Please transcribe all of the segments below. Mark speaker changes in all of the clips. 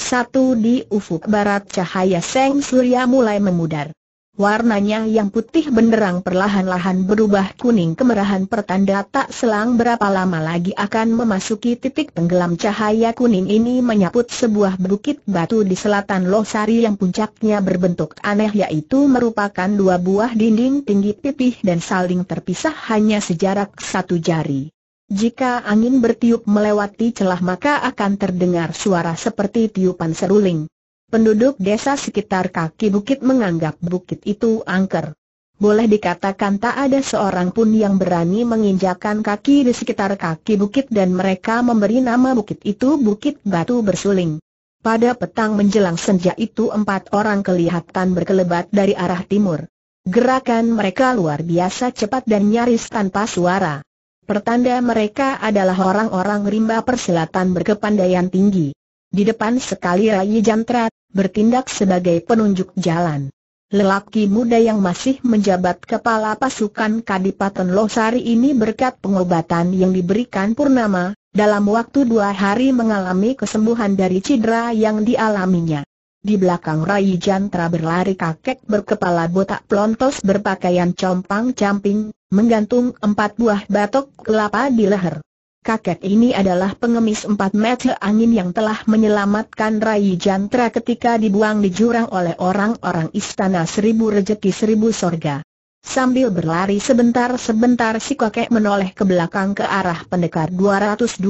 Speaker 1: Satu di ufuk barat cahaya seng surya mulai memudar. Warnanya yang putih benderang perlahan-lahan berubah kuning kemerahan pertanda tak selang berapa lama lagi akan memasuki titik tenggelam cahaya kuning ini menyaput sebuah bukit batu di selatan Losari yang puncaknya berbentuk aneh yaitu merupakan dua buah dinding tinggi pipih dan saling terpisah hanya sejarak satu jari. Jika angin bertiup melewati celah maka akan terdengar suara seperti tiupan seruling. Penduduk desa sekitar kaki bukit menganggap bukit itu angker. Boleh dikatakan tak ada seorang pun yang berani menginjakan kaki di sekitar kaki bukit dan mereka memberi nama bukit itu Bukit Batu Bersuling. Pada petang menjelang senja itu empat orang kelihatan berkelebat dari arah timur. Gerakan mereka luar biasa cepat dan nyaris tanpa suara. Pertanda mereka adalah orang-orang rimba persilatan berkepandaian tinggi. Di depan sekali Rai Jantra, bertindak sebagai penunjuk jalan. Lelaki muda yang masih menjabat kepala pasukan Kadipaten Losari ini berkat pengobatan yang diberikan Purnama, dalam waktu dua hari mengalami kesembuhan dari cedera yang dialaminya. Di belakang Rai Jantra berlari kakek berkepala botak plontos berpakaian compang-camping, menggantung empat buah batok kelapa di leher. Kakek ini adalah pengemis empat meter angin yang telah menyelamatkan Rai Jantra ketika dibuang di jurang oleh orang-orang istana seribu rejeki seribu sorga. Sambil berlari sebentar-sebentar si kakek menoleh ke belakang ke arah pendekar 212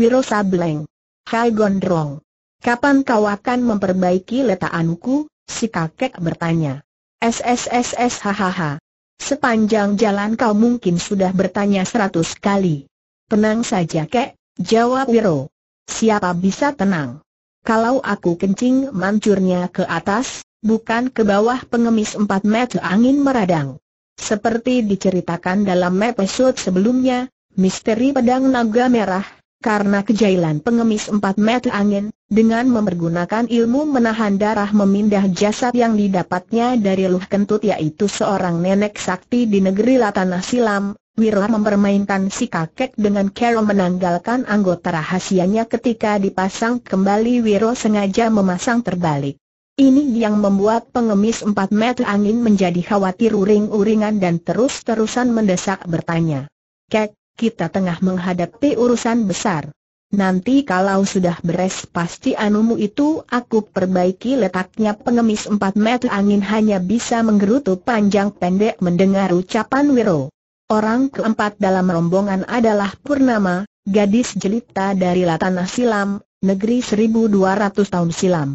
Speaker 1: Wiro Sableng. Hai Gondrong. Kapan kau akan memperbaiki letaanku? Si kakek bertanya. SSSS hahaha. Sepanjang jalan kau mungkin sudah bertanya seratus kali. Tenang saja kek, jawab Wiro. Siapa bisa tenang? Kalau aku kencing mancurnya ke atas, bukan ke bawah pengemis empat meter angin meradang. Seperti diceritakan dalam episode sebelumnya, misteri pedang naga merah, karena kejailan pengemis empat meter angin, dengan memergunakan ilmu menahan darah memindah jasad yang didapatnya dari Luh Kentut yaitu seorang nenek sakti di negeri Latanah Silam, Wirla mempermainkan si kakek dengan kerom menanggalkan anggota rahasianya ketika dipasang kembali Wiro sengaja memasang terbalik. Ini yang membuat pengemis empat meter angin menjadi khawatir uring-uringan dan terus-terusan mendesak bertanya. Kek, kita tengah menghadapi urusan besar. Nanti kalau sudah beres pasti anumu itu aku perbaiki letaknya pengemis empat meter angin hanya bisa menggerutu panjang pendek mendengar ucapan Wiro. Orang keempat dalam rombongan adalah Purnama, gadis jelita dari Latanah Silam, negeri 1200 tahun silam.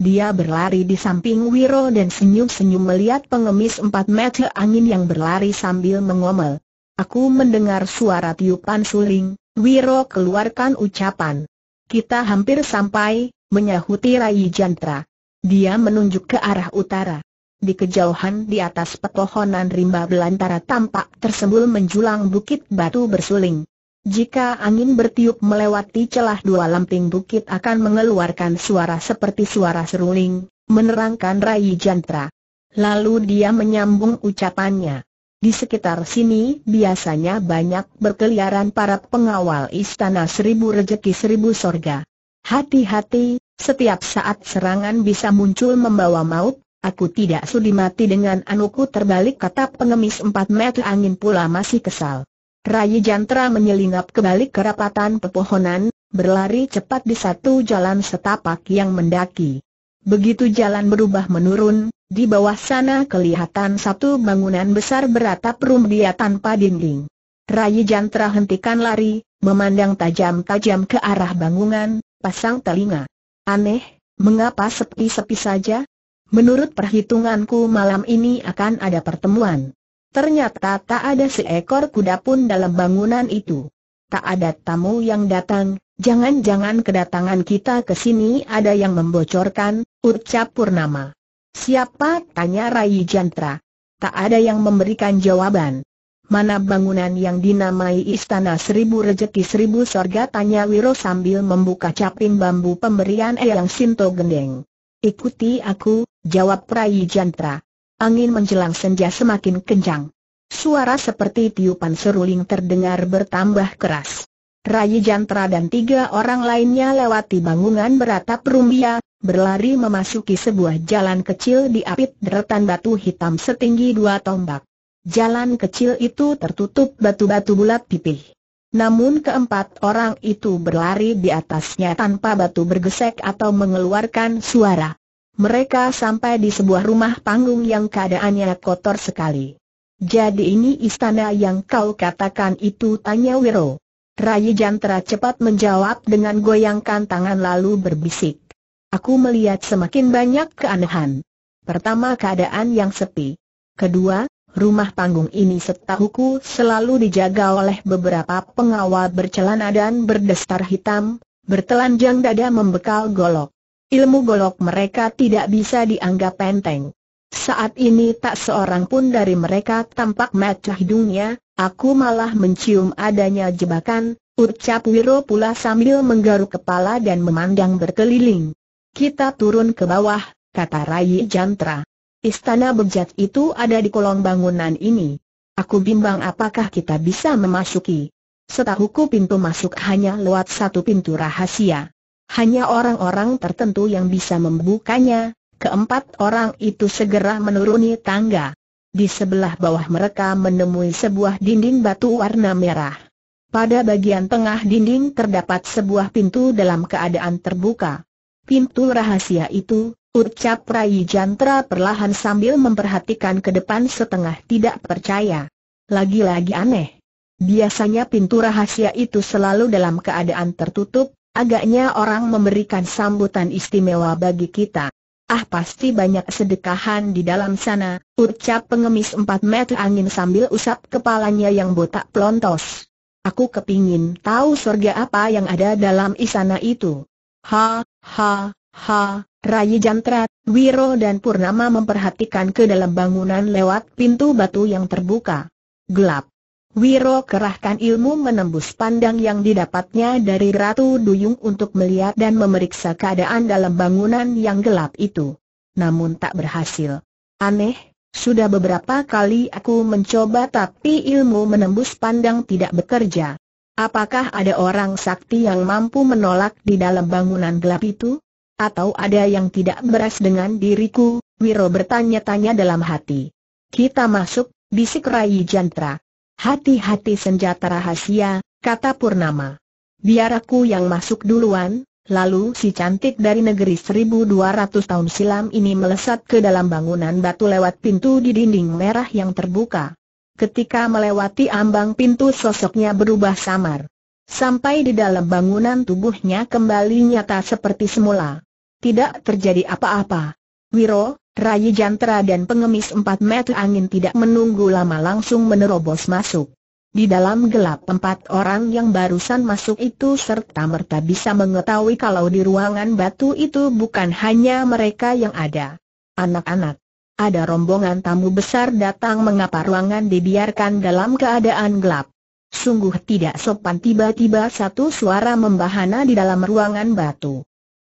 Speaker 1: Dia berlari di samping Wiro dan senyum-senyum melihat pengemis empat meter angin yang berlari sambil mengomel. Aku mendengar suara tiupan suling, Wiro keluarkan ucapan. Kita hampir sampai, menyahuti Rai Jantra. Dia menunjuk ke arah utara. Di kejauhan di atas pepohonan rimba belantara tampak tersembul menjulang bukit batu bersuling. Jika angin bertiup melewati celah dua lamping bukit akan mengeluarkan suara seperti suara seruling, menerangkan Rai Jantra. Lalu dia menyambung ucapannya. Di sekitar sini biasanya banyak berkeliaran para pengawal istana seribu rejeki seribu sorga. Hati-hati, setiap saat serangan bisa muncul membawa maut, aku tidak sudi mati dengan anuku terbalik kata pengemis empat meter angin pula masih kesal. Raya Jantra menyelinap ke balik kerapatan pepohonan, berlari cepat di satu jalan setapak yang mendaki. Begitu jalan berubah menurun, di bawah sana kelihatan satu bangunan besar beratap rumbia tanpa dinding. Rai Jantra hentikan lari, memandang tajam-tajam ke arah bangunan, pasang telinga. Aneh, mengapa sepi-sepi saja? Menurut perhitunganku malam ini akan ada pertemuan. Ternyata tak ada seekor kuda pun dalam bangunan itu. Tak ada tamu yang datang, Jangan-jangan kedatangan kita ke sini ada yang membocorkan, ucap Purnama. Siapa? tanya Rai Jantra. Tak ada yang memberikan jawaban. Mana bangunan yang dinamai Istana Seribu Rejeki Seribu Sorga? tanya Wiro sambil membuka caping bambu pemberian Eyang Sinto Gendeng. Ikuti aku, jawab Rai Jantra. Angin menjelang senja semakin kencang. Suara seperti tiupan seruling terdengar bertambah keras. Rai Jantra dan tiga orang lainnya lewati bangunan beratap rumbia, berlari memasuki sebuah jalan kecil diapit deretan batu hitam setinggi dua tombak. Jalan kecil itu tertutup batu-batu bulat pipih. Namun keempat orang itu berlari di atasnya tanpa batu bergesek atau mengeluarkan suara. Mereka sampai di sebuah rumah panggung yang keadaannya kotor sekali. Jadi ini istana yang kau katakan itu tanya Wiro. Rai Jantara cepat menjawab dengan goyangkan tangan lalu berbisik. Aku melihat semakin banyak keanehan. Pertama keadaan yang sepi. Kedua, rumah panggung ini setahuku selalu dijaga oleh beberapa pengawal bercelana dan berdestar hitam, bertelanjang dada membekal golok. Ilmu golok mereka tidak bisa dianggap penting. Saat ini tak seorang pun dari mereka tampak mata hidungnya, aku malah mencium adanya jebakan, ucap Wiro pula sambil menggaruk kepala dan memandang berkeliling. Kita turun ke bawah, kata Rai Jantra. Istana bejat itu ada di kolong bangunan ini. Aku bimbang apakah kita bisa memasuki. Setahuku pintu masuk hanya lewat satu pintu rahasia. Hanya orang-orang tertentu yang bisa membukanya, Keempat orang itu segera menuruni tangga. Di sebelah bawah mereka menemui sebuah dinding batu warna merah. Pada bagian tengah dinding terdapat sebuah pintu dalam keadaan terbuka. Pintu rahasia itu, ucap Rai Jantra perlahan sambil memperhatikan ke depan setengah tidak percaya. Lagi-lagi aneh. Biasanya pintu rahasia itu selalu dalam keadaan tertutup, agaknya orang memberikan sambutan istimewa bagi kita. Ah pasti banyak sedekahan di dalam sana, ucap pengemis empat meter angin sambil usap kepalanya yang botak pelontos. Aku kepingin tahu surga apa yang ada dalam istana itu. Ha, ha, ha, Rayi Jantrat, Wiro dan Purnama memperhatikan ke dalam bangunan lewat pintu batu yang terbuka. Gelap. Wiro kerahkan ilmu menembus pandang yang didapatnya dari Ratu Duyung untuk melihat dan memeriksa keadaan dalam bangunan yang gelap itu. Namun tak berhasil. Aneh, sudah beberapa kali aku mencoba tapi ilmu menembus pandang tidak bekerja. Apakah ada orang sakti yang mampu menolak di dalam bangunan gelap itu? Atau ada yang tidak beres dengan diriku? Wiro bertanya-tanya dalam hati. Kita masuk, bisik Rai Jantra. Hati-hati senjata rahasia, kata Purnama. Biar aku yang masuk duluan, lalu si cantik dari negeri 1200 tahun silam ini melesat ke dalam bangunan batu lewat pintu di dinding merah yang terbuka. Ketika melewati ambang pintu sosoknya berubah samar. Sampai di dalam bangunan tubuhnya kembali nyata seperti semula. Tidak terjadi apa-apa. Wiro, Rai Jantara dan pengemis empat meter angin tidak menunggu lama langsung menerobos masuk. Di dalam gelap empat orang yang barusan masuk itu serta merta bisa mengetahui kalau di ruangan batu itu bukan hanya mereka yang ada. Anak-anak, ada rombongan tamu besar datang mengapa ruangan dibiarkan dalam keadaan gelap. Sungguh tidak sopan tiba-tiba satu suara membahana di dalam ruangan batu.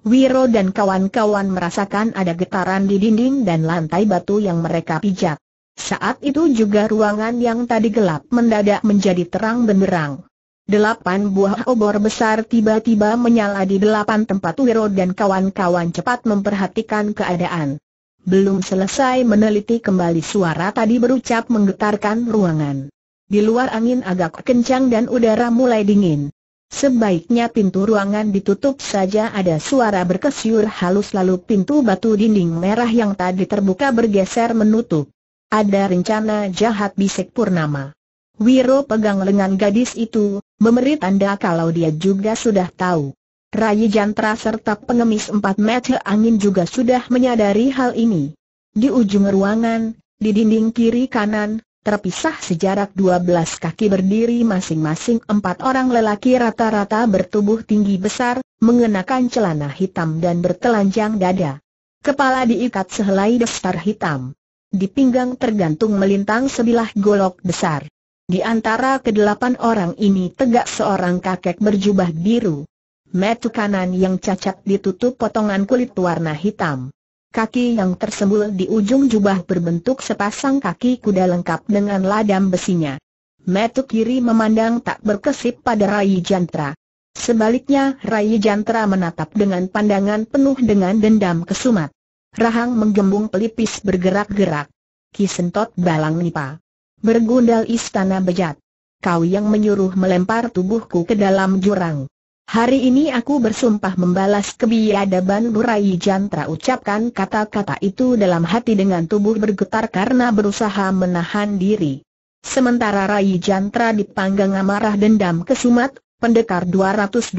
Speaker 1: Wiro dan kawan-kawan merasakan ada getaran di dinding dan lantai batu yang mereka pijak. Saat itu juga ruangan yang tadi gelap mendadak menjadi terang benderang. Delapan buah obor besar tiba-tiba menyala di delapan tempat Wiro dan kawan-kawan cepat memperhatikan keadaan. Belum selesai meneliti kembali suara tadi berucap menggetarkan ruangan. Di luar angin agak kencang dan udara mulai dingin. Sebaiknya pintu ruangan ditutup saja ada suara berkesyur halus lalu pintu batu dinding merah yang tadi terbuka bergeser menutup. Ada rencana jahat bisik Purnama. Wiro pegang lengan gadis itu, memberi tanda kalau dia juga sudah tahu. Rai Jantra serta pengemis empat meter angin juga sudah menyadari hal ini. Di ujung ruangan, di dinding kiri kanan, Terpisah sejarak 12 kaki berdiri masing-masing empat orang lelaki rata-rata bertubuh tinggi besar, mengenakan celana hitam dan bertelanjang dada. Kepala diikat sehelai daftar hitam. Di pinggang tergantung melintang sebilah golok besar. Di antara kedelapan orang ini tegak seorang kakek berjubah biru. Metu kanan yang cacat ditutup potongan kulit warna hitam. Kaki yang tersembul di ujung jubah berbentuk sepasang kaki kuda lengkap dengan ladam besinya. Metu kiri memandang tak berkesip pada Rai Jantra. Sebaliknya Rai Jantra menatap dengan pandangan penuh dengan dendam kesumat. Rahang menggembung pelipis bergerak-gerak. Ki sentot balang nipa. Bergundal istana bejat. Kau yang menyuruh melempar tubuhku ke dalam jurang. Hari ini aku bersumpah membalas kebiadaban Burai Jantra ucapkan kata-kata itu dalam hati dengan tubuh bergetar karena berusaha menahan diri. Sementara Rai Jantra dipanggang amarah dendam kesumat, pendekar 212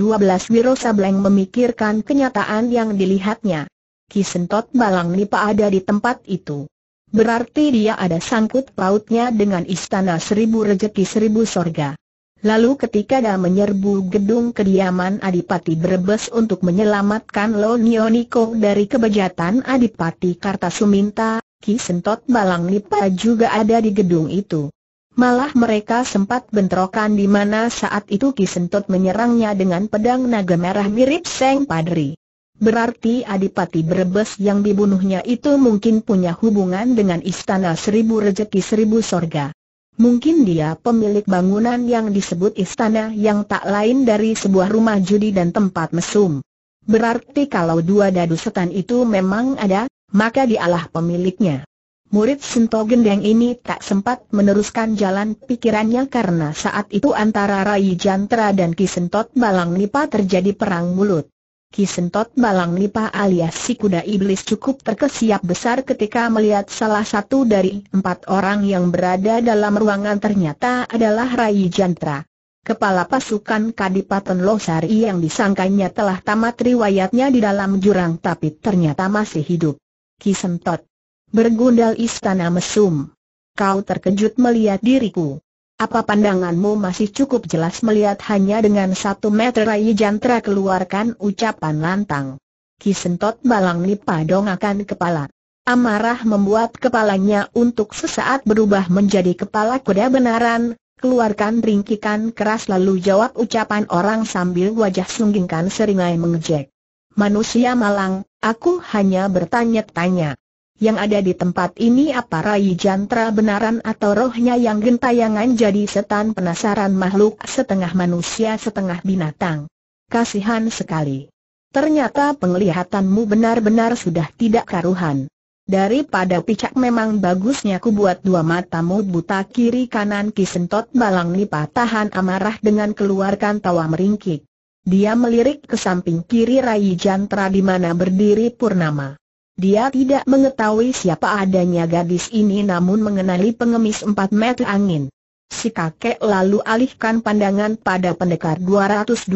Speaker 1: Wiro Sableng memikirkan kenyataan yang dilihatnya. Kisentot Balang Nipa ada di tempat itu. Berarti dia ada sangkut pautnya dengan istana seribu rejeki seribu sorga. Lalu ketika dia menyerbu gedung kediaman Adipati Brebes untuk menyelamatkan Lonioniko dari kebejatan Adipati Kartasuminta, Ki Sentot Balang Lipa juga ada di gedung itu. Malah mereka sempat bentrokan di mana saat itu Ki Sentot menyerangnya dengan pedang naga merah mirip Seng Padri. Berarti Adipati Brebes yang dibunuhnya itu mungkin punya hubungan dengan Istana Seribu Rejeki Seribu Sorga. Mungkin dia pemilik bangunan yang disebut istana yang tak lain dari sebuah rumah judi dan tempat mesum. Berarti kalau dua dadu setan itu memang ada, maka dialah pemiliknya. Murid Sinto Gendeng ini tak sempat meneruskan jalan pikirannya karena saat itu antara Rai Jantra dan Kisentot Balang Nipa terjadi perang mulut. Kisentot Balang Nipa alias si kuda iblis cukup terkesiap besar ketika melihat salah satu dari empat orang yang berada dalam ruangan ternyata adalah Rai Jantra. Kepala pasukan Kadipaten Losari yang disangkanya telah tamat riwayatnya di dalam jurang tapi ternyata masih hidup. Kisentot, Sentot. Bergundal istana mesum. Kau terkejut melihat diriku. Apa pandanganmu masih cukup jelas melihat hanya dengan satu meter Rai Jantra keluarkan ucapan lantang. Kisentot Balang Nipa dongakan kepala. Amarah membuat kepalanya untuk sesaat berubah menjadi kepala kuda benaran, keluarkan ringkikan keras lalu jawab ucapan orang sambil wajah sunggingkan seringai mengejek. Manusia malang, aku hanya bertanya-tanya yang ada di tempat ini apa Rai Jantra benaran atau rohnya yang gentayangan jadi setan penasaran makhluk setengah manusia setengah binatang. Kasihan sekali. Ternyata penglihatanmu benar-benar sudah tidak karuhan. Daripada picak memang bagusnya ku buat dua matamu buta kiri kanan kisentot balang nipa tahan amarah dengan keluarkan tawa meringkik. Dia melirik ke samping kiri Rai Jantra di mana berdiri Purnama. Dia tidak mengetahui siapa adanya gadis ini namun mengenali pengemis empat meter angin. Si kakek lalu alihkan pandangan pada pendekar 212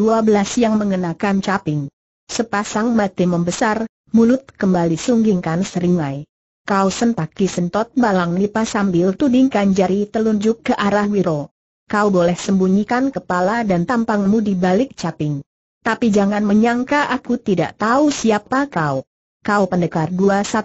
Speaker 1: yang mengenakan caping. Sepasang mati membesar, mulut kembali sunggingkan seringai. Kau sentaki sentot balang lipa sambil tudingkan jari telunjuk ke arah Wiro. Kau boleh sembunyikan kepala dan tampangmu di balik caping. Tapi jangan menyangka aku tidak tahu siapa kau kau pendekar 212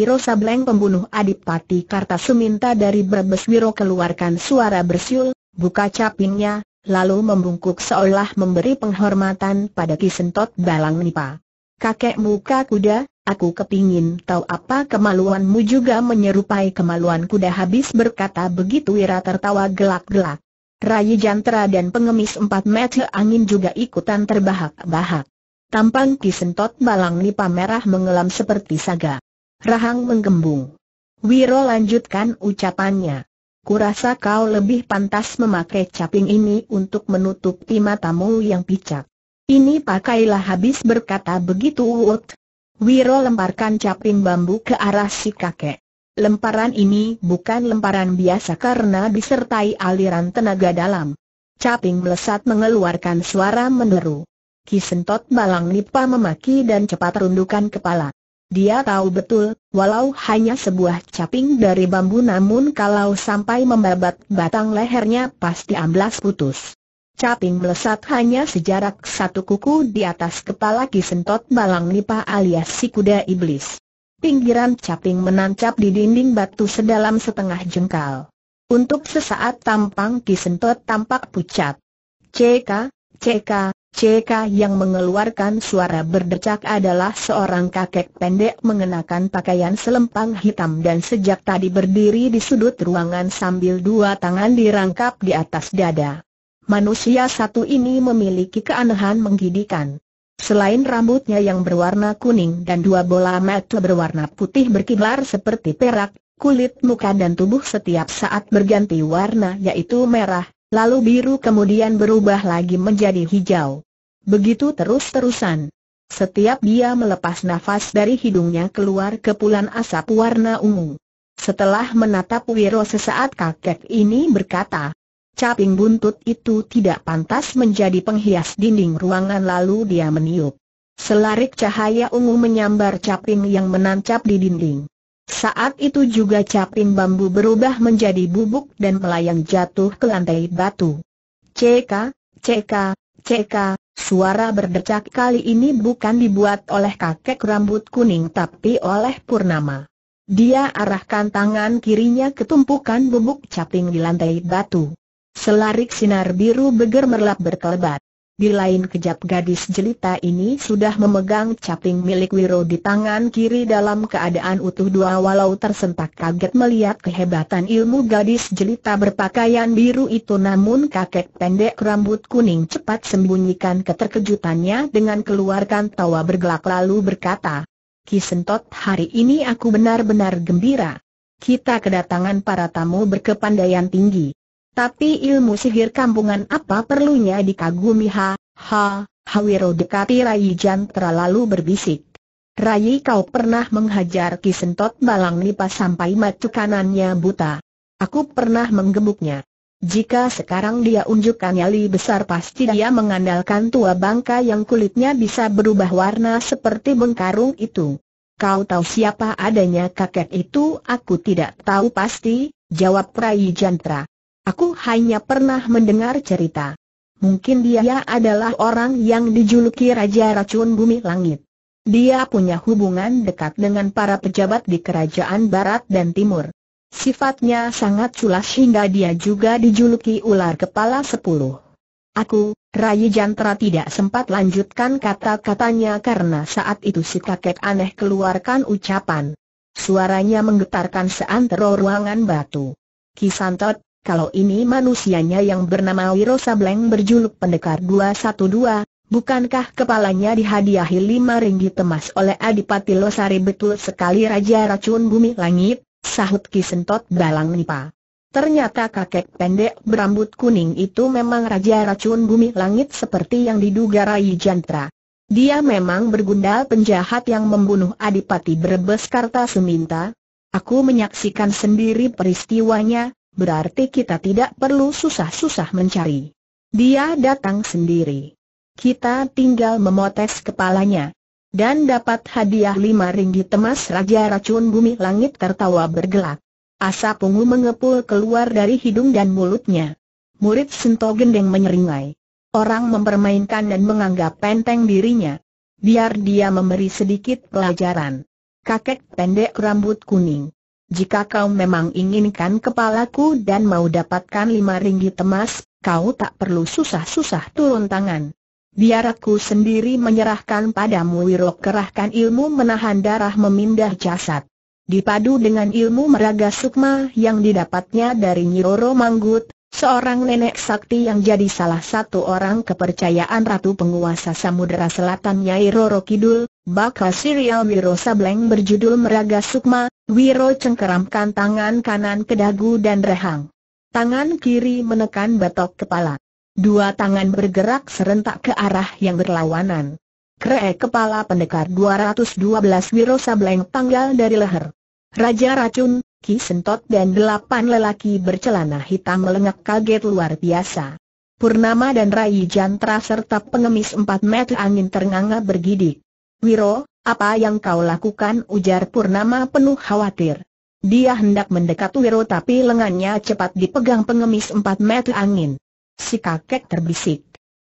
Speaker 1: Wiro Sableng pembunuh Adipati Kartasuminta dari Brebes Wiro keluarkan suara bersiul, buka capingnya, lalu membungkuk seolah memberi penghormatan pada kisentot Balang Nipa. Kakek muka kuda, aku kepingin tahu apa kemaluanmu juga menyerupai kemaluan kuda habis berkata begitu Wira tertawa gelak-gelak. Rayi Jantra dan pengemis empat meter angin juga ikutan terbahak-bahak. Tampan Sentot balang nipa merah mengelam seperti saga. Rahang menggembung. Wiro lanjutkan ucapannya. Kurasa kau lebih pantas memakai caping ini untuk menutupi matamu yang picak. Ini pakailah habis berkata begitu Uut. Wiro lemparkan caping bambu ke arah si kakek. Lemparan ini bukan lemparan biasa karena disertai aliran tenaga dalam. Caping melesat mengeluarkan suara meneru. Kisentot Balang Nipa memaki dan cepat rundukan kepala. Dia tahu betul, walau hanya sebuah caping dari bambu namun kalau sampai membabat batang lehernya pasti amblas putus. Caping melesat hanya sejarak satu kuku di atas kepala Kisentot Balang Nipa alias si kuda iblis. Pinggiran caping menancap di dinding batu sedalam setengah jengkal. Untuk sesaat tampang Kisentot tampak pucat. Ck, ck. CK yang mengeluarkan suara berdecak adalah seorang kakek pendek mengenakan pakaian selempang hitam dan sejak tadi berdiri di sudut ruangan sambil dua tangan dirangkap di atas dada. Manusia satu ini memiliki keanehan menggidikan. Selain rambutnya yang berwarna kuning dan dua bola mata berwarna putih berkilar seperti perak, kulit muka dan tubuh setiap saat berganti warna yaitu merah, lalu biru kemudian berubah lagi menjadi hijau. Begitu terus-terusan. Setiap dia melepas nafas dari hidungnya keluar kepulan asap warna ungu. Setelah menatap Wiro sesaat kakek ini berkata, Caping buntut itu tidak pantas menjadi penghias dinding ruangan lalu dia meniup. Selarik cahaya ungu menyambar caping yang menancap di dinding. Saat itu juga caping bambu berubah menjadi bubuk dan melayang jatuh ke lantai batu. Ck, ck, ck. suara berdecak kali ini bukan dibuat oleh kakek rambut kuning tapi oleh Purnama. Dia arahkan tangan kirinya ke tumpukan bubuk caping di lantai batu. Selarik sinar biru merlap berkelebat. Di lain kejap gadis jelita ini sudah memegang caping milik Wiro di tangan kiri dalam keadaan utuh dua walau tersentak kaget melihat kehebatan ilmu gadis jelita berpakaian biru itu namun kakek pendek rambut kuning cepat sembunyikan keterkejutannya dengan keluarkan tawa bergelak lalu berkata, "Kisentot, hari ini aku benar-benar gembira. Kita kedatangan para tamu berkepandaian tinggi. Tapi ilmu sihir kampungan apa perlunya dikagumi ha, ha, ha Wiro dekati Rai Jan terlalu berbisik. Rai kau pernah menghajar Kisentot Balang Nipa sampai mata kanannya buta. Aku pernah menggemuknya. Jika sekarang dia unjukkan nyali besar pasti dia mengandalkan tua bangka yang kulitnya bisa berubah warna seperti bengkarung itu. Kau tahu siapa adanya kakek itu? Aku tidak tahu pasti, jawab Rai Jantra. Aku hanya pernah mendengar cerita. Mungkin dia adalah orang yang dijuluki Raja Racun Bumi Langit. Dia punya hubungan dekat dengan para pejabat di kerajaan barat dan timur. Sifatnya sangat culas hingga dia juga dijuluki ular kepala sepuluh. Aku, Rai Jantra tidak sempat lanjutkan kata-katanya karena saat itu si kakek aneh keluarkan ucapan. Suaranya menggetarkan seantero ruangan batu. Kisantot, kalau ini manusianya yang bernama Wiro Sableng berjuluk Pendekar 212, bukankah kepalanya dihadiahi lima ringgit emas oleh Adipati Losari betul sekali Raja Racun Bumi Langit, sahut Kisentot Balang Nipa. Ternyata kakek pendek berambut kuning itu memang Raja Racun Bumi Langit seperti yang diduga Rai Jantra. Dia memang bergundal penjahat yang membunuh Adipati Brebes Kartasuminta. Aku menyaksikan sendiri peristiwanya, berarti kita tidak perlu susah-susah mencari. Dia datang sendiri. Kita tinggal memotes kepalanya. Dan dapat hadiah lima ringgit emas Raja Racun Bumi Langit tertawa bergelak. Asap ungu mengepul keluar dari hidung dan mulutnya. Murid Sento Gendeng menyeringai. Orang mempermainkan dan menganggap penteng dirinya. Biar dia memberi sedikit pelajaran. Kakek pendek rambut kuning. Jika kau memang inginkan kepalaku dan mau dapatkan lima ringgit emas, kau tak perlu susah-susah turun tangan. Biar aku sendiri menyerahkan padamu Wirok kerahkan ilmu menahan darah memindah jasad. Dipadu dengan ilmu meraga sukma yang didapatnya dari Nyiroro Manggut, seorang nenek sakti yang jadi salah satu orang kepercayaan Ratu Penguasa Samudera Selatan Nyai Roro Kidul, bakal serial Wirosa Sableng berjudul Meraga Sukma, Wiro cengkeramkan tangan kanan ke dagu dan rehang. Tangan kiri menekan batok kepala. Dua tangan bergerak serentak ke arah yang berlawanan. Kree kepala pendekar 212 Wiro Sableng tanggal dari leher. Raja Racun, Ki Sentot dan delapan lelaki bercelana hitam melengak kaget luar biasa. Purnama dan Rai Jantra serta pengemis empat meter angin ternganga bergidik. Wiro, apa yang kau lakukan ujar Purnama penuh khawatir. Dia hendak mendekat Wiro tapi lengannya cepat dipegang pengemis empat meter angin. Si kakek terbisik.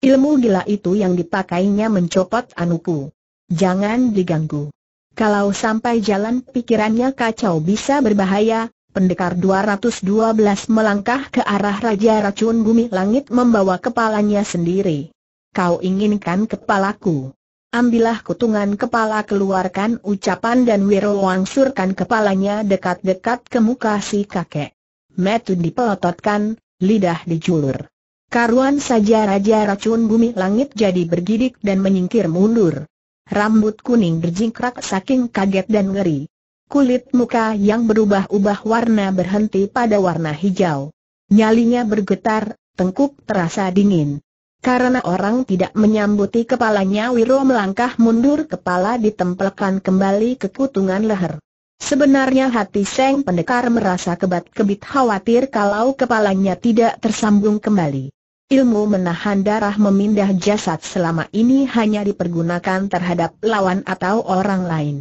Speaker 1: Ilmu gila itu yang dipakainya mencopot anuku. Jangan diganggu. Kalau sampai jalan pikirannya kacau bisa berbahaya, pendekar 212 melangkah ke arah Raja Racun Bumi Langit membawa kepalanya sendiri. Kau inginkan kepalaku. Ambillah kutungan kepala keluarkan ucapan dan Wiro wangsurkan kepalanya dekat-dekat ke muka si kakek. Metu dipelototkan, lidah dijulur. Karuan saja Raja Racun Bumi Langit jadi bergidik dan menyingkir mundur. Rambut kuning berjingkrak saking kaget dan ngeri. Kulit muka yang berubah-ubah warna berhenti pada warna hijau. Nyalinya bergetar, tengkuk terasa dingin. Karena orang tidak menyambuti kepalanya Wiro melangkah mundur kepala ditempelkan kembali ke kutungan leher. Sebenarnya hati Seng Pendekar merasa kebat-kebit khawatir kalau kepalanya tidak tersambung kembali. Ilmu menahan darah memindah jasad selama ini hanya dipergunakan terhadap lawan atau orang lain.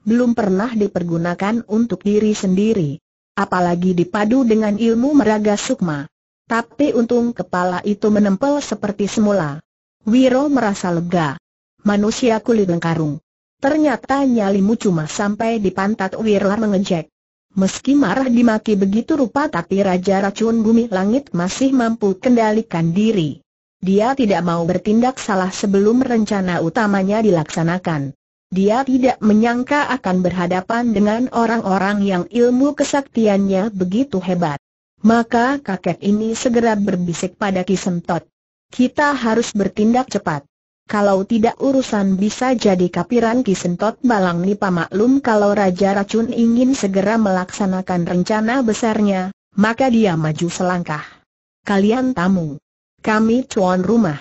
Speaker 1: Belum pernah dipergunakan untuk diri sendiri. Apalagi dipadu dengan ilmu meraga sukma. Tapi untung kepala itu menempel seperti semula. Wiro merasa lega. Manusia kulit lengkarung. Ternyata nyalimu cuma sampai di pantat Wiro mengejek. Meski marah dimaki begitu rupa tapi Raja Racun Bumi Langit masih mampu kendalikan diri. Dia tidak mau bertindak salah sebelum rencana utamanya dilaksanakan. Dia tidak menyangka akan berhadapan dengan orang-orang yang ilmu kesaktiannya begitu hebat. Maka kakek ini segera berbisik pada Ki Sentot. Kita harus bertindak cepat. Kalau tidak urusan bisa jadi kapiran Ki Sentot Balang Nipa maklum kalau Raja Racun ingin segera melaksanakan rencana besarnya, maka dia maju selangkah. Kalian tamu. Kami tuan rumah.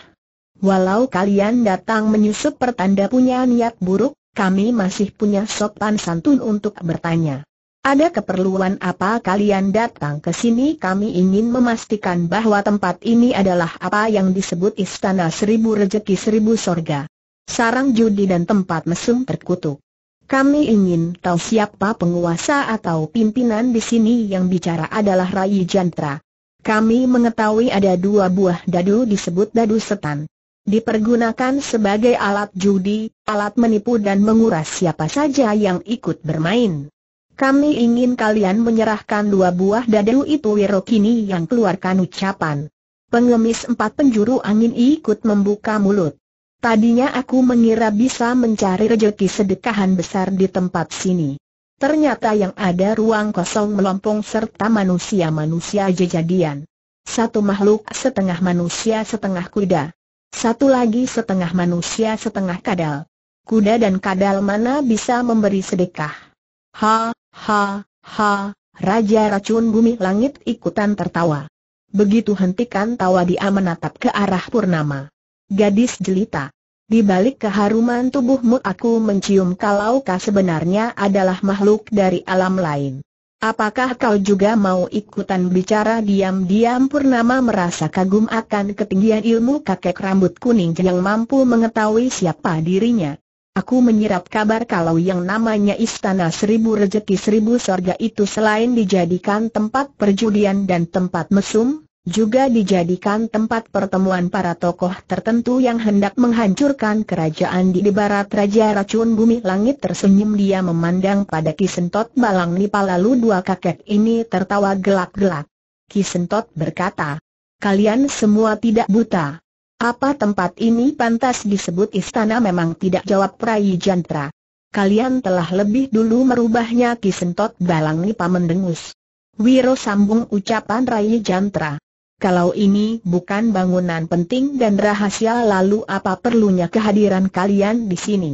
Speaker 1: Walau kalian datang menyusup pertanda punya niat buruk, kami masih punya sopan santun untuk bertanya. Ada keperluan apa kalian datang ke sini? Kami ingin memastikan bahwa tempat ini adalah apa yang disebut Istana Seribu Rejeki Seribu Sorga. Sarang judi dan tempat mesum terkutuk. Kami ingin tahu siapa penguasa atau pimpinan di sini yang bicara adalah Rai Jantra. Kami mengetahui ada dua buah dadu disebut dadu setan. Dipergunakan sebagai alat judi, alat menipu dan menguras siapa saja yang ikut bermain. Kami ingin kalian menyerahkan dua buah dadu itu Wirokini yang keluarkan ucapan. Pengemis empat penjuru angin ikut membuka mulut. Tadinya aku mengira bisa mencari rejeki sedekahan besar di tempat sini. Ternyata yang ada ruang kosong melompong serta manusia-manusia jejadian. Satu makhluk setengah manusia setengah kuda. Satu lagi setengah manusia setengah kadal. Kuda dan kadal mana bisa memberi sedekah? Ha, Ha, ha, Raja Racun Bumi Langit ikutan tertawa. Begitu hentikan tawa dia menatap ke arah Purnama. Gadis jelita. Di balik keharuman tubuhmu aku mencium kalau kau sebenarnya adalah makhluk dari alam lain. Apakah kau juga mau ikutan bicara diam-diam Purnama merasa kagum akan ketinggian ilmu kakek rambut kuning yang mampu mengetahui siapa dirinya. Aku menyerap kabar kalau yang namanya Istana Seribu Rezeki Seribu Sorga itu selain dijadikan tempat perjudian dan tempat mesum, juga dijadikan tempat pertemuan para tokoh tertentu yang hendak menghancurkan kerajaan di barat Raja Racun Bumi Langit tersenyum dia memandang pada Kisentot Balang Nipa lalu dua kakek ini tertawa gelak-gelak. Kisentot berkata, Kalian semua tidak buta. Apa tempat ini pantas disebut istana memang tidak jawab Prai Jantra. Kalian telah lebih dulu merubahnya Ki Sentot Balangi Pamendengus. Wiro sambung ucapan Rai Jantra. Kalau ini bukan bangunan penting dan rahasia lalu apa perlunya kehadiran kalian di sini?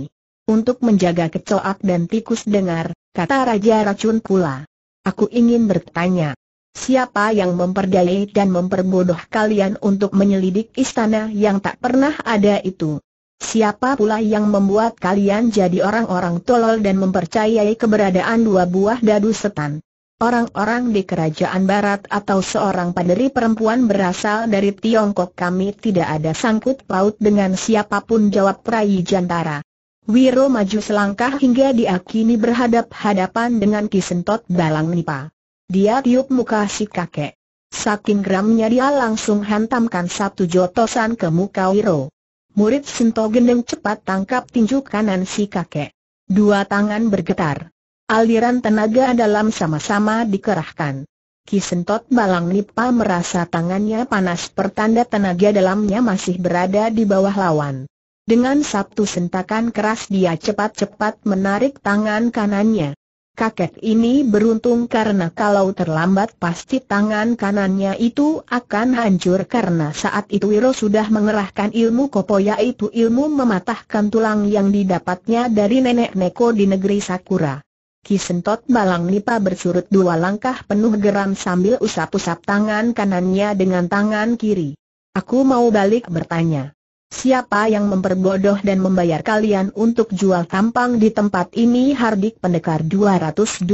Speaker 1: Untuk menjaga kecoak dan tikus dengar, kata Raja Racun pula. Aku ingin bertanya, Siapa yang memperdayai dan memperbodoh kalian untuk menyelidik istana yang tak pernah ada itu? Siapa pula yang membuat kalian jadi orang-orang tolol dan mempercayai keberadaan dua buah dadu setan? Orang-orang di kerajaan barat atau seorang paderi perempuan berasal dari Tiongkok kami tidak ada sangkut paut dengan siapapun jawab Prayi jantara. Wiro maju selangkah hingga diakini berhadap-hadapan dengan Kisentot Balang Nipa. Dia tiup muka si kakek. Saking geramnya dia langsung hantamkan satu jotosan ke muka Wiro. Murid Sinto Gendeng cepat tangkap tinju kanan si kakek. Dua tangan bergetar. Aliran tenaga dalam sama-sama dikerahkan. Kisentot Balang Nipa merasa tangannya panas pertanda tenaga dalamnya masih berada di bawah lawan. Dengan sabtu sentakan keras dia cepat-cepat menarik tangan kanannya. Kakek ini beruntung karena kalau terlambat pasti tangan kanannya itu akan hancur karena saat itu Wiro sudah mengerahkan ilmu kopo yaitu ilmu mematahkan tulang yang didapatnya dari nenek Neko di negeri Sakura. Kisentot Balang Nipa bersurut dua langkah penuh geram sambil usap-usap tangan kanannya dengan tangan kiri. Aku mau balik bertanya. Siapa yang memperbodoh dan membayar kalian untuk jual tampang di tempat ini Hardik Pendekar 212?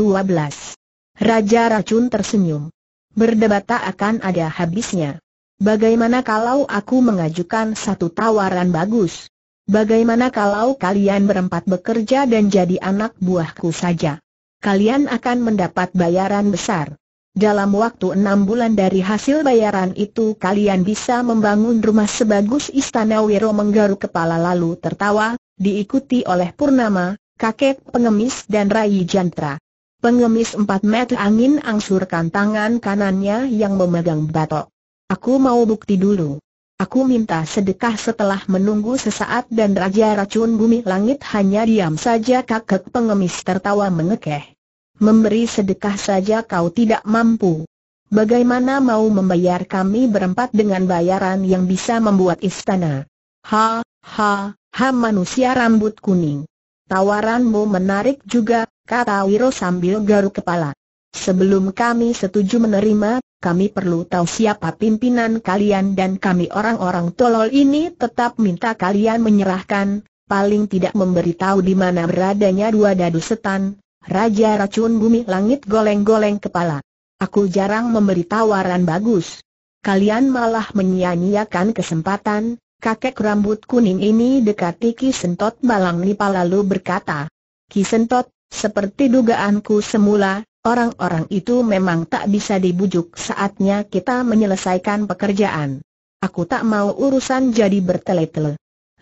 Speaker 1: Raja Racun tersenyum. Berdebat tak akan ada habisnya. Bagaimana kalau aku mengajukan satu tawaran bagus? Bagaimana kalau kalian berempat bekerja dan jadi anak buahku saja? Kalian akan mendapat bayaran besar. Dalam waktu enam bulan dari hasil bayaran itu kalian bisa membangun rumah sebagus istana Wiro menggaruk kepala lalu tertawa, diikuti oleh Purnama, kakek pengemis dan Rai Jantra. Pengemis empat meter angin angsurkan tangan kanannya yang memegang batok. Aku mau bukti dulu. Aku minta sedekah setelah menunggu sesaat dan Raja Racun Bumi Langit hanya diam saja kakek pengemis tertawa mengekeh memberi sedekah saja kau tidak mampu. Bagaimana mau membayar kami berempat dengan bayaran yang bisa membuat istana? Ha, ha, ha manusia rambut kuning. Tawaranmu menarik juga, kata Wiro sambil garuk kepala. Sebelum kami setuju menerima, kami perlu tahu siapa pimpinan kalian dan kami orang-orang tolol ini tetap minta kalian menyerahkan, paling tidak memberitahu di mana beradanya dua dadu setan, Raja racun bumi langit goleng-goleng kepala. Aku jarang memberi tawaran bagus. Kalian malah menyia-nyiakan kesempatan, kakek rambut kuning ini dekati Ki Sentot Balang Nipa lalu berkata. Kisentot, seperti dugaanku semula, orang-orang itu memang tak bisa dibujuk saatnya kita menyelesaikan pekerjaan. Aku tak mau urusan jadi bertele-tele.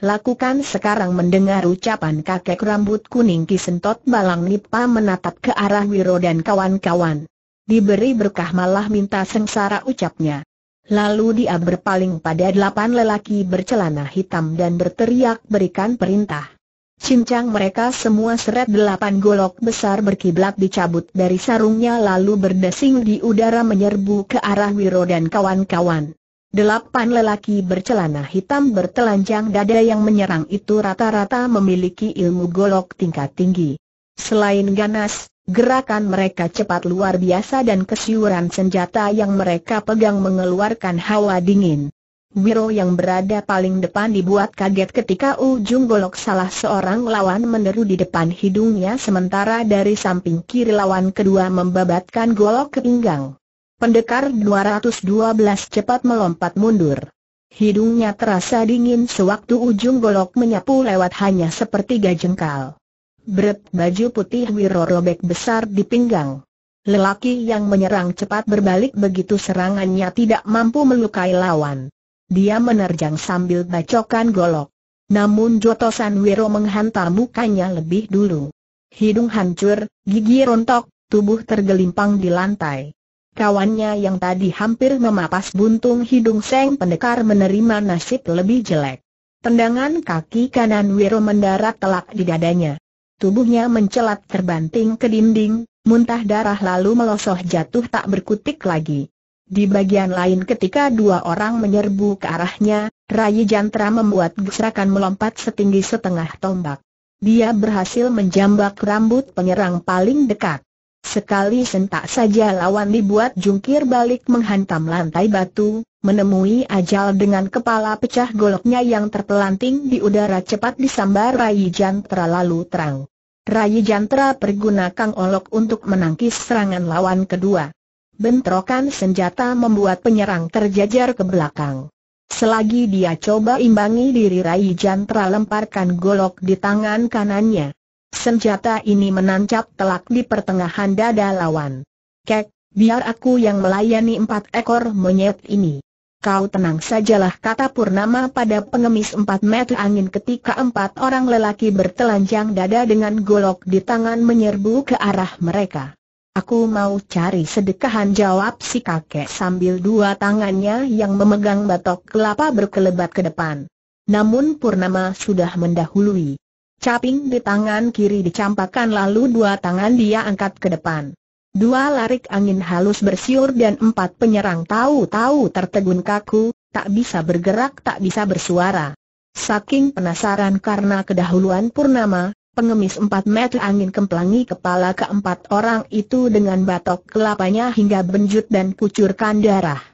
Speaker 1: Lakukan sekarang mendengar ucapan kakek rambut kuning Kisentot Balang Nipa menatap ke arah Wiro dan kawan-kawan. Diberi berkah malah minta sengsara ucapnya. Lalu dia berpaling pada delapan lelaki bercelana hitam dan berteriak berikan perintah. Cincang mereka semua seret delapan golok besar berkiblat dicabut dari sarungnya lalu berdesing di udara menyerbu ke arah Wiro dan kawan-kawan. Delapan lelaki bercelana hitam bertelanjang dada yang menyerang itu rata-rata memiliki ilmu golok tingkat tinggi. Selain ganas, gerakan mereka cepat luar biasa dan kesiuran senjata yang mereka pegang mengeluarkan hawa dingin. Wiro yang berada paling depan dibuat kaget ketika ujung golok salah seorang lawan meneru di depan hidungnya sementara dari samping kiri lawan kedua membabatkan golok ke pinggang. Pendekar 212 cepat melompat mundur. Hidungnya terasa dingin sewaktu ujung golok menyapu lewat hanya sepertiga jengkal. Bret baju putih Wiro robek besar di pinggang. Lelaki yang menyerang cepat berbalik begitu serangannya tidak mampu melukai lawan. Dia menerjang sambil bacokan golok. Namun jotosan Wiro menghantam mukanya lebih dulu. Hidung hancur, gigi rontok, tubuh tergelimpang di lantai. Kawannya yang tadi hampir memapas buntung hidung Seng Pendekar menerima nasib lebih jelek. Tendangan kaki kanan Wiro mendarat telak di dadanya. Tubuhnya mencelat terbanting ke dinding, muntah darah lalu melosoh jatuh tak berkutik lagi. Di bagian lain ketika dua orang menyerbu ke arahnya, Rai Jantra membuat gesrakan melompat setinggi setengah tombak. Dia berhasil menjambak rambut penyerang paling dekat. Sekali sentak saja lawan dibuat jungkir balik menghantam lantai batu, menemui ajal dengan kepala pecah goloknya yang terpelanting di udara cepat disambar Rai Jantra lalu terang. Rai Jantra pergunakan olok untuk menangkis serangan lawan kedua. Bentrokan senjata membuat penyerang terjajar ke belakang. Selagi dia coba imbangi diri Rai Jantra lemparkan golok di tangan kanannya. Senjata ini menancap telak di pertengahan dada lawan. Kek, biar aku yang melayani empat ekor monyet ini. Kau tenang sajalah kata Purnama pada pengemis empat meter angin ketika empat orang lelaki bertelanjang dada dengan golok di tangan menyerbu ke arah mereka. Aku mau cari sedekahan jawab si kakek sambil dua tangannya yang memegang batok kelapa berkelebat ke depan. Namun Purnama sudah mendahului. Caping di tangan kiri dicampakkan lalu dua tangan dia angkat ke depan. Dua larik angin halus bersiur dan empat penyerang tahu-tahu tertegun kaku, tak bisa bergerak tak bisa bersuara. Saking penasaran karena kedahuluan Purnama, pengemis empat meter angin kemplangi kepala keempat orang itu dengan batok kelapanya hingga benjut dan kucurkan darah.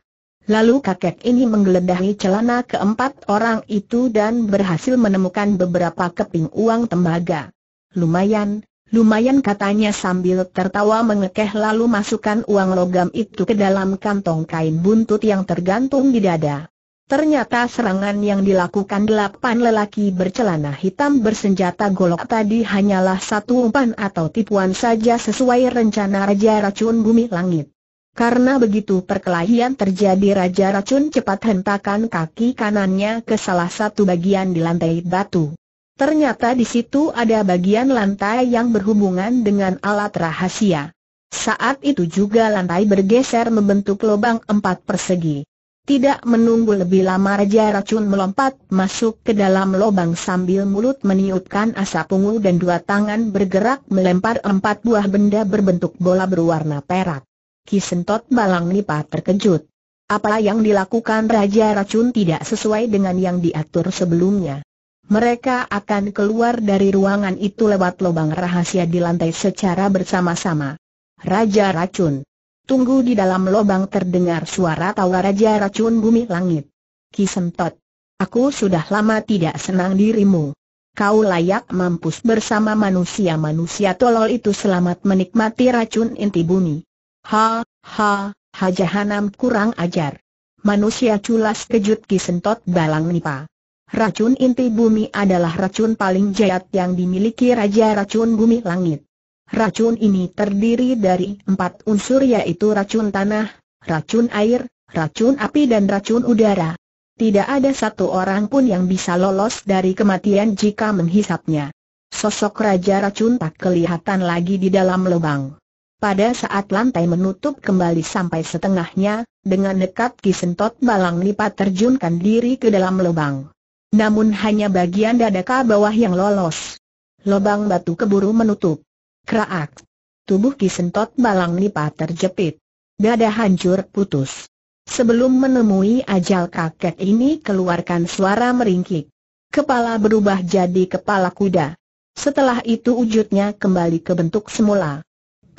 Speaker 1: Lalu kakek ini menggeledahi celana keempat orang itu dan berhasil menemukan beberapa keping uang tembaga. Lumayan, lumayan katanya sambil tertawa mengekeh lalu masukkan uang logam itu ke dalam kantong kain buntut yang tergantung di dada. Ternyata serangan yang dilakukan delapan lelaki bercelana hitam bersenjata golok tadi hanyalah satu umpan atau tipuan saja sesuai rencana Raja Racun Bumi Langit. Karena begitu perkelahian terjadi Raja Racun cepat hentakan kaki kanannya ke salah satu bagian di lantai batu. Ternyata di situ ada bagian lantai yang berhubungan dengan alat rahasia. Saat itu juga lantai bergeser membentuk lubang empat persegi. Tidak menunggu lebih lama Raja Racun melompat masuk ke dalam lubang sambil mulut meniupkan asap ungu dan dua tangan bergerak melempar empat buah benda berbentuk bola berwarna perak. Kisentot Balang Nipa terkejut. Apa yang dilakukan Raja Racun tidak sesuai dengan yang diatur sebelumnya. Mereka akan keluar dari ruangan itu lewat lubang rahasia di lantai secara bersama-sama. Raja Racun. Tunggu di dalam lubang terdengar suara tawa Raja Racun Bumi Langit. Kisentot. Aku sudah lama tidak senang dirimu. Kau layak mampus bersama manusia-manusia tolol itu selamat menikmati racun inti bumi. Ha, ha, Hajahanam kurang ajar. Manusia culas kejut kisentot balang nipa. Racun inti bumi adalah racun paling jahat yang dimiliki Raja Racun Bumi Langit. Racun ini terdiri dari empat unsur yaitu racun tanah, racun air, racun api dan racun udara. Tidak ada satu orang pun yang bisa lolos dari kematian jika menghisapnya. Sosok Raja Racun tak kelihatan lagi di dalam lubang. Pada saat lantai menutup kembali sampai setengahnya, dengan dekat kisentot balang lipat terjunkan diri ke dalam lubang. Namun hanya bagian dada ke bawah yang lolos. Lubang batu keburu menutup. Kraak. Tubuh kisentot balang lipat terjepit. Dada hancur putus. Sebelum menemui ajal kakek ini keluarkan suara meringkik. Kepala berubah jadi kepala kuda. Setelah itu wujudnya kembali ke bentuk semula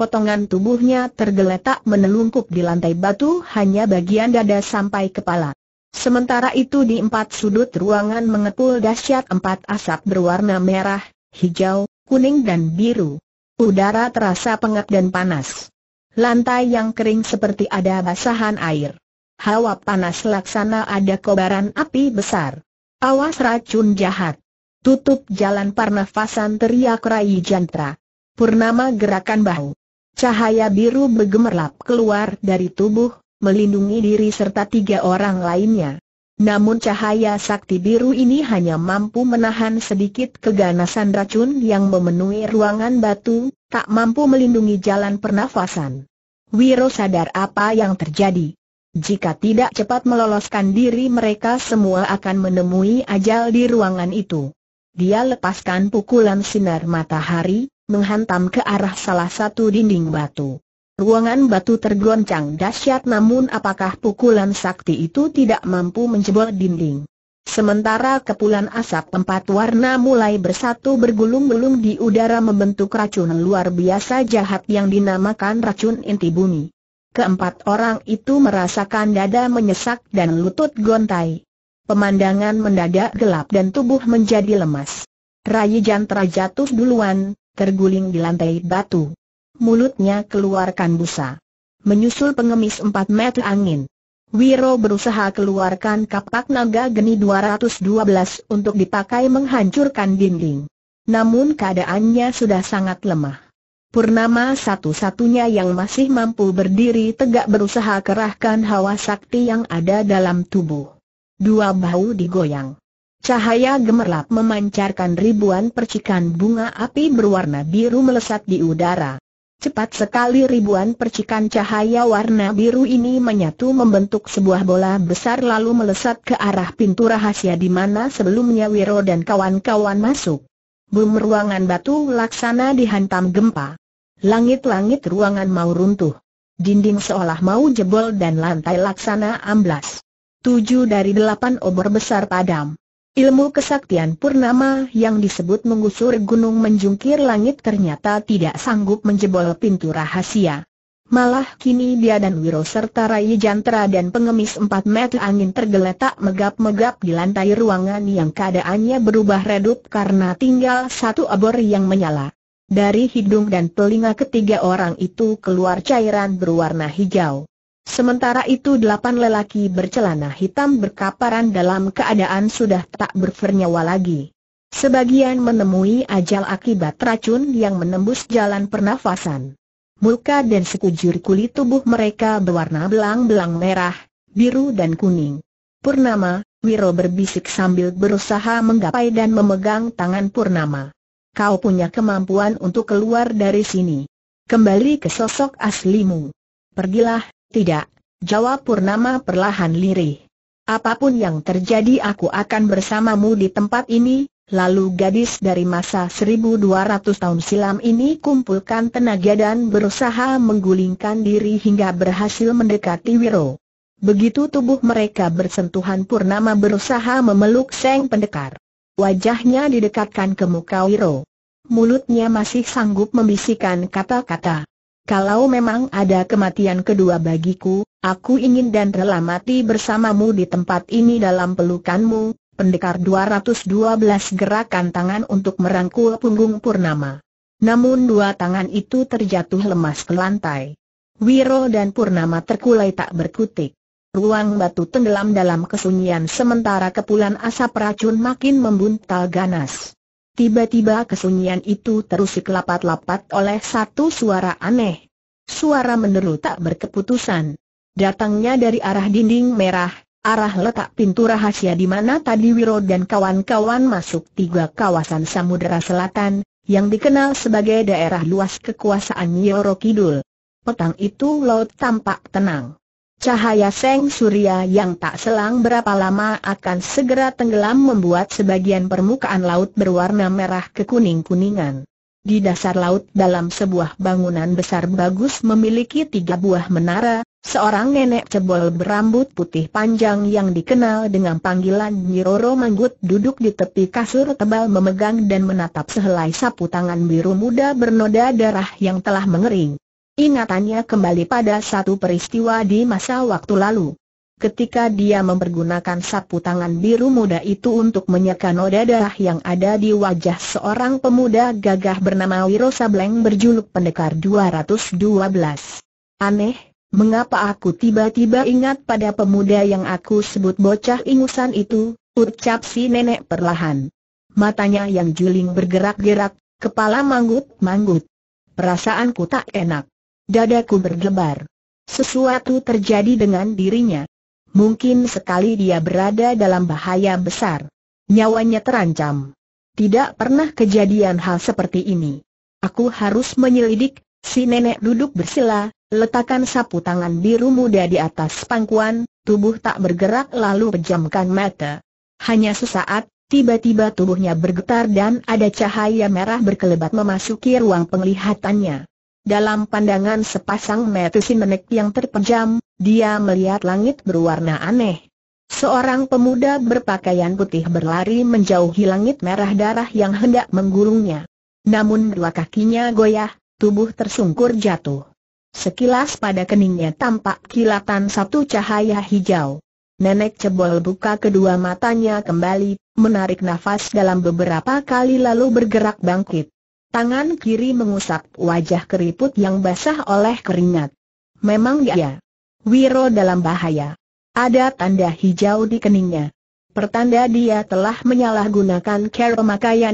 Speaker 1: potongan tubuhnya tergeletak menelungkup di lantai batu hanya bagian dada sampai kepala. Sementara itu di empat sudut ruangan mengepul dahsyat empat asap berwarna merah, hijau, kuning dan biru. Udara terasa pengap dan panas. Lantai yang kering seperti ada basahan air. Hawa panas laksana ada kobaran api besar. Awas racun jahat. Tutup jalan pernafasan, teriak Rai Jantra. Purnama gerakan bahu. Cahaya biru bergemerlap keluar dari tubuh, melindungi diri serta tiga orang lainnya. Namun cahaya sakti biru ini hanya mampu menahan sedikit keganasan racun yang memenuhi ruangan batu, tak mampu melindungi jalan pernafasan. Wiro sadar apa yang terjadi. Jika tidak cepat meloloskan diri mereka semua akan menemui ajal di ruangan itu. Dia lepaskan pukulan sinar matahari, menghantam ke arah salah satu dinding batu. Ruangan batu tergoncang dahsyat namun apakah pukulan sakti itu tidak mampu menjebol dinding. Sementara kepulan asap empat warna mulai bersatu bergulung-gulung di udara membentuk racun luar biasa jahat yang dinamakan racun inti bumi. Keempat orang itu merasakan dada menyesak dan lutut gontai. Pemandangan mendadak gelap dan tubuh menjadi lemas. Rai Jantra jatuh duluan, terguling di lantai batu. Mulutnya keluarkan busa. Menyusul pengemis empat meter angin. Wiro berusaha keluarkan kapak naga geni 212 untuk dipakai menghancurkan dinding. Namun keadaannya sudah sangat lemah. Purnama satu-satunya yang masih mampu berdiri tegak berusaha kerahkan hawa sakti yang ada dalam tubuh. Dua bahu digoyang. Cahaya gemerlap memancarkan ribuan percikan bunga api berwarna biru melesat di udara. Cepat sekali ribuan percikan cahaya warna biru ini menyatu membentuk sebuah bola besar lalu melesat ke arah pintu rahasia di mana sebelumnya Wiro dan kawan-kawan masuk. Bum ruangan batu laksana dihantam gempa. Langit-langit ruangan mau runtuh. Dinding seolah mau jebol dan lantai laksana amblas. Tujuh dari delapan obor besar padam. Ilmu kesaktian Purnama yang disebut mengusur gunung menjungkir langit ternyata tidak sanggup menjebol pintu rahasia. Malah kini dia dan Wiro serta Rai Jantara dan pengemis empat meter angin tergeletak megap-megap di lantai ruangan yang keadaannya berubah redup karena tinggal satu abor yang menyala. Dari hidung dan telinga ketiga orang itu keluar cairan berwarna hijau. Sementara itu delapan lelaki bercelana hitam berkaparan dalam keadaan sudah tak bernyawa lagi. Sebagian menemui ajal akibat racun yang menembus jalan pernafasan. Muka dan sekujur kulit tubuh mereka berwarna belang-belang merah, biru dan kuning. Purnama, Wiro berbisik sambil berusaha menggapai dan memegang tangan Purnama. Kau punya kemampuan untuk keluar dari sini. Kembali ke sosok aslimu. Pergilah, tidak, jawab Purnama perlahan lirih. Apapun yang terjadi aku akan bersamamu di tempat ini, lalu gadis dari masa 1200 tahun silam ini kumpulkan tenaga dan berusaha menggulingkan diri hingga berhasil mendekati Wiro. Begitu tubuh mereka bersentuhan Purnama berusaha memeluk Seng Pendekar. Wajahnya didekatkan ke muka Wiro. Mulutnya masih sanggup membisikkan kata-kata. Kalau memang ada kematian kedua bagiku, aku ingin dan rela mati bersamamu di tempat ini dalam pelukanmu, pendekar 212 gerakan tangan untuk merangkul punggung Purnama. Namun dua tangan itu terjatuh lemas ke lantai. Wiro dan Purnama terkulai tak berkutik. Ruang batu tenggelam dalam kesunyian sementara kepulan asap racun makin membuntal ganas. Tiba-tiba kesunyian itu terusik lapat-lapat oleh satu suara aneh. Suara meneru tak berkeputusan. Datangnya dari arah dinding merah, arah letak pintu rahasia di mana tadi Wiro dan kawan-kawan masuk tiga kawasan samudera selatan, yang dikenal sebagai daerah luas kekuasaan Yoro Kidul. Petang itu laut tampak tenang. Cahaya Seng Surya yang tak selang berapa lama akan segera tenggelam membuat sebagian permukaan laut berwarna merah kekuning-kuningan. Di dasar laut dalam sebuah bangunan besar bagus memiliki tiga buah menara, seorang nenek cebol berambut putih panjang yang dikenal dengan panggilan Nyiroro Manggut duduk di tepi kasur tebal memegang dan menatap sehelai sapu tangan biru muda bernoda darah yang telah mengering. Ingatannya kembali pada satu peristiwa di masa waktu lalu. Ketika dia mempergunakan sapu tangan biru muda itu untuk menyeka noda darah yang ada di wajah seorang pemuda gagah bernama Wiro Sableng berjuluk Pendekar 212. Aneh, mengapa aku tiba-tiba ingat pada pemuda yang aku sebut bocah ingusan itu, ucap si nenek perlahan. Matanya yang juling bergerak-gerak, kepala manggut-manggut. Perasaanku tak enak. Dadaku berdebar. Sesuatu terjadi dengan dirinya. Mungkin sekali dia berada dalam bahaya besar. Nyawanya terancam. Tidak pernah kejadian hal seperti ini. Aku harus menyelidik, si nenek duduk bersila, letakkan sapu tangan biru muda di atas pangkuan, tubuh tak bergerak lalu pejamkan mata. Hanya sesaat, tiba-tiba tubuhnya bergetar dan ada cahaya merah berkelebat memasuki ruang penglihatannya. Dalam pandangan sepasang mata menek yang terpejam, dia melihat langit berwarna aneh. Seorang pemuda berpakaian putih berlari menjauhi langit merah darah yang hendak menggurungnya. Namun dua kakinya goyah, tubuh tersungkur jatuh. Sekilas pada keningnya tampak kilatan satu cahaya hijau. Nenek cebol buka kedua matanya kembali, menarik nafas dalam beberapa kali lalu bergerak bangkit. Tangan kiri mengusap wajah keriput yang basah oleh keringat. Memang dia. Ya, ya. Wiro dalam bahaya. Ada tanda hijau di keningnya. Pertanda dia telah menyalahgunakan cara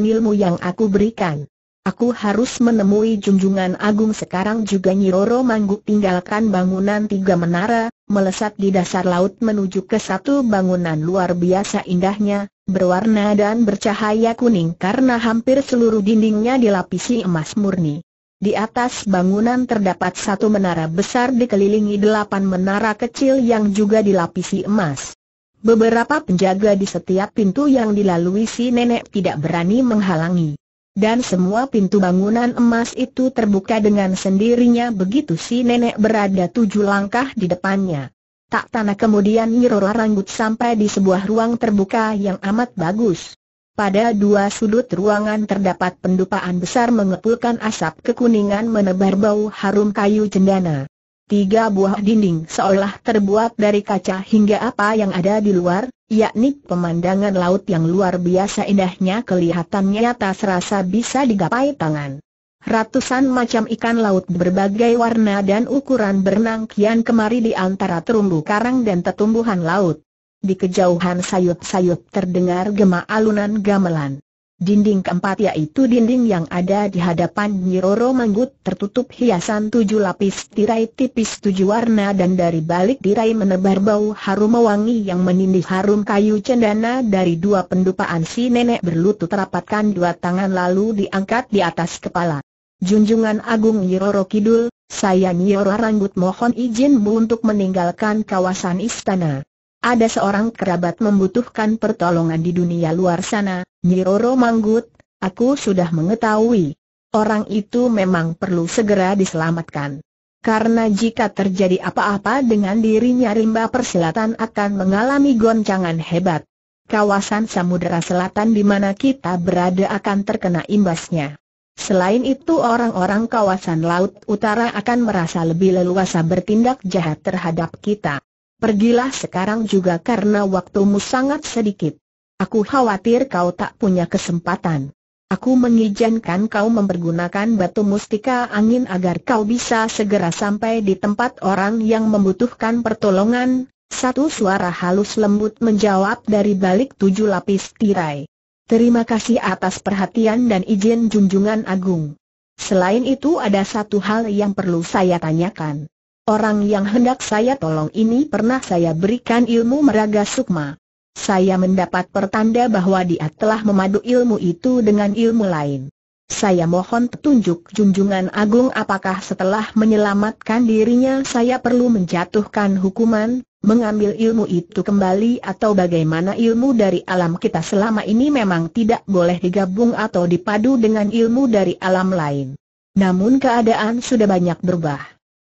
Speaker 1: ilmu yang aku berikan. Aku harus menemui junjungan agung sekarang juga Nyiroro Mangguk tinggalkan bangunan tiga menara, melesat di dasar laut menuju ke satu bangunan luar biasa indahnya, berwarna dan bercahaya kuning karena hampir seluruh dindingnya dilapisi emas murni. Di atas bangunan terdapat satu menara besar dikelilingi delapan menara kecil yang juga dilapisi emas. Beberapa penjaga di setiap pintu yang dilalui si nenek tidak berani menghalangi. Dan semua pintu bangunan emas itu terbuka dengan sendirinya begitu si nenek berada tujuh langkah di depannya. Tak tanah kemudian Nyiroro Rambut sampai di sebuah ruang terbuka yang amat bagus. Pada dua sudut ruangan terdapat pendupaan besar mengepulkan asap kekuningan menebar bau harum kayu cendana. Tiga buah dinding seolah terbuat dari kaca hingga apa yang ada di luar, yakni pemandangan laut yang luar biasa indahnya kelihatannya tak serasa bisa digapai tangan. Ratusan macam ikan laut berbagai warna dan ukuran berenang kian kemari di antara terumbu karang dan tetumbuhan laut. Di kejauhan sayup-sayup terdengar gema alunan gamelan. Dinding keempat yaitu dinding yang ada di hadapan Nyiroro Manggut tertutup hiasan tujuh lapis tirai tipis tujuh warna dan dari balik tirai menebar bau harum wangi yang menindih harum kayu cendana dari dua pendupaan si nenek berlutut rapatkan dua tangan lalu diangkat di atas kepala. Junjungan Agung Nyi Roro Kidul, saya Nyi Roro Ranggut mohon izinmu untuk meninggalkan kawasan istana. Ada seorang kerabat membutuhkan pertolongan di dunia luar sana, Nyi Roro Manggut, aku sudah mengetahui. Orang itu memang perlu segera diselamatkan. Karena jika terjadi apa-apa dengan dirinya rimba persilatan akan mengalami goncangan hebat. Kawasan Samudera Selatan di mana kita berada akan terkena imbasnya. Selain itu orang-orang kawasan Laut Utara akan merasa lebih leluasa bertindak jahat terhadap kita. Pergilah sekarang juga karena waktumu sangat sedikit. Aku khawatir kau tak punya kesempatan. Aku mengizinkan kau mempergunakan batu mustika angin agar kau bisa segera sampai di tempat orang yang membutuhkan pertolongan. Satu suara halus lembut menjawab dari balik tujuh lapis tirai. Terima kasih atas perhatian dan izin junjungan agung. Selain itu ada satu hal yang perlu saya tanyakan. Orang yang hendak saya tolong ini pernah saya berikan ilmu meraga sukma. Saya mendapat pertanda bahwa dia telah memadu ilmu itu dengan ilmu lain. Saya mohon petunjuk junjungan agung apakah setelah menyelamatkan dirinya saya perlu menjatuhkan hukuman, mengambil ilmu itu kembali atau bagaimana ilmu dari alam kita selama ini memang tidak boleh digabung atau dipadu dengan ilmu dari alam lain. Namun keadaan sudah banyak berubah.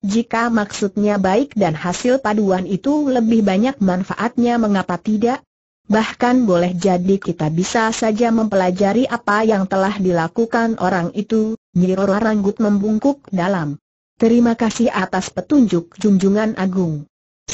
Speaker 1: Jika maksudnya baik dan hasil paduan itu lebih banyak manfaatnya mengapa tidak? Bahkan boleh jadi kita bisa saja mempelajari apa yang telah dilakukan orang itu, Nyiroro Ranggut membungkuk dalam. Terima kasih atas petunjuk junjungan agung.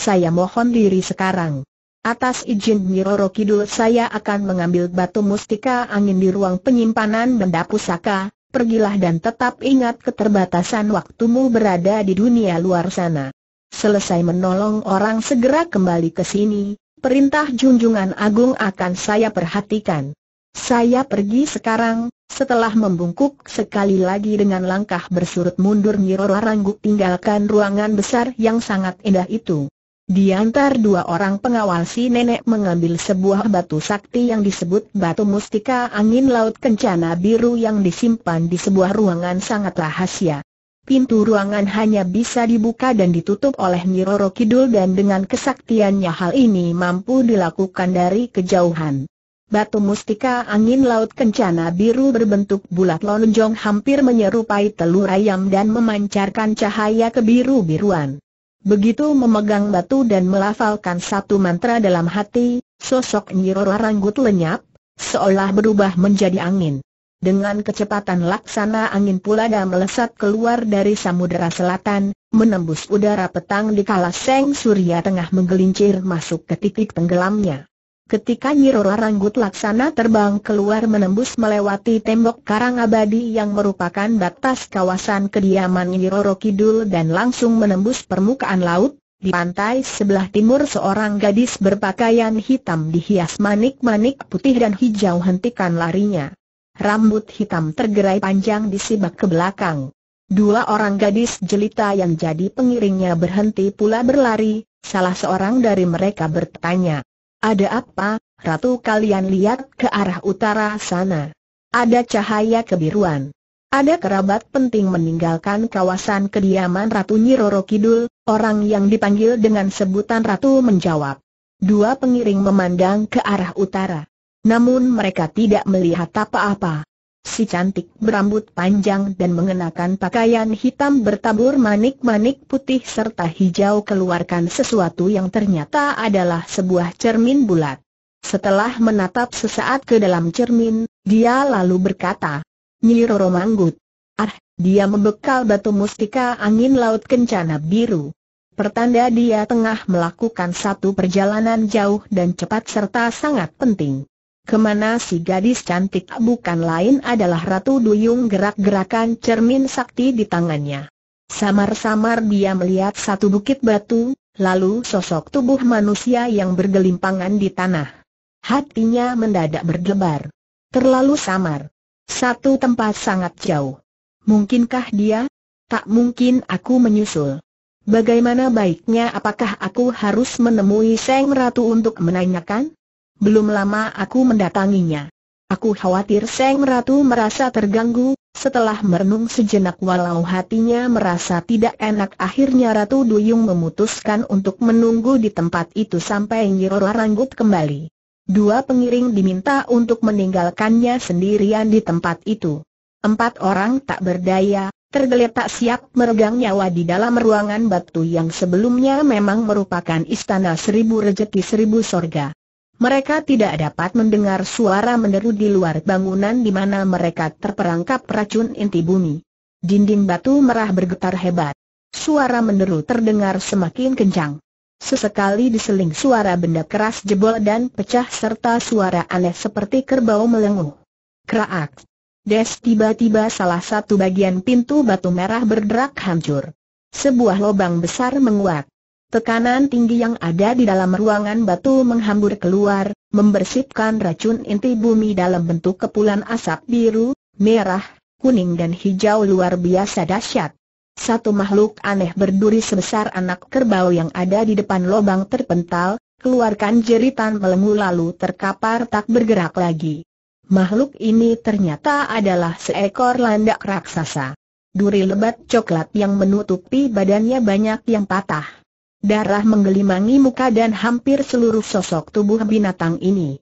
Speaker 1: Saya mohon diri sekarang. Atas izin Nyiroro Kidul saya akan mengambil batu mustika angin di ruang penyimpanan benda pusaka, pergilah dan tetap ingat keterbatasan waktumu berada di dunia luar sana. Selesai menolong orang segera kembali ke sini, perintah junjungan agung akan saya perhatikan. Saya pergi sekarang, setelah membungkuk sekali lagi dengan langkah bersurut mundur Nyiroro Rangguk tinggalkan ruangan besar yang sangat indah itu. Di antar dua orang pengawal si nenek mengambil sebuah batu sakti yang disebut batu mustika angin laut kencana biru yang disimpan di sebuah ruangan sangat rahasia. Pintu ruangan hanya bisa dibuka dan ditutup oleh Nyiroro Kidul dan dengan kesaktiannya hal ini mampu dilakukan dari kejauhan. Batu mustika angin laut kencana biru berbentuk bulat lonjong hampir menyerupai telur ayam dan memancarkan cahaya kebiru-biruan. Begitu memegang batu dan melafalkan satu mantra dalam hati, sosok Nyirora Ranggut lenyap, seolah berubah menjadi angin. Dengan kecepatan laksana angin pula, dia melesat keluar dari samudera selatan, menembus udara petang di kala seng surya tengah menggelincir masuk ke titik tenggelamnya ketika Nyirora Ranggut Laksana terbang keluar menembus melewati tembok karang abadi yang merupakan batas kawasan kediaman Nyiroro Kidul dan langsung menembus permukaan laut, di pantai sebelah timur seorang gadis berpakaian hitam dihias manik-manik putih dan hijau hentikan larinya. Rambut hitam tergerai panjang disibak ke belakang. Dua orang gadis jelita yang jadi pengiringnya berhenti pula berlari, salah seorang dari mereka bertanya, ada apa, Ratu kalian lihat ke arah utara sana. Ada cahaya kebiruan. Ada kerabat penting meninggalkan kawasan kediaman Ratu Nyiroro Kidul, orang yang dipanggil dengan sebutan Ratu menjawab. Dua pengiring memandang ke arah utara. Namun mereka tidak melihat apa-apa. Si cantik berambut panjang dan mengenakan pakaian hitam bertabur manik-manik putih serta hijau keluarkan sesuatu yang ternyata adalah sebuah cermin bulat. Setelah menatap sesaat ke dalam cermin, dia lalu berkata, Roro Manggut. Ah, dia membekal batu mustika angin laut kencana biru. Pertanda dia tengah melakukan satu perjalanan jauh dan cepat serta sangat penting. Kemana si gadis cantik bukan lain adalah Ratu Duyung gerak-gerakan cermin sakti di tangannya. Samar-samar dia melihat satu bukit batu, lalu sosok tubuh manusia yang bergelimpangan di tanah. Hatinya mendadak berdebar. Terlalu samar. Satu tempat sangat jauh. Mungkinkah dia? Tak mungkin aku menyusul. Bagaimana baiknya apakah aku harus menemui Seng Ratu untuk menanyakan? belum lama aku mendatanginya. Aku khawatir Seng Ratu merasa terganggu, setelah merenung sejenak walau hatinya merasa tidak enak akhirnya Ratu Duyung memutuskan untuk menunggu di tempat itu sampai Nyirora Ranggut kembali. Dua pengiring diminta untuk meninggalkannya sendirian di tempat itu. Empat orang tak berdaya, tergeletak siap meregang nyawa di dalam ruangan batu yang sebelumnya memang merupakan istana seribu rejeki seribu sorga. Mereka tidak dapat mendengar suara meneru di luar bangunan di mana mereka terperangkap racun inti bumi. Dinding batu merah bergetar hebat. Suara meneru terdengar semakin kencang. Sesekali diseling suara benda keras jebol dan pecah serta suara aneh seperti kerbau melenguh. Kraak. Des tiba-tiba salah satu bagian pintu batu merah berderak hancur. Sebuah lubang besar menguat. Tekanan tinggi yang ada di dalam ruangan batu menghambur keluar, membersihkan racun inti bumi dalam bentuk kepulan asap biru, merah, kuning dan hijau luar biasa dahsyat. Satu makhluk aneh berduri sebesar anak kerbau yang ada di depan lubang terpental, keluarkan jeritan melengu lalu terkapar tak bergerak lagi. Makhluk ini ternyata adalah seekor landak raksasa. Duri lebat coklat yang menutupi badannya banyak yang patah. Darah menggelimangi muka dan hampir seluruh sosok tubuh binatang ini.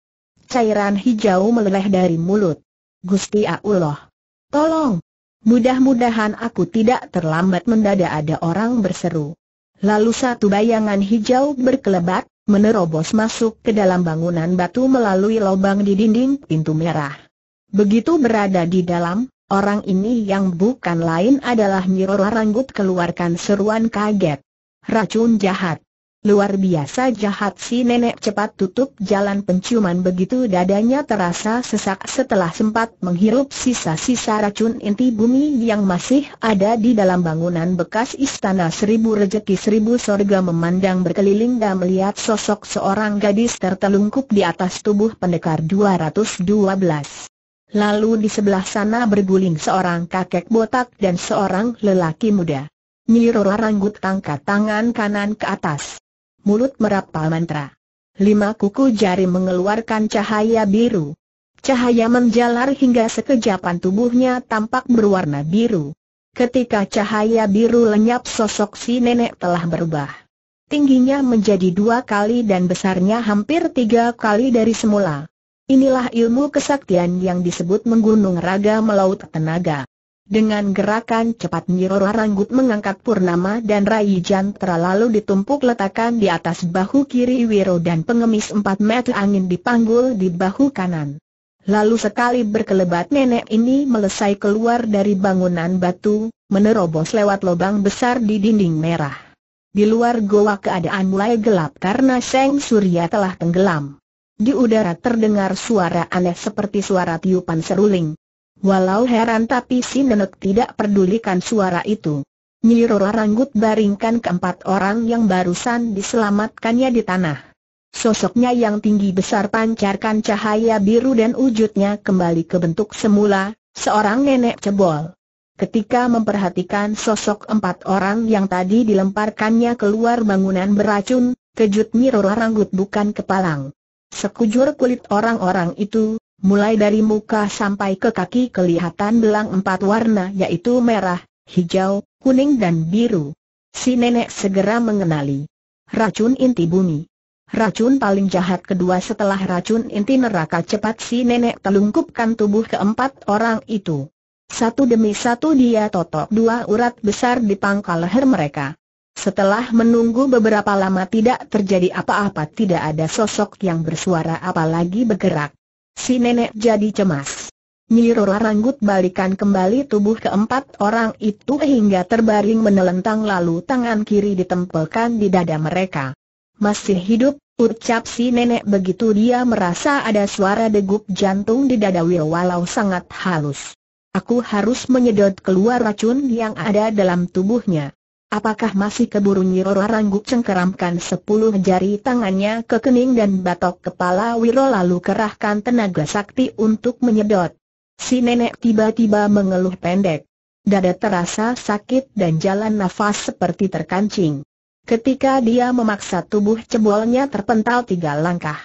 Speaker 1: Cairan hijau meleleh dari mulut. Gusti Allah. Tolong. Mudah-mudahan aku tidak terlambat mendadak ada orang berseru. Lalu satu bayangan hijau berkelebat, menerobos masuk ke dalam bangunan batu melalui lubang di dinding pintu merah. Begitu berada di dalam, orang ini yang bukan lain adalah Nyiroro Ranggut keluarkan seruan kaget. Racun jahat. Luar biasa jahat si nenek cepat tutup jalan penciuman begitu dadanya terasa sesak setelah sempat menghirup sisa-sisa racun inti bumi yang masih ada di dalam bangunan bekas istana seribu rejeki seribu sorga memandang berkeliling dan melihat sosok seorang gadis tertelungkup di atas tubuh pendekar 212. Lalu di sebelah sana berguling seorang kakek botak dan seorang lelaki muda. Nyi Ranggut angkat tangan kanan ke atas. Mulut merapal mantra. Lima kuku jari mengeluarkan cahaya biru. Cahaya menjalar hingga sekejapan tubuhnya tampak berwarna biru. Ketika cahaya biru lenyap sosok si nenek telah berubah. Tingginya menjadi dua kali dan besarnya hampir tiga kali dari semula. Inilah ilmu kesaktian yang disebut menggunung raga melaut tenaga. Dengan gerakan cepat Nyiro Ranggut mengangkat Purnama dan Rai Jantra lalu ditumpuk letakkan di atas bahu kiri Wiro dan pengemis empat meter angin dipanggul di bahu kanan. Lalu sekali berkelebat nenek ini melesai keluar dari bangunan batu, menerobos lewat lubang besar di dinding merah. Di luar goa keadaan mulai gelap karena Seng Surya telah tenggelam. Di udara terdengar suara aneh seperti suara tiupan seruling. Walau heran tapi si nenek tidak pedulikan suara itu. Nyirora Ranggut baringkan keempat orang yang barusan diselamatkannya di tanah. Sosoknya yang tinggi besar pancarkan cahaya biru dan wujudnya kembali ke bentuk semula, seorang nenek cebol. Ketika memperhatikan sosok empat orang yang tadi dilemparkannya keluar bangunan beracun, kejut Nyirora Ranggut bukan kepalang. Sekujur kulit orang-orang itu, mulai dari muka sampai ke kaki kelihatan belang empat warna yaitu merah, hijau, kuning dan biru. Si nenek segera mengenali racun inti bumi. Racun paling jahat kedua setelah racun inti neraka cepat si nenek telungkupkan tubuh keempat orang itu. Satu demi satu dia totok dua urat besar di pangkal leher mereka. Setelah menunggu beberapa lama tidak terjadi apa-apa tidak ada sosok yang bersuara apalagi bergerak. Si nenek jadi cemas. Nyirora Ranggut balikan kembali tubuh keempat orang itu hingga terbaring menelentang lalu tangan kiri ditempelkan di dada mereka. Masih hidup, ucap si nenek begitu dia merasa ada suara degup jantung di dada Wil walau sangat halus. Aku harus menyedot keluar racun yang ada dalam tubuhnya. Apakah masih keburu Nyirora Ranggu cengkeramkan sepuluh jari tangannya ke kening dan batok kepala Wiro lalu kerahkan tenaga sakti untuk menyedot. Si nenek tiba-tiba mengeluh pendek. Dada terasa sakit dan jalan nafas seperti terkancing. Ketika dia memaksa tubuh cebolnya terpental tiga langkah.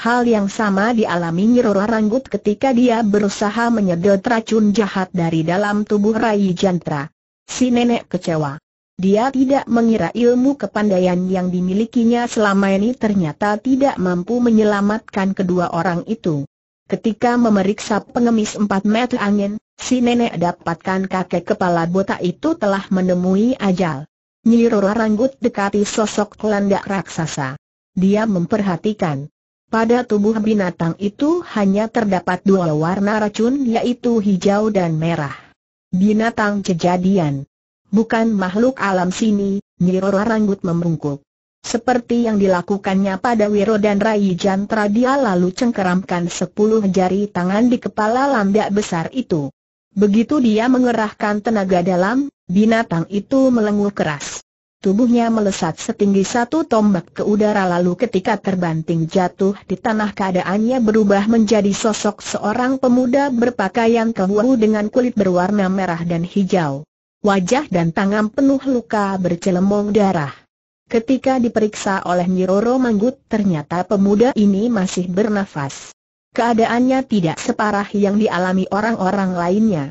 Speaker 1: Hal yang sama dialami Nyirora Ranggut ketika dia berusaha menyedot racun jahat dari dalam tubuh Rai Jantra. Si nenek kecewa. Dia tidak mengira ilmu kepandaian yang dimilikinya selama ini ternyata tidak mampu menyelamatkan kedua orang itu. Ketika memeriksa pengemis empat meter angin, si nenek dapatkan kakek kepala botak itu telah menemui ajal. Nyirora Ranggut dekati sosok kelandak raksasa. Dia memperhatikan. Pada tubuh binatang itu hanya terdapat dua warna racun yaitu hijau dan merah. Binatang kejadian bukan makhluk alam sini, Nirora Ranggut membungkuk. Seperti yang dilakukannya pada Wiro dan Rai Jantra dia lalu cengkeramkan sepuluh jari tangan di kepala landak besar itu. Begitu dia mengerahkan tenaga dalam, binatang itu melenguh keras. Tubuhnya melesat setinggi satu tombak ke udara lalu ketika terbanting jatuh di tanah keadaannya berubah menjadi sosok seorang pemuda berpakaian kewu dengan kulit berwarna merah dan hijau wajah dan tangan penuh luka bercelemong darah. Ketika diperiksa oleh Niroro Manggut ternyata pemuda ini masih bernafas. Keadaannya tidak separah yang dialami orang-orang lainnya.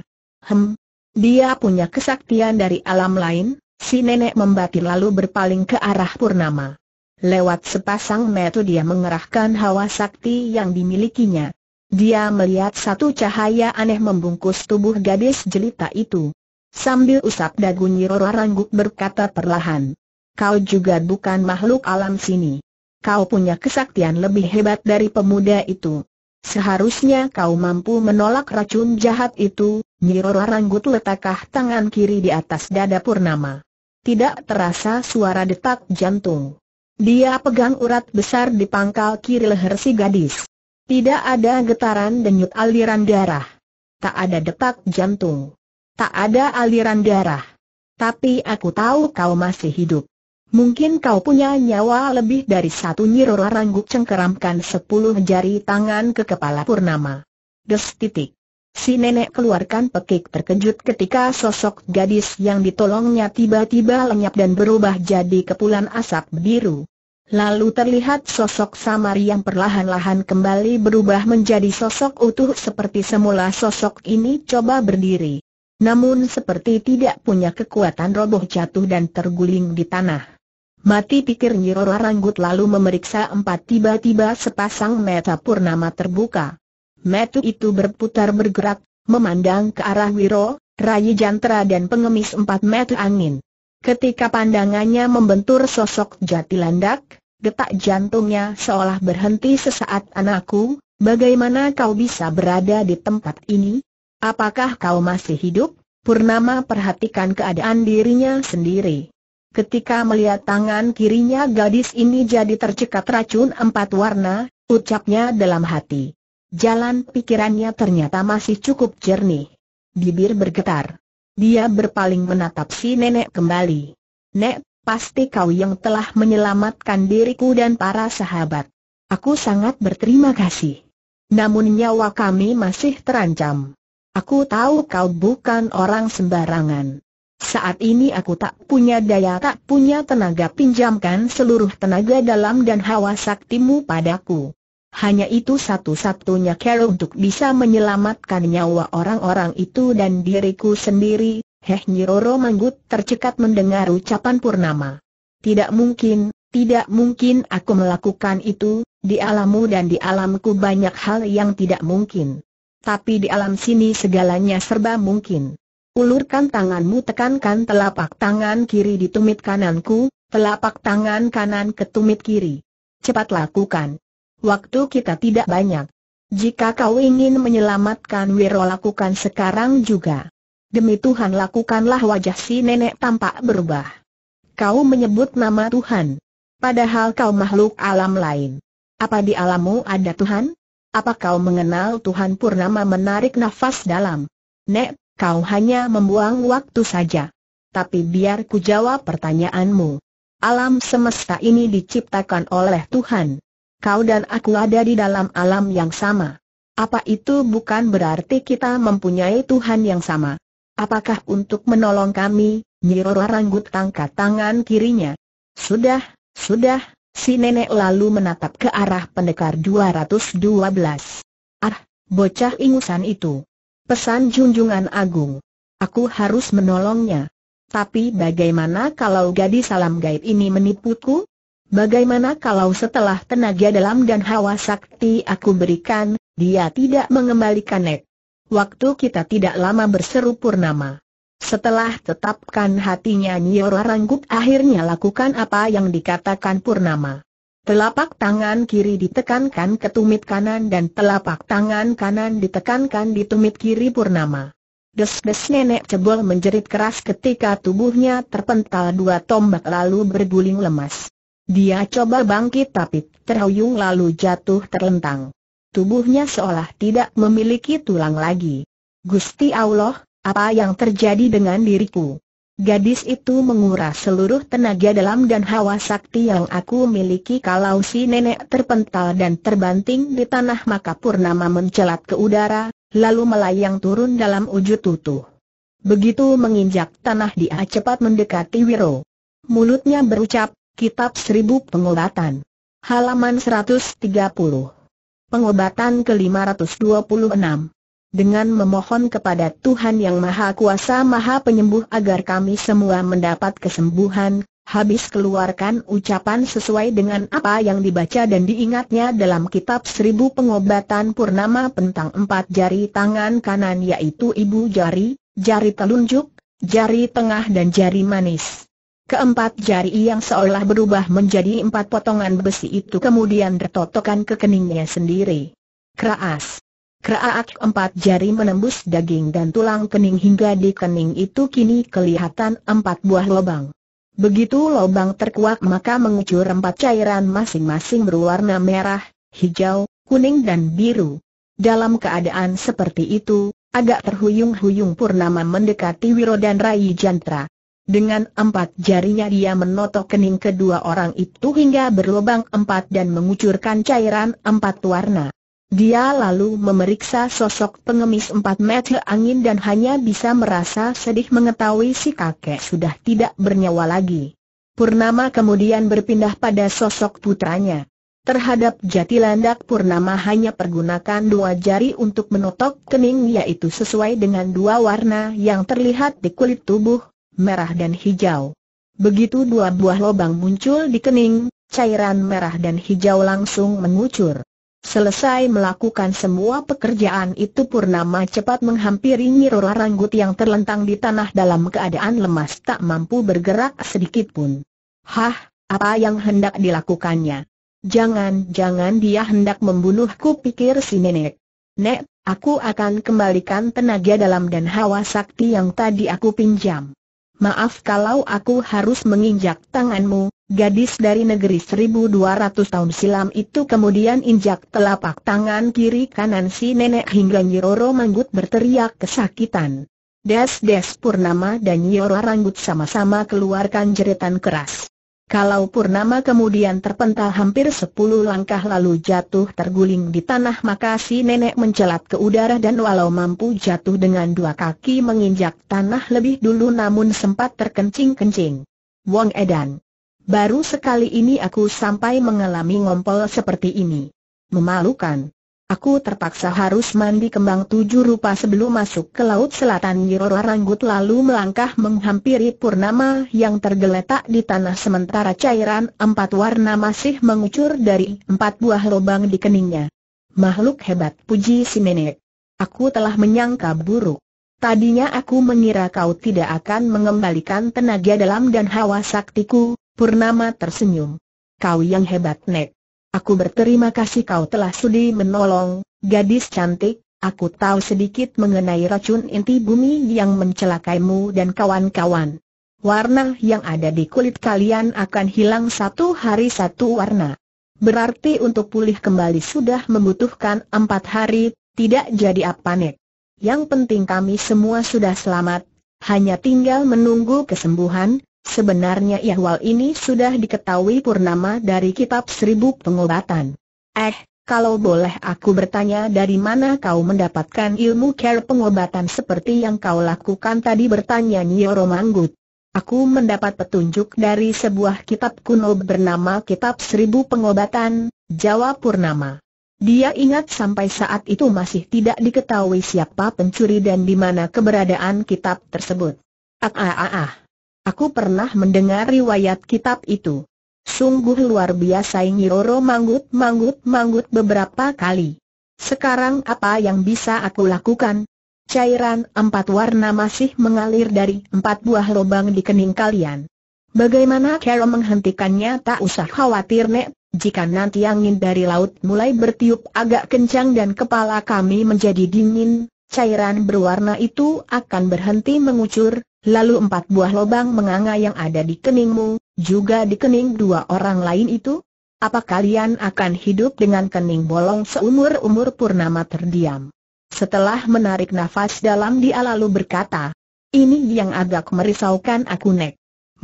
Speaker 1: Hem, dia punya kesaktian dari alam lain, si nenek membatin lalu berpaling ke arah Purnama. Lewat sepasang mata dia mengerahkan hawa sakti yang dimilikinya. Dia melihat satu cahaya aneh membungkus tubuh gadis jelita itu. Sambil usap dagu Nyirora Rangguk berkata perlahan. Kau juga bukan makhluk alam sini. Kau punya kesaktian lebih hebat dari pemuda itu. Seharusnya kau mampu menolak racun jahat itu, Nyirora Rangguk letakkah tangan kiri di atas dada Purnama. Tidak terasa suara detak jantung. Dia pegang urat besar di pangkal kiri leher si gadis. Tidak ada getaran denyut aliran darah. Tak ada detak jantung. Tak ada aliran darah. Tapi aku tahu kau masih hidup. Mungkin kau punya nyawa lebih dari satu nyirora rangguk cengkeramkan sepuluh jari tangan ke kepala Purnama. Des titik. Si nenek keluarkan pekik terkejut ketika sosok gadis yang ditolongnya tiba-tiba lenyap dan berubah jadi kepulan asap biru. Lalu terlihat sosok samar yang perlahan-lahan kembali berubah menjadi sosok utuh seperti semula sosok ini coba berdiri. Namun seperti tidak punya kekuatan roboh jatuh dan terguling di tanah. Mati pikir Nyiroro Ranggut lalu memeriksa empat tiba-tiba sepasang mata purnama terbuka. Metu itu berputar bergerak, memandang ke arah Wiro, Rayi Jantra dan pengemis empat metu angin. Ketika pandangannya membentur sosok Jatilandak, landak, detak jantungnya seolah berhenti sesaat anakku, bagaimana kau bisa berada di tempat ini? Apakah kau masih hidup? Purnama perhatikan keadaan dirinya sendiri. Ketika melihat tangan kirinya gadis ini jadi tercekat racun empat warna, ucapnya dalam hati. Jalan pikirannya ternyata masih cukup jernih. Bibir bergetar. Dia berpaling menatap si nenek kembali. Nek, pasti kau yang telah menyelamatkan diriku dan para sahabat. Aku sangat berterima kasih. Namun nyawa kami masih terancam. Aku tahu kau bukan orang sembarangan. Saat ini aku tak punya daya, tak punya tenaga. Pinjamkan seluruh tenaga dalam dan hawa saktimu padaku. Hanya itu satu-satunya cara untuk bisa menyelamatkan nyawa orang-orang itu dan diriku sendiri. Heh Nyiroro Manggut tercekat mendengar ucapan Purnama. Tidak mungkin, tidak mungkin aku melakukan itu, di alammu dan di alamku banyak hal yang tidak mungkin tapi di alam sini segalanya serba mungkin. Ulurkan tanganmu tekankan telapak tangan kiri di tumit kananku, telapak tangan kanan ke tumit kiri. Cepat lakukan. Waktu kita tidak banyak. Jika kau ingin menyelamatkan Wiro lakukan sekarang juga. Demi Tuhan lakukanlah wajah si nenek tampak berubah. Kau menyebut nama Tuhan. Padahal kau makhluk alam lain. Apa di alammu ada Tuhan? Apa kau mengenal Tuhan Purnama menarik nafas dalam? Nek, kau hanya membuang waktu saja. Tapi biar ku jawab pertanyaanmu. Alam semesta ini diciptakan oleh Tuhan. Kau dan aku ada di dalam alam yang sama. Apa itu bukan berarti kita mempunyai Tuhan yang sama? Apakah untuk menolong kami, Nyiroro Ranggut tangkat tangan kirinya? Sudah, sudah, Si nenek lalu menatap ke arah pendekar 212. Ah, bocah ingusan itu. Pesan junjungan agung. Aku harus menolongnya. Tapi bagaimana kalau gadis salam gaib ini menipuku? Bagaimana kalau setelah tenaga dalam dan hawa sakti aku berikan, dia tidak mengembalikan nek? Waktu kita tidak lama berseru purnama. Setelah tetapkan hatinya Nyora Ranggut akhirnya lakukan apa yang dikatakan Purnama. Telapak tangan kiri ditekankan ke tumit kanan dan telapak tangan kanan ditekankan di tumit kiri Purnama. Des-des nenek cebol menjerit keras ketika tubuhnya terpental dua tombak lalu berguling lemas. Dia coba bangkit tapi terhuyung lalu jatuh terlentang. Tubuhnya seolah tidak memiliki tulang lagi. Gusti Allah, apa yang terjadi dengan diriku? Gadis itu menguras seluruh tenaga dalam dan hawa sakti yang aku miliki kalau si nenek terpental dan terbanting di tanah maka Purnama mencelat ke udara, lalu melayang turun dalam wujud tutuh. Begitu menginjak tanah dia cepat mendekati Wiro. Mulutnya berucap, Kitab Seribu Pengobatan. Halaman 130. Pengobatan ke-526 dengan memohon kepada Tuhan yang Maha Kuasa Maha Penyembuh agar kami semua mendapat kesembuhan, habis keluarkan ucapan sesuai dengan apa yang dibaca dan diingatnya dalam kitab Seribu Pengobatan Purnama tentang Empat Jari Tangan Kanan yaitu Ibu Jari, Jari Telunjuk, Jari Tengah dan Jari Manis. Keempat jari yang seolah berubah menjadi empat potongan besi itu kemudian tertotokan ke keningnya sendiri. Keras. Keraak empat jari menembus daging dan tulang kening hingga di kening itu kini kelihatan empat buah lubang. Begitu lubang terkuak maka mengucur empat cairan masing-masing berwarna merah, hijau, kuning dan biru. Dalam keadaan seperti itu, agak terhuyung-huyung Purnama mendekati Wiro dan Rai Jantra. Dengan empat jarinya dia menotok kening kedua orang itu hingga berlobang empat dan mengucurkan cairan empat warna. Dia lalu memeriksa sosok pengemis empat meter angin dan hanya bisa merasa sedih mengetahui si kakek sudah tidak bernyawa lagi. Purnama kemudian berpindah pada sosok putranya. Terhadap jatilandak Purnama hanya pergunakan dua jari untuk menotok kening yaitu sesuai dengan dua warna yang terlihat di kulit tubuh, merah dan hijau. Begitu dua buah lubang muncul di kening, cairan merah dan hijau langsung mengucur. Selesai melakukan semua pekerjaan itu Purnama cepat menghampiri Nyirora Ranggut yang terlentang di tanah dalam keadaan lemas tak mampu bergerak sedikit pun. Hah, apa yang hendak dilakukannya? Jangan-jangan dia hendak membunuhku pikir si nenek. Nek, aku akan kembalikan tenaga dalam dan hawa sakti yang tadi aku pinjam. Maaf kalau aku harus menginjak tanganmu, gadis dari negeri 1200 tahun silam itu kemudian injak telapak tangan kiri kanan si nenek hingga Nyiroro Manggut berteriak kesakitan. Des-des Purnama dan Nyiroro manggut sama-sama keluarkan jeritan keras. Kalau Purnama kemudian terpental hampir sepuluh langkah lalu jatuh terguling di tanah maka si nenek mencelat ke udara dan walau mampu jatuh dengan dua kaki menginjak tanah lebih dulu namun sempat terkencing-kencing. Wong Edan. Baru sekali ini aku sampai mengalami ngompol seperti ini. Memalukan. Aku terpaksa harus mandi kembang tujuh rupa sebelum masuk ke Laut Selatan Nirora Ranggut lalu melangkah menghampiri Purnama yang tergeletak di tanah sementara cairan empat warna masih mengucur dari empat buah lubang di keningnya. Makhluk hebat puji si nenek. Aku telah menyangka buruk. Tadinya aku mengira kau tidak akan mengembalikan tenaga dalam dan hawa saktiku, Purnama tersenyum. Kau yang hebat nek. Aku berterima kasih kau telah sudi menolong, gadis cantik, aku tahu sedikit mengenai racun inti bumi yang mencelakaimu dan kawan-kawan. Warna yang ada di kulit kalian akan hilang satu hari satu warna. Berarti untuk pulih kembali sudah membutuhkan empat hari, tidak jadi apa nek. Yang penting kami semua sudah selamat, hanya tinggal menunggu kesembuhan, Sebenarnya Yahwal ini sudah diketahui Purnama dari kitab seribu pengobatan. Eh, kalau boleh aku bertanya dari mana kau mendapatkan ilmu care pengobatan seperti yang kau lakukan tadi bertanya Nyoro Manggut. Aku mendapat petunjuk dari sebuah kitab kuno bernama Kitab Seribu Pengobatan, jawab Purnama. Dia ingat sampai saat itu masih tidak diketahui siapa pencuri dan di mana keberadaan kitab tersebut. Ah ah ah ah. Aku pernah mendengar riwayat kitab itu. Sungguh luar biasa Nyiroro manggut-manggut-manggut beberapa kali. Sekarang apa yang bisa aku lakukan? Cairan empat warna masih mengalir dari empat buah lubang di kening kalian. Bagaimana Carol menghentikannya tak usah khawatir Nek, jika nanti angin dari laut mulai bertiup agak kencang dan kepala kami menjadi dingin, cairan berwarna itu akan berhenti mengucur, lalu empat buah lobang menganga yang ada di keningmu, juga di kening dua orang lain itu? Apa kalian akan hidup dengan kening bolong seumur-umur Purnama terdiam? Setelah menarik nafas dalam dia lalu berkata, ini yang agak merisaukan aku nek.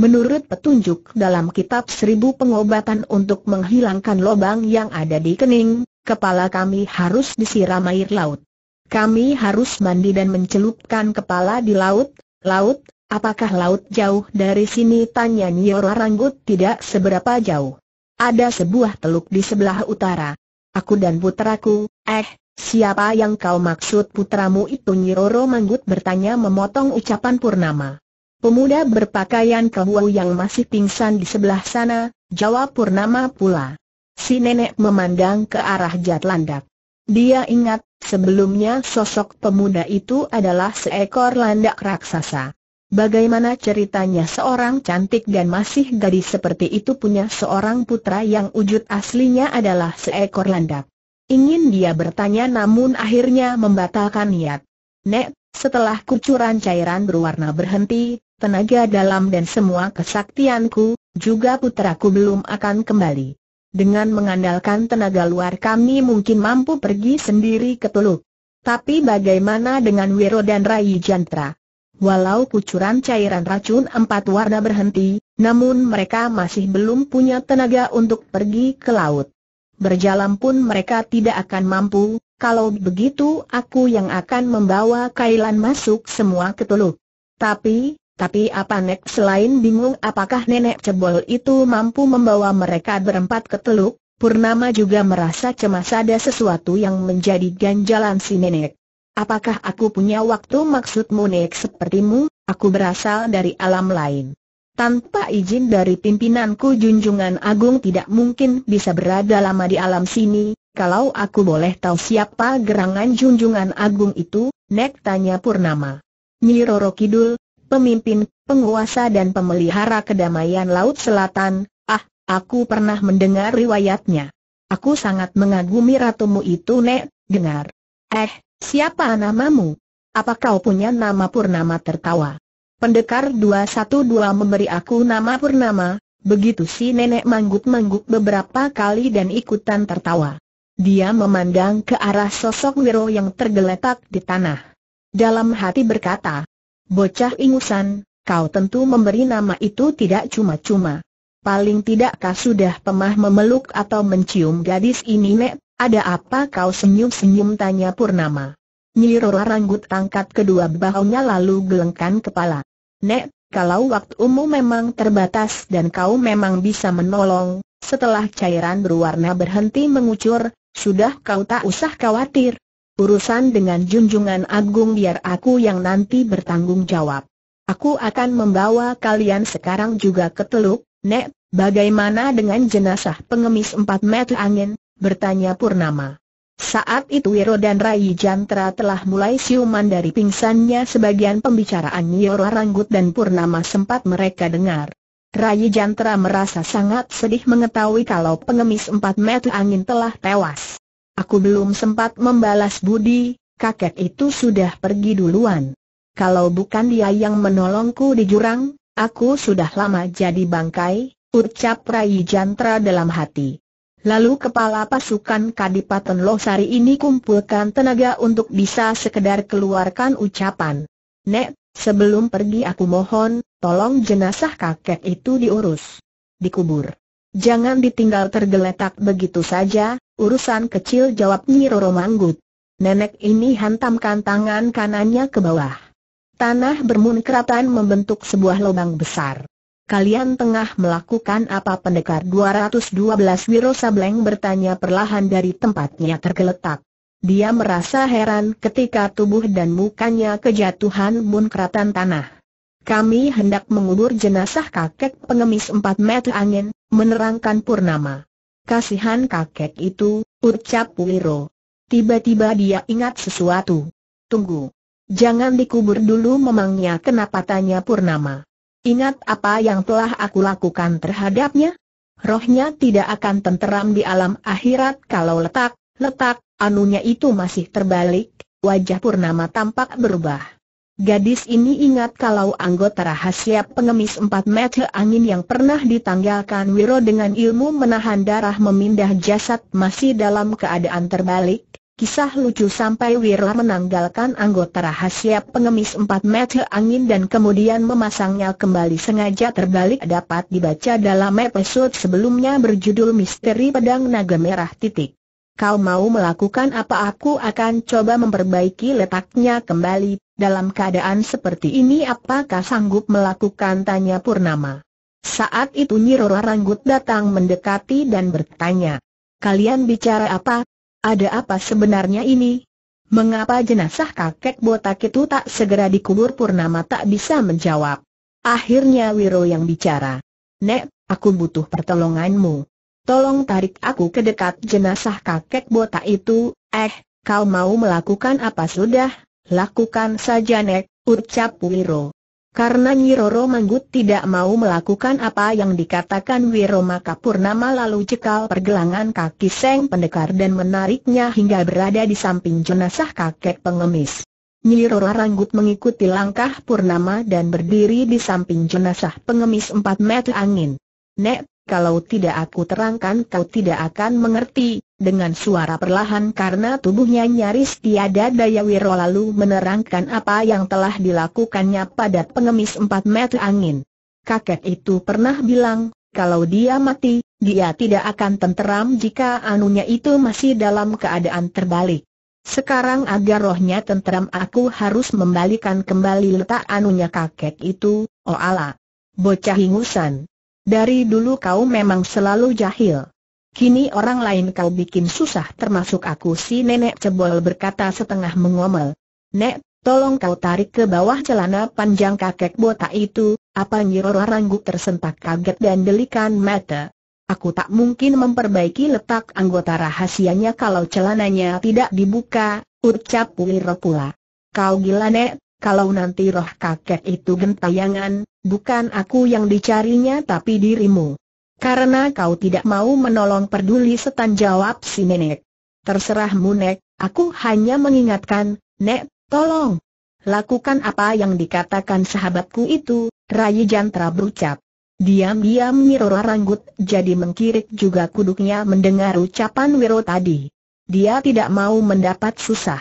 Speaker 1: Menurut petunjuk dalam kitab seribu pengobatan untuk menghilangkan lobang yang ada di kening, kepala kami harus disiram air laut. Kami harus mandi dan mencelupkan kepala di laut, Laut, apakah laut jauh dari sini? Tanya Nyora Ranggut tidak seberapa jauh. Ada sebuah teluk di sebelah utara. Aku dan putraku, eh, siapa yang kau maksud putramu itu? Nyoro Manggut bertanya memotong ucapan Purnama. Pemuda berpakaian kewu yang masih pingsan di sebelah sana, jawab Purnama pula. Si nenek memandang ke arah Jatlandak. Dia ingat, sebelumnya sosok pemuda itu adalah seekor landak raksasa. Bagaimana ceritanya seorang cantik dan masih gadis seperti itu punya seorang putra yang wujud aslinya adalah seekor landak? Ingin dia bertanya namun akhirnya membatalkan niat. Nek, setelah kucuran cairan berwarna berhenti, tenaga dalam dan semua kesaktianku, juga putraku belum akan kembali dengan mengandalkan tenaga luar kami mungkin mampu pergi sendiri ke Teluk. Tapi bagaimana dengan Wiro dan Rai Jantra? Walau kucuran cairan racun empat warna berhenti, namun mereka masih belum punya tenaga untuk pergi ke laut. Berjalan pun mereka tidak akan mampu, kalau begitu aku yang akan membawa Kailan masuk semua ke Teluk. Tapi, tapi apa Nek selain bingung apakah nenek cebol itu mampu membawa mereka berempat ke teluk, Purnama juga merasa cemas ada sesuatu yang menjadi ganjalan si nenek. Apakah aku punya waktu maksudmu Nek sepertimu, aku berasal dari alam lain. Tanpa izin dari pimpinanku junjungan agung tidak mungkin bisa berada lama di alam sini, kalau aku boleh tahu siapa gerangan junjungan agung itu, Nek tanya Purnama. Nyi Roro Kidul, pemimpin, penguasa dan pemelihara kedamaian Laut Selatan, ah, aku pernah mendengar riwayatnya. Aku sangat mengagumi ratumu itu Nek, dengar. Eh, siapa namamu? Apa kau punya nama Purnama tertawa? Pendekar 212 memberi aku nama Purnama, begitu si nenek mangguk-mangguk beberapa kali dan ikutan tertawa. Dia memandang ke arah sosok Wiro yang tergeletak di tanah. Dalam hati berkata, Bocah ingusan, kau tentu memberi nama itu tidak cuma-cuma. Paling tidak kau sudah pemah memeluk atau mencium gadis ini Nek? Ada apa kau senyum-senyum tanya Purnama? Nyirora Ranggut tangkat kedua bahunya lalu gelengkan kepala. Nek, kalau waktu waktumu memang terbatas dan kau memang bisa menolong, setelah cairan berwarna berhenti mengucur, sudah kau tak usah khawatir. Urusan dengan junjungan agung biar aku yang nanti bertanggung jawab. Aku akan membawa kalian sekarang juga ke teluk, Nek, bagaimana dengan jenazah pengemis empat meter angin? Bertanya Purnama. Saat itu Wiro dan Rai Jantra telah mulai siuman dari pingsannya sebagian pembicaraan Yoro Ranggut dan Purnama sempat mereka dengar. Rai Jantra merasa sangat sedih mengetahui kalau pengemis empat meter angin telah tewas. Aku belum sempat membalas budi, kakek itu sudah pergi duluan. Kalau bukan dia yang menolongku di jurang, aku sudah lama jadi bangkai, ucap Rai Jantra dalam hati. Lalu kepala pasukan Kadipaten Losari ini kumpulkan tenaga untuk bisa sekedar keluarkan ucapan. Nek, sebelum pergi aku mohon, tolong jenazah kakek itu diurus. Dikubur. Jangan ditinggal tergeletak begitu saja, urusan kecil jawab Roro Manggut. Nenek ini hantamkan tangan kanannya ke bawah. Tanah bermunkratan membentuk sebuah lubang besar. Kalian tengah melakukan apa pendekar 212 Wiro Sableng bertanya perlahan dari tempatnya tergeletak. Dia merasa heran ketika tubuh dan mukanya kejatuhan munkratan tanah. Kami hendak mengubur jenazah kakek pengemis 4 meter angin, menerangkan Purnama. Kasihan kakek itu, ucap Wiro. Tiba-tiba dia ingat sesuatu. Tunggu. Jangan dikubur dulu memangnya kenapa tanya Purnama. Ingat apa yang telah aku lakukan terhadapnya? Rohnya tidak akan tenteram di alam akhirat kalau letak, letak, anunya itu masih terbalik, wajah Purnama tampak berubah. Gadis ini ingat kalau anggota rahasia pengemis empat meter angin yang pernah ditanggalkan Wiro dengan ilmu menahan darah memindah jasad masih dalam keadaan terbalik. Kisah lucu sampai Wiro menanggalkan anggota rahasia pengemis empat meter angin dan kemudian memasangnya kembali sengaja terbalik dapat dibaca dalam episode sebelumnya berjudul Misteri Pedang Naga Merah titik. Kau mau melakukan apa aku akan coba memperbaiki letaknya kembali dalam keadaan seperti ini apakah sanggup melakukan tanya Purnama? Saat itu Nyirola Ranggut datang mendekati dan bertanya. Kalian bicara apa? Ada apa sebenarnya ini? Mengapa jenazah kakek botak itu tak segera dikubur Purnama tak bisa menjawab? Akhirnya Wiro yang bicara. Nek, aku butuh pertolonganmu. Tolong tarik aku ke dekat jenazah kakek botak itu, eh, kau mau melakukan apa sudah? Lakukan saja Nek, ucap Wiro. Karena Nyiroro Manggut tidak mau melakukan apa yang dikatakan Wiro maka Purnama lalu cekal pergelangan kaki Seng Pendekar dan menariknya hingga berada di samping jenazah kakek pengemis. Nyiroro Ranggut mengikuti langkah Purnama dan berdiri di samping jenazah pengemis 4 meter angin. Nek, kalau tidak aku terangkan kau tidak akan mengerti, dengan suara perlahan karena tubuhnya nyaris tiada daya Wiro lalu menerangkan apa yang telah dilakukannya pada pengemis empat meter angin. Kakek itu pernah bilang, kalau dia mati, dia tidak akan tenteram jika anunya itu masih dalam keadaan terbalik. Sekarang agar rohnya tenteram aku harus membalikan kembali letak anunya kakek itu, oh Allah. Bocah ingusan. Dari dulu kau memang selalu jahil. Kini orang lain kau bikin susah termasuk aku si nenek cebol berkata setengah mengomel. Nek, tolong kau tarik ke bawah celana panjang kakek botak itu, apa Nyiroro Rangguk tersentak kaget dan delikan mata. Aku tak mungkin memperbaiki letak anggota rahasianya kalau celananya tidak dibuka, ucap Wiro pula. Kau gila nek, kalau nanti roh kakek itu gentayangan, Bukan aku yang dicarinya tapi dirimu. Karena kau tidak mau menolong peduli setan jawab si nenek. Terserahmu nek, aku hanya mengingatkan, nek, tolong. Lakukan apa yang dikatakan sahabatku itu, Rayi Jantra berucap. Diam-diam Nyirora Ranggut jadi mengkirik juga kuduknya mendengar ucapan Wiro tadi. Dia tidak mau mendapat susah.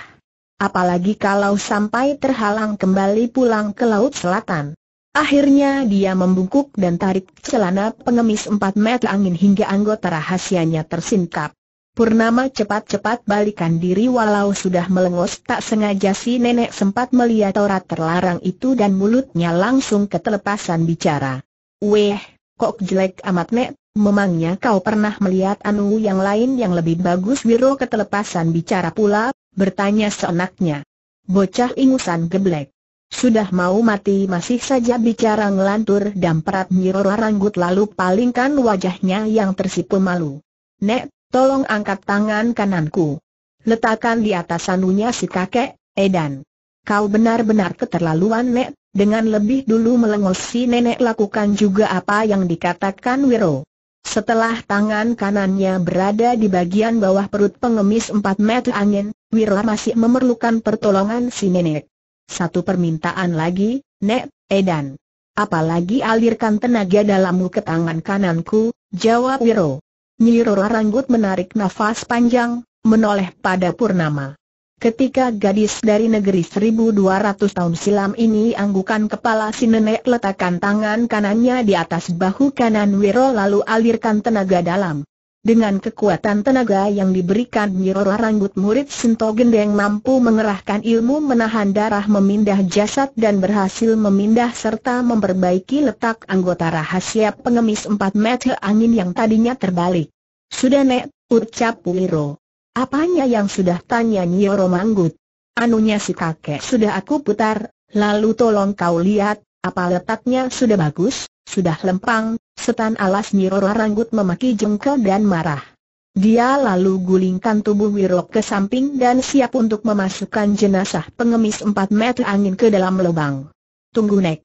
Speaker 1: Apalagi kalau sampai terhalang kembali pulang ke Laut Selatan. Akhirnya dia membungkuk dan tarik celana pengemis empat meter angin hingga anggota rahasianya tersingkap. Purnama cepat-cepat balikan diri walau sudah melengos tak sengaja si nenek sempat melihat orang terlarang itu dan mulutnya langsung ketelepasan bicara. Weh, kok jelek amat nek, memangnya kau pernah melihat anu yang lain yang lebih bagus Wiro ketelepasan bicara pula, bertanya seenaknya. Bocah ingusan geblek. Sudah mau mati masih saja bicara ngelantur dan perat nyirora ranggut lalu palingkan wajahnya yang tersipu malu. Nek, tolong angkat tangan kananku. Letakkan di atas sanunya si kakek, Edan. Kau benar-benar keterlaluan Nek, dengan lebih dulu melengos si nenek lakukan juga apa yang dikatakan Wiro. Setelah tangan kanannya berada di bagian bawah perut pengemis 4 meter angin, Wiro masih memerlukan pertolongan si nenek. Satu permintaan lagi, Nek, Edan. Apalagi alirkan tenaga dalammu ke tangan kananku, jawab Wiro. Nyirora Ranggut menarik nafas panjang, menoleh pada Purnama. Ketika gadis dari negeri 1200 tahun silam ini anggukan kepala si nenek letakkan tangan kanannya di atas bahu kanan Wiro lalu alirkan tenaga dalam. Dengan kekuatan tenaga yang diberikan Nyirora rambut murid Sinto Gendeng mampu mengerahkan ilmu menahan darah memindah jasad dan berhasil memindah serta memperbaiki letak anggota rahasia pengemis empat meter angin yang tadinya terbalik. Sudah nek, ucap Wiro. Apanya yang sudah tanya Nyiroro Manggut? Anunya si kakek sudah aku putar, lalu tolong kau lihat, apa letaknya sudah bagus, sudah lempang, Setan alas Nyirora Ranggut memaki jengkel dan marah. Dia lalu gulingkan tubuh Wirok ke samping dan siap untuk memasukkan jenazah pengemis 4 meter angin ke dalam lubang. Tunggu nek.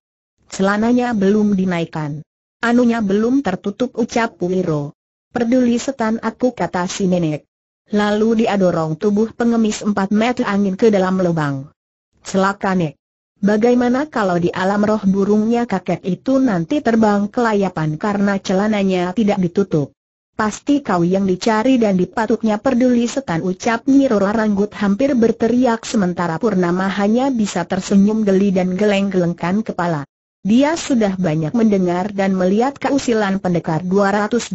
Speaker 1: Celananya belum dinaikkan. Anunya belum tertutup ucap Wiro. Peduli setan aku kata si nenek. Lalu dia tubuh pengemis 4 meter angin ke dalam lubang. Celaka nek. Bagaimana kalau di alam roh burungnya kakek itu nanti terbang kelayapan karena celananya tidak ditutup? Pasti kau yang dicari dan dipatuknya peduli setan ucap Nyirora Ranggut hampir berteriak sementara Purnama hanya bisa tersenyum geli dan geleng-gelengkan kepala. Dia sudah banyak mendengar dan melihat keusilan pendekar 212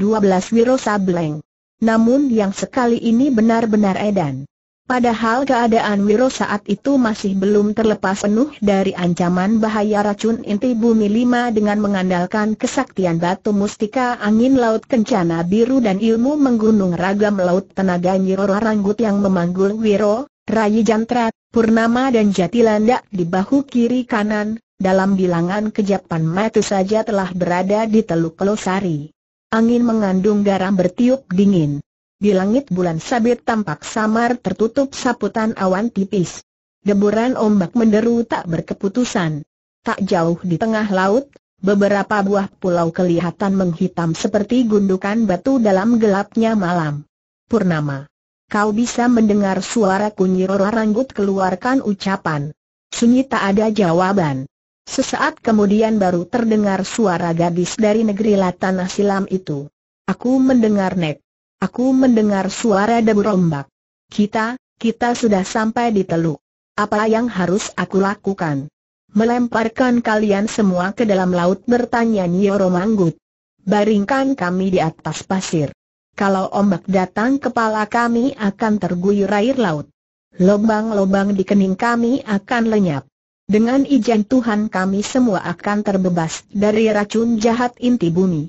Speaker 1: Wiro Sableng. Namun yang sekali ini benar-benar edan. Padahal keadaan Wiro saat itu masih belum terlepas penuh dari ancaman bahaya racun inti bumi lima dengan mengandalkan kesaktian batu mustika angin laut kencana biru dan ilmu menggunung ragam laut tenaga Nyiro Ranggut yang memanggul Wiro, Rayi Jantra, Purnama dan Jatilandak di bahu kiri kanan, dalam bilangan kejapan mata saja telah berada di Teluk Losari. Angin mengandung garam bertiup dingin. Di langit bulan sabit tampak samar tertutup saputan awan tipis. Deburan ombak menderu tak berkeputusan. Tak jauh di tengah laut, beberapa buah pulau kelihatan menghitam seperti gundukan batu dalam gelapnya malam. Purnama. Kau bisa mendengar suara kunyir ranggut keluarkan ucapan. Sunyi tak ada jawaban. Sesaat kemudian baru terdengar suara gadis dari negeri Latana Silam itu. Aku mendengar Nek. Aku mendengar suara debu rombak. Kita, kita sudah sampai di teluk. Apa yang harus aku lakukan? Melemparkan kalian semua ke dalam laut bertanya Nyoro Manggut. Baringkan kami di atas pasir. Kalau ombak datang kepala kami akan terguyur air laut. Lobang-lobang di kening kami akan lenyap. Dengan izin Tuhan kami semua akan terbebas dari racun jahat inti bumi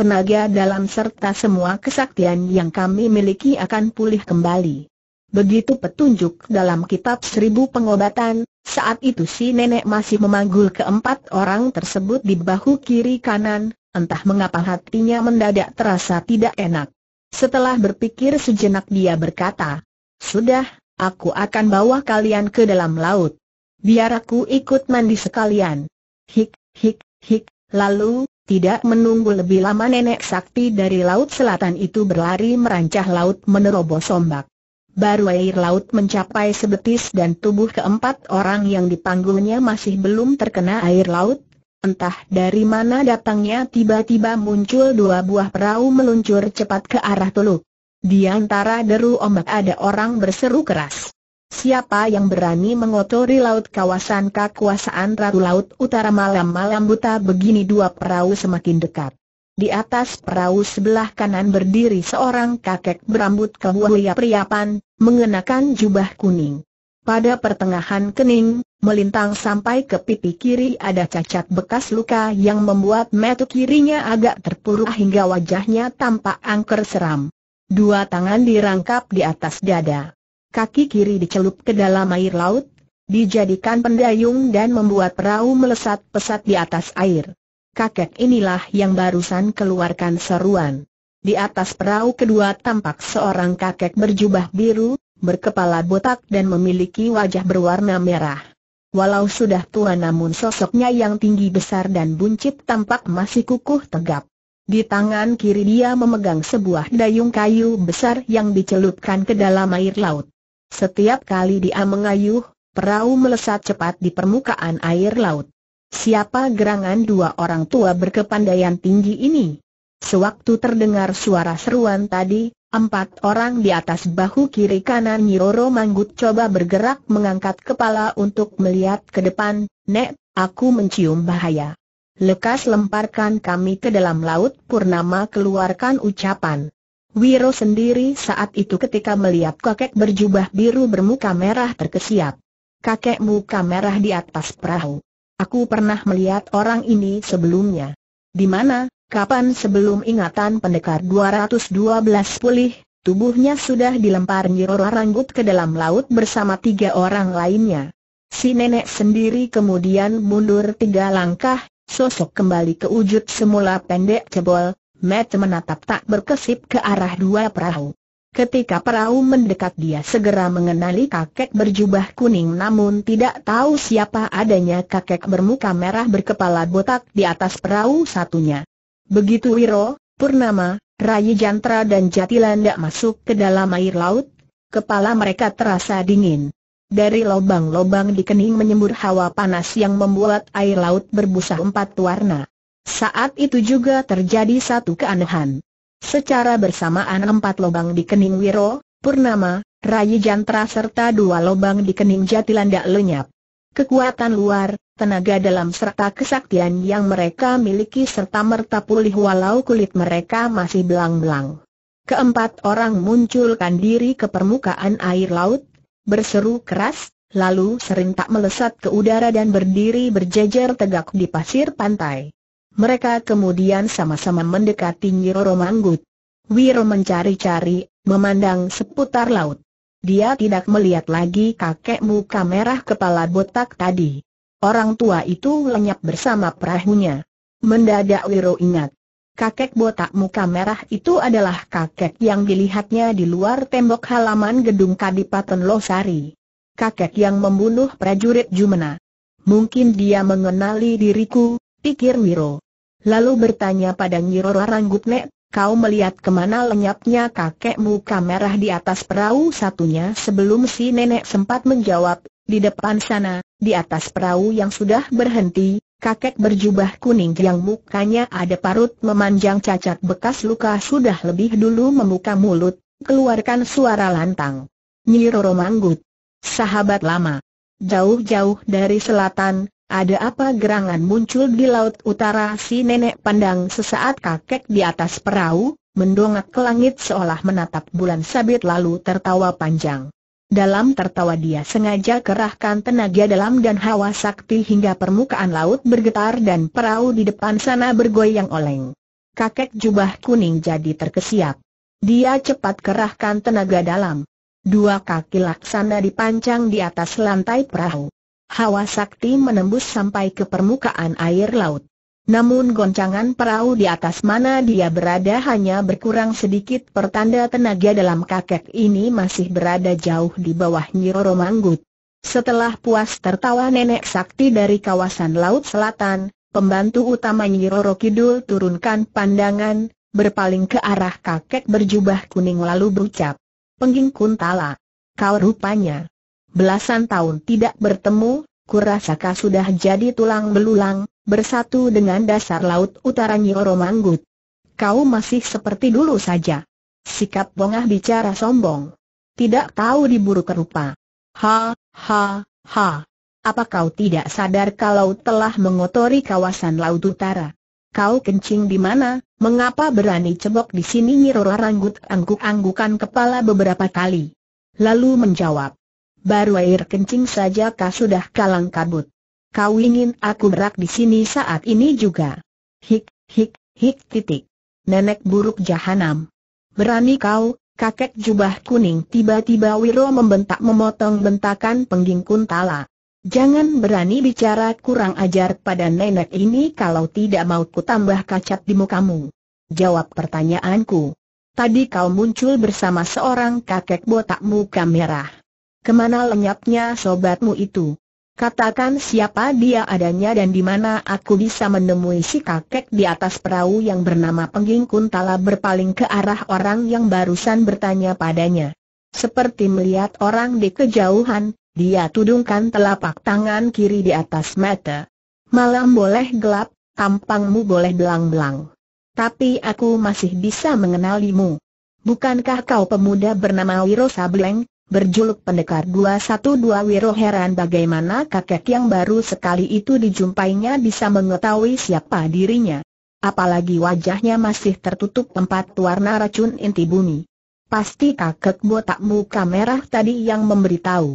Speaker 1: tenaga dalam serta semua kesaktian yang kami miliki akan pulih kembali. Begitu petunjuk dalam kitab seribu pengobatan, saat itu si nenek masih memanggul keempat orang tersebut di bahu kiri kanan, entah mengapa hatinya mendadak terasa tidak enak. Setelah berpikir sejenak dia berkata, Sudah, aku akan bawa kalian ke dalam laut. Biar aku ikut mandi sekalian. Hik, hik, hik, lalu, tidak menunggu lebih lama nenek sakti dari laut selatan itu berlari merancah laut menerobos ombak. Baru air laut mencapai sebetis dan tubuh keempat orang yang dipanggulnya masih belum terkena air laut. Entah dari mana datangnya tiba-tiba muncul dua buah perahu meluncur cepat ke arah teluk. Di antara deru ombak ada orang berseru keras. Siapa yang berani mengotori laut kawasan kekuasaan Ratu Laut Utara malam-malam buta begini dua perahu semakin dekat. Di atas perahu sebelah kanan berdiri seorang kakek berambut kehuaya priapan, mengenakan jubah kuning. Pada pertengahan kening, melintang sampai ke pipi kiri ada cacat bekas luka yang membuat metu kirinya agak terpuruk hingga wajahnya tampak angker seram. Dua tangan dirangkap di atas dada kaki kiri dicelup ke dalam air laut, dijadikan pendayung dan membuat perahu melesat pesat di atas air. Kakek inilah yang barusan keluarkan seruan. Di atas perahu kedua tampak seorang kakek berjubah biru, berkepala botak dan memiliki wajah berwarna merah. Walau sudah tua namun sosoknya yang tinggi besar dan buncit tampak masih kukuh tegap. Di tangan kiri dia memegang sebuah dayung kayu besar yang dicelupkan ke dalam air laut. Setiap kali dia mengayuh, perahu melesat cepat di permukaan air laut. Siapa gerangan dua orang tua berkepandaian tinggi ini? Sewaktu terdengar suara seruan tadi, empat orang di atas bahu kiri kanan Nyiroro Manggut coba bergerak mengangkat kepala untuk melihat ke depan, Nek, aku mencium bahaya. Lekas lemparkan kami ke dalam laut Purnama keluarkan ucapan. Wiro sendiri saat itu ketika melihat kakek berjubah biru bermuka merah terkesiap. Kakek muka merah di atas perahu. Aku pernah melihat orang ini sebelumnya. Di mana, kapan sebelum ingatan pendekar 212 pulih, tubuhnya sudah dilempar Nyirora Ranggut ke dalam laut bersama tiga orang lainnya. Si nenek sendiri kemudian mundur tiga langkah, sosok kembali ke wujud semula pendek cebol, Matt menatap tak berkesip ke arah dua perahu. Ketika perahu mendekat dia segera mengenali kakek berjubah kuning namun tidak tahu siapa adanya kakek bermuka merah berkepala botak di atas perahu satunya. Begitu Wiro, Purnama, Rayi Jantra dan Jatilanda masuk ke dalam air laut, kepala mereka terasa dingin. Dari lubang-lubang di kening menyembur hawa panas yang membuat air laut berbusa empat warna. Saat itu juga terjadi satu keanehan. Secara bersamaan empat lubang di kening Wiro, Purnama, Rayi Jantra serta dua lubang di kening Jatilanda lenyap. Kekuatan luar, tenaga dalam serta kesaktian yang mereka miliki serta merta pulih walau kulit mereka masih belang-belang. Keempat orang munculkan diri ke permukaan air laut, berseru keras, lalu serentak melesat ke udara dan berdiri berjejer tegak di pasir pantai. Mereka kemudian sama-sama mendekati Nyiroro Manggut. Wiro mencari-cari, memandang seputar laut. Dia tidak melihat lagi kakek muka merah kepala botak tadi. Orang tua itu lenyap bersama perahunya. Mendadak Wiro ingat. Kakek botak muka merah itu adalah kakek yang dilihatnya di luar tembok halaman gedung Kadipaten Losari. Kakek yang membunuh prajurit Jumena. Mungkin dia mengenali diriku, pikir Wiro. Lalu bertanya pada Nyiro Ranggupnek, kau melihat kemana lenyapnya kakek muka merah di atas perahu satunya sebelum si nenek sempat menjawab, di depan sana, di atas perahu yang sudah berhenti, kakek berjubah kuning yang mukanya ada parut memanjang cacat bekas luka sudah lebih dulu membuka mulut, keluarkan suara lantang. Nyiro Manggut. Sahabat lama. Jauh-jauh dari selatan, ada apa gerangan muncul di laut utara si nenek pandang sesaat kakek di atas perahu, mendongak ke langit seolah menatap bulan sabit lalu tertawa panjang. Dalam tertawa dia sengaja kerahkan tenaga dalam dan hawa sakti hingga permukaan laut bergetar dan perahu di depan sana bergoyang oleng. Kakek jubah kuning jadi terkesiap. Dia cepat kerahkan tenaga dalam. Dua kaki laksana dipancang di atas lantai perahu hawa sakti menembus sampai ke permukaan air laut. Namun goncangan perahu di atas mana dia berada hanya berkurang sedikit pertanda tenaga dalam kakek ini masih berada jauh di bawah Nyiroro Manggut. Setelah puas tertawa nenek sakti dari kawasan laut selatan, pembantu utama Nyiroro Kidul turunkan pandangan, berpaling ke arah kakek berjubah kuning lalu berucap. Pengging Kuntala. Kau rupanya belasan tahun tidak bertemu, kurasaka sudah jadi tulang belulang, bersatu dengan dasar laut utara Nyoro Manggut. Kau masih seperti dulu saja. Sikap bongah bicara sombong. Tidak tahu diburu kerupa. Ha, ha, ha. Apa kau tidak sadar kalau telah mengotori kawasan laut utara? Kau kencing di mana? Mengapa berani cebok di sini? Nyiroro Ranggut angguk-anggukan kepala beberapa kali. Lalu menjawab, baru air kencing saja kau sudah kalang kabut. Kau ingin aku berak di sini saat ini juga? Hik, hik, hik titik. Nenek buruk jahanam. Berani kau, kakek jubah kuning tiba-tiba Wiro membentak memotong bentakan pengging kuntala. Jangan berani bicara kurang ajar pada nenek ini kalau tidak mau ku tambah kacat di mukamu. Jawab pertanyaanku. Tadi kau muncul bersama seorang kakek botak muka merah. Kemana lenyapnya sobatmu itu? Katakan siapa dia adanya dan di mana aku bisa menemui si kakek di atas perahu yang bernama Pengging Kuntala berpaling ke arah orang yang barusan bertanya padanya. Seperti melihat orang di kejauhan, dia tudungkan telapak tangan kiri di atas mata. Malam boleh gelap, tampangmu boleh belang-belang. Tapi aku masih bisa mengenalimu. Bukankah kau pemuda bernama Wiro Sableng, berjuluk Pendekar 212 Wiro heran bagaimana kakek yang baru sekali itu dijumpainya bisa mengetahui siapa dirinya. Apalagi wajahnya masih tertutup tempat warna racun inti bumi. Pasti kakek botak muka merah tadi yang memberitahu.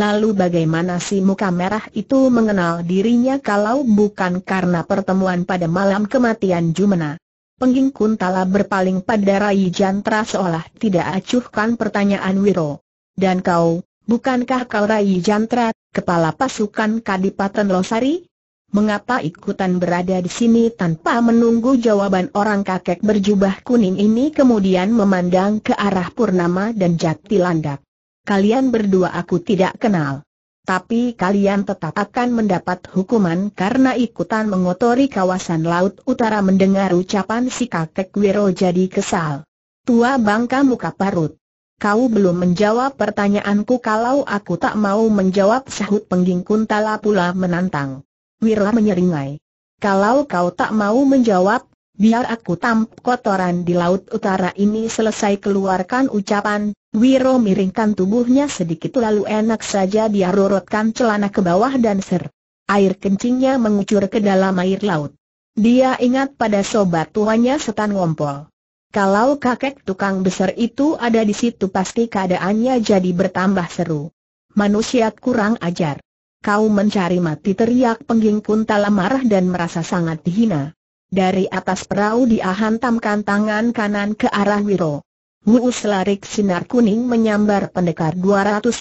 Speaker 1: Lalu bagaimana si muka merah itu mengenal dirinya kalau bukan karena pertemuan pada malam kematian Jumena? Pengging Kuntala berpaling pada Rai Jantra seolah tidak acuhkan pertanyaan Wiro. Dan kau, bukankah kau Rai Jantra, kepala pasukan Kadipaten Losari? Mengapa ikutan berada di sini tanpa menunggu jawaban orang kakek berjubah kuning ini kemudian memandang ke arah Purnama dan Jati Landak. Kalian berdua aku tidak kenal. Tapi kalian tetap akan mendapat hukuman karena ikutan mengotori kawasan laut utara mendengar ucapan si kakek Wiro jadi kesal. Tua bangka muka parut. Kau belum menjawab pertanyaanku kalau aku tak mau menjawab sahut pengging kuntala pula menantang. Wira menyeringai. Kalau kau tak mau menjawab, biar aku tamp kotoran di laut utara ini selesai keluarkan ucapan. Wiro miringkan tubuhnya sedikit lalu enak saja dia rorotkan celana ke bawah dan ser. Air kencingnya mengucur ke dalam air laut. Dia ingat pada sobat tuanya setan ngompol. Kalau kakek tukang besar itu ada di situ pasti keadaannya jadi bertambah seru. Manusia kurang ajar. Kau mencari mati teriak pengging kuntala marah dan merasa sangat dihina. Dari atas perahu dia hantamkan tangan kanan ke arah Wiro. Wuus larik sinar kuning menyambar pendekar 212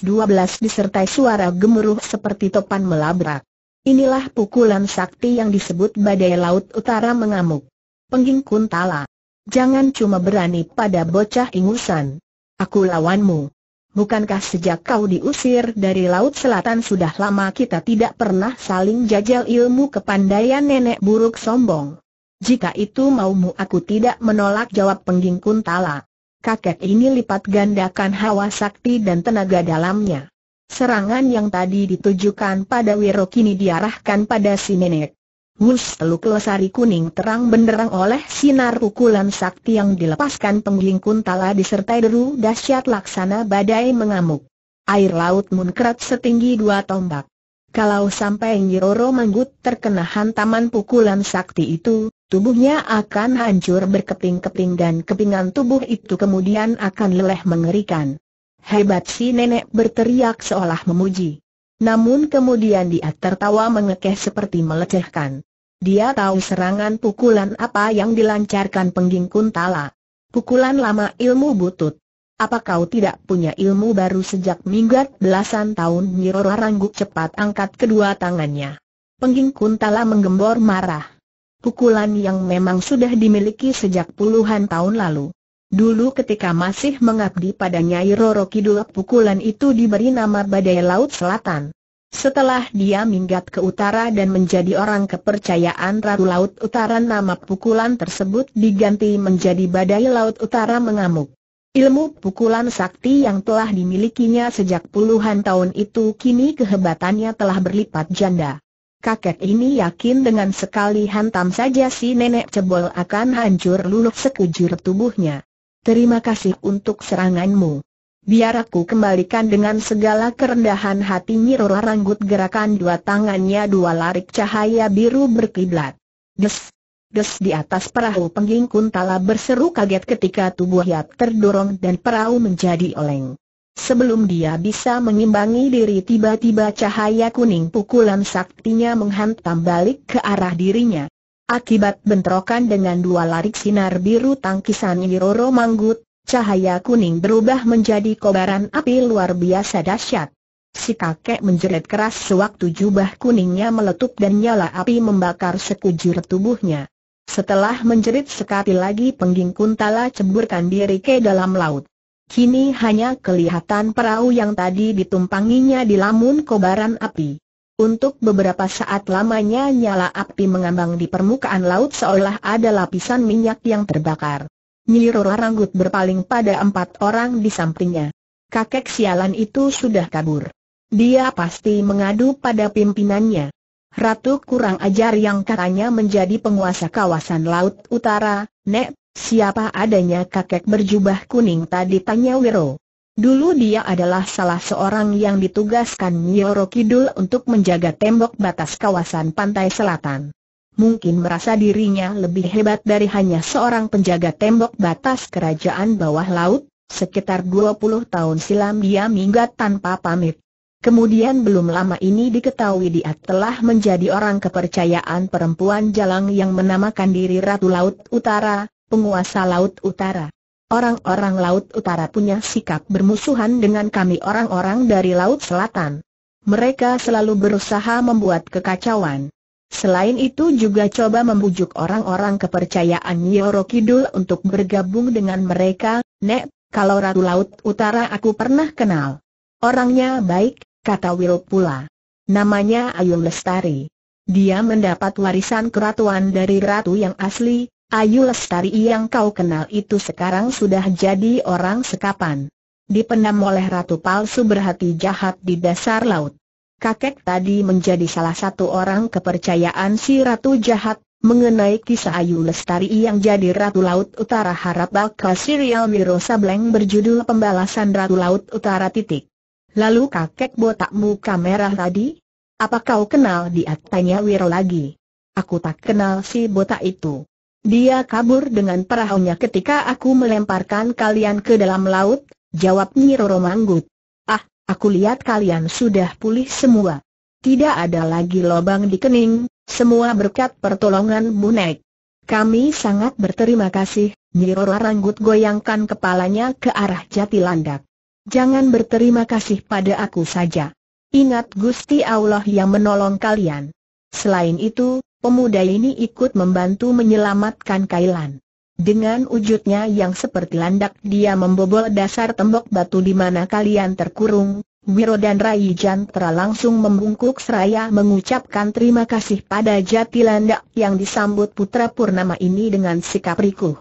Speaker 1: disertai suara gemuruh seperti topan melabrak. Inilah pukulan sakti yang disebut badai laut utara mengamuk. Pengging kuntala. Jangan cuma berani pada bocah ingusan. Aku lawanmu. Bukankah sejak kau diusir dari Laut Selatan sudah lama kita tidak pernah saling jajal ilmu kepandaian nenek buruk sombong? Jika itu maumu aku tidak menolak jawab pengging kuntala. Kakek ini lipat gandakan hawa sakti dan tenaga dalamnya. Serangan yang tadi ditujukan pada Wiro kini diarahkan pada si nenek. Wus teluk lesari kuning terang benderang oleh sinar pukulan sakti yang dilepaskan penggiling kuntala disertai deru dahsyat laksana badai mengamuk. Air laut munkrat setinggi dua tombak. Kalau sampai Nyiroro Manggut terkena hantaman pukulan sakti itu, tubuhnya akan hancur berkeping-keping dan kepingan tubuh itu kemudian akan leleh mengerikan. Hebat si nenek berteriak seolah memuji. Namun kemudian dia tertawa mengekeh seperti melecehkan. Dia tahu serangan pukulan apa yang dilancarkan pengging kuntala. Pukulan lama ilmu butut. Apa kau tidak punya ilmu baru sejak minggat belasan tahun Nyiro Rangguk cepat angkat kedua tangannya. Pengging Kuntala menggembor marah. Pukulan yang memang sudah dimiliki sejak puluhan tahun lalu. Dulu ketika masih mengabdi pada Nyai Roro Kidul pukulan itu diberi nama Badai Laut Selatan. Setelah dia minggat ke utara dan menjadi orang kepercayaan Ratu Laut Utara nama pukulan tersebut diganti menjadi Badai Laut Utara mengamuk. Ilmu pukulan sakti yang telah dimilikinya sejak puluhan tahun itu kini kehebatannya telah berlipat janda. Kakek ini yakin dengan sekali hantam saja si nenek cebol akan hancur luluh sekujur tubuhnya. Terima kasih untuk seranganmu. Biar aku kembalikan dengan segala kerendahan hati Nyirola ranggut gerakan dua tangannya dua larik cahaya biru berkiblat. Des! Des di atas perahu pengging Kuntala berseru kaget ketika tubuh Yap terdorong dan perahu menjadi oleng. Sebelum dia bisa mengimbangi diri tiba-tiba cahaya kuning pukulan saktinya menghantam balik ke arah dirinya. Akibat bentrokan dengan dua larik sinar biru tangkisan Nyiroro Manggut, Cahaya kuning berubah menjadi kobaran api luar biasa dahsyat. Si kakek menjerit keras sewaktu jubah kuningnya meletup dan nyala api membakar sekujur tubuhnya. Setelah menjerit sekali lagi pengging kuntala ceburkan diri ke dalam laut. Kini hanya kelihatan perahu yang tadi ditumpanginya di lamun kobaran api. Untuk beberapa saat lamanya nyala api mengambang di permukaan laut seolah ada lapisan minyak yang terbakar. Roro Ranggut berpaling pada empat orang di sampingnya. Kakek sialan itu sudah kabur. Dia pasti mengadu pada pimpinannya. Ratu kurang ajar yang katanya menjadi penguasa kawasan Laut Utara, Nek, siapa adanya kakek berjubah kuning tadi tanya Wiro. Dulu dia adalah salah seorang yang ditugaskan Nyoro Kidul untuk menjaga tembok batas kawasan pantai selatan mungkin merasa dirinya lebih hebat dari hanya seorang penjaga tembok batas kerajaan bawah laut, sekitar 20 tahun silam dia minggat tanpa pamit. Kemudian belum lama ini diketahui dia telah menjadi orang kepercayaan perempuan jalang yang menamakan diri Ratu Laut Utara, penguasa Laut Utara. Orang-orang Laut Utara punya sikap bermusuhan dengan kami orang-orang dari Laut Selatan. Mereka selalu berusaha membuat kekacauan. Selain itu juga coba membujuk orang-orang kepercayaan Nyoro Kidul untuk bergabung dengan mereka, Nek, kalau Ratu Laut Utara aku pernah kenal. Orangnya baik, kata Will pula. Namanya Ayu Lestari. Dia mendapat warisan keratuan dari ratu yang asli, Ayu Lestari yang kau kenal itu sekarang sudah jadi orang sekapan. Dipendam oleh ratu palsu berhati jahat di dasar laut kakek tadi menjadi salah satu orang kepercayaan si Ratu Jahat, mengenai kisah Ayu Lestari yang jadi Ratu Laut Utara harap bakal serial Wiro Sableng berjudul Pembalasan Ratu Laut Utara titik. Lalu kakek botak muka merah tadi? Apa kau kenal dia? Tanya Wiro lagi. Aku tak kenal si botak itu. Dia kabur dengan perahunya ketika aku melemparkan kalian ke dalam laut, jawab Niroro Manggut. Aku lihat kalian sudah pulih semua. Tidak ada lagi lobang di kening, semua berkat pertolongan Bunek. Kami sangat berterima kasih, Nyirora Ranggut goyangkan kepalanya ke arah jati Jangan berterima kasih pada aku saja. Ingat Gusti Allah yang menolong kalian. Selain itu, pemuda ini ikut membantu menyelamatkan Kailan. Dengan wujudnya yang seperti landak dia membobol dasar tembok batu di mana kalian terkurung, Wiro dan Rai Jantra langsung membungkuk seraya mengucapkan terima kasih pada jati landak yang disambut putra Purnama ini dengan sikap rikuh.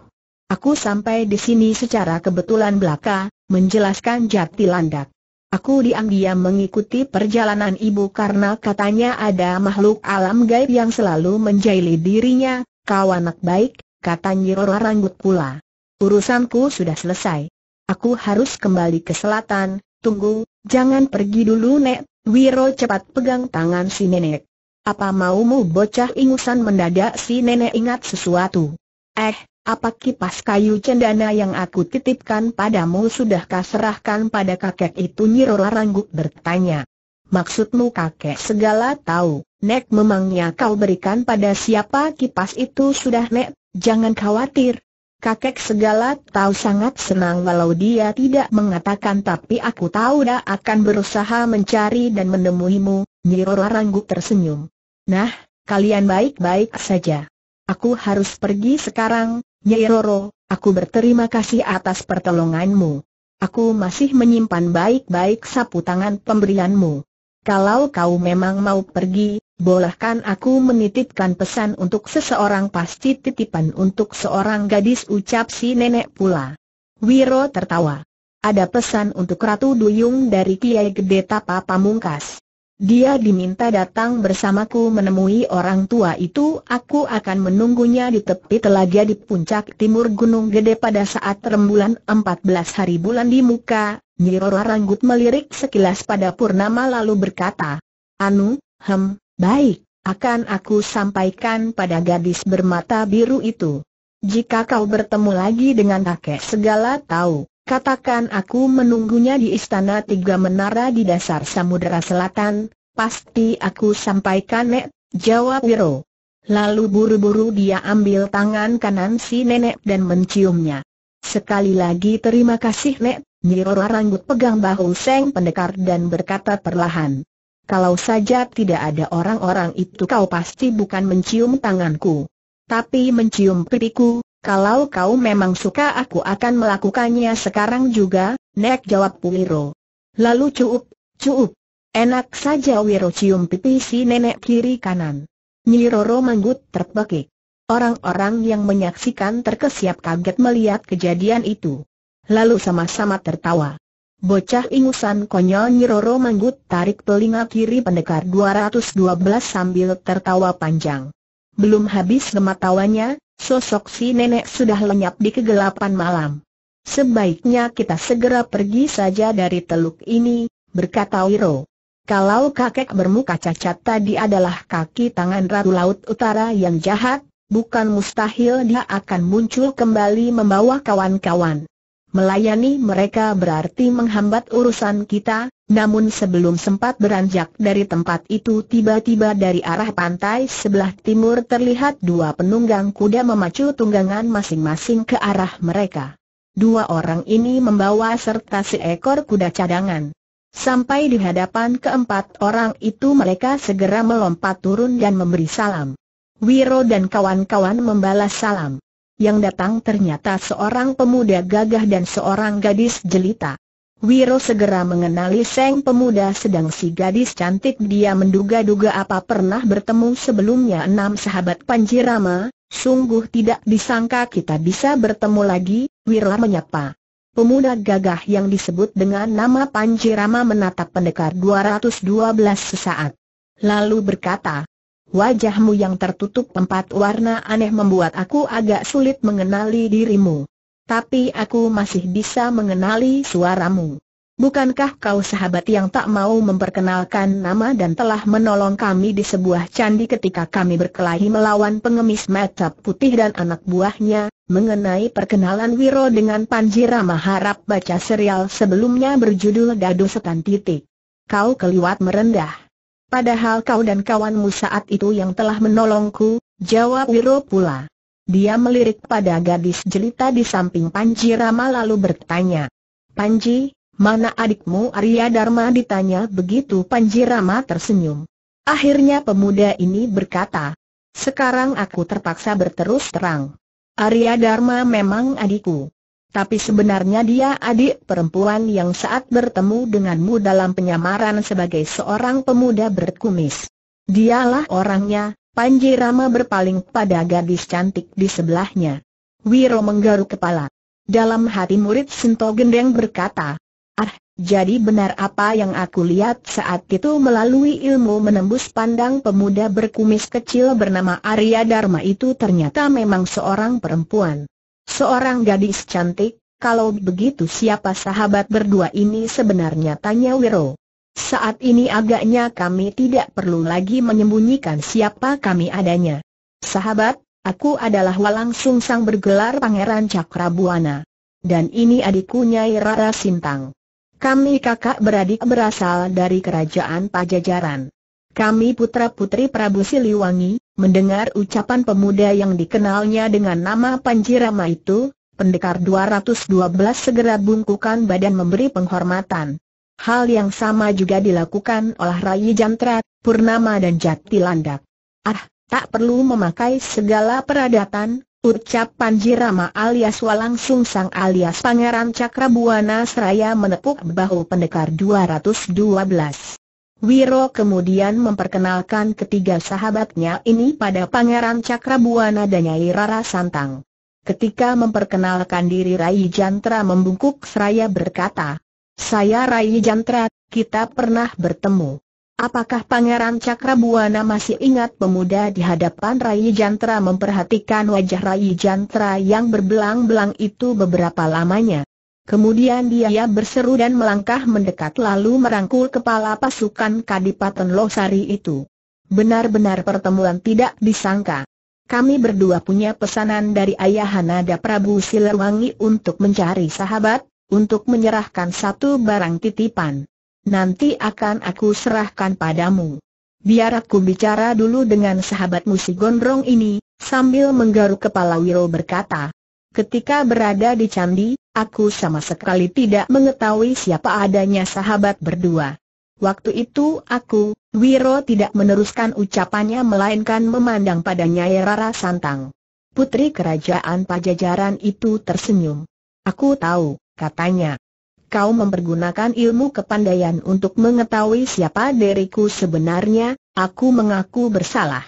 Speaker 1: Aku sampai di sini secara kebetulan belaka, menjelaskan jati landak. Aku diam-diam mengikuti perjalanan ibu karena katanya ada makhluk alam gaib yang selalu menjahili dirinya, kau anak baik, kata Roro Rambut pula. Urusanku sudah selesai. Aku harus kembali ke selatan, tunggu, jangan pergi dulu Nek. Wiro cepat pegang tangan si nenek. Apa maumu bocah ingusan mendadak si nenek ingat sesuatu. Eh, apa kipas kayu cendana yang aku titipkan padamu sudahkah serahkan pada kakek itu Nyiroro Larangguk bertanya. Maksudmu kakek segala tahu, Nek memangnya kau berikan pada siapa kipas itu sudah Nek Jangan khawatir. Kakek segala tahu sangat senang walau dia tidak mengatakan tapi aku tahu dia akan berusaha mencari dan menemuimu, Nyirora Rangguk tersenyum. Nah, kalian baik-baik saja. Aku harus pergi sekarang, Nyiroro, aku berterima kasih atas pertolonganmu. Aku masih menyimpan baik-baik sapu tangan pemberianmu. Kalau kau memang mau pergi, Bolehkan aku menitipkan pesan untuk seseorang pasti titipan untuk seorang gadis ucap si nenek pula. Wiro tertawa. Ada pesan untuk Ratu Duyung dari Kiai Gede Tapa Pamungkas. Dia diminta datang bersamaku menemui orang tua itu Aku akan menunggunya di tepi telaga di puncak timur Gunung Gede pada saat rembulan belas hari bulan di muka Nyiroro Ranggut melirik sekilas pada Purnama lalu berkata Anu, hem, Baik, akan aku sampaikan pada gadis bermata biru itu. Jika kau bertemu lagi dengan kakek segala tahu, katakan aku menunggunya di istana tiga menara di dasar samudera selatan, pasti aku sampaikan nek, jawab Wiro. Lalu buru-buru dia ambil tangan kanan si nenek dan menciumnya. Sekali lagi terima kasih nek, Nyirora rambut pegang bahu Seng Pendekar dan berkata perlahan. Kalau saja tidak ada orang-orang itu kau pasti bukan mencium tanganku. Tapi mencium pipiku, kalau kau memang suka aku akan melakukannya sekarang juga, Nek jawab Wiro. Lalu cuup, cuup. Enak saja Wiro cium pipi si nenek kiri kanan. Nyiroro manggut terpekik. Orang-orang yang menyaksikan terkesiap kaget melihat kejadian itu. Lalu sama-sama tertawa. Bocah ingusan konyol Nyiroro Manggut tarik telinga kiri pendekar 212 sambil tertawa panjang. Belum habis gemat tawanya, sosok si nenek sudah lenyap di kegelapan malam. Sebaiknya kita segera pergi saja dari teluk ini, berkata Wiro. Kalau kakek bermuka cacat tadi adalah kaki tangan Ratu Laut Utara yang jahat, bukan mustahil dia akan muncul kembali membawa kawan-kawan. Melayani mereka berarti menghambat urusan kita, namun sebelum sempat beranjak dari tempat itu tiba-tiba dari arah pantai sebelah timur terlihat dua penunggang kuda memacu tunggangan masing-masing ke arah mereka. Dua orang ini membawa serta seekor kuda cadangan. Sampai di hadapan keempat orang itu mereka segera melompat turun dan memberi salam. Wiro dan kawan-kawan membalas salam. Yang datang ternyata seorang pemuda gagah dan seorang gadis jelita. Wiro segera mengenali Seng pemuda sedang si gadis cantik dia menduga-duga apa pernah bertemu sebelumnya enam sahabat Panjirama, sungguh tidak disangka kita bisa bertemu lagi, Wiro menyapa. Pemuda gagah yang disebut dengan nama Panjirama menatap pendekar 212 sesaat. Lalu berkata, Wajahmu yang tertutup empat warna aneh membuat aku agak sulit mengenali dirimu. Tapi aku masih bisa mengenali suaramu. Bukankah kau sahabat yang tak mau memperkenalkan nama dan telah menolong kami di sebuah candi ketika kami berkelahi melawan pengemis mata putih dan anak buahnya, mengenai perkenalan Wiro dengan Panji Panjira harap baca serial sebelumnya berjudul Dadu Setan Titik. Kau keliwat merendah. Padahal kau dan kawanmu saat itu yang telah menolongku, jawab Wiro pula. Dia melirik pada gadis jelita di samping Panji Rama lalu bertanya. Panji, mana adikmu Arya Dharma ditanya begitu Panji Rama tersenyum. Akhirnya pemuda ini berkata, sekarang aku terpaksa berterus terang. Arya Dharma memang adikku. Tapi sebenarnya dia adik perempuan yang saat bertemu denganmu dalam penyamaran sebagai seorang pemuda berkumis. Dialah orangnya, Panji Rama berpaling pada gadis cantik di sebelahnya. Wiro menggaruk kepala. Dalam hati murid Sinto Gendeng berkata, Ah, jadi benar apa yang aku lihat saat itu melalui ilmu menembus pandang pemuda berkumis kecil bernama Arya Dharma itu ternyata memang seorang perempuan. Seorang gadis cantik, kalau begitu siapa sahabat berdua ini sebenarnya tanya Wiro. Saat ini agaknya kami tidak perlu lagi menyembunyikan siapa kami adanya. Sahabat, aku adalah Walang Sungsang bergelar Pangeran Cakrabuana. Dan ini adikku Nyai Rara Sintang. Kami kakak beradik berasal dari kerajaan Pajajaran. Kami putra-putri Prabu Siliwangi, mendengar ucapan pemuda yang dikenalnya dengan nama Panji Rama itu, pendekar 212 segera bungkukan badan memberi penghormatan. Hal yang sama juga dilakukan oleh Rai Jantra, Purnama dan Jati Landak. Ah, tak perlu memakai segala peradatan, ucap Panji Rama alias Walang Sungsang alias Pangeran Cakrabuana Seraya menepuk bahu pendekar 212. Wiro kemudian memperkenalkan ketiga sahabatnya ini pada Pangeran Cakrabuana dan Nyai Rara Santang. Ketika memperkenalkan diri Rai Jantra membungkuk seraya berkata, Saya Rai Jantra, kita pernah bertemu. Apakah Pangeran Cakrabuana masih ingat pemuda di hadapan Rai Jantra memperhatikan wajah Rai Jantra yang berbelang-belang itu beberapa lamanya? Kemudian dia berseru dan melangkah mendekat lalu merangkul kepala pasukan Kadipaten Losari itu. Benar-benar pertemuan tidak disangka. Kami berdua punya pesanan dari ayah Hanada Prabu Silewangi untuk mencari sahabat, untuk menyerahkan satu barang titipan. Nanti akan aku serahkan padamu. Biar aku bicara dulu dengan sahabat si gondrong ini, sambil menggaruk kepala Wiro berkata. Ketika berada di candi, Aku sama sekali tidak mengetahui siapa adanya sahabat berdua. Waktu itu aku, Wiro tidak meneruskan ucapannya melainkan memandang pada Nyai Rara Santang. Putri kerajaan pajajaran itu tersenyum. Aku tahu, katanya. Kau mempergunakan ilmu kepandaian untuk mengetahui siapa diriku sebenarnya, aku mengaku bersalah.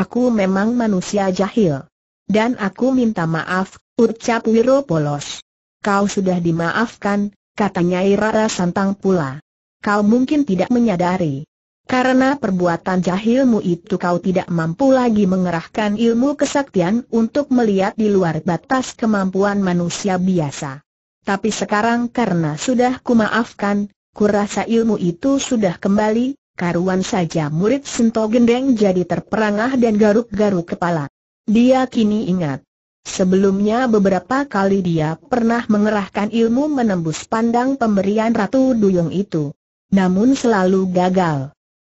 Speaker 1: Aku memang manusia jahil. Dan aku minta maaf, ucap Wiro polos kau sudah dimaafkan, katanya Irara Santang pula. Kau mungkin tidak menyadari. Karena perbuatan jahilmu itu kau tidak mampu lagi mengerahkan ilmu kesaktian untuk melihat di luar batas kemampuan manusia biasa. Tapi sekarang karena sudah kumaafkan, kurasa ilmu itu sudah kembali, karuan saja murid sento Gendeng jadi terperangah dan garuk-garuk kepala. Dia kini ingat, Sebelumnya beberapa kali dia pernah mengerahkan ilmu menembus pandang pemberian Ratu Duyung itu. Namun selalu gagal.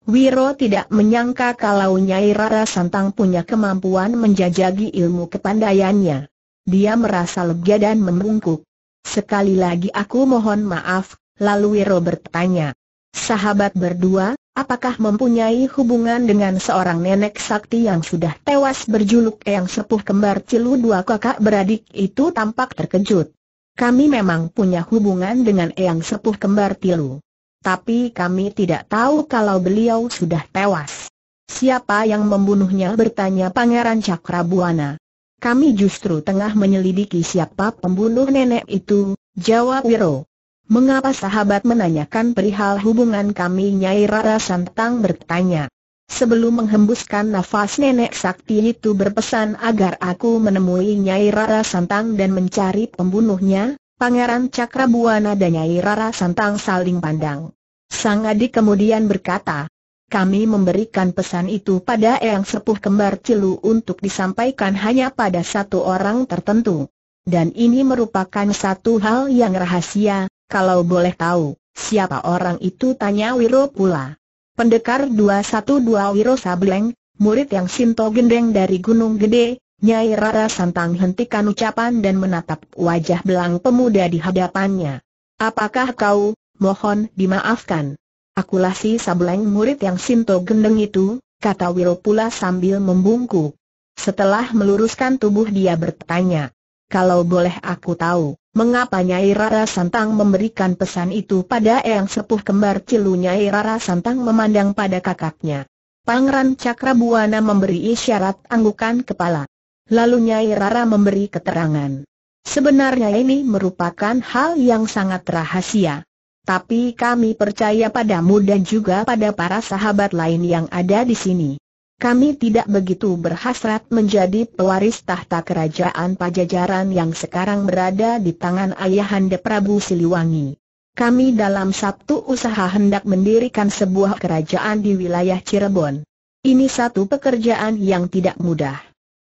Speaker 1: Wiro tidak menyangka kalau Nyai Rara Santang punya kemampuan menjajagi ilmu kepandaiannya. Dia merasa lega dan membungkuk. Sekali lagi aku mohon maaf, lalu Wiro bertanya. Sahabat berdua, Apakah mempunyai hubungan dengan seorang nenek sakti yang sudah tewas berjuluk Eyang Sepuh Kembar Cilu dua kakak beradik itu tampak terkejut. Kami memang punya hubungan dengan Eyang Sepuh Kembar Tilu. Tapi kami tidak tahu kalau beliau sudah tewas. Siapa yang membunuhnya bertanya Pangeran Cakrabuana. Kami justru tengah menyelidiki siapa pembunuh nenek itu, jawab Wiro. Mengapa sahabat menanyakan perihal hubungan kami Nyai Rara Santang bertanya. Sebelum menghembuskan nafas nenek sakti itu berpesan agar aku menemui Nyai Rara Santang dan mencari pembunuhnya, Pangeran Cakrabuana dan Nyai Rara Santang saling pandang. Sang adik kemudian berkata, kami memberikan pesan itu pada Eyang Sepuh Kembar Cilu untuk disampaikan hanya pada satu orang tertentu. Dan ini merupakan satu hal yang rahasia, kalau boleh tahu, siapa orang itu tanya Wiro pula. Pendekar 212 Wiro Sableng, murid yang Sinto Gendeng dari Gunung Gede, Nyai Rara Santang hentikan ucapan dan menatap wajah belang pemuda di hadapannya. Apakah kau, mohon dimaafkan? Akulah si Sableng murid yang Sinto Gendeng itu, kata Wiro pula sambil membungkuk. Setelah meluruskan tubuh dia bertanya, kalau boleh aku tahu, mengapa Nyai Rara Santang memberikan pesan itu pada Eyang Sepuh Kembar Cilu Nyai Rara Santang memandang pada kakaknya. Pangeran Cakrabuana memberi isyarat anggukan kepala. Lalu Nyai Rara memberi keterangan. Sebenarnya ini merupakan hal yang sangat rahasia. Tapi kami percaya padamu dan juga pada para sahabat lain yang ada di sini kami tidak begitu berhasrat menjadi pewaris tahta kerajaan pajajaran yang sekarang berada di tangan Ayahanda Prabu Siliwangi. Kami dalam satu usaha hendak mendirikan sebuah kerajaan di wilayah Cirebon. Ini satu pekerjaan yang tidak mudah.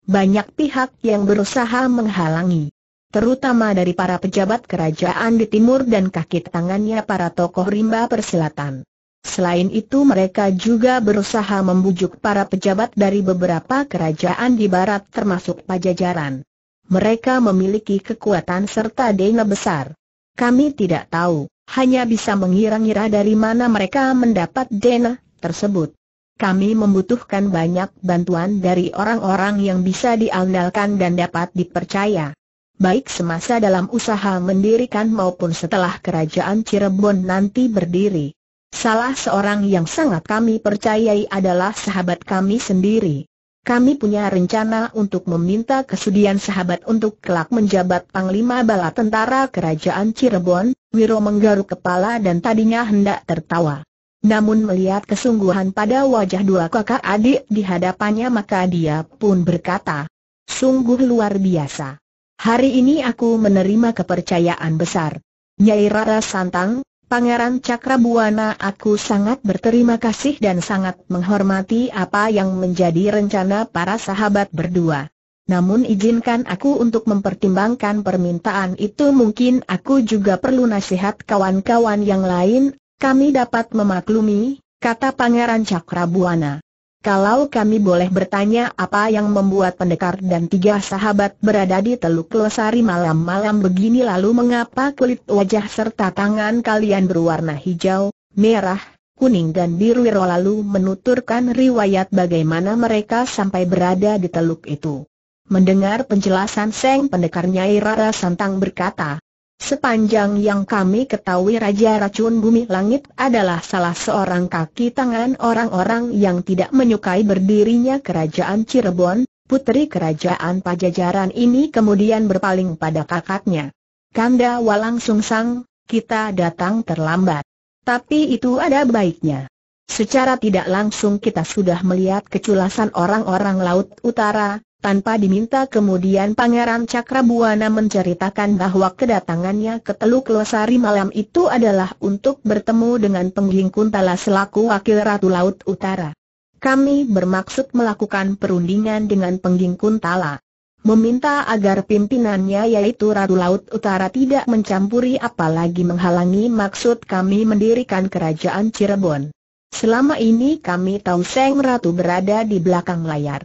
Speaker 1: Banyak pihak yang berusaha menghalangi terutama dari para pejabat kerajaan di timur dan kaki tangannya para tokoh rimba perselatan. Selain itu mereka juga berusaha membujuk para pejabat dari beberapa kerajaan di barat termasuk pajajaran. Mereka memiliki kekuatan serta dana besar. Kami tidak tahu, hanya bisa mengira-ngira dari mana mereka mendapat dana tersebut. Kami membutuhkan banyak bantuan dari orang-orang yang bisa diandalkan dan dapat dipercaya. Baik semasa dalam usaha mendirikan maupun setelah kerajaan Cirebon nanti berdiri. Salah seorang yang sangat kami percayai adalah sahabat kami sendiri. Kami punya rencana untuk meminta kesudian sahabat untuk kelak menjabat Panglima Bala Tentara Kerajaan Cirebon, Wiro menggaruk kepala dan tadinya hendak tertawa. Namun melihat kesungguhan pada wajah dua kakak adik di hadapannya maka dia pun berkata, Sungguh luar biasa. Hari ini aku menerima kepercayaan besar. Nyai Rara Santang, Pangeran Cakrabuana aku sangat berterima kasih dan sangat menghormati apa yang menjadi rencana para sahabat berdua. Namun izinkan aku untuk mempertimbangkan permintaan itu mungkin aku juga perlu nasihat kawan-kawan yang lain, kami dapat memaklumi, kata Pangeran Cakrabuana. Kalau kami boleh bertanya apa yang membuat pendekar dan tiga sahabat berada di Teluk Losari malam-malam begini lalu mengapa kulit wajah serta tangan kalian berwarna hijau, merah, kuning dan biru lalu menuturkan riwayat bagaimana mereka sampai berada di teluk itu. Mendengar penjelasan Seng Pendekar Nyai Rara Santang berkata, Sepanjang yang kami ketahui Raja Racun Bumi Langit adalah salah seorang kaki tangan orang-orang yang tidak menyukai berdirinya kerajaan Cirebon, putri kerajaan Pajajaran ini kemudian berpaling pada kakaknya. Kanda Walang Sungsang, kita datang terlambat. Tapi itu ada baiknya. Secara tidak langsung kita sudah melihat keculasan orang-orang Laut Utara, tanpa diminta kemudian Pangeran Cakrabuana menceritakan bahwa kedatangannya ke Teluk Losari malam itu adalah untuk bertemu dengan Pengging Kuntala selaku Wakil Ratu Laut Utara. Kami bermaksud melakukan perundingan dengan Pengging Kuntala. Meminta agar pimpinannya yaitu Ratu Laut Utara tidak mencampuri apalagi menghalangi maksud kami mendirikan kerajaan Cirebon. Selama ini kami tahu Seng Ratu berada di belakang layar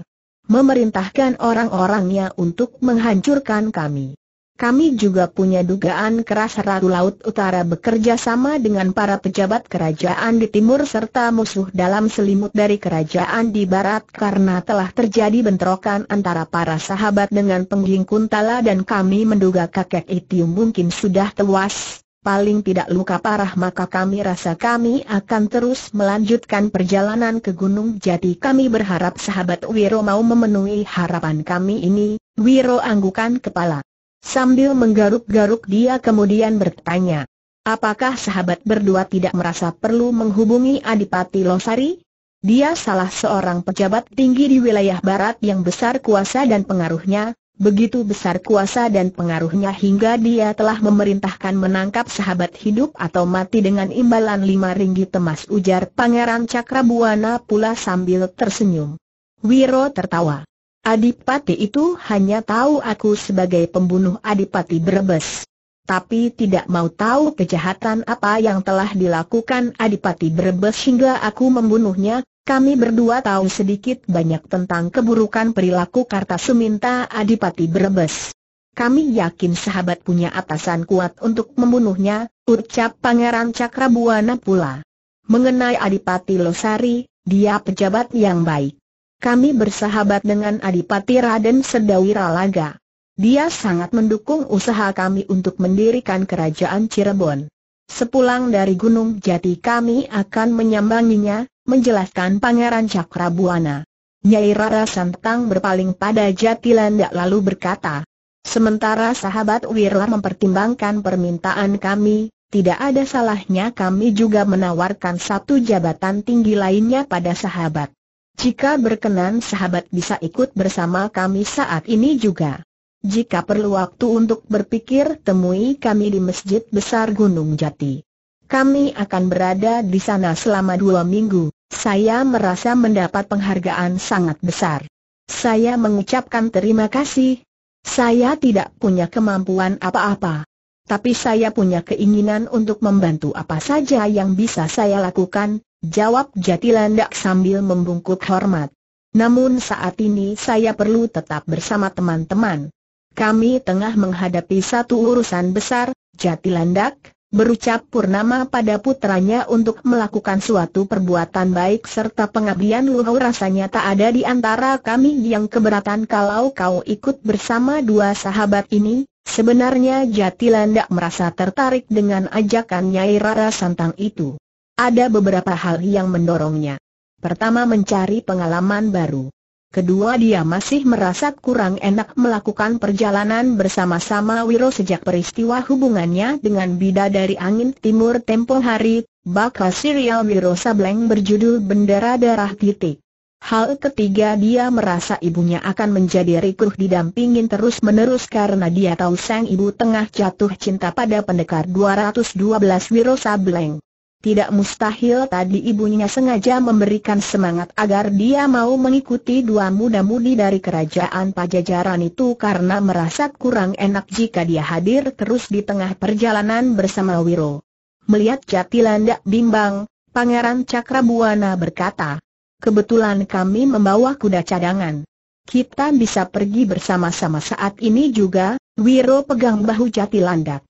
Speaker 1: memerintahkan orang-orangnya untuk menghancurkan kami. Kami juga punya dugaan keras Ratu Laut Utara bekerja sama dengan para pejabat kerajaan di timur serta musuh dalam selimut dari kerajaan di barat karena telah terjadi bentrokan antara para sahabat dengan pengging Kuntala dan kami menduga kakek itu mungkin sudah tewas paling tidak luka parah maka kami rasa kami akan terus melanjutkan perjalanan ke Gunung Jati. Kami berharap sahabat Wiro mau memenuhi harapan kami ini, Wiro anggukan kepala. Sambil menggaruk-garuk dia kemudian bertanya, apakah sahabat berdua tidak merasa perlu menghubungi Adipati Losari? Dia salah seorang pejabat tinggi di wilayah barat yang besar kuasa dan pengaruhnya, Begitu besar kuasa dan pengaruhnya hingga dia telah memerintahkan menangkap sahabat hidup atau mati dengan imbalan lima ringgit emas, ujar Pangeran Cakrabuana pula sambil tersenyum. Wiro tertawa. Adipati itu hanya tahu aku sebagai pembunuh Adipati Brebes tapi tidak mau tahu kejahatan apa yang telah dilakukan Adipati Brebes hingga aku membunuhnya. Kami berdua tahu sedikit banyak tentang keburukan perilaku Kartasuminta Adipati Brebes. Kami yakin sahabat punya atasan kuat untuk membunuhnya, ucap Pangeran Cakrabuana pula. Mengenai Adipati Losari, dia pejabat yang baik. Kami bersahabat dengan Adipati Raden Sedawira Laga. Dia sangat mendukung usaha kami untuk mendirikan kerajaan Cirebon. Sepulang dari Gunung Jati kami akan menyambanginya, menjelaskan Pangeran Cakrabuana. Nyai Rara Santang berpaling pada Jatilanda lalu berkata, Sementara sahabat Wirla mempertimbangkan permintaan kami, tidak ada salahnya kami juga menawarkan satu jabatan tinggi lainnya pada sahabat. Jika berkenan sahabat bisa ikut bersama kami saat ini juga. Jika perlu waktu untuk berpikir temui kami di Masjid Besar Gunung Jati. Kami akan berada di sana selama dua minggu. Saya merasa mendapat penghargaan sangat besar. Saya mengucapkan terima kasih. Saya tidak punya kemampuan apa-apa. Tapi saya punya keinginan untuk membantu apa saja yang bisa saya lakukan, jawab Jatilandak sambil membungkuk hormat. Namun saat ini saya perlu tetap bersama teman-teman kami tengah menghadapi satu urusan besar, Jatilandak, berucap Purnama pada putranya untuk melakukan suatu perbuatan baik serta pengabdian luhur rasanya tak ada di antara kami yang keberatan kalau kau ikut bersama dua sahabat ini. Sebenarnya Jatilandak merasa tertarik dengan ajakan Nyai Rara Santang itu. Ada beberapa hal yang mendorongnya. Pertama mencari pengalaman baru kedua dia masih merasa kurang enak melakukan perjalanan bersama-sama Wiro sejak peristiwa hubungannya dengan Bida dari Angin Timur tempo hari, bakal serial Wiro Sableng berjudul Bendera Darah Titik. Hal ketiga dia merasa ibunya akan menjadi rikuh didampingin terus-menerus karena dia tahu sang ibu tengah jatuh cinta pada pendekar 212 Wiro Sableng. Tidak mustahil tadi ibunya sengaja memberikan semangat agar dia mau mengikuti dua muda-mudi dari kerajaan pajajaran itu karena merasa kurang enak jika dia hadir terus di tengah perjalanan bersama Wiro. Melihat Jatilanda bimbang, Pangeran Cakrabuana berkata, Kebetulan kami membawa kuda cadangan. Kita bisa pergi bersama-sama saat ini juga, Wiro pegang bahu Jatilandak.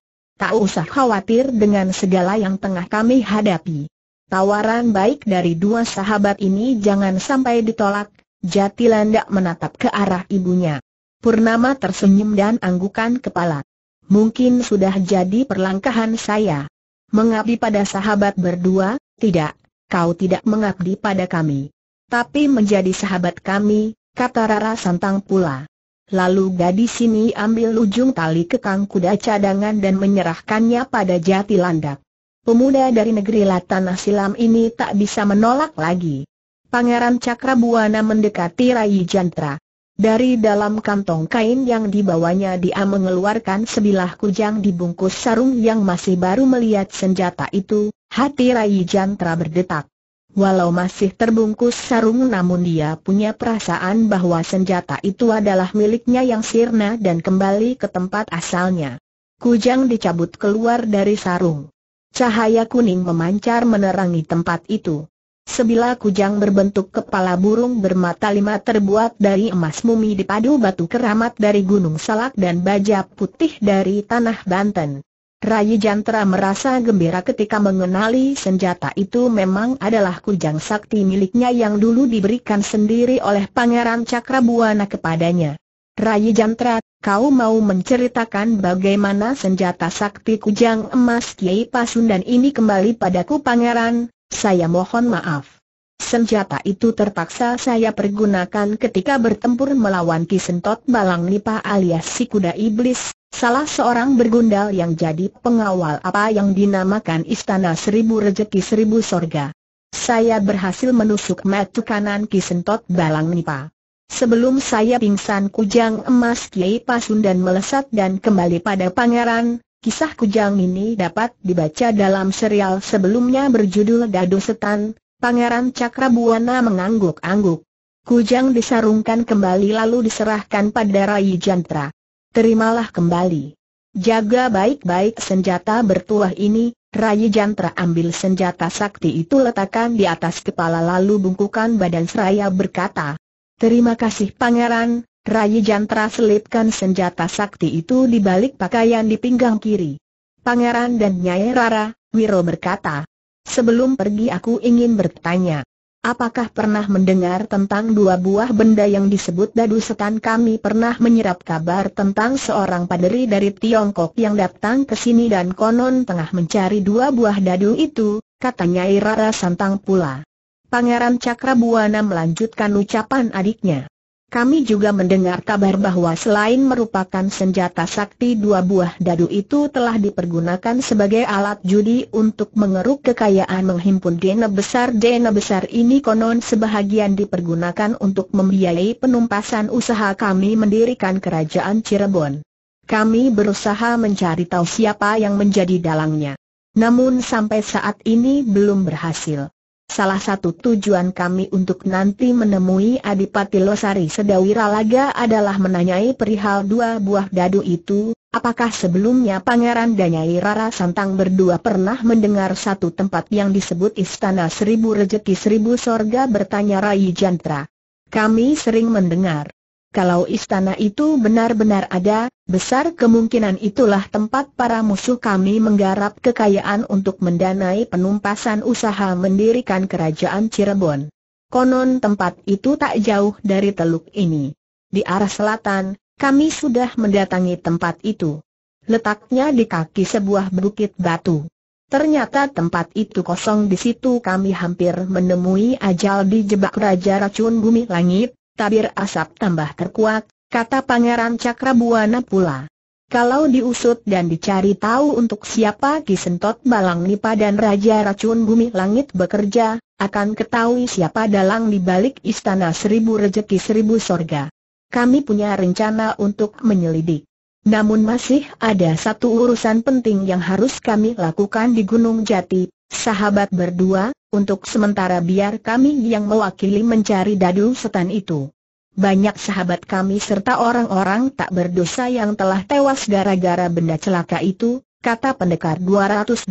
Speaker 1: Tak usah khawatir dengan segala yang tengah kami hadapi. Tawaran baik dari dua sahabat ini jangan sampai ditolak, Jatilanda menatap ke arah ibunya. Purnama tersenyum dan anggukan kepala. Mungkin sudah jadi perlangkahan saya. Mengabdi pada sahabat berdua, tidak, kau tidak mengabdi pada kami. Tapi menjadi sahabat kami, kata Rara Santang pula. Lalu gadis ini ambil ujung tali kekang kuda cadangan dan menyerahkannya pada jati landak. Pemuda dari negeri Latan Silam ini tak bisa menolak lagi. Pangeran Cakrabuana mendekati Rai Jantra. Dari dalam kantong kain yang dibawanya dia mengeluarkan sebilah kujang dibungkus sarung yang masih baru melihat senjata itu, hati Rai Jantra berdetak. Walau masih terbungkus sarung namun dia punya perasaan bahwa senjata itu adalah miliknya yang sirna dan kembali ke tempat asalnya. Kujang dicabut keluar dari sarung. Cahaya kuning memancar menerangi tempat itu. Sebilah kujang berbentuk kepala burung bermata lima terbuat dari emas mumi dipadu batu keramat dari gunung salak dan baja putih dari tanah Banten. Rai Jantara merasa gembira ketika mengenali senjata itu memang adalah kujang sakti miliknya yang dulu diberikan sendiri oleh Pangeran Cakrabuana kepadanya. Rai Jantara, kau mau menceritakan bagaimana senjata sakti kujang emas Kiai Pasundan ini kembali padaku Pangeran, saya mohon maaf. Senjata itu terpaksa saya pergunakan ketika bertempur melawan Ki Sentot Balang Nipa alias si kuda iblis, Salah seorang bergundal yang jadi pengawal apa yang dinamakan Istana Seribu Rezeki Seribu Sorga. Saya berhasil menusuk mata kanan Kisentot Balang Nipa. Sebelum saya pingsan kujang emas Kiai Pasundan melesat dan kembali pada pangeran, kisah kujang ini dapat dibaca dalam serial sebelumnya berjudul Dado Setan, Pangeran Cakrabuana mengangguk-angguk. Kujang disarungkan kembali lalu diserahkan pada Rai Jantra terimalah kembali. Jaga baik-baik senjata bertuah ini, Raya Jantra ambil senjata sakti itu letakkan di atas kepala lalu bungkukan badan seraya berkata, Terima kasih pangeran, Raya Jantra selipkan senjata sakti itu di balik pakaian di pinggang kiri. Pangeran dan Nyai Rara, Wiro berkata, Sebelum pergi aku ingin bertanya. Apakah pernah mendengar tentang dua buah benda yang disebut dadu setan kami pernah menyerap kabar tentang seorang paderi dari Tiongkok yang datang ke sini dan konon tengah mencari dua buah dadu itu, katanya Irara Santang pula. Pangeran Cakrabuana melanjutkan ucapan adiknya. Kami juga mendengar kabar bahwa selain merupakan senjata sakti dua buah dadu itu telah dipergunakan sebagai alat judi untuk mengeruk kekayaan menghimpun dana besar Dana besar ini konon sebahagian dipergunakan untuk membiayai penumpasan usaha kami mendirikan kerajaan Cirebon Kami berusaha mencari tahu siapa yang menjadi dalangnya Namun sampai saat ini belum berhasil Salah satu tujuan kami untuk nanti menemui Adipati Losari Sedawira Laga adalah menanyai perihal dua buah dadu itu, apakah sebelumnya Pangeran Danyai Rara Santang berdua pernah mendengar satu tempat yang disebut Istana Seribu Rejeki Seribu Sorga bertanya Rai Jantra. Kami sering mendengar kalau istana itu benar-benar ada, besar kemungkinan itulah tempat para musuh kami menggarap kekayaan untuk mendanai penumpasan usaha mendirikan kerajaan Cirebon. Konon tempat itu tak jauh dari teluk ini. Di arah selatan, kami sudah mendatangi tempat itu. Letaknya di kaki sebuah bukit batu. Ternyata tempat itu kosong di situ kami hampir menemui ajal di jebak Raja Racun Bumi Langit, tabir asap tambah terkuak, kata Pangeran Cakrabuana pula. Kalau diusut dan dicari tahu untuk siapa Ki Sentot Balang Nipa dan Raja Racun Bumi Langit bekerja, akan ketahui siapa dalang di balik istana seribu rejeki seribu sorga. Kami punya rencana untuk menyelidik. Namun masih ada satu urusan penting yang harus kami lakukan di Gunung Jati, sahabat berdua, untuk sementara biar kami yang mewakili mencari dadu setan itu. Banyak sahabat kami serta orang-orang tak berdosa yang telah tewas gara-gara benda celaka itu, kata pendekar 212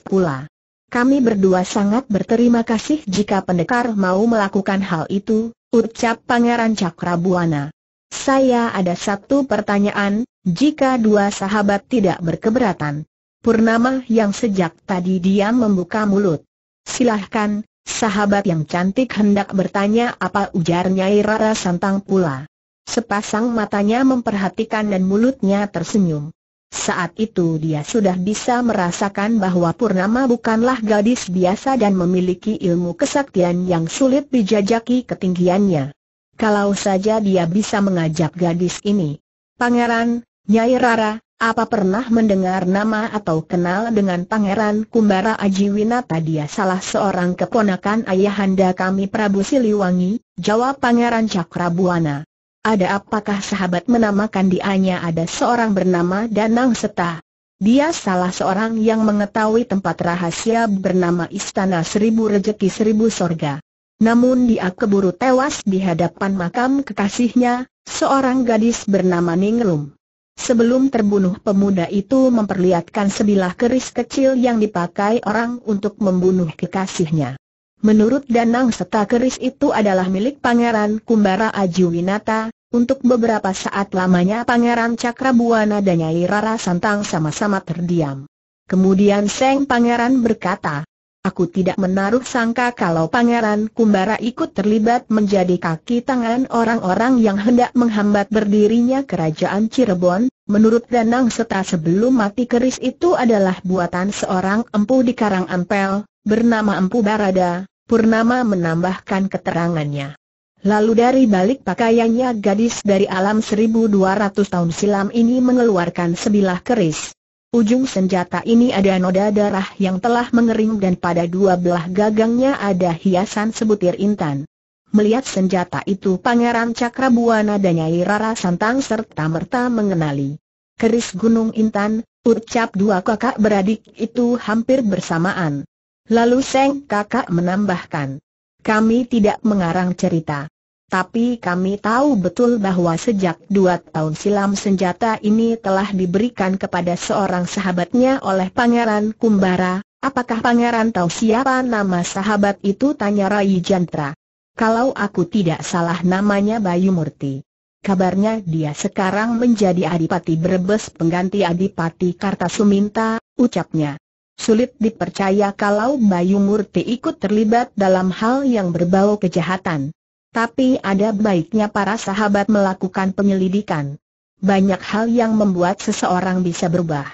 Speaker 1: pula. Kami berdua sangat berterima kasih jika pendekar mau melakukan hal itu, ucap Pangeran Cakrabuana. Saya ada satu pertanyaan, jika dua sahabat tidak berkeberatan. Purnama yang sejak tadi diam membuka mulut. Silahkan, sahabat yang cantik hendak bertanya apa ujarnya Nyai Rara Santang pula. Sepasang matanya memperhatikan dan mulutnya tersenyum. Saat itu dia sudah bisa merasakan bahwa Purnama bukanlah gadis biasa dan memiliki ilmu kesaktian yang sulit dijajaki ketinggiannya. Kalau saja dia bisa mengajak gadis ini. Pangeran, Nyai Rara, apa pernah mendengar nama atau kenal dengan Pangeran Kumbara Ajiwinata dia salah seorang keponakan ayahanda kami Prabu Siliwangi, jawab Pangeran Cakrabuana. Ada apakah sahabat menamakan dianya ada seorang bernama Danang Seta? Dia salah seorang yang mengetahui tempat rahasia bernama Istana Seribu Rejeki Seribu Sorga. Namun dia keburu tewas di hadapan makam kekasihnya, seorang gadis bernama Ningrum. Sebelum terbunuh pemuda itu memperlihatkan sebilah keris kecil yang dipakai orang untuk membunuh kekasihnya. Menurut Danang serta keris itu adalah milik Pangeran Kumbara Ajiwinata, untuk beberapa saat lamanya Pangeran Cakrabuana dan Nyai Rara Santang sama-sama terdiam. Kemudian Seng Pangeran berkata, Aku tidak menaruh sangka kalau Pangeran Kumbara ikut terlibat menjadi kaki tangan orang-orang yang hendak menghambat berdirinya kerajaan Cirebon. Menurut Danang Seta sebelum mati keris itu adalah buatan seorang empu di Karang Ampel, bernama Empu Barada, Purnama menambahkan keterangannya. Lalu dari balik pakaiannya gadis dari alam 1200 tahun silam ini mengeluarkan sebilah keris. Ujung senjata ini ada noda darah yang telah mengering dan pada dua belah gagangnya ada hiasan sebutir intan. Melihat senjata itu Pangeran Cakrabuana dan Nyai Rara Santang serta merta mengenali. Keris Gunung Intan, ucap dua kakak beradik itu hampir bersamaan. Lalu Seng kakak menambahkan. Kami tidak mengarang cerita. Tapi kami tahu betul bahwa sejak dua tahun silam senjata ini telah diberikan kepada seorang sahabatnya oleh Pangeran Kumbara. Apakah Pangeran tahu siapa nama sahabat itu? Tanya Rai Jantra. Kalau aku tidak salah namanya Bayu Murti. Kabarnya dia sekarang menjadi adipati Brebes pengganti adipati Kartasuminta, ucapnya. Sulit dipercaya kalau Bayu Murti ikut terlibat dalam hal yang berbau kejahatan. Tapi ada baiknya para sahabat melakukan penyelidikan. Banyak hal yang membuat seseorang bisa berubah.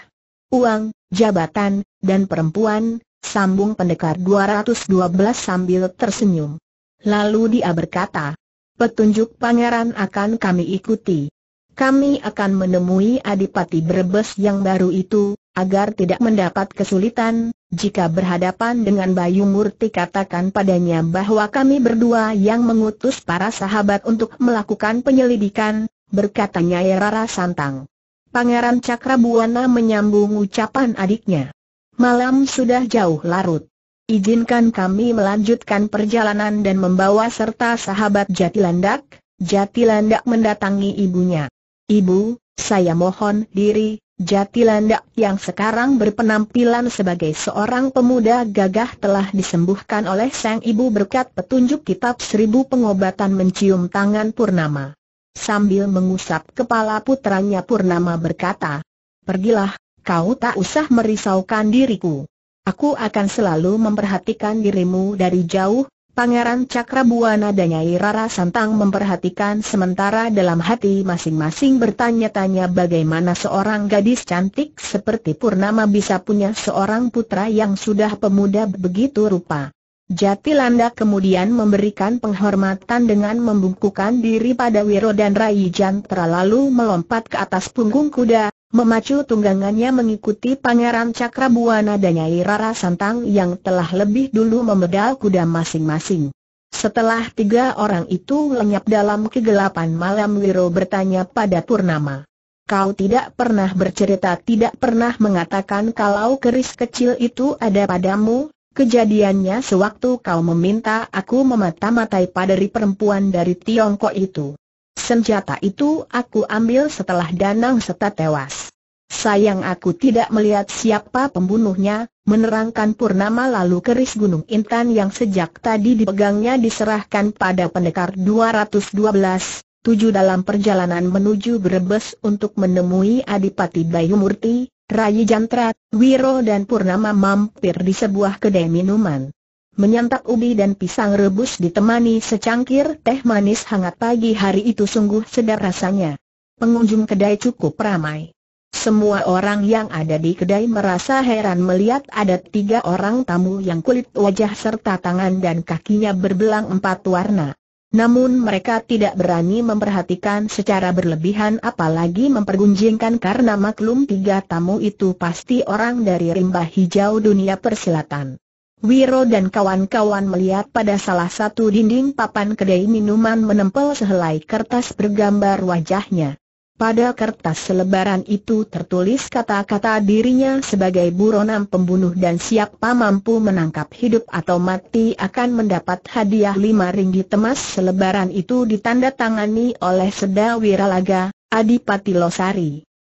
Speaker 1: Uang, jabatan, dan perempuan, sambung pendekar 212 sambil tersenyum. Lalu dia berkata, petunjuk pangeran akan kami ikuti. Kami akan menemui Adipati Brebes yang baru itu, agar tidak mendapat kesulitan, jika berhadapan dengan Bayu Murti katakan padanya bahwa kami berdua yang mengutus para sahabat untuk melakukan penyelidikan, berkatanya Rara Santang. Pangeran Cakrabuana menyambung ucapan adiknya. Malam sudah jauh larut. Izinkan kami melanjutkan perjalanan dan membawa serta sahabat Jatilandak. Jatilandak mendatangi ibunya. Ibu, saya mohon diri, Jatilandak yang sekarang berpenampilan sebagai seorang pemuda gagah telah disembuhkan oleh sang ibu berkat petunjuk kitab seribu pengobatan mencium tangan Purnama. Sambil mengusap kepala putranya Purnama berkata, Pergilah, kau tak usah merisaukan diriku. Aku akan selalu memperhatikan dirimu dari jauh, Pangeran Cakrabuana dan Nyai Rara Santang memperhatikan sementara dalam hati masing-masing bertanya-tanya bagaimana seorang gadis cantik seperti Purnama bisa punya seorang putra yang sudah pemuda begitu rupa. Jatilanda kemudian memberikan penghormatan dengan membungkukan diri pada Wiro dan Rai Jantra lalu melompat ke atas punggung kuda, memacu tunggangannya mengikuti Pangeran Cakrabuana dan Nyai Rara Santang yang telah lebih dulu memedal kuda masing-masing. Setelah tiga orang itu lenyap dalam kegelapan malam Wiro bertanya pada Purnama. Kau tidak pernah bercerita tidak pernah mengatakan kalau keris kecil itu ada padamu, kejadiannya sewaktu kau meminta aku memata-matai padari perempuan dari Tiongkok itu. Senjata itu aku ambil setelah Danang Seta tewas. Sayang aku tidak melihat siapa pembunuhnya, menerangkan Purnama lalu keris Gunung Intan yang sejak tadi dipegangnya diserahkan pada pendekar 212, tujuh dalam perjalanan menuju Brebes untuk menemui Adipati Bayu Murti, Rayi Jantrat, Wiro dan Purnama mampir di sebuah kedai minuman. Menyantap ubi dan pisang rebus ditemani secangkir teh manis hangat pagi hari itu sungguh sedap rasanya. Pengunjung kedai cukup ramai. Semua orang yang ada di kedai merasa heran melihat ada tiga orang tamu yang kulit wajah serta tangan dan kakinya berbelang empat warna. Namun mereka tidak berani memperhatikan secara berlebihan apalagi mempergunjingkan karena maklum tiga tamu itu pasti orang dari rimba hijau dunia persilatan. Wiro dan kawan-kawan melihat pada salah satu dinding papan kedai minuman menempel sehelai kertas bergambar wajahnya. Pada kertas selebaran itu tertulis kata-kata dirinya sebagai buronan pembunuh dan siapa mampu menangkap hidup atau mati akan mendapat hadiah lima ringgit emas selebaran itu ditandatangani oleh Seda Wiralaga, Adipati Losari.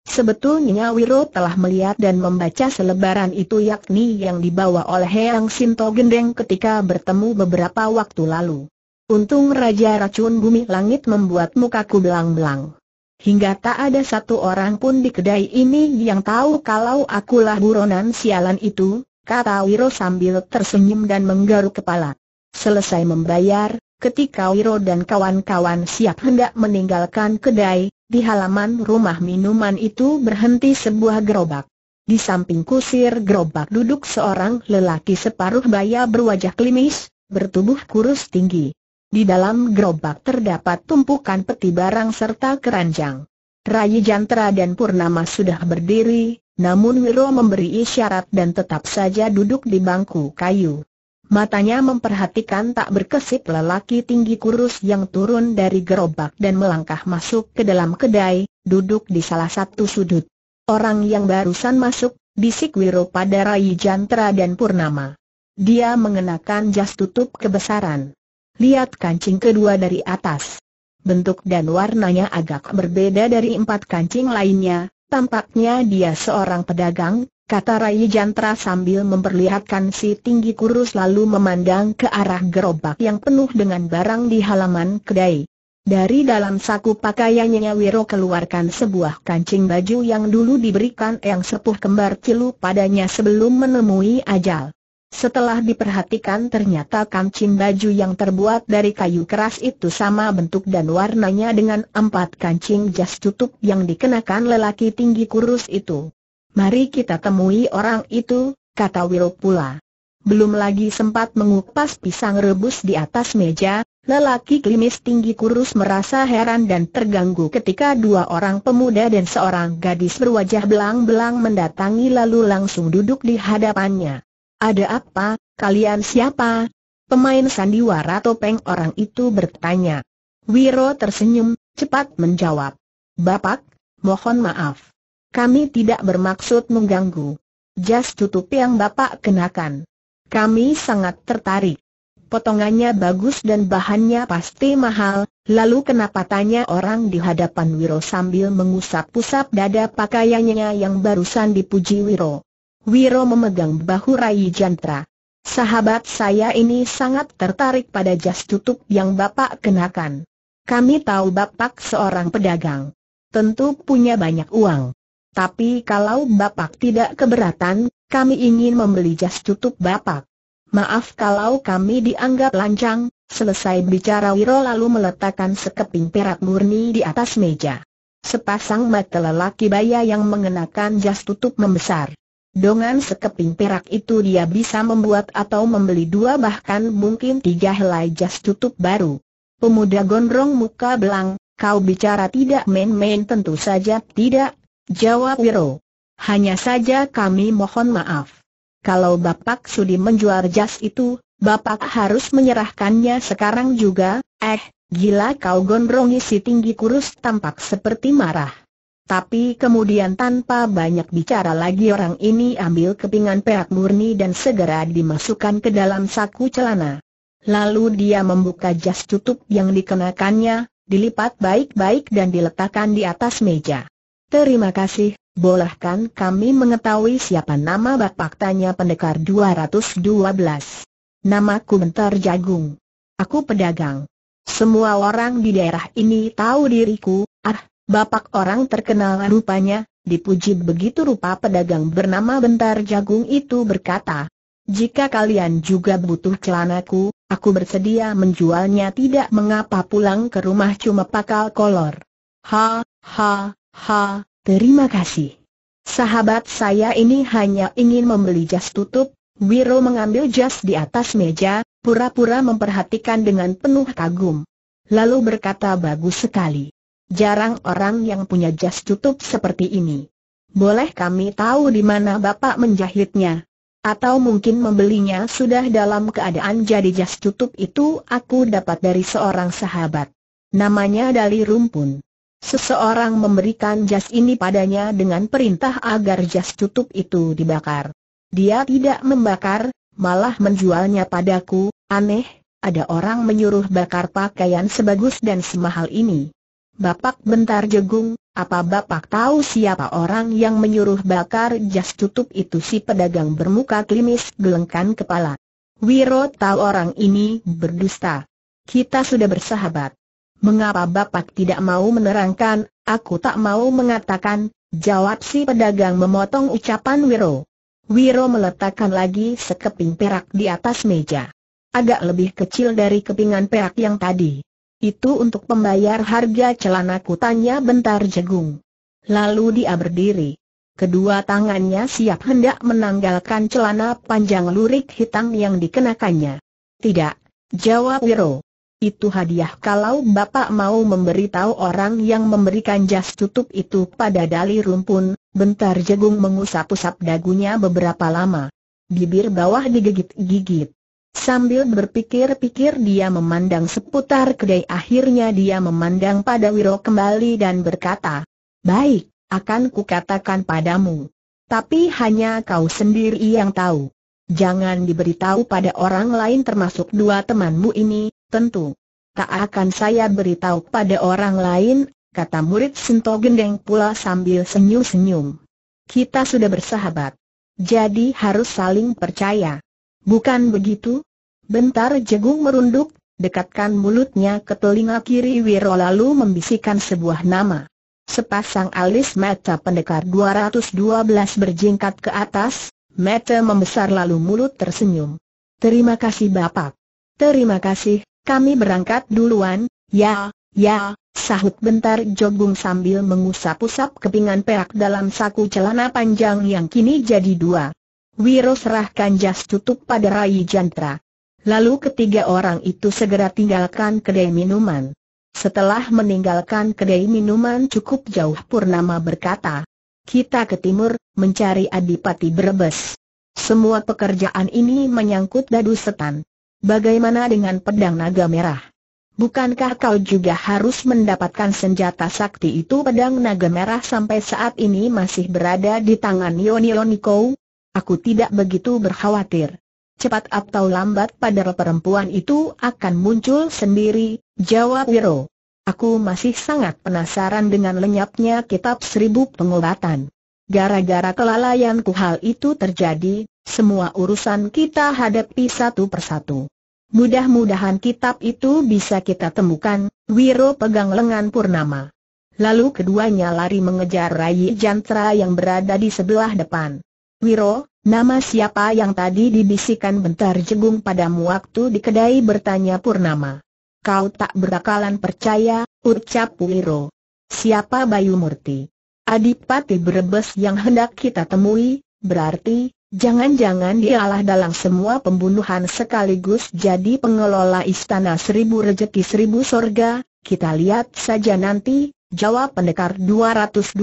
Speaker 1: Sebetulnya Wiro telah melihat dan membaca selebaran itu yakni yang dibawa oleh Yang Sinto Gendeng ketika bertemu beberapa waktu lalu. Untung Raja Racun Bumi Langit membuat mukaku belang-belang. Hingga tak ada satu orang pun di kedai ini yang tahu kalau akulah buronan sialan itu, kata Wiro sambil tersenyum dan menggaruk kepala. Selesai membayar, Ketika Wiro dan kawan-kawan siap hendak meninggalkan kedai, di halaman rumah minuman itu berhenti sebuah gerobak. Di samping kusir gerobak duduk seorang lelaki separuh baya berwajah klimis, bertubuh kurus tinggi. Di dalam gerobak terdapat tumpukan peti barang serta keranjang. Rayi Jantara dan Purnama sudah berdiri, namun Wiro memberi isyarat dan tetap saja duduk di bangku kayu. Matanya memperhatikan tak berkesip lelaki tinggi kurus yang turun dari gerobak dan melangkah masuk ke dalam kedai, duduk di salah satu sudut. Orang yang barusan masuk, bisik Wiro pada Rai Jantra dan Purnama. Dia mengenakan jas tutup kebesaran. Lihat kancing kedua dari atas. Bentuk dan warnanya agak berbeda dari empat kancing lainnya, tampaknya dia seorang pedagang, kata Rai Jantra sambil memperlihatkan si tinggi kurus lalu memandang ke arah gerobak yang penuh dengan barang di halaman kedai. Dari dalam saku pakaiannya Wiro keluarkan sebuah kancing baju yang dulu diberikan yang sepuh kembar cilu padanya sebelum menemui ajal. Setelah diperhatikan ternyata kancing baju yang terbuat dari kayu keras itu sama bentuk dan warnanya dengan empat kancing jas tutup yang dikenakan lelaki tinggi kurus itu. Mari kita temui orang itu, kata Will pula. Belum lagi sempat mengupas pisang rebus di atas meja, lelaki klimis tinggi kurus merasa heran dan terganggu ketika dua orang pemuda dan seorang gadis berwajah belang-belang mendatangi lalu langsung duduk di hadapannya. Ada apa, kalian siapa? Pemain sandiwara topeng orang itu bertanya. Wiro tersenyum, cepat menjawab. Bapak, mohon maaf. Kami tidak bermaksud mengganggu. Jas tutup yang Bapak kenakan. Kami sangat tertarik. Potongannya bagus dan bahannya pasti mahal, lalu kenapa tanya orang di hadapan Wiro sambil mengusap-usap dada pakaiannya yang barusan dipuji Wiro. Wiro memegang bahu Rai Jantra. Sahabat saya ini sangat tertarik pada jas tutup yang Bapak kenakan. Kami tahu Bapak seorang pedagang. Tentu punya banyak uang. Tapi kalau Bapak tidak keberatan, kami ingin membeli jas tutup Bapak. Maaf kalau kami dianggap lancang, selesai bicara Wiro lalu meletakkan sekeping perak murni di atas meja. Sepasang mata lelaki baya yang mengenakan jas tutup membesar. Dengan sekeping perak itu dia bisa membuat atau membeli dua bahkan mungkin tiga helai jas tutup baru. Pemuda gondrong muka belang, kau bicara tidak main-main tentu saja tidak, Jawab Wiro. Hanya saja kami mohon maaf. Kalau Bapak sudi menjual jas itu, Bapak harus menyerahkannya sekarang juga, eh, gila kau gondrongi si tinggi kurus tampak seperti marah. Tapi kemudian tanpa banyak bicara lagi orang ini ambil kepingan perak murni dan segera dimasukkan ke dalam saku celana. Lalu dia membuka jas tutup yang dikenakannya, dilipat baik-baik dan diletakkan di atas meja. Terima kasih, bolehkan kami mengetahui siapa nama Bapak tanya pendekar 212. Namaku Bentar Jagung. Aku pedagang. Semua orang di daerah ini tahu diriku, ah, Bapak orang terkenal rupanya, dipuji begitu rupa pedagang bernama Bentar Jagung itu berkata, jika kalian juga butuh celanaku, aku bersedia menjualnya tidak mengapa pulang ke rumah cuma pakal kolor. Ha, ha, Ha, terima kasih. Sahabat saya ini hanya ingin membeli jas tutup, Wiro mengambil jas di atas meja, pura-pura memperhatikan dengan penuh kagum. Lalu berkata bagus sekali. Jarang orang yang punya jas tutup seperti ini. Boleh kami tahu di mana Bapak menjahitnya? Atau mungkin membelinya sudah dalam keadaan jadi jas tutup itu aku dapat dari seorang sahabat. Namanya Dali Rumpun. Seseorang memberikan jas ini padanya dengan perintah agar jas tutup itu dibakar. Dia tidak membakar, malah menjualnya padaku, aneh, ada orang menyuruh bakar pakaian sebagus dan semahal ini. Bapak bentar jegung, apa bapak tahu siapa orang yang menyuruh bakar jas tutup itu si pedagang bermuka klimis gelengkan kepala. Wiro tahu orang ini berdusta. Kita sudah bersahabat. Mengapa Bapak tidak mau menerangkan, aku tak mau mengatakan, jawab si pedagang memotong ucapan Wiro. Wiro meletakkan lagi sekeping perak di atas meja. Agak lebih kecil dari kepingan perak yang tadi. Itu untuk pembayar harga celana kutanya bentar jegung. Lalu dia berdiri. Kedua tangannya siap hendak menanggalkan celana panjang lurik hitam yang dikenakannya. Tidak, jawab Wiro. Itu hadiah kalau Bapak mau memberitahu orang yang memberikan jas tutup itu pada dali rumpun, bentar jagung mengusap-usap dagunya beberapa lama. Bibir bawah digigit-gigit. Sambil berpikir-pikir dia memandang seputar kedai akhirnya dia memandang pada Wiro kembali dan berkata, Baik, akan kukatakan padamu. Tapi hanya kau sendiri yang tahu. Jangan diberitahu pada orang lain termasuk dua temanmu ini, Tentu. Tak akan saya beritahu pada orang lain, kata murid Sento Gendeng pula sambil senyum-senyum. Kita sudah bersahabat. Jadi harus saling percaya. Bukan begitu? Bentar Jegung merunduk, dekatkan mulutnya ke telinga kiri Wiro lalu membisikkan sebuah nama. Sepasang alis mata pendekar 212 berjingkat ke atas, mata membesar lalu mulut tersenyum. Terima kasih Bapak. Terima kasih, kami berangkat duluan, ya, ya, sahut bentar Jogung sambil mengusap-usap kepingan perak dalam saku celana panjang yang kini jadi dua. Wiro serahkan jas tutup pada Rai Jantra. Lalu ketiga orang itu segera tinggalkan kedai minuman. Setelah meninggalkan kedai minuman cukup jauh Purnama berkata, kita ke timur, mencari Adipati Brebes. Semua pekerjaan ini menyangkut dadu setan. Bagaimana dengan pedang naga merah? Bukankah kau juga harus mendapatkan senjata sakti itu pedang naga merah sampai saat ini masih berada di tangan Yonioniko? Aku tidak begitu berkhawatir. Cepat atau lambat pada perempuan itu akan muncul sendiri, jawab Wiro. Aku masih sangat penasaran dengan lenyapnya kitab seribu pengobatan. Gara-gara kelalaianku hal itu terjadi, semua urusan kita hadapi satu persatu. Mudah-mudahan kitab itu bisa kita temukan, Wiro pegang lengan Purnama. Lalu keduanya lari mengejar Rai Jantra yang berada di sebelah depan. Wiro, nama siapa yang tadi dibisikkan bentar jegung padamu waktu di kedai bertanya Purnama. Kau tak berakalan percaya, ucap Wiro. Siapa Bayu Murti? Adipati Brebes yang hendak kita temui, berarti, Jangan-jangan dialah dalang semua pembunuhan sekaligus jadi pengelola istana seribu rejeki seribu sorga, kita lihat saja nanti, jawab pendekar 212,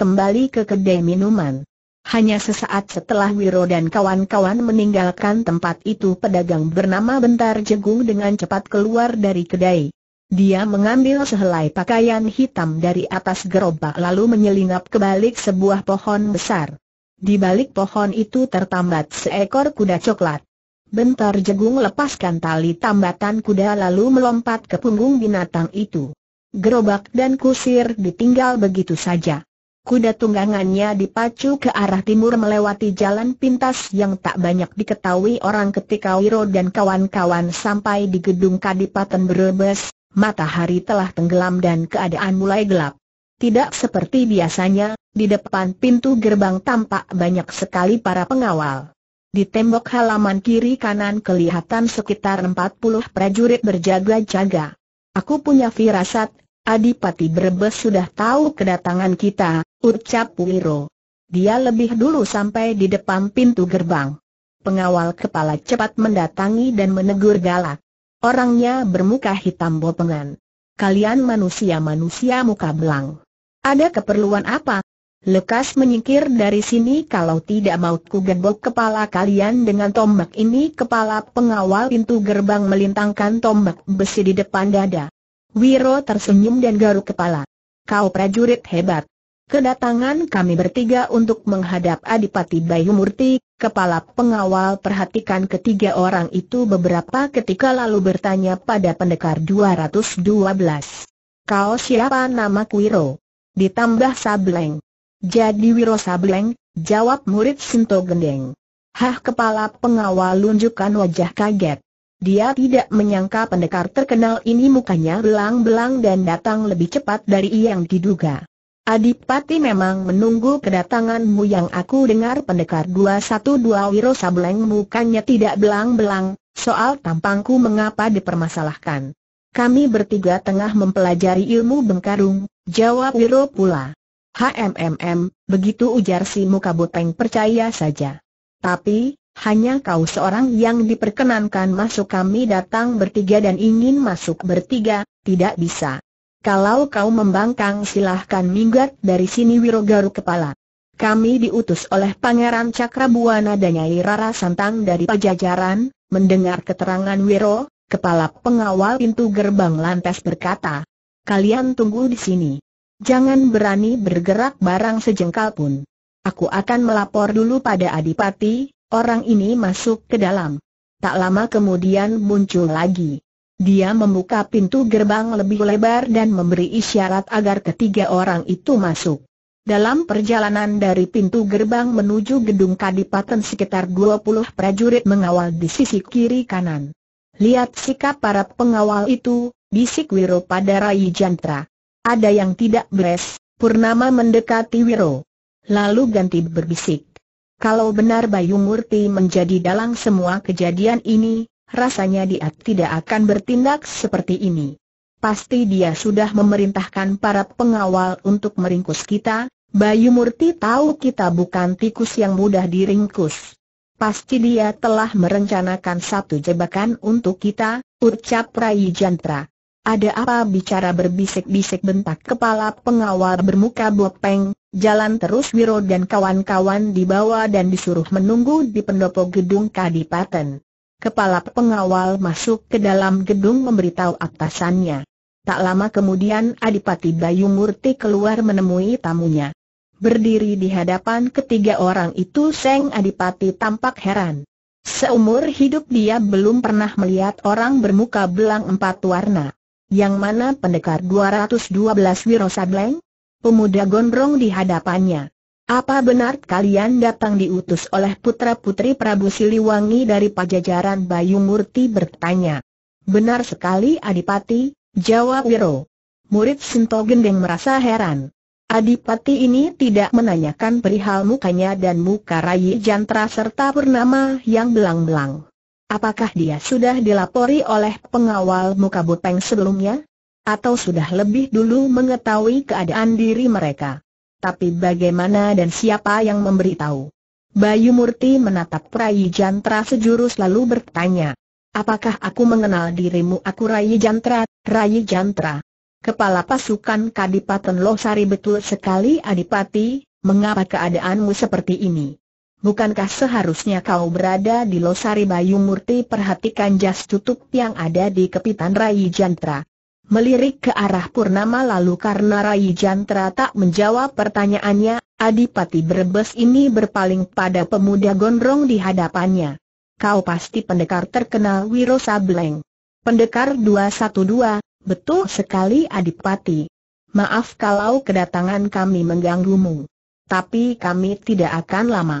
Speaker 1: kembali ke kedai minuman. Hanya sesaat setelah Wiro dan kawan-kawan meninggalkan tempat itu pedagang bernama Bentar Jegung dengan cepat keluar dari kedai. Dia mengambil sehelai pakaian hitam dari atas gerobak lalu menyelinap ke balik sebuah pohon besar. Di balik pohon itu tertambat seekor kuda coklat. Bentar jegung lepaskan tali tambatan kuda lalu melompat ke punggung binatang itu. Gerobak dan kusir ditinggal begitu saja. Kuda tunggangannya dipacu ke arah timur melewati jalan pintas yang tak banyak diketahui orang ketika Wiro dan kawan-kawan sampai di gedung Kadipaten Brebes, matahari telah tenggelam dan keadaan mulai gelap. Tidak seperti biasanya, di depan pintu gerbang tampak banyak sekali para pengawal. Di tembok halaman kiri kanan kelihatan sekitar 40 prajurit berjaga-jaga. Aku punya firasat, Adipati Brebes sudah tahu kedatangan kita, ucap Wiro. Dia lebih dulu sampai di depan pintu gerbang. Pengawal kepala cepat mendatangi dan menegur galak. Orangnya bermuka hitam bopengan. Kalian manusia-manusia muka belang. Ada keperluan apa? Lekas menyingkir dari sini kalau tidak mau ku gembok kepala kalian dengan tombak ini Kepala pengawal pintu gerbang melintangkan tombak besi di depan dada Wiro tersenyum dan garuk kepala Kau prajurit hebat Kedatangan kami bertiga untuk menghadap Adipati Bayu Murti Kepala pengawal perhatikan ketiga orang itu beberapa ketika lalu bertanya pada pendekar 212 Kau siapa nama Wiro? ditambah sableng. Jadi wiro sableng, jawab murid Sinto Gendeng. Hah kepala pengawal lunjukkan wajah kaget. Dia tidak menyangka pendekar terkenal ini mukanya belang-belang dan datang lebih cepat dari yang diduga. Adipati memang menunggu kedatanganmu yang aku dengar pendekar 212 Wiro Sableng mukanya tidak belang-belang, soal tampangku mengapa dipermasalahkan. Kami bertiga tengah mempelajari ilmu bengkarung, jawab Wiro pula. HMMM, begitu ujar si muka boteng percaya saja. Tapi, hanya kau seorang yang diperkenankan masuk kami datang bertiga dan ingin masuk bertiga, tidak bisa. Kalau kau membangkang silahkan minggat dari sini Wiro garu kepala. Kami diutus oleh Pangeran Cakrabuana dan Nyai Rara Santang dari Pajajaran, mendengar keterangan Wiro, Kepala pengawal pintu gerbang lantas berkata, Kalian tunggu di sini. Jangan berani bergerak barang sejengkal pun. Aku akan melapor dulu pada Adipati, orang ini masuk ke dalam. Tak lama kemudian muncul lagi. Dia membuka pintu gerbang lebih lebar dan memberi isyarat agar ketiga orang itu masuk. Dalam perjalanan dari pintu gerbang menuju gedung kadipaten sekitar 20 prajurit mengawal di sisi kiri kanan. Lihat sikap para pengawal itu, bisik Wiro pada Rai Jantra. Ada yang tidak beres, Purnama mendekati Wiro. Lalu ganti berbisik. Kalau benar Bayu Murti menjadi dalang semua kejadian ini, rasanya dia tidak akan bertindak seperti ini. Pasti dia sudah memerintahkan para pengawal untuk meringkus kita, Bayu Murti tahu kita bukan tikus yang mudah diringkus. Pasti dia telah merencanakan satu jebakan untuk kita, ucap Rai Jantra. Ada apa bicara berbisik-bisik bentak kepala pengawal bermuka bopeng, jalan terus Wiro dan kawan-kawan dibawa dan disuruh menunggu di pendopo gedung Kadipaten. Kepala pengawal masuk ke dalam gedung memberitahu atasannya. Tak lama kemudian Adipati Bayu Murti keluar menemui tamunya berdiri di hadapan ketiga orang itu Seng Adipati tampak heran. Seumur hidup dia belum pernah melihat orang bermuka belang empat warna. Yang mana pendekar 212 Wirosableng? Pemuda gondrong di hadapannya. Apa benar kalian datang diutus oleh putra-putri Prabu Siliwangi dari pajajaran Bayu Murti bertanya. Benar sekali Adipati, jawab Wiro. Murid Sinto Gendeng merasa heran. Adipati ini tidak menanyakan perihal mukanya dan muka Rai Jantra serta bernama yang belang-belang. Apakah dia sudah dilapori oleh pengawal muka Buteng sebelumnya? Atau sudah lebih dulu mengetahui keadaan diri mereka? Tapi bagaimana dan siapa yang memberitahu? Bayu Murti menatap Rai Jantra sejurus lalu bertanya. Apakah aku mengenal dirimu aku Rai Jantra, Rai Jantra? Kepala pasukan Kadipaten Losari betul sekali Adipati, mengapa keadaanmu seperti ini? Bukankah seharusnya kau berada di Losari Bayu Murti perhatikan jas tutup yang ada di kepitan Rai Jantra? Melirik ke arah Purnama lalu karena Rai Jantra tak menjawab pertanyaannya, Adipati Brebes ini berpaling pada pemuda gondrong di hadapannya. Kau pasti pendekar terkenal Wiro Sableng. Pendekar 212, Betul sekali Adipati. Maaf kalau kedatangan kami mengganggumu. Tapi kami tidak akan lama.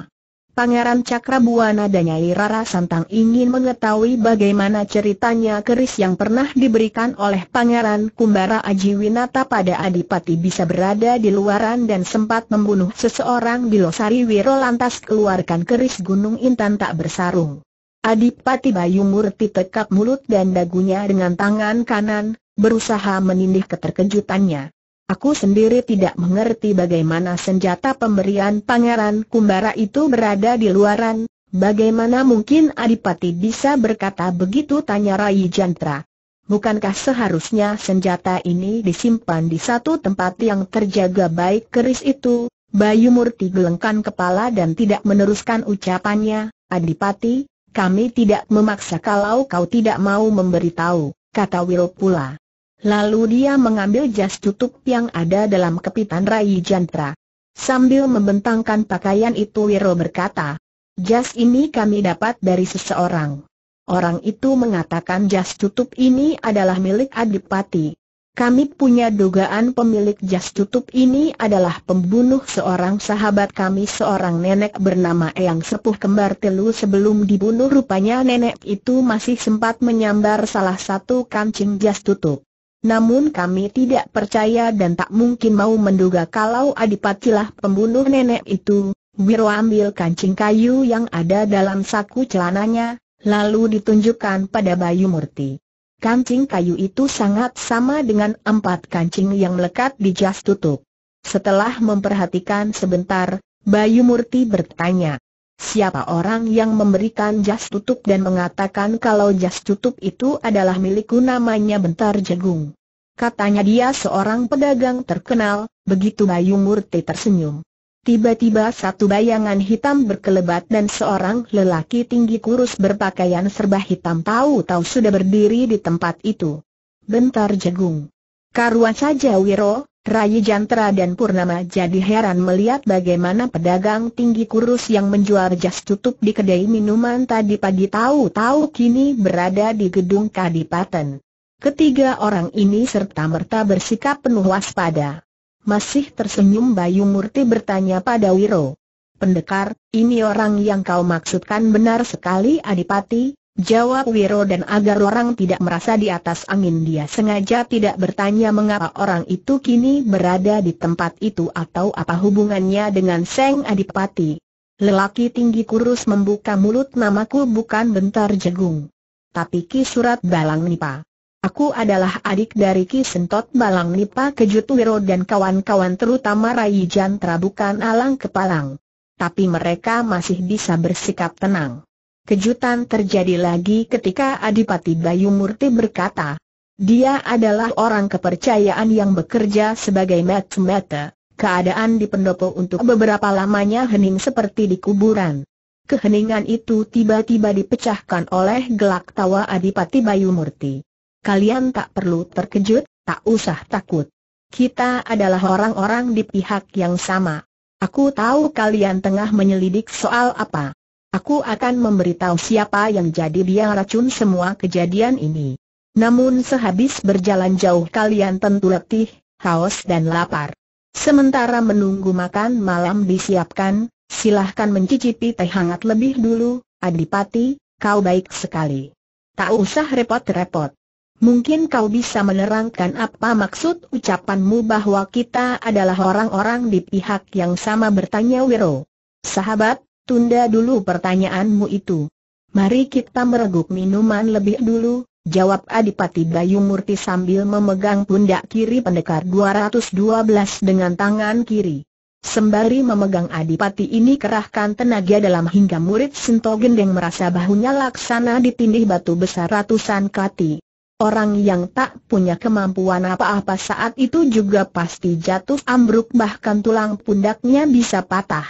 Speaker 1: Pangeran Cakrabuana dan Nyai Rara Santang ingin mengetahui bagaimana ceritanya keris yang pernah diberikan oleh Pangeran Kumbara Ajiwinata pada Adipati bisa berada di luaran dan sempat membunuh seseorang di Losari Wiro lantas keluarkan keris Gunung Intan tak bersarung. Adipati Bayu Murti tekap mulut dan dagunya dengan tangan kanan, berusaha menindih keterkejutannya. Aku sendiri tidak mengerti bagaimana senjata pemberian Pangeran Kumbara itu berada di luaran, bagaimana mungkin Adipati bisa berkata begitu tanya Rai Jantra. Bukankah seharusnya senjata ini disimpan di satu tempat yang terjaga baik keris itu? Bayu Murti gelengkan kepala dan tidak meneruskan ucapannya, Adipati, kami tidak memaksa kalau kau tidak mau memberitahu, kata Wil pula. Lalu dia mengambil jas tutup yang ada dalam kepitan Rai Jantra. Sambil membentangkan pakaian itu Wiro berkata, jas ini kami dapat dari seseorang. Orang itu mengatakan jas tutup ini adalah milik Adipati. Kami punya dugaan pemilik jas tutup ini adalah pembunuh seorang sahabat kami seorang nenek bernama Eyang Sepuh Kembar Telu sebelum dibunuh rupanya nenek itu masih sempat menyambar salah satu kancing jas tutup. Namun kami tidak percaya dan tak mungkin mau menduga kalau Adipatilah pembunuh nenek itu. Wiro ambil kancing kayu yang ada dalam saku celananya, lalu ditunjukkan pada Bayu Murti. Kancing kayu itu sangat sama dengan empat kancing yang melekat di jas tutup. Setelah memperhatikan sebentar, Bayu Murti bertanya, Siapa orang yang memberikan jas tutup dan mengatakan kalau jas tutup itu adalah milikku namanya Bentar Jagung. Katanya dia seorang pedagang terkenal, begitu Bayu Murti tersenyum. Tiba-tiba satu bayangan hitam berkelebat dan seorang lelaki tinggi kurus berpakaian serba hitam tahu-tahu sudah berdiri di tempat itu. Bentar Jagung. Karuan saja Wiro, Rai Jantra dan Purnama jadi heran melihat bagaimana pedagang tinggi kurus yang menjual jas tutup di kedai minuman tadi pagi tahu-tahu kini berada di gedung kadipaten. Ketiga orang ini serta-merta bersikap penuh waspada. Masih tersenyum Bayu Murti bertanya pada Wiro. Pendekar, ini orang yang kau maksudkan benar sekali Adipati, Jawab Wiro dan agar orang tidak merasa di atas angin dia sengaja tidak bertanya mengapa orang itu kini berada di tempat itu atau apa hubungannya dengan Seng Adipati. Lelaki tinggi kurus membuka mulut namaku bukan bentar Jegung, Tapi Ki Surat Balang Nipa. Aku adalah adik dari Ki Sentot Balang Nipa kejut Wiro dan kawan-kawan terutama Rai Jantra bukan alang kepalang. Tapi mereka masih bisa bersikap tenang. Kejutan terjadi lagi ketika Adipati Bayu Murti berkata, dia adalah orang kepercayaan yang bekerja sebagai matchmaker. Keadaan di pendopo untuk beberapa lamanya hening seperti di kuburan. Keheningan itu tiba-tiba dipecahkan oleh gelak tawa Adipati Bayu Murti. Kalian tak perlu terkejut, tak usah takut. Kita adalah orang-orang di pihak yang sama. Aku tahu kalian tengah menyelidik soal apa. Aku akan memberitahu siapa yang jadi dia racun semua kejadian ini. Namun sehabis berjalan jauh kalian tentu letih, haus dan lapar. Sementara menunggu makan malam disiapkan, silahkan mencicipi teh hangat lebih dulu, Adipati, kau baik sekali. Tak usah repot-repot. Mungkin kau bisa menerangkan apa maksud ucapanmu bahwa kita adalah orang-orang di pihak yang sama bertanya Wiro. Sahabat, Tunda dulu pertanyaanmu itu. Mari kita mereguk minuman lebih dulu, jawab Adipati Bayu Murti sambil memegang pundak kiri pendekar 212 dengan tangan kiri. Sembari memegang Adipati ini kerahkan tenaga dalam hingga murid Sentogen yang merasa bahunya laksana ditindih batu besar ratusan kati. Orang yang tak punya kemampuan apa-apa saat itu juga pasti jatuh ambruk bahkan tulang pundaknya bisa patah.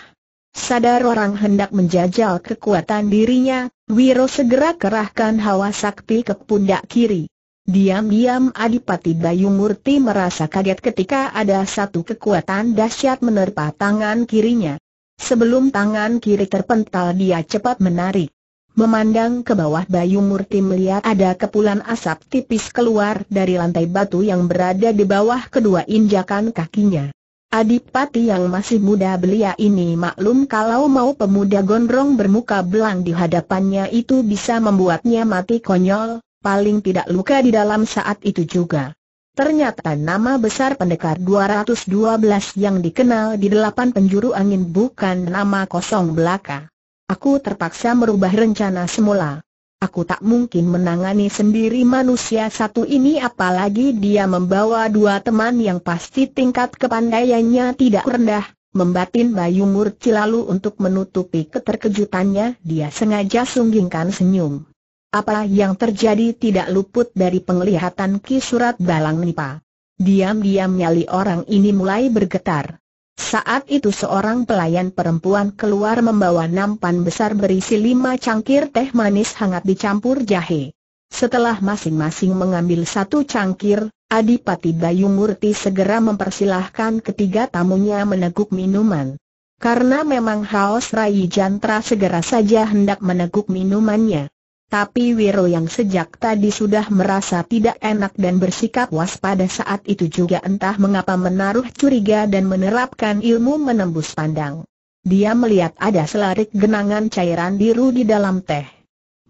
Speaker 1: Sadar orang hendak menjajal kekuatan dirinya, Wiro segera kerahkan hawa sakti ke pundak kiri. Diam-diam Adipati Bayu Murti merasa kaget ketika ada satu kekuatan dahsyat menerpa tangan kirinya. Sebelum tangan kiri terpental dia cepat menarik. Memandang ke bawah Bayu Murti melihat ada kepulan asap tipis keluar dari lantai batu yang berada di bawah kedua injakan kakinya. Adipati yang masih muda belia ini maklum kalau mau pemuda gondrong bermuka belang di hadapannya itu bisa membuatnya mati konyol, paling tidak luka di dalam saat itu juga. Ternyata nama besar pendekar 212 yang dikenal di delapan penjuru angin bukan nama kosong belaka. Aku terpaksa merubah rencana semula. Aku tak mungkin menangani sendiri manusia satu ini apalagi dia membawa dua teman yang pasti tingkat kepandaiannya tidak rendah. Membatin Bayu Murci lalu untuk menutupi keterkejutannya dia sengaja sunggingkan senyum. Apa yang terjadi tidak luput dari penglihatan Ki Surat Balang Nipa. Diam-diam nyali orang ini mulai bergetar. Saat itu seorang pelayan perempuan keluar membawa nampan besar berisi lima cangkir teh manis hangat dicampur jahe. Setelah masing-masing mengambil satu cangkir, Adipati Bayu Murti segera mempersilahkan ketiga tamunya meneguk minuman. Karena memang haus Rai Jantra segera saja hendak meneguk minumannya. Tapi Wiro yang sejak tadi sudah merasa tidak enak dan bersikap waspada saat itu juga entah mengapa menaruh curiga dan menerapkan ilmu menembus pandang. Dia melihat ada selarik genangan cairan biru di dalam teh.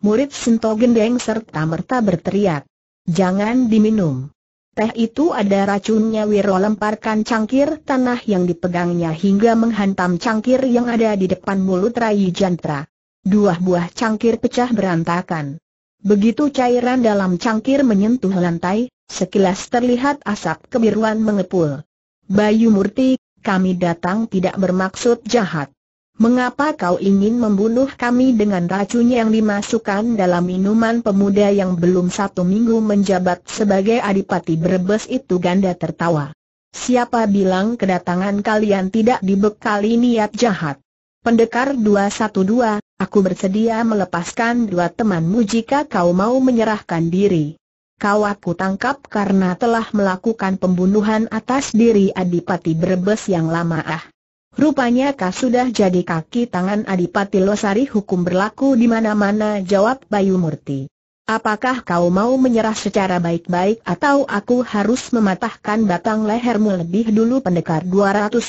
Speaker 1: Murid Sento Gendeng serta merta berteriak. Jangan diminum. Teh itu ada racunnya Wiro lemparkan cangkir tanah yang dipegangnya hingga menghantam cangkir yang ada di depan mulut Rai Jantra. Dua buah cangkir pecah berantakan. Begitu cairan dalam cangkir menyentuh lantai, sekilas terlihat asap kebiruan mengepul. Bayu Murti, kami datang tidak bermaksud jahat. Mengapa kau ingin membunuh kami dengan racun yang dimasukkan dalam minuman pemuda yang belum satu minggu menjabat sebagai adipati Brebes itu ganda tertawa. Siapa bilang kedatangan kalian tidak dibekali niat jahat? Pendekar 212, aku bersedia melepaskan dua temanmu jika kau mau menyerahkan diri. Kau aku tangkap karena telah melakukan pembunuhan atas diri Adipati Brebes yang lama ah. Rupanya kau sudah jadi kaki tangan Adipati Losari hukum berlaku di mana-mana jawab Bayu Murti. Apakah kau mau menyerah secara baik-baik atau aku harus mematahkan batang lehermu lebih dulu pendekar 212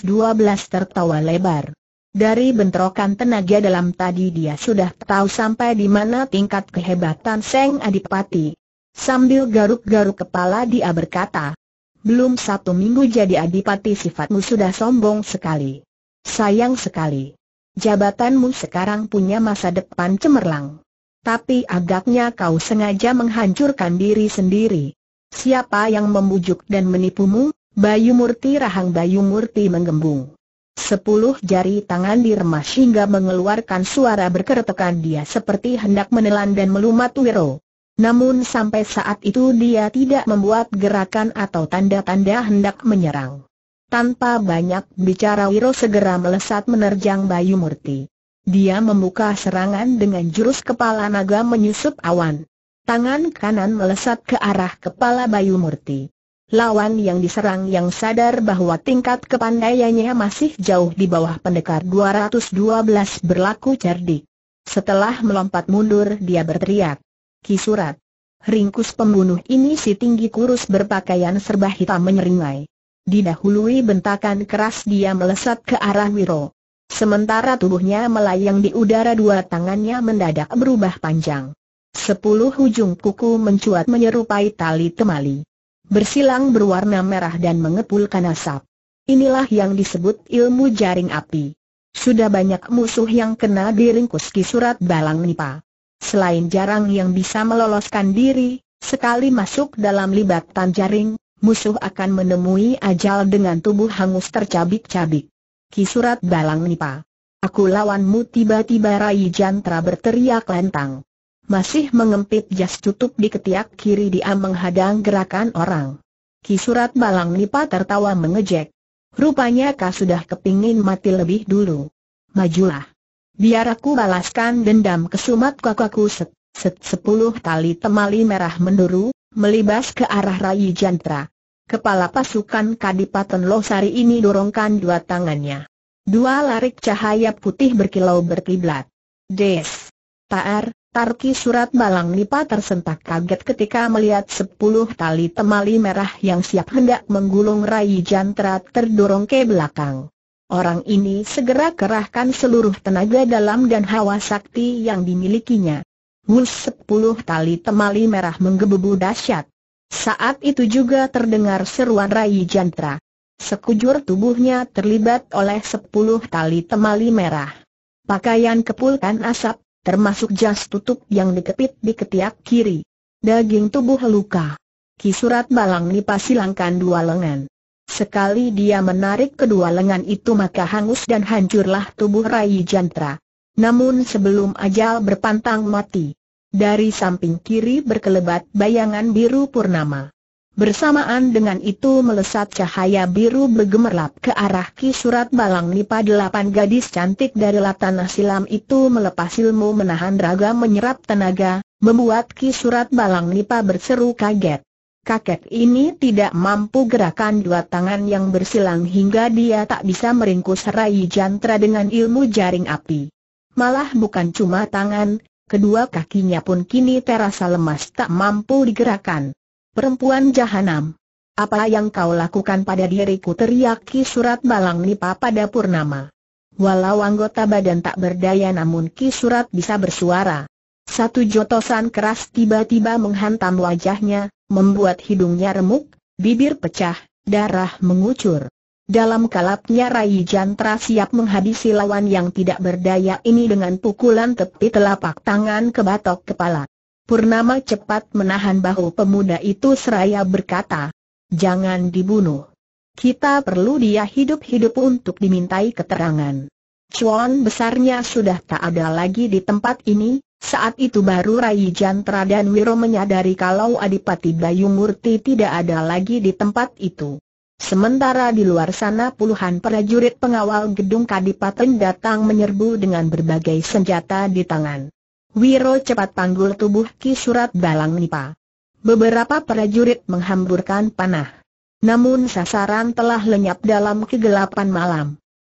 Speaker 1: tertawa lebar. Dari bentrokan tenaga dalam tadi dia sudah tahu sampai di mana tingkat kehebatan Seng Adipati. Sambil garuk-garuk kepala dia berkata, belum satu minggu jadi Adipati sifatmu sudah sombong sekali. Sayang sekali. Jabatanmu sekarang punya masa depan cemerlang. Tapi agaknya kau sengaja menghancurkan diri sendiri. Siapa yang membujuk dan menipumu? Bayu Murti Rahang Bayu Murti menggembung. Sepuluh jari tangan diremas hingga mengeluarkan suara berkeretekan dia seperti hendak menelan dan melumat Wiro. Namun sampai saat itu dia tidak membuat gerakan atau tanda-tanda hendak menyerang. Tanpa banyak bicara Wiro segera melesat menerjang Bayu Murti. Dia membuka serangan dengan jurus kepala naga menyusup awan. Tangan kanan melesat ke arah kepala Bayu Murti lawan yang diserang yang sadar bahwa tingkat kepandaiannya masih jauh di bawah pendekar 212 berlaku cerdik. Setelah melompat mundur dia berteriak. Kisurat. Ringkus pembunuh ini si tinggi kurus berpakaian serba hitam menyeringai. Didahului bentakan keras dia melesat ke arah Wiro. Sementara tubuhnya melayang di udara dua tangannya mendadak berubah panjang. Sepuluh ujung kuku mencuat menyerupai tali temali bersilang berwarna merah dan mengepulkan asap. Inilah yang disebut ilmu jaring api. Sudah banyak musuh yang kena diringkus ki surat balang nipa. Selain jarang yang bisa meloloskan diri, sekali masuk dalam libatan jaring, musuh akan menemui ajal dengan tubuh hangus tercabik-cabik. Ki surat balang nipa. Aku lawanmu tiba-tiba Rai Jantra berteriak lantang masih mengempit jas tutup di ketiak kiri dia menghadang gerakan orang. Kisurat Balang Nipa tertawa mengejek. Rupanya kau sudah kepingin mati lebih dulu. Majulah. Biar aku balaskan dendam kesumat kakakku set, set sepuluh tali temali merah menduru, melibas ke arah Rai Jantra. Kepala pasukan Kadipaten Losari ini dorongkan dua tangannya. Dua larik cahaya putih berkilau berkiblat. Des. Taar, Tarki surat balang nipa tersentak kaget ketika melihat sepuluh tali temali merah yang siap hendak menggulung Rai Jantra terdorong ke belakang. Orang ini segera kerahkan seluruh tenaga dalam dan hawa sakti yang dimilikinya. Wus sepuluh tali temali merah menggebu gebu dahsyat. Saat itu juga terdengar seruan Rai Jantra. Sekujur tubuhnya terlibat oleh sepuluh tali temali merah. Pakaian kepulkan asap termasuk jas tutup yang dikepit di ketiak kiri. Daging tubuh luka. Kisurat balang dipasilangkan dua lengan. Sekali dia menarik kedua lengan itu maka hangus dan hancurlah tubuh Rai Jantra. Namun sebelum ajal berpantang mati, dari samping kiri berkelebat bayangan biru purnama. Bersamaan dengan itu melesat cahaya biru bergemerlap ke arah Ki Surat Balang Nipa delapan gadis cantik dari latanah Silam itu melepas ilmu menahan raga menyerap tenaga, membuat Ki Surat Balang Nipa berseru kaget. Kakek ini tidak mampu gerakan dua tangan yang bersilang hingga dia tak bisa meringkus rai jantra dengan ilmu jaring api. Malah bukan cuma tangan, kedua kakinya pun kini terasa lemas tak mampu digerakkan perempuan jahanam. Apa yang kau lakukan pada diriku teriaki Surat Balang Nipa pada Purnama. Walau anggota badan tak berdaya namun Ki Surat bisa bersuara. Satu jotosan keras tiba-tiba menghantam wajahnya, membuat hidungnya remuk, bibir pecah, darah mengucur. Dalam kalapnya Rai Jantra siap menghabisi lawan yang tidak berdaya ini dengan pukulan tepi telapak tangan ke batok kepala. Purnama cepat menahan bahu pemuda itu seraya berkata, Jangan dibunuh. Kita perlu dia hidup-hidup untuk dimintai keterangan. Chuan besarnya sudah tak ada lagi di tempat ini, saat itu baru Rai Jantra dan Wiro menyadari kalau Adipati Bayu Murti tidak ada lagi di tempat itu. Sementara di luar sana puluhan prajurit pengawal gedung Kadipaten datang menyerbu dengan berbagai senjata di tangan. Wiro cepat panggul tubuh Ki Surat Balang Nipa. Beberapa prajurit menghamburkan panah. Namun sasaran telah lenyap dalam kegelapan malam.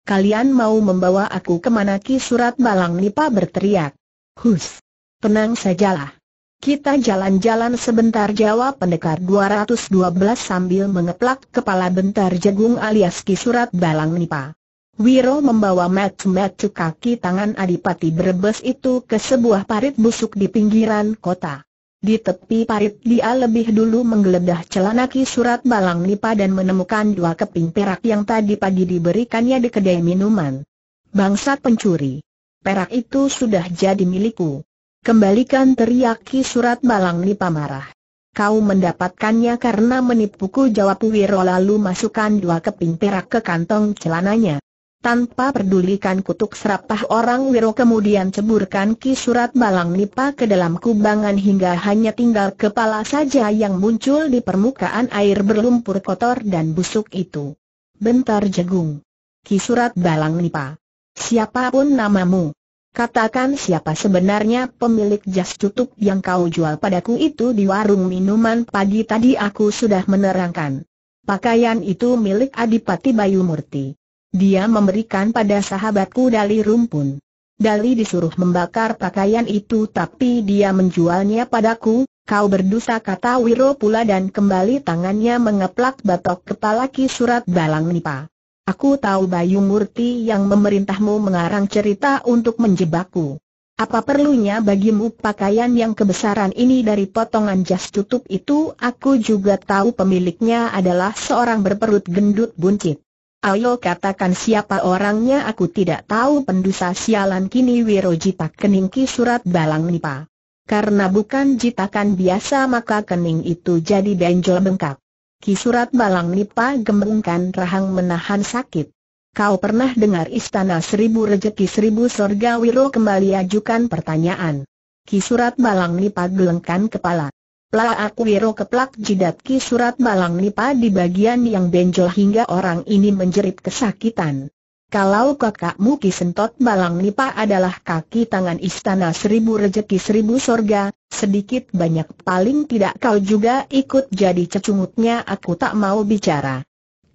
Speaker 1: Kalian mau membawa aku kemana Ki Surat Balang Nipa berteriak. Hus! Tenang sajalah. Kita jalan-jalan sebentar jawab pendekar 212 sambil mengeplak kepala bentar jagung alias Ki Surat Balang Nipa. Wiro membawa metu-metu kaki tangan Adipati Brebes itu ke sebuah parit busuk di pinggiran kota. Di tepi parit dia lebih dulu menggeledah celana ki surat balang nipa dan menemukan dua keping perak yang tadi pagi diberikannya di kedai minuman. Bangsat pencuri. Perak itu sudah jadi milikku. Kembalikan teriak ki surat balang nipa marah. Kau mendapatkannya karena menipuku jawab Wiro lalu masukkan dua keping perak ke kantong celananya tanpa pedulikan kutuk serapah orang Wiro kemudian ceburkan ki surat balang nipa ke dalam kubangan hingga hanya tinggal kepala saja yang muncul di permukaan air berlumpur kotor dan busuk itu. Bentar jegung. Ki surat balang nipa. Siapapun namamu. Katakan siapa sebenarnya pemilik jas tutup yang kau jual padaku itu di warung minuman pagi tadi aku sudah menerangkan. Pakaian itu milik Adipati Bayu Murti. Dia memberikan pada sahabatku dali rumpun. Dali disuruh membakar pakaian itu tapi dia menjualnya padaku, kau berdosa kata Wiro pula dan kembali tangannya mengeplak batok kepala Ki Surat Balang Nipa. Aku tahu Bayu Murti yang memerintahmu mengarang cerita untuk menjebakku. Apa perlunya bagimu pakaian yang kebesaran ini dari potongan jas tutup itu? Aku juga tahu pemiliknya adalah seorang berperut gendut buncit. Ayo katakan siapa orangnya aku tidak tahu pendusa sialan kini Wiro Jita keningki surat balang nipa. Karena bukan jitakan biasa maka kening itu jadi benjol bengkak. Ki surat balang nipa gemerungkan rahang menahan sakit. Kau pernah dengar istana seribu rejeki seribu sorga Wiro kembali ajukan pertanyaan. Ki surat balang nipa gelengkan kepala aku wiro keplak jidat ki surat balang nipa di bagian yang benjol hingga orang ini menjerit kesakitan. Kalau kakakmu Ki Sentot Balang Nipa adalah kaki tangan istana seribu rejeki seribu sorga, sedikit banyak paling tidak kau juga ikut jadi cecungutnya aku tak mau bicara.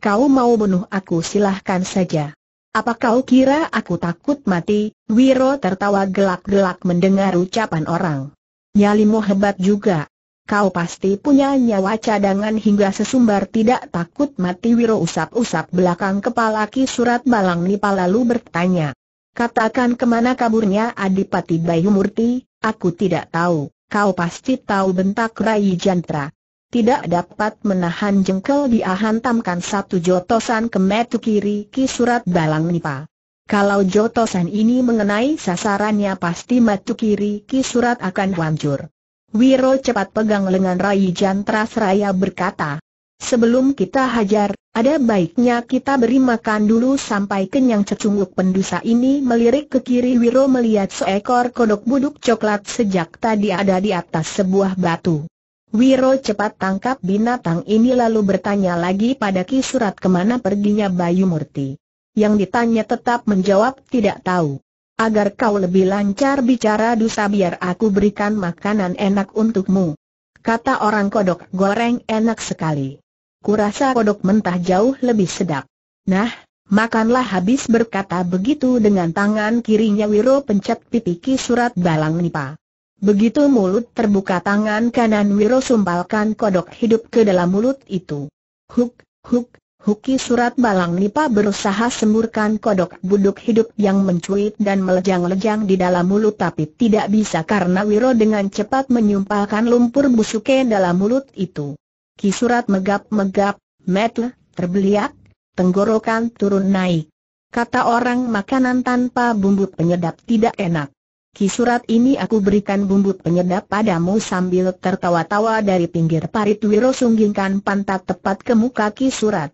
Speaker 1: Kau mau bunuh aku silahkan saja. Apa kau kira aku takut mati? Wiro tertawa gelak-gelak mendengar ucapan orang. Nyalimu hebat juga. Kau pasti punya nyawa cadangan hingga sesumbar tidak takut mati Wiro usap-usap belakang kepala Ki Surat Balang Nipa lalu bertanya. Katakan kemana kaburnya Adipati Bayu Murti, aku tidak tahu, kau pasti tahu bentak Rai Jantra. Tidak dapat menahan jengkel dia hantamkan satu jotosan ke metu kiri Ki Surat Balang Nipa. Kalau jotosan ini mengenai sasarannya pasti metu kiri Ki Surat akan wancur. Wiro cepat pegang lengan Rai Jantra Seraya berkata, Sebelum kita hajar, ada baiknya kita beri makan dulu sampai kenyang cecunguk pendusa ini melirik ke kiri Wiro melihat seekor kodok buduk coklat sejak tadi ada di atas sebuah batu. Wiro cepat tangkap binatang ini lalu bertanya lagi pada Ki Surat kemana perginya Bayu Murti. Yang ditanya tetap menjawab tidak tahu. Agar kau lebih lancar bicara dusa biar aku berikan makanan enak untukmu. Kata orang kodok goreng enak sekali. Kurasa kodok mentah jauh lebih sedap. Nah, makanlah habis berkata begitu dengan tangan kirinya Wiro pencet pipiki surat balang nipa. Begitu mulut terbuka tangan kanan Wiro sumpalkan kodok hidup ke dalam mulut itu. Huk, huk, Huki surat balang nipa berusaha semburkan kodok buduk hidup yang mencuit dan melejang-lejang di dalam mulut tapi tidak bisa karena Wiro dengan cepat menyumpahkan lumpur busuknya dalam mulut itu. Ki surat megap-megap, metle, terbeliak, tenggorokan turun naik. Kata orang makanan tanpa bumbu penyedap tidak enak. Ki surat ini aku berikan bumbu penyedap padamu sambil tertawa-tawa dari pinggir parit Wiro sunggingkan pantat tepat ke muka Ki surat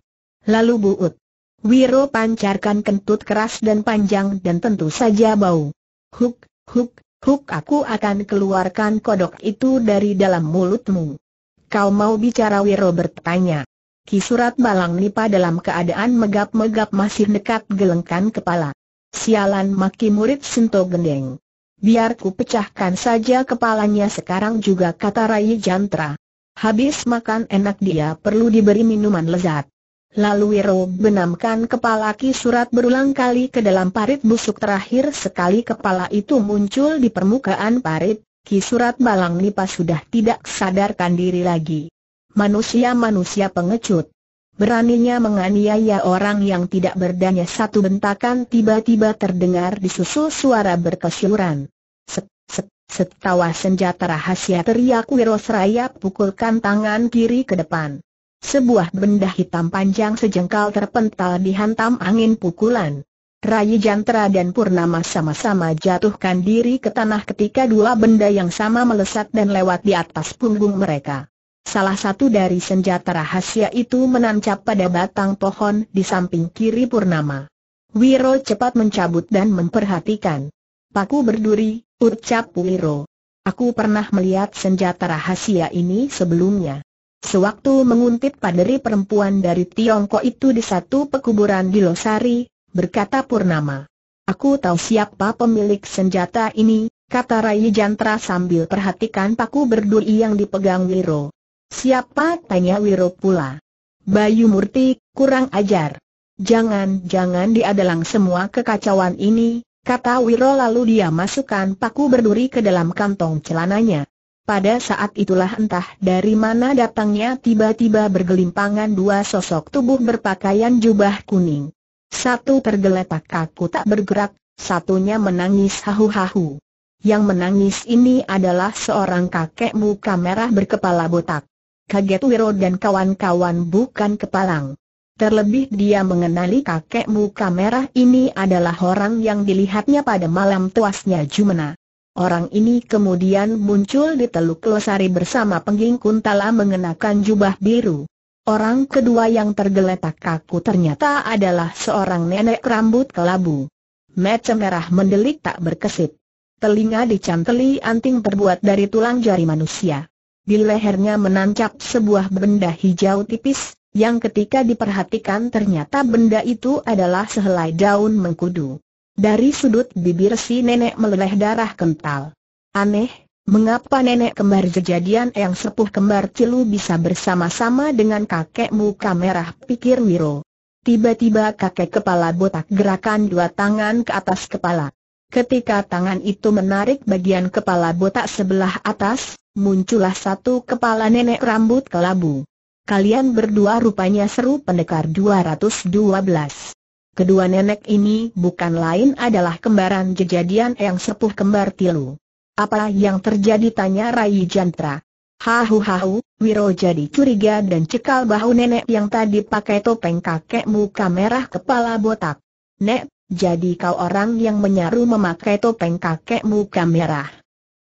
Speaker 1: lalu buut. Wiro pancarkan kentut keras dan panjang dan tentu saja bau. Huk, huk, huk aku akan keluarkan kodok itu dari dalam mulutmu. Kau mau bicara Wiro bertanya. Kisurat Balang Nipa dalam keadaan megap-megap masih nekat gelengkan kepala. Sialan maki murid Sinto Gendeng. Biar ku pecahkan saja kepalanya sekarang juga kata Rai Jantra. Habis makan enak dia perlu diberi minuman lezat. Lalu Wiro benamkan kepala Ki Surat berulang kali ke dalam parit busuk terakhir sekali kepala itu muncul di permukaan parit, Ki Surat Balang Nipa sudah tidak sadarkan diri lagi. Manusia-manusia pengecut. Beraninya menganiaya orang yang tidak berdaya satu bentakan tiba-tiba terdengar disusul suara berkesyuran. Set, set, set tawa senjata rahasia teriak Wiro seraya pukulkan tangan kiri ke depan. Sebuah benda hitam panjang sejengkal terpental dihantam angin pukulan. Rayi Jantara dan Purnama sama-sama jatuhkan diri ke tanah ketika dua benda yang sama melesat dan lewat di atas punggung mereka. Salah satu dari senjata rahasia itu menancap pada batang pohon di samping kiri Purnama. Wiro cepat mencabut dan memperhatikan. Paku berduri, ucap Wiro. Aku pernah melihat senjata rahasia ini sebelumnya. Sewaktu menguntit paderi perempuan dari Tiongkok itu di satu pekuburan di Losari, berkata Purnama. Aku tahu siapa pemilik senjata ini, kata Rai Jantra sambil perhatikan paku berduri yang dipegang Wiro. Siapa? tanya Wiro pula. Bayu Murti, kurang ajar. Jangan-jangan diadalang semua kekacauan ini, kata Wiro lalu dia masukkan paku berduri ke dalam kantong celananya. Pada saat itulah entah dari mana datangnya tiba-tiba bergelimpangan dua sosok tubuh berpakaian jubah kuning. Satu tergeletak kaku tak bergerak, satunya menangis hahu-hahu. Yang menangis ini adalah seorang kakek muka merah berkepala botak. Kaget Wiro dan kawan-kawan bukan kepalang. Terlebih dia mengenali kakek muka merah ini adalah orang yang dilihatnya pada malam tuasnya Jumena. Orang ini kemudian muncul di Teluk Losari bersama pengging Kuntala mengenakan jubah biru. Orang kedua yang tergeletak kaku ternyata adalah seorang nenek rambut kelabu. Mata merah mendelik tak berkesip. Telinga dicanteli anting terbuat dari tulang jari manusia. Di lehernya menancap sebuah benda hijau tipis, yang ketika diperhatikan ternyata benda itu adalah sehelai daun mengkudu. Dari sudut bibir si nenek meleleh darah kental. Aneh, mengapa nenek kembar kejadian yang sepuh kembar cilu bisa bersama-sama dengan kakek muka merah pikir Wiro. Tiba-tiba kakek kepala botak gerakan dua tangan ke atas kepala. Ketika tangan itu menarik bagian kepala botak sebelah atas, muncullah satu kepala nenek rambut kelabu. Kalian berdua rupanya seru pendekar 212. Kedua nenek ini bukan lain adalah kembaran jejadian yang sepuh kembar Tilu. Apa yang terjadi tanya Rai Jantra. Hahu hahu, Wiro jadi curiga dan cekal bahu nenek yang tadi pakai topeng kakek muka merah kepala botak. Nek, jadi kau orang yang menyaru memakai topeng kakek muka merah.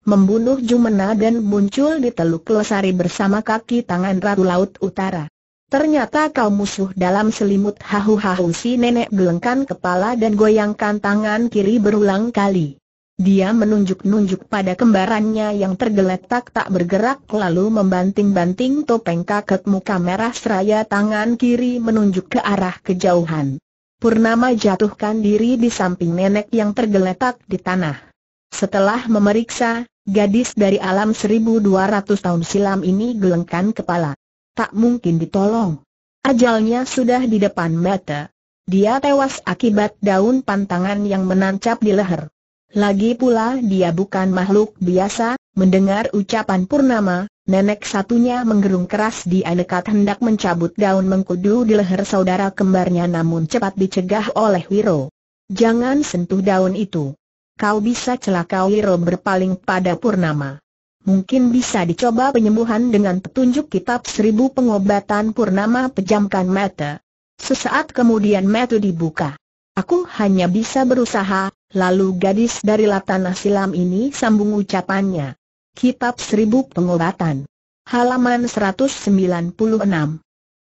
Speaker 1: Membunuh Jumena dan muncul di Teluk Losari bersama kaki tangan Ratu Laut Utara. Ternyata kau musuh dalam selimut hahu-hahu si nenek gelengkan kepala dan goyangkan tangan kiri berulang kali. Dia menunjuk-nunjuk pada kembarannya yang tergeletak tak bergerak lalu membanting-banting topeng kakek muka merah seraya tangan kiri menunjuk ke arah kejauhan. Purnama jatuhkan diri di samping nenek yang tergeletak di tanah. Setelah memeriksa, gadis dari alam 1200 tahun silam ini gelengkan kepala tak mungkin ditolong. Ajalnya sudah di depan mata. Dia tewas akibat daun pantangan yang menancap di leher. Lagi pula dia bukan makhluk biasa, mendengar ucapan Purnama, nenek satunya menggerung keras di anekat hendak mencabut daun mengkudu di leher saudara kembarnya namun cepat dicegah oleh Wiro. Jangan sentuh daun itu. Kau bisa celaka Wiro berpaling pada Purnama mungkin bisa dicoba penyembuhan dengan petunjuk kitab seribu pengobatan Purnama pejamkan mata. Sesaat kemudian mata dibuka. Aku hanya bisa berusaha, lalu gadis dari Latana Silam ini sambung ucapannya. Kitab seribu pengobatan. Halaman 196.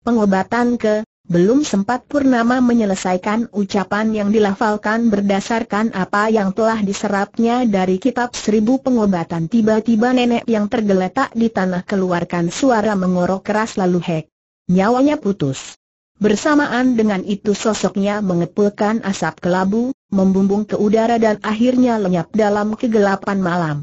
Speaker 1: Pengobatan ke belum sempat Purnama menyelesaikan ucapan yang dilafalkan berdasarkan apa yang telah diserapnya dari kitab seribu pengobatan tiba-tiba nenek yang tergeletak di tanah keluarkan suara mengorok keras lalu hek. Nyawanya putus. Bersamaan dengan itu sosoknya mengepulkan asap kelabu, membumbung ke udara dan akhirnya lenyap dalam kegelapan malam.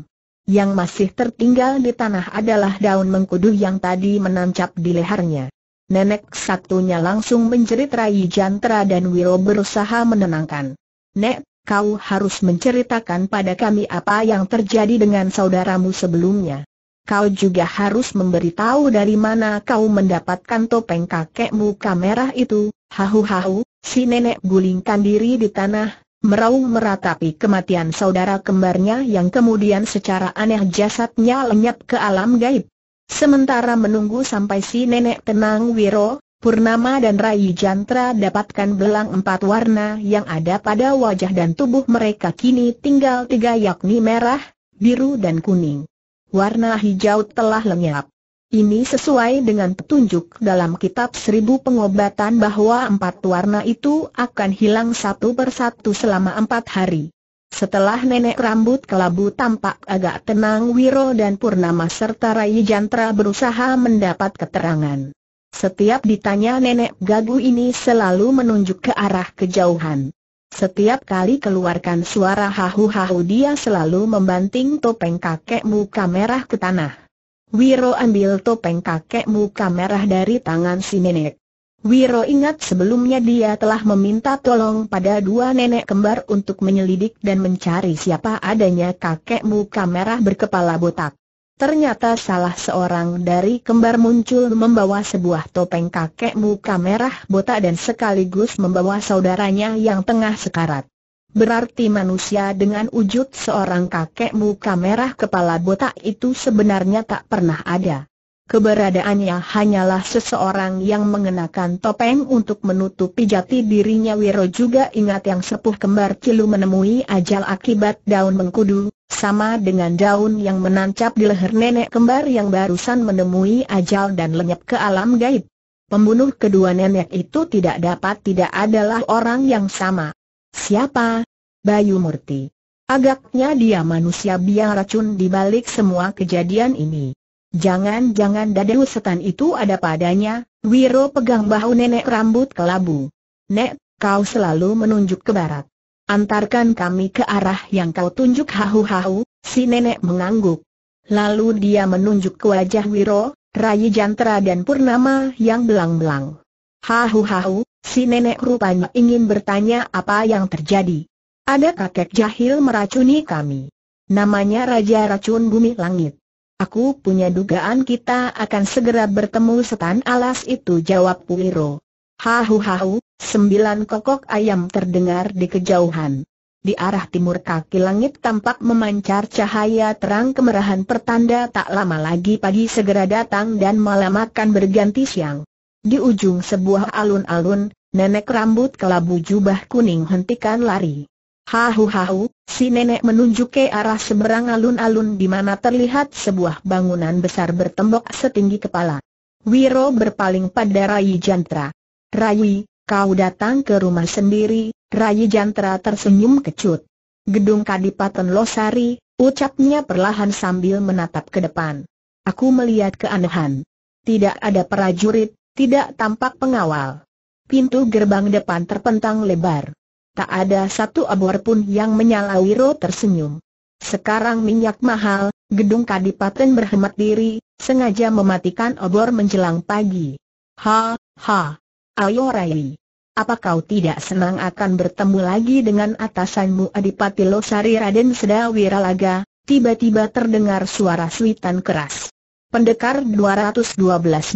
Speaker 1: Yang masih tertinggal di tanah adalah daun mengkudu yang tadi menancap di lehernya. Nenek satunya langsung menjerit Rai Jantara dan Wiro berusaha menenangkan. Nek, kau harus menceritakan pada kami apa yang terjadi dengan saudaramu sebelumnya. Kau juga harus memberitahu dari mana kau mendapatkan topeng kakekmu merah itu. Hahu-hahu, si nenek gulingkan diri di tanah, meraung meratapi kematian saudara kembarnya yang kemudian secara aneh jasadnya lenyap ke alam gaib. Sementara menunggu sampai si nenek tenang Wiro, Purnama dan Rai Jantra dapatkan belang empat warna yang ada pada wajah dan tubuh mereka kini tinggal tiga yakni merah, biru dan kuning. Warna hijau telah lenyap. Ini sesuai dengan petunjuk dalam kitab seribu pengobatan bahwa empat warna itu akan hilang satu persatu selama empat hari. Setelah nenek rambut kelabu tampak agak tenang Wiro dan Purnama serta Rai Jantra berusaha mendapat keterangan. Setiap ditanya nenek gagu ini selalu menunjuk ke arah kejauhan. Setiap kali keluarkan suara hahu-hahu dia selalu membanting topeng kakek muka merah ke tanah. Wiro ambil topeng kakek muka merah dari tangan si nenek. Wiro ingat sebelumnya dia telah meminta tolong pada dua nenek kembar untuk menyelidik dan mencari siapa adanya kakek muka merah berkepala botak. Ternyata salah seorang dari kembar muncul membawa sebuah topeng kakek muka merah botak dan sekaligus membawa saudaranya yang tengah sekarat. Berarti manusia dengan wujud seorang kakek muka merah kepala botak itu sebenarnya tak pernah ada. Keberadaannya hanyalah seseorang yang mengenakan topeng untuk menutupi jati dirinya Wiro juga ingat yang sepuh kembar Cilu menemui ajal akibat daun mengkudu, sama dengan daun yang menancap di leher nenek kembar yang barusan menemui ajal dan lenyap ke alam gaib. Pembunuh kedua nenek itu tidak dapat tidak adalah orang yang sama. Siapa? Bayu Murti. Agaknya dia manusia biang racun di balik semua kejadian ini. Jangan-jangan dadu setan itu ada padanya, Wiro pegang bahu nenek rambut kelabu. Nek, kau selalu menunjuk ke barat. Antarkan kami ke arah yang kau tunjuk hahu-hahu, si nenek mengangguk. Lalu dia menunjuk ke wajah Wiro, Rayi Jantra dan Purnama yang belang-belang. Hahu-hahu, si nenek rupanya ingin bertanya apa yang terjadi. Ada kakek jahil meracuni kami. Namanya Raja Racun Bumi Langit. Aku punya dugaan kita akan segera bertemu setan alas itu jawab Puiro. Hahu hahu, sembilan kokok ayam terdengar di kejauhan. Di arah timur kaki langit tampak memancar cahaya terang kemerahan pertanda tak lama lagi pagi segera datang dan malam akan berganti siang. Di ujung sebuah alun-alun, nenek rambut kelabu jubah kuning hentikan lari. Hahu hahu, Si nenek menunjuk ke arah seberang alun-alun di mana terlihat sebuah bangunan besar bertembok setinggi kepala. Wiro berpaling pada Rai Jantra. Rai, kau datang ke rumah sendiri, Rai Jantra tersenyum kecut. Gedung Kadipaten Losari, ucapnya perlahan sambil menatap ke depan. Aku melihat keanehan. Tidak ada prajurit, tidak tampak pengawal. Pintu gerbang depan terpentang lebar. Tak ada satu abor pun yang menyala Wiro tersenyum. Sekarang minyak mahal, gedung kadipaten berhemat diri, sengaja mematikan obor menjelang pagi. Ha, ha. Ayo Rai. Apa kau tidak senang akan bertemu lagi dengan atasanmu Adipati Losari Raden Seda Wiralaga? Tiba-tiba terdengar suara suitan keras. Pendekar 212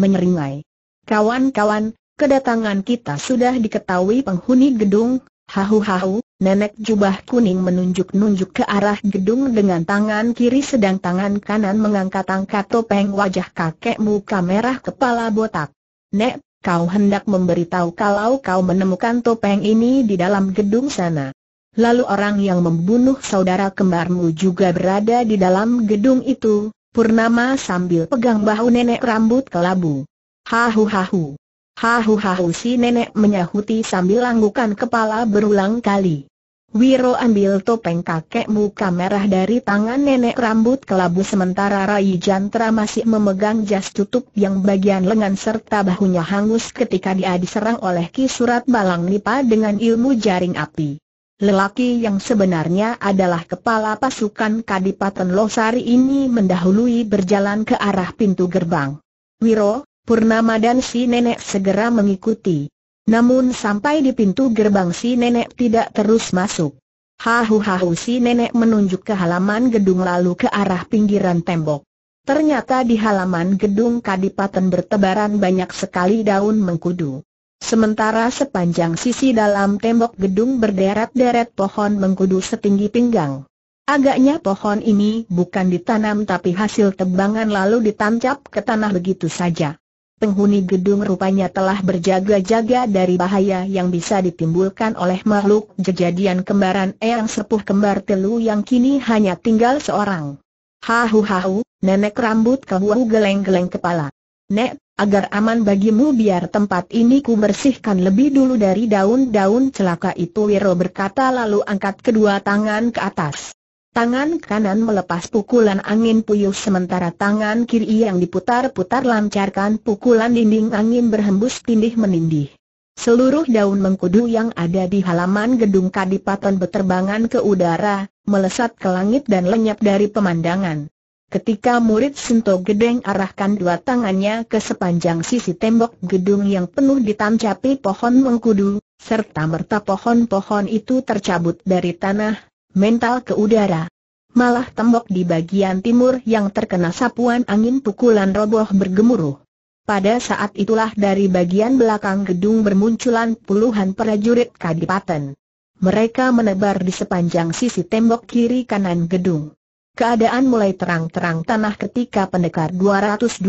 Speaker 1: menyeringai. Kawan-kawan, kedatangan kita sudah diketahui penghuni gedung, Hahu-hahu, nenek jubah kuning menunjuk-nunjuk ke arah gedung dengan tangan kiri sedang tangan kanan mengangkat-angkat topeng wajah kakek muka merah kepala botak. Nek, kau hendak memberitahu kalau kau menemukan topeng ini di dalam gedung sana. Lalu orang yang membunuh saudara kembarmu juga berada di dalam gedung itu, Purnama sambil pegang bahu nenek rambut kelabu. Hahu-hahu. Hahu-hahu si nenek menyahuti sambil anggukan kepala berulang kali. Wiro ambil topeng kakek muka merah dari tangan nenek rambut kelabu sementara Rai Jantra masih memegang jas tutup yang bagian lengan serta bahunya hangus ketika dia diserang oleh Ki Surat Balang Nipa dengan ilmu jaring api. Lelaki yang sebenarnya adalah kepala pasukan Kadipaten Losari ini mendahului berjalan ke arah pintu gerbang. Wiro, Purnama dan si nenek segera mengikuti. Namun sampai di pintu gerbang si nenek tidak terus masuk. Hahu-hahu si nenek menunjuk ke halaman gedung lalu ke arah pinggiran tembok. Ternyata di halaman gedung kadipaten bertebaran banyak sekali daun mengkudu. Sementara sepanjang sisi dalam tembok gedung berderet-deret pohon mengkudu setinggi pinggang. Agaknya pohon ini bukan ditanam tapi hasil tebangan lalu ditancap ke tanah begitu saja penghuni gedung rupanya telah berjaga-jaga dari bahaya yang bisa ditimbulkan oleh makhluk kejadian kembaran Eyang Sepuh kembar telu yang kini hanya tinggal seorang. Hahu-hahu, nenek rambut kehuau geleng-geleng kepala. Nek, agar aman bagimu biar tempat ini ku bersihkan lebih dulu dari daun-daun celaka itu Wiro berkata lalu angkat kedua tangan ke atas. Tangan kanan melepas pukulan angin puyuh sementara tangan kiri yang diputar-putar lancarkan pukulan dinding angin berhembus tindih menindih. Seluruh daun mengkudu yang ada di halaman gedung kadipaten berterbangan ke udara, melesat ke langit dan lenyap dari pemandangan. Ketika murid Sinto Gedeng arahkan dua tangannya ke sepanjang sisi tembok gedung yang penuh ditancapi pohon mengkudu, serta merta pohon-pohon itu tercabut dari tanah, mental ke udara. Malah tembok di bagian timur yang terkena sapuan angin pukulan roboh bergemuruh. Pada saat itulah dari bagian belakang gedung bermunculan puluhan prajurit kadipaten. Mereka menebar di sepanjang sisi tembok kiri kanan gedung. Keadaan mulai terang-terang tanah ketika pendekar 212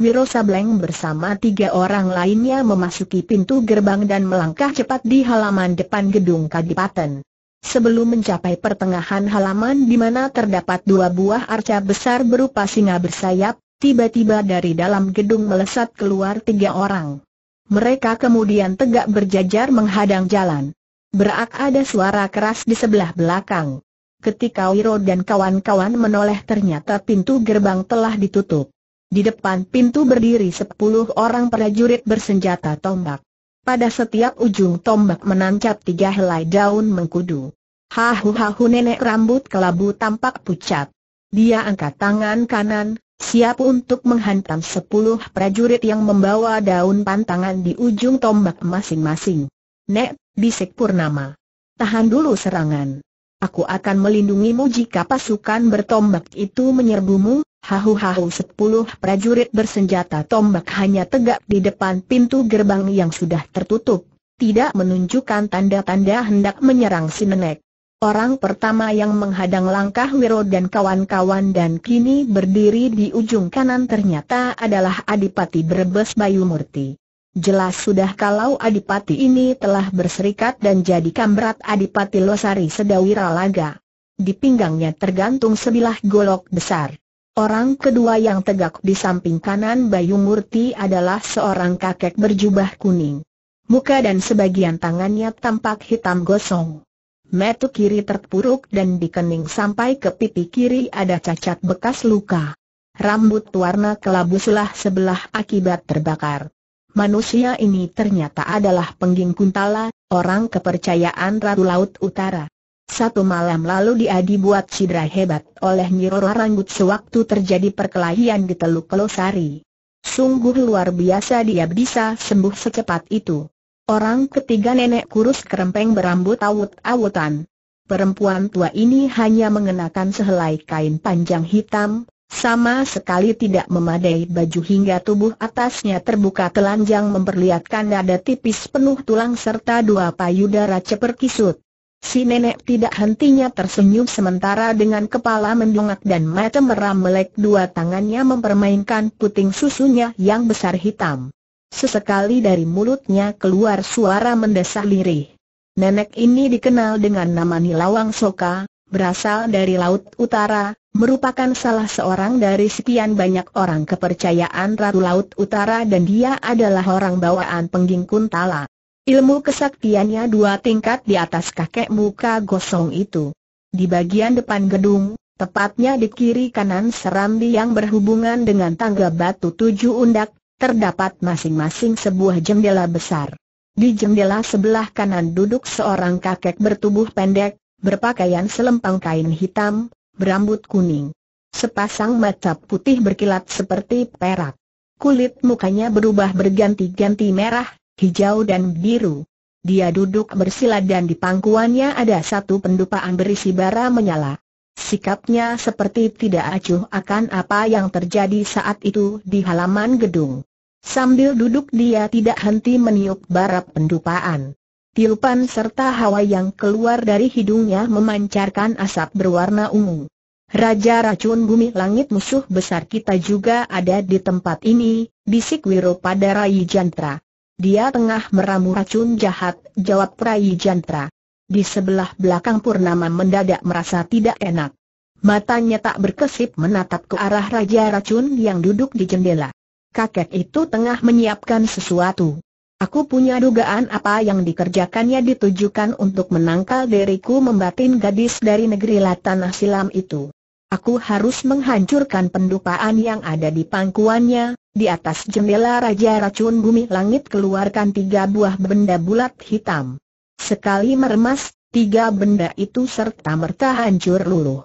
Speaker 1: Wiro Sableng bersama tiga orang lainnya memasuki pintu gerbang dan melangkah cepat di halaman depan gedung kadipaten. Sebelum mencapai pertengahan halaman di mana terdapat dua buah arca besar berupa singa bersayap, tiba-tiba dari dalam gedung melesat keluar tiga orang. Mereka kemudian tegak berjajar menghadang jalan. Berak ada suara keras di sebelah belakang. Ketika Wiro dan kawan-kawan menoleh ternyata pintu gerbang telah ditutup. Di depan pintu berdiri sepuluh orang prajurit bersenjata tombak. Pada setiap ujung tombak menancap tiga helai daun mengkudu. Hahu-hahu nenek rambut kelabu tampak pucat. Dia angkat tangan kanan, siap untuk menghantam sepuluh prajurit yang membawa daun pantangan di ujung tombak masing-masing. Nek, bisik Purnama. Tahan dulu serangan. Aku akan melindungimu jika pasukan bertombak itu menyerbumu, Hahu-hahu sepuluh prajurit bersenjata tombak hanya tegak di depan pintu gerbang yang sudah tertutup, tidak menunjukkan tanda-tanda hendak menyerang si nenek. Orang pertama yang menghadang langkah Wiro dan kawan-kawan dan kini berdiri di ujung kanan ternyata adalah Adipati Brebes Bayu Murti. Jelas sudah kalau Adipati ini telah berserikat dan jadi kamrat Adipati Losari Sedawira Laga. Di pinggangnya tergantung sebilah golok besar. Orang kedua yang tegak di samping kanan Bayu Murti adalah seorang kakek berjubah kuning. Muka dan sebagian tangannya tampak hitam gosong. Metu kiri terpuruk dan dikening sampai ke pipi kiri ada cacat bekas luka. Rambut warna kelabu sebelah akibat terbakar. Manusia ini ternyata adalah pengging Kuntala, orang kepercayaan Ratu Laut Utara. Satu malam lalu dia dibuat cedera hebat oleh Nyirora Ranggut sewaktu terjadi perkelahian di Teluk Kelosari. Sungguh luar biasa dia bisa sembuh secepat itu. Orang ketiga nenek kurus kerempeng berambut awut-awutan. Perempuan tua ini hanya mengenakan sehelai kain panjang hitam, sama sekali tidak memadai baju hingga tubuh atasnya terbuka telanjang memperlihatkan dada tipis penuh tulang serta dua payudara ceperkisut. Si nenek tidak hentinya tersenyum sementara dengan kepala mendongak dan mata merah melek dua tangannya mempermainkan puting susunya yang besar hitam. Sesekali dari mulutnya keluar suara mendesah lirih. Nenek ini dikenal dengan nama Nilawang Soka, berasal dari Laut Utara, merupakan salah seorang dari sekian banyak orang kepercayaan Ratu Laut Utara dan dia adalah orang bawaan pengging Kuntala. Ilmu kesaktiannya dua tingkat di atas kakek muka gosong itu. Di bagian depan gedung, tepatnya di kiri kanan serambi yang berhubungan dengan tangga batu tujuh undak, terdapat masing-masing sebuah jendela besar. Di jendela sebelah kanan duduk seorang kakek bertubuh pendek, berpakaian selempang kain hitam, berambut kuning. Sepasang mata putih berkilat seperti perak. Kulit mukanya berubah berganti-ganti merah, hijau dan biru. Dia duduk bersila dan di pangkuannya ada satu pendupaan berisi bara menyala. Sikapnya seperti tidak acuh akan apa yang terjadi saat itu di halaman gedung. Sambil duduk dia tidak henti meniup bara pendupaan. Tiupan serta hawa yang keluar dari hidungnya memancarkan asap berwarna ungu. Raja racun bumi langit musuh besar kita juga ada di tempat ini, bisik Wiro pada Rai Jantra. Dia tengah meramu racun jahat, jawab Prai Jantra. Di sebelah belakang Purnama mendadak merasa tidak enak. Matanya tak berkesip menatap ke arah Raja Racun yang duduk di jendela. Kakek itu tengah menyiapkan sesuatu. Aku punya dugaan apa yang dikerjakannya ditujukan untuk menangkal diriku membatin gadis dari negeri Latanah Silam itu. Aku harus menghancurkan pendupaan yang ada di pangkuannya, di atas jendela Raja Racun Bumi Langit keluarkan tiga buah benda bulat hitam. Sekali meremas, tiga benda itu serta-merta hancur luluh.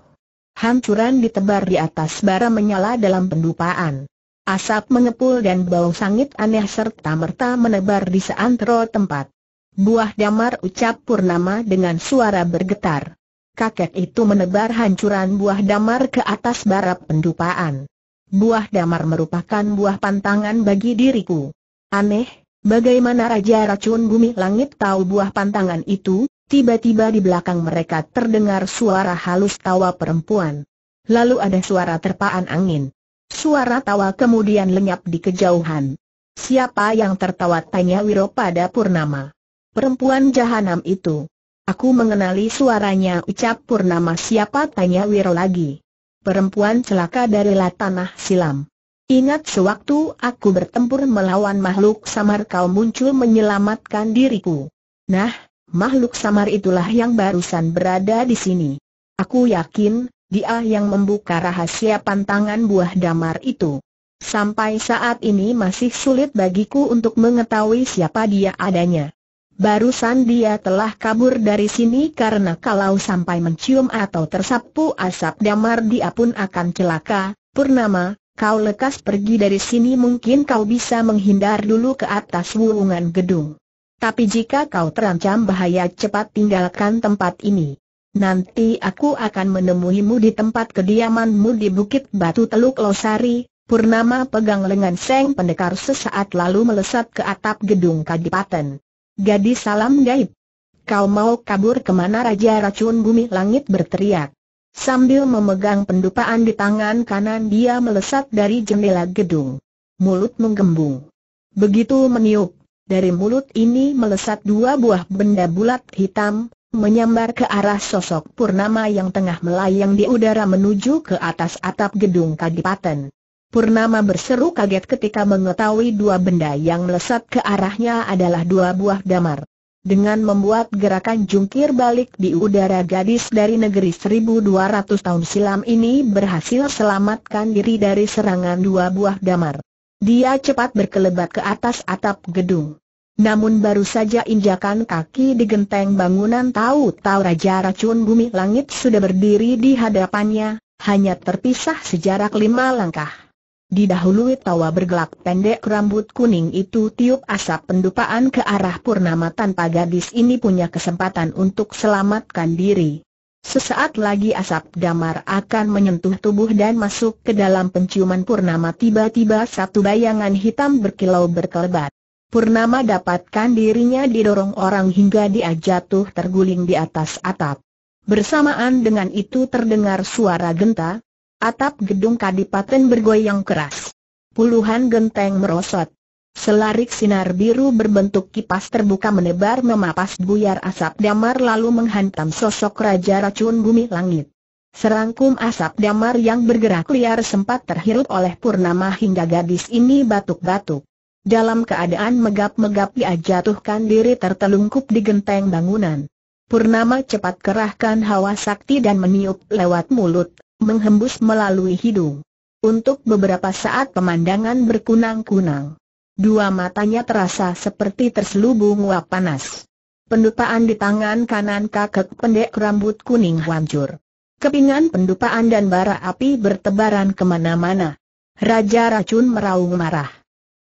Speaker 1: Hancuran ditebar di atas bara menyala dalam pendupaan. Asap mengepul dan bau sangit aneh serta-merta menebar di seantero tempat. Buah damar ucap Purnama dengan suara bergetar kakek itu menebar hancuran buah damar ke atas bara pendupaan. Buah damar merupakan buah pantangan bagi diriku. Aneh, bagaimana Raja Racun Bumi Langit tahu buah pantangan itu? Tiba-tiba di belakang mereka terdengar suara halus tawa perempuan. Lalu ada suara terpaan angin. Suara tawa kemudian lenyap di kejauhan. Siapa yang tertawa tanya Wiro pada Purnama. Perempuan jahanam itu. Aku mengenali suaranya ucap Purnama siapa tanya Wiro lagi. Perempuan celaka dari Latanah Silam. Ingat sewaktu aku bertempur melawan makhluk samar kau muncul menyelamatkan diriku. Nah, makhluk samar itulah yang barusan berada di sini. Aku yakin, dia yang membuka rahasia pantangan buah damar itu. Sampai saat ini masih sulit bagiku untuk mengetahui siapa dia adanya. Barusan dia telah kabur dari sini karena kalau sampai mencium atau tersapu asap damar dia pun akan celaka. Purnama, kau lekas pergi dari sini mungkin kau bisa menghindar dulu ke atas wulungan gedung. Tapi jika kau terancam bahaya cepat tinggalkan tempat ini. Nanti aku akan menemuimu di tempat kediamanmu di Bukit Batu Teluk Losari, Purnama pegang lengan Seng Pendekar sesaat lalu melesat ke atap gedung Kadipaten. Gadis salam gaib. Kau mau kabur kemana Raja Racun Bumi Langit berteriak. Sambil memegang pendupaan di tangan kanan dia melesat dari jendela gedung. Mulut menggembung. Begitu meniup, dari mulut ini melesat dua buah benda bulat hitam, menyambar ke arah sosok Purnama yang tengah melayang di udara menuju ke atas atap gedung Kadipaten. Purnama berseru kaget ketika mengetahui dua benda yang melesat ke arahnya adalah dua buah damar. Dengan membuat gerakan jungkir balik di udara gadis dari negeri 1200 tahun silam ini berhasil selamatkan diri dari serangan dua buah damar. Dia cepat berkelebat ke atas atap gedung. Namun baru saja injakan kaki di genteng bangunan tahu-tahu Raja Racun Bumi Langit sudah berdiri di hadapannya, hanya terpisah sejarak lima langkah. Didahului tawa bergelak pendek rambut kuning itu tiup asap pendupaan ke arah Purnama tanpa gadis ini punya kesempatan untuk selamatkan diri. Sesaat lagi asap damar akan menyentuh tubuh dan masuk ke dalam penciuman Purnama tiba-tiba satu bayangan hitam berkilau berkelebat. Purnama dapatkan dirinya didorong orang hingga dia jatuh terguling di atas atap. Bersamaan dengan itu terdengar suara genta, Atap gedung kadipaten bergoyang keras. Puluhan genteng merosot. Selarik sinar biru berbentuk kipas terbuka menebar memapas buyar asap damar lalu menghantam sosok Raja Racun Bumi Langit. Serangkum asap damar yang bergerak liar sempat terhirup oleh Purnama hingga gadis ini batuk-batuk. Dalam keadaan megap-megap ia jatuhkan diri tertelungkup di genteng bangunan. Purnama cepat kerahkan hawa sakti dan meniup lewat mulut menghembus melalui hidung. Untuk beberapa saat pemandangan berkunang-kunang. Dua matanya terasa seperti terselubung uap panas. Pendupaan di tangan kanan kakek pendek rambut kuning hancur. Kepingan pendupaan dan bara api bertebaran kemana-mana. Raja Racun meraung marah.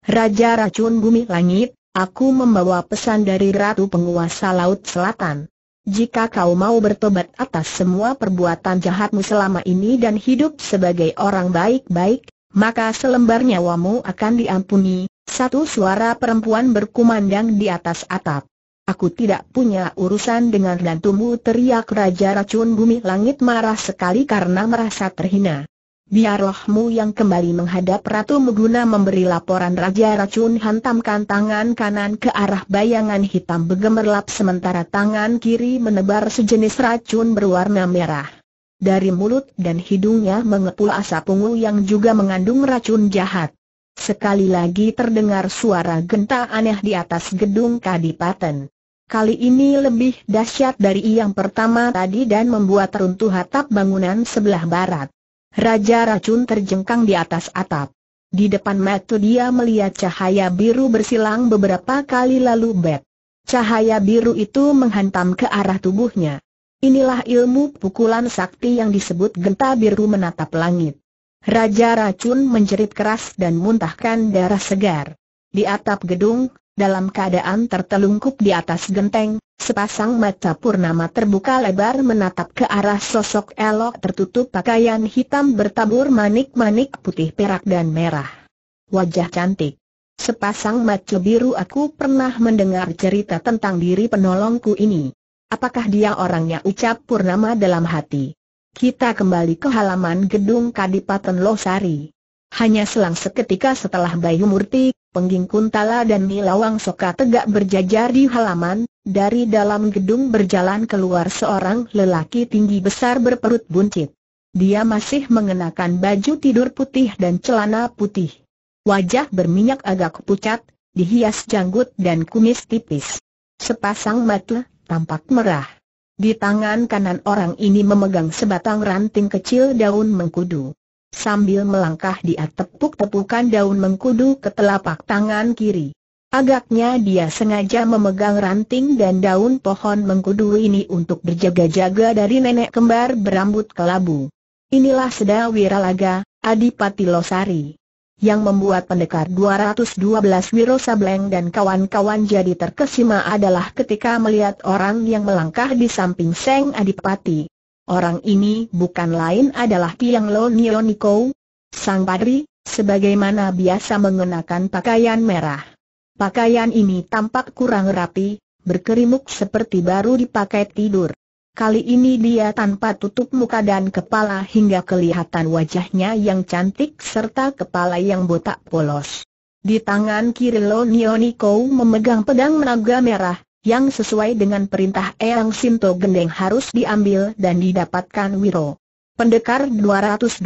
Speaker 1: Raja Racun Bumi Langit, aku membawa pesan dari Ratu Penguasa Laut Selatan jika kau mau bertobat atas semua perbuatan jahatmu selama ini dan hidup sebagai orang baik-baik, maka selembar nyawamu akan diampuni. Satu suara perempuan berkumandang di atas atap. Aku tidak punya urusan dengan rantumu teriak Raja Racun Bumi Langit marah sekali karena merasa terhina. Biar rohmu yang kembali menghadap Ratu Muguna memberi laporan Raja Racun hantamkan tangan kanan ke arah bayangan hitam bergemerlap sementara tangan kiri menebar sejenis racun berwarna merah. Dari mulut dan hidungnya mengepul asap ungu yang juga mengandung racun jahat. Sekali lagi terdengar suara genta aneh di atas gedung Kadipaten. Kali ini lebih dahsyat dari yang pertama tadi dan membuat runtuh atap bangunan sebelah barat. Raja racun terjengkang di atas atap. Di depan mata dia melihat cahaya biru bersilang beberapa kali lalu bet. Cahaya biru itu menghantam ke arah tubuhnya. Inilah ilmu pukulan sakti yang disebut genta biru menatap langit. Raja racun menjerit keras dan muntahkan darah segar. Di atap gedung, dalam keadaan tertelungkup di atas genteng, sepasang mata purnama terbuka lebar menatap ke arah sosok elok tertutup pakaian hitam bertabur manik-manik putih perak dan merah. Wajah cantik. Sepasang mata biru aku pernah mendengar cerita tentang diri penolongku ini. Apakah dia orangnya ucap purnama dalam hati? Kita kembali ke halaman gedung Kadipaten Losari. Hanya selang seketika setelah Bayu Murti, Pengging Kuntala dan Nilawang Soka tegak berjajar di halaman, dari dalam gedung berjalan keluar seorang lelaki tinggi besar berperut buncit. Dia masih mengenakan baju tidur putih dan celana putih. Wajah berminyak agak pucat, dihias janggut dan kumis tipis. Sepasang mata, tampak merah. Di tangan kanan orang ini memegang sebatang ranting kecil daun mengkudu sambil melangkah dia tepuk-tepukan daun mengkudu ke telapak tangan kiri. Agaknya dia sengaja memegang ranting dan daun pohon mengkudu ini untuk berjaga-jaga dari nenek kembar berambut kelabu. Inilah Seda Wiralaga, Adipati Losari. Yang membuat pendekar 212 Wiro Sableng dan kawan-kawan jadi terkesima adalah ketika melihat orang yang melangkah di samping Seng Adipati. Orang ini bukan lain adalah Piang Lo Niko, sang padri, sebagaimana biasa mengenakan pakaian merah. Pakaian ini tampak kurang rapi, berkerimuk seperti baru dipakai tidur. Kali ini dia tanpa tutup muka dan kepala hingga kelihatan wajahnya yang cantik serta kepala yang botak polos. Di tangan kiri Lo Niko memegang pedang naga merah, yang sesuai dengan perintah Eyang Sinto Gendeng harus diambil dan didapatkan Wiro. Pendekar 212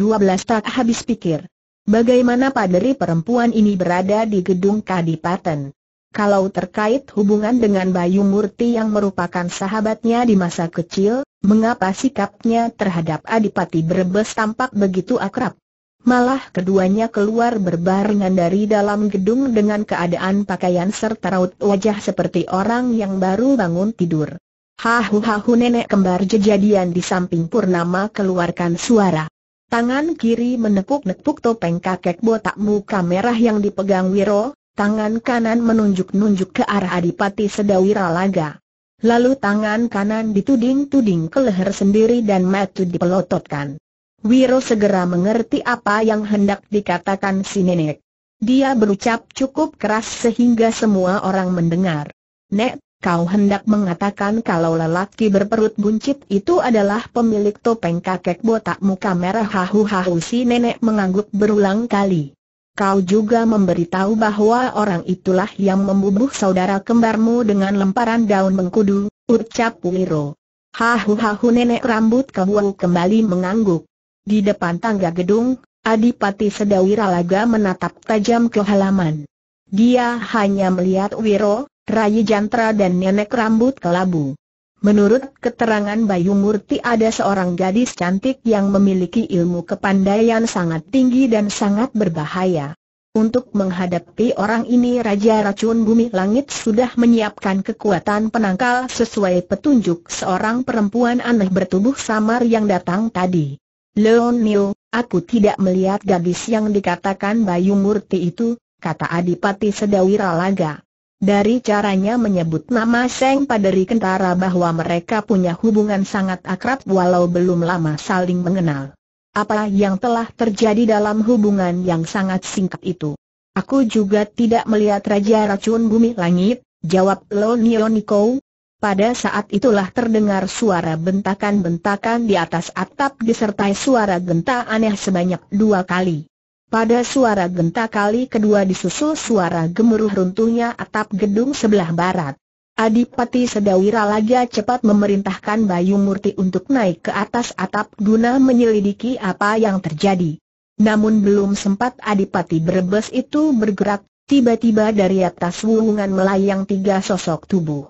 Speaker 1: tak habis pikir. Bagaimana paderi perempuan ini berada di gedung Kadipaten? Kalau terkait hubungan dengan Bayu Murti yang merupakan sahabatnya di masa kecil, mengapa sikapnya terhadap Adipati Brebes tampak begitu akrab? Malah keduanya keluar berbarengan dari dalam gedung dengan keadaan pakaian serta raut wajah seperti orang yang baru bangun tidur. Hahu-hahu nenek kembar jejadian di samping Purnama keluarkan suara. Tangan kiri menepuk-nepuk topeng kakek botak muka merah yang dipegang Wiro, tangan kanan menunjuk-nunjuk ke arah Adipati Sedawira Laga. Lalu tangan kanan dituding-tuding ke leher sendiri dan matu dipelototkan. Wiro segera mengerti apa yang hendak dikatakan si nenek. Dia berucap cukup keras sehingga semua orang mendengar. Nek, kau hendak mengatakan kalau lelaki berperut buncit itu adalah pemilik topeng kakek botak muka merah hahu-hahu si nenek mengangguk berulang kali. Kau juga memberitahu bahwa orang itulah yang membubuh saudara kembarmu dengan lemparan daun mengkudu, ucap Wiro. Hahu-hahu nenek rambut kehuang kembali mengangguk. Di depan tangga gedung, Adipati Sedawira Laga menatap tajam ke halaman. Dia hanya melihat Wiro, Rayi Jantra dan nenek rambut kelabu. Menurut keterangan Bayu Murti ada seorang gadis cantik yang memiliki ilmu kepandaian sangat tinggi dan sangat berbahaya. Untuk menghadapi orang ini Raja Racun Bumi Langit sudah menyiapkan kekuatan penangkal sesuai petunjuk seorang perempuan aneh bertubuh samar yang datang tadi. Leon Niu, aku tidak melihat gadis yang dikatakan Bayu Murti itu, kata Adipati Sedawira Laga. Dari caranya menyebut nama Seng Paderi Kentara bahwa mereka punya hubungan sangat akrab walau belum lama saling mengenal. Apa yang telah terjadi dalam hubungan yang sangat singkat itu? Aku juga tidak melihat Raja Racun Bumi Langit, jawab Leonio Niko, pada saat itulah terdengar suara bentakan-bentakan di atas atap disertai suara genta aneh sebanyak dua kali. Pada suara genta kali kedua disusul suara gemuruh runtuhnya atap gedung sebelah barat. Adipati Sedawira Laga cepat memerintahkan Bayu Murti untuk naik ke atas atap guna menyelidiki apa yang terjadi. Namun belum sempat Adipati Brebes itu bergerak, tiba-tiba dari atas wuhungan melayang tiga sosok tubuh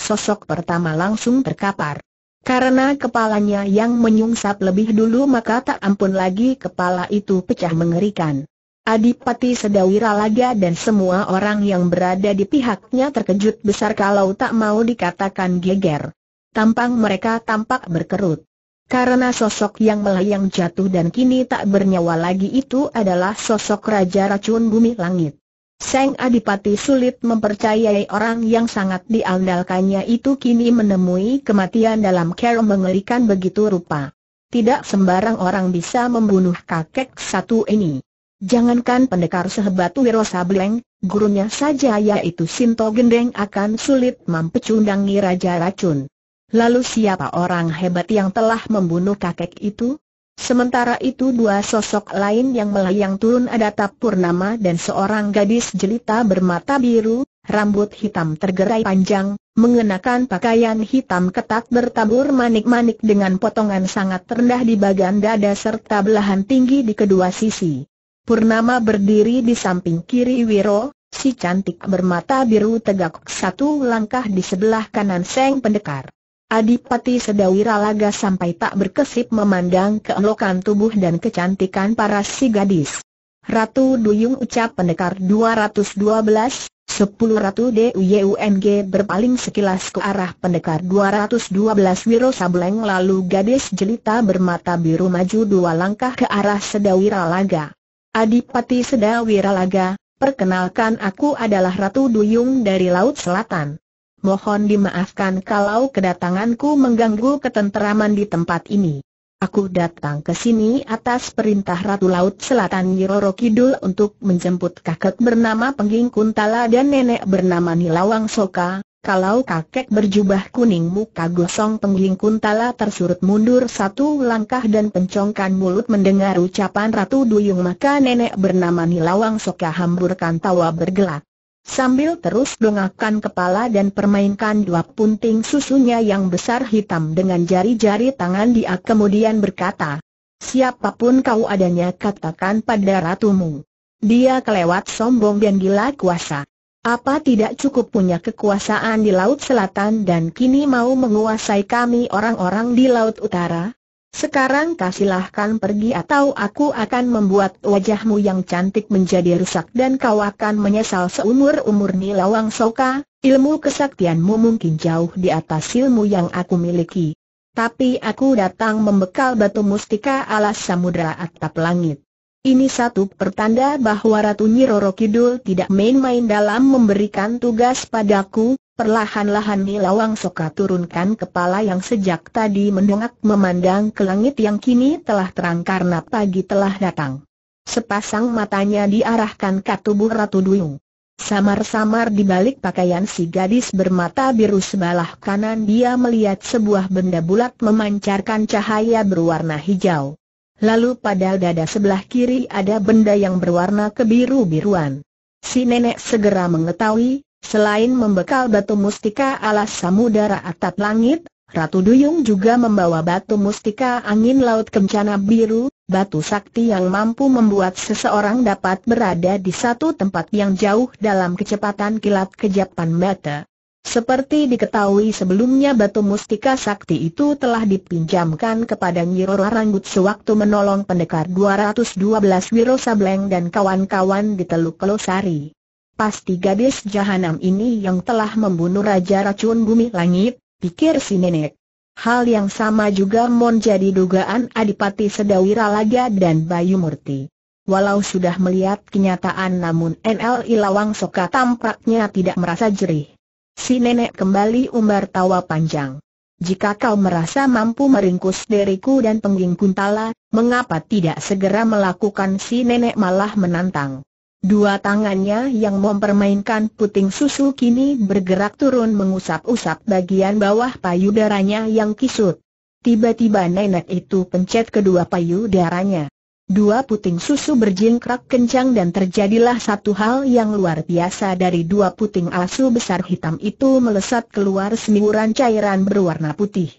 Speaker 1: sosok pertama langsung terkapar. Karena kepalanya yang menyungsap lebih dulu maka tak ampun lagi kepala itu pecah mengerikan. Adipati Sedawira Laga dan semua orang yang berada di pihaknya terkejut besar kalau tak mau dikatakan geger. Tampang mereka tampak berkerut. Karena sosok yang melayang jatuh dan kini tak bernyawa lagi itu adalah sosok Raja Racun Bumi Langit. Seng Adipati sulit mempercayai orang yang sangat diandalkannya itu kini menemui kematian dalam cara mengerikan begitu rupa. Tidak sembarang orang bisa membunuh kakek satu ini. Jangankan pendekar sehebat Wiro Sableng, gurunya saja yaitu Sinto Gendeng akan sulit mempecundangi Raja Racun. Lalu siapa orang hebat yang telah membunuh kakek itu? Sementara itu dua sosok lain yang melayang turun ada Tap Purnama dan seorang gadis jelita bermata biru, rambut hitam tergerai panjang, mengenakan pakaian hitam ketat bertabur manik-manik dengan potongan sangat rendah di bagian dada serta belahan tinggi di kedua sisi. Purnama berdiri di samping kiri Wiro, si cantik bermata biru tegak satu langkah di sebelah kanan Seng Pendekar. Adipati Sedawira laga sampai tak berkesip memandang keelokan tubuh dan kecantikan para si gadis. Ratu Duyung ucap pendekar 212, 10 Ratu DUYUNG berpaling sekilas ke arah pendekar 212 Wiro Sableng lalu gadis jelita bermata biru maju dua langkah ke arah Sedawira Laga. Adipati Sedawira Laga, perkenalkan aku adalah Ratu Duyung dari Laut Selatan mohon dimaafkan kalau kedatanganku mengganggu ketenteraman di tempat ini. Aku datang ke sini atas perintah Ratu Laut Selatan Nyiroro Kidul untuk menjemput kakek bernama Pengging Kuntala dan nenek bernama Nilawang Soka. Kalau kakek berjubah kuning muka gosong Pengging Kuntala tersurut mundur satu langkah dan pencongkan mulut mendengar ucapan Ratu Duyung maka nenek bernama Nilawang Soka hamburkan tawa bergelak. Sambil terus dongakkan kepala dan permainkan dua punting susunya yang besar hitam dengan jari-jari tangan dia kemudian berkata, Siapapun kau adanya katakan pada ratumu. Dia kelewat sombong dan gila kuasa. Apa tidak cukup punya kekuasaan di Laut Selatan dan kini mau menguasai kami orang-orang di Laut Utara? Sekarang kau silahkan pergi atau aku akan membuat wajahmu yang cantik menjadi rusak dan kau akan menyesal seumur-umur Nilawang Soka, ilmu kesaktianmu mungkin jauh di atas ilmu yang aku miliki. Tapi aku datang membekal batu mustika alas samudra atap langit. Ini satu pertanda bahwa Ratu Nyiroro Kidul tidak main-main dalam memberikan tugas padaku, Perlahan-lahan Nila Soka turunkan kepala yang sejak tadi mendongak memandang ke langit yang kini telah terang karena pagi telah datang. Sepasang matanya diarahkan ke tubuh Ratu Duyung. Samar-samar di balik pakaian si gadis bermata biru sebelah kanan dia melihat sebuah benda bulat memancarkan cahaya berwarna hijau. Lalu pada dada sebelah kiri ada benda yang berwarna kebiru-biruan. Si nenek segera mengetahui Selain membekal batu mustika alas samudera atap langit, Ratu Duyung juga membawa batu mustika angin laut kencana biru, batu sakti yang mampu membuat seseorang dapat berada di satu tempat yang jauh dalam kecepatan kilat kejapan mata. Seperti diketahui sebelumnya batu mustika sakti itu telah dipinjamkan kepada Nyirora Ranggut sewaktu menolong pendekar 212 Wiro Sableng dan kawan-kawan di Teluk Kelosari. Pasti gadis jahanam ini yang telah membunuh Raja Racun Bumi Langit, pikir si nenek. Hal yang sama juga menjadi dugaan Adipati Sedawira Laga dan Bayu Murti. Walau sudah melihat kenyataan namun NL Ilawang Soka tampaknya tidak merasa jerih. Si nenek kembali umbar tawa panjang. Jika kau merasa mampu meringkus deriku dan pengging kuntala, mengapa tidak segera melakukan si nenek malah menantang? Dua tangannya yang mempermainkan puting susu kini bergerak turun mengusap-usap bagian bawah payudaranya yang kisut. Tiba-tiba nenek itu pencet kedua payudaranya. Dua puting susu berjingkrak kencang dan terjadilah satu hal yang luar biasa dari dua puting asu besar hitam itu melesat keluar semburan cairan berwarna putih.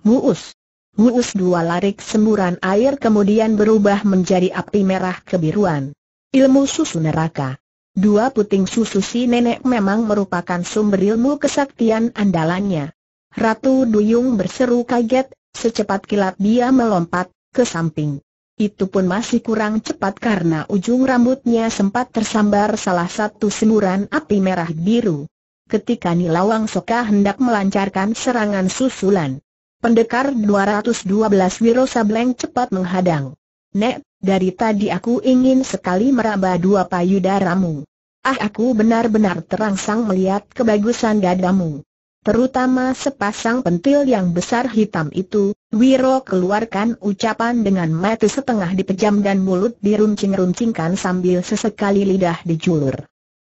Speaker 1: Muus! Muus dua larik semburan air kemudian berubah menjadi api merah kebiruan. Ilmu susu neraka. Dua puting susu si nenek memang merupakan sumber ilmu kesaktian andalannya. Ratu Duyung berseru kaget, secepat kilat dia melompat ke samping. Itu pun masih kurang cepat karena ujung rambutnya sempat tersambar salah satu semburan api merah biru. Ketika Nilawang Soka hendak melancarkan serangan susulan, pendekar 212 Wiro Sableng cepat menghadang. Nek, dari tadi aku ingin sekali meraba dua payudaramu. Ah aku benar-benar terangsang melihat kebagusan dadamu. Terutama sepasang pentil yang besar hitam itu, Wiro keluarkan ucapan dengan mata setengah dipejam dan mulut diruncing-runcingkan sambil sesekali lidah dijulur.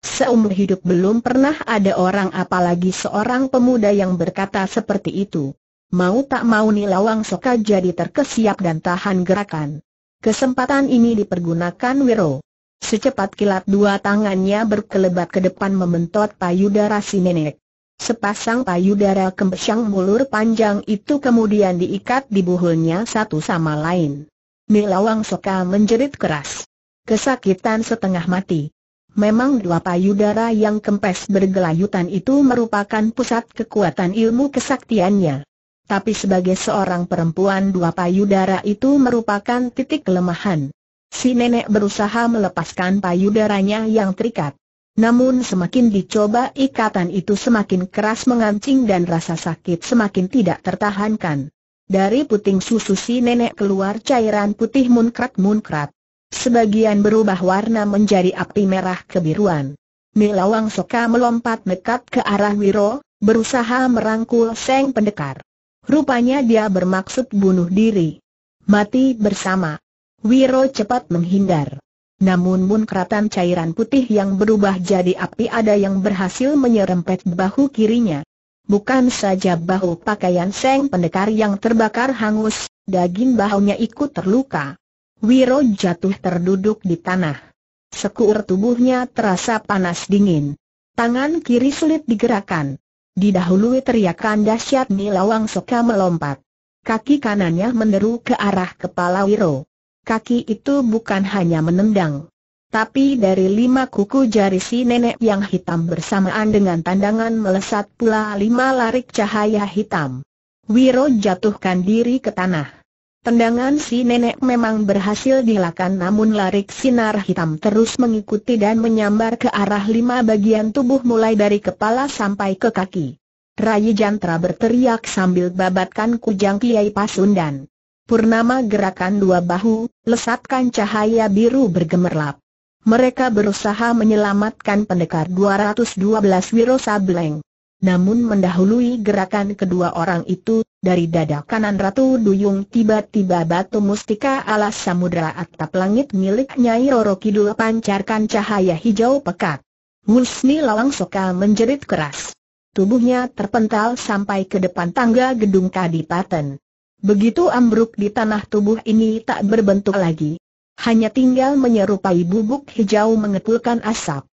Speaker 1: Seumur hidup belum pernah ada orang apalagi seorang pemuda yang berkata seperti itu. Mau tak mau Nilawang Soka jadi terkesiap dan tahan gerakan. Kesempatan ini dipergunakan Wiro. Secepat kilat dua tangannya berkelebat ke depan membentot payudara si nenek. Sepasang payudara kembesang mulur panjang itu kemudian diikat di buhulnya satu sama lain. Nilawang Soka menjerit keras. Kesakitan setengah mati. Memang dua payudara yang kempes bergelayutan itu merupakan pusat kekuatan ilmu kesaktiannya tapi sebagai seorang perempuan dua payudara itu merupakan titik kelemahan. Si nenek berusaha melepaskan payudaranya yang terikat. Namun semakin dicoba ikatan itu semakin keras mengancing dan rasa sakit semakin tidak tertahankan. Dari puting susu si nenek keluar cairan putih munkrat-munkrat. Sebagian berubah warna menjadi api merah kebiruan. Milawang Soka melompat nekat ke arah Wiro, berusaha merangkul Seng Pendekar. Rupanya dia bermaksud bunuh diri. Mati bersama. Wiro cepat menghindar. Namun bunkratan cairan putih yang berubah jadi api ada yang berhasil menyerempet bahu kirinya. Bukan saja bahu pakaian Seng Pendekar yang terbakar hangus, daging bahunya ikut terluka. Wiro jatuh terduduk di tanah. Sekuur tubuhnya terasa panas dingin. Tangan kiri sulit digerakkan. Didahului teriakan dahsyat Nilawang Soka melompat. Kaki kanannya meneru ke arah kepala Wiro. Kaki itu bukan hanya menendang. Tapi dari lima kuku jari si nenek yang hitam bersamaan dengan tandangan melesat pula lima larik cahaya hitam. Wiro jatuhkan diri ke tanah. Tendangan si nenek memang berhasil dilakukan, namun larik sinar hitam terus mengikuti dan menyambar ke arah lima bagian tubuh mulai dari kepala sampai ke kaki. Rayi Jantra berteriak sambil babatkan kujang Kiai Pasundan. Purnama gerakan dua bahu, lesatkan cahaya biru bergemerlap. Mereka berusaha menyelamatkan pendekar 212 Wiro Sableng. Namun mendahului gerakan kedua orang itu, dari dada kanan Ratu Duyung tiba-tiba batu mustika alas samudera atap langit milik Nyai Roro Kidul pancarkan cahaya hijau pekat. Musni Lawang Soka menjerit keras. Tubuhnya terpental sampai ke depan tangga gedung Kadipaten. Begitu ambruk di tanah tubuh ini tak berbentuk lagi. Hanya tinggal menyerupai bubuk hijau mengepulkan asap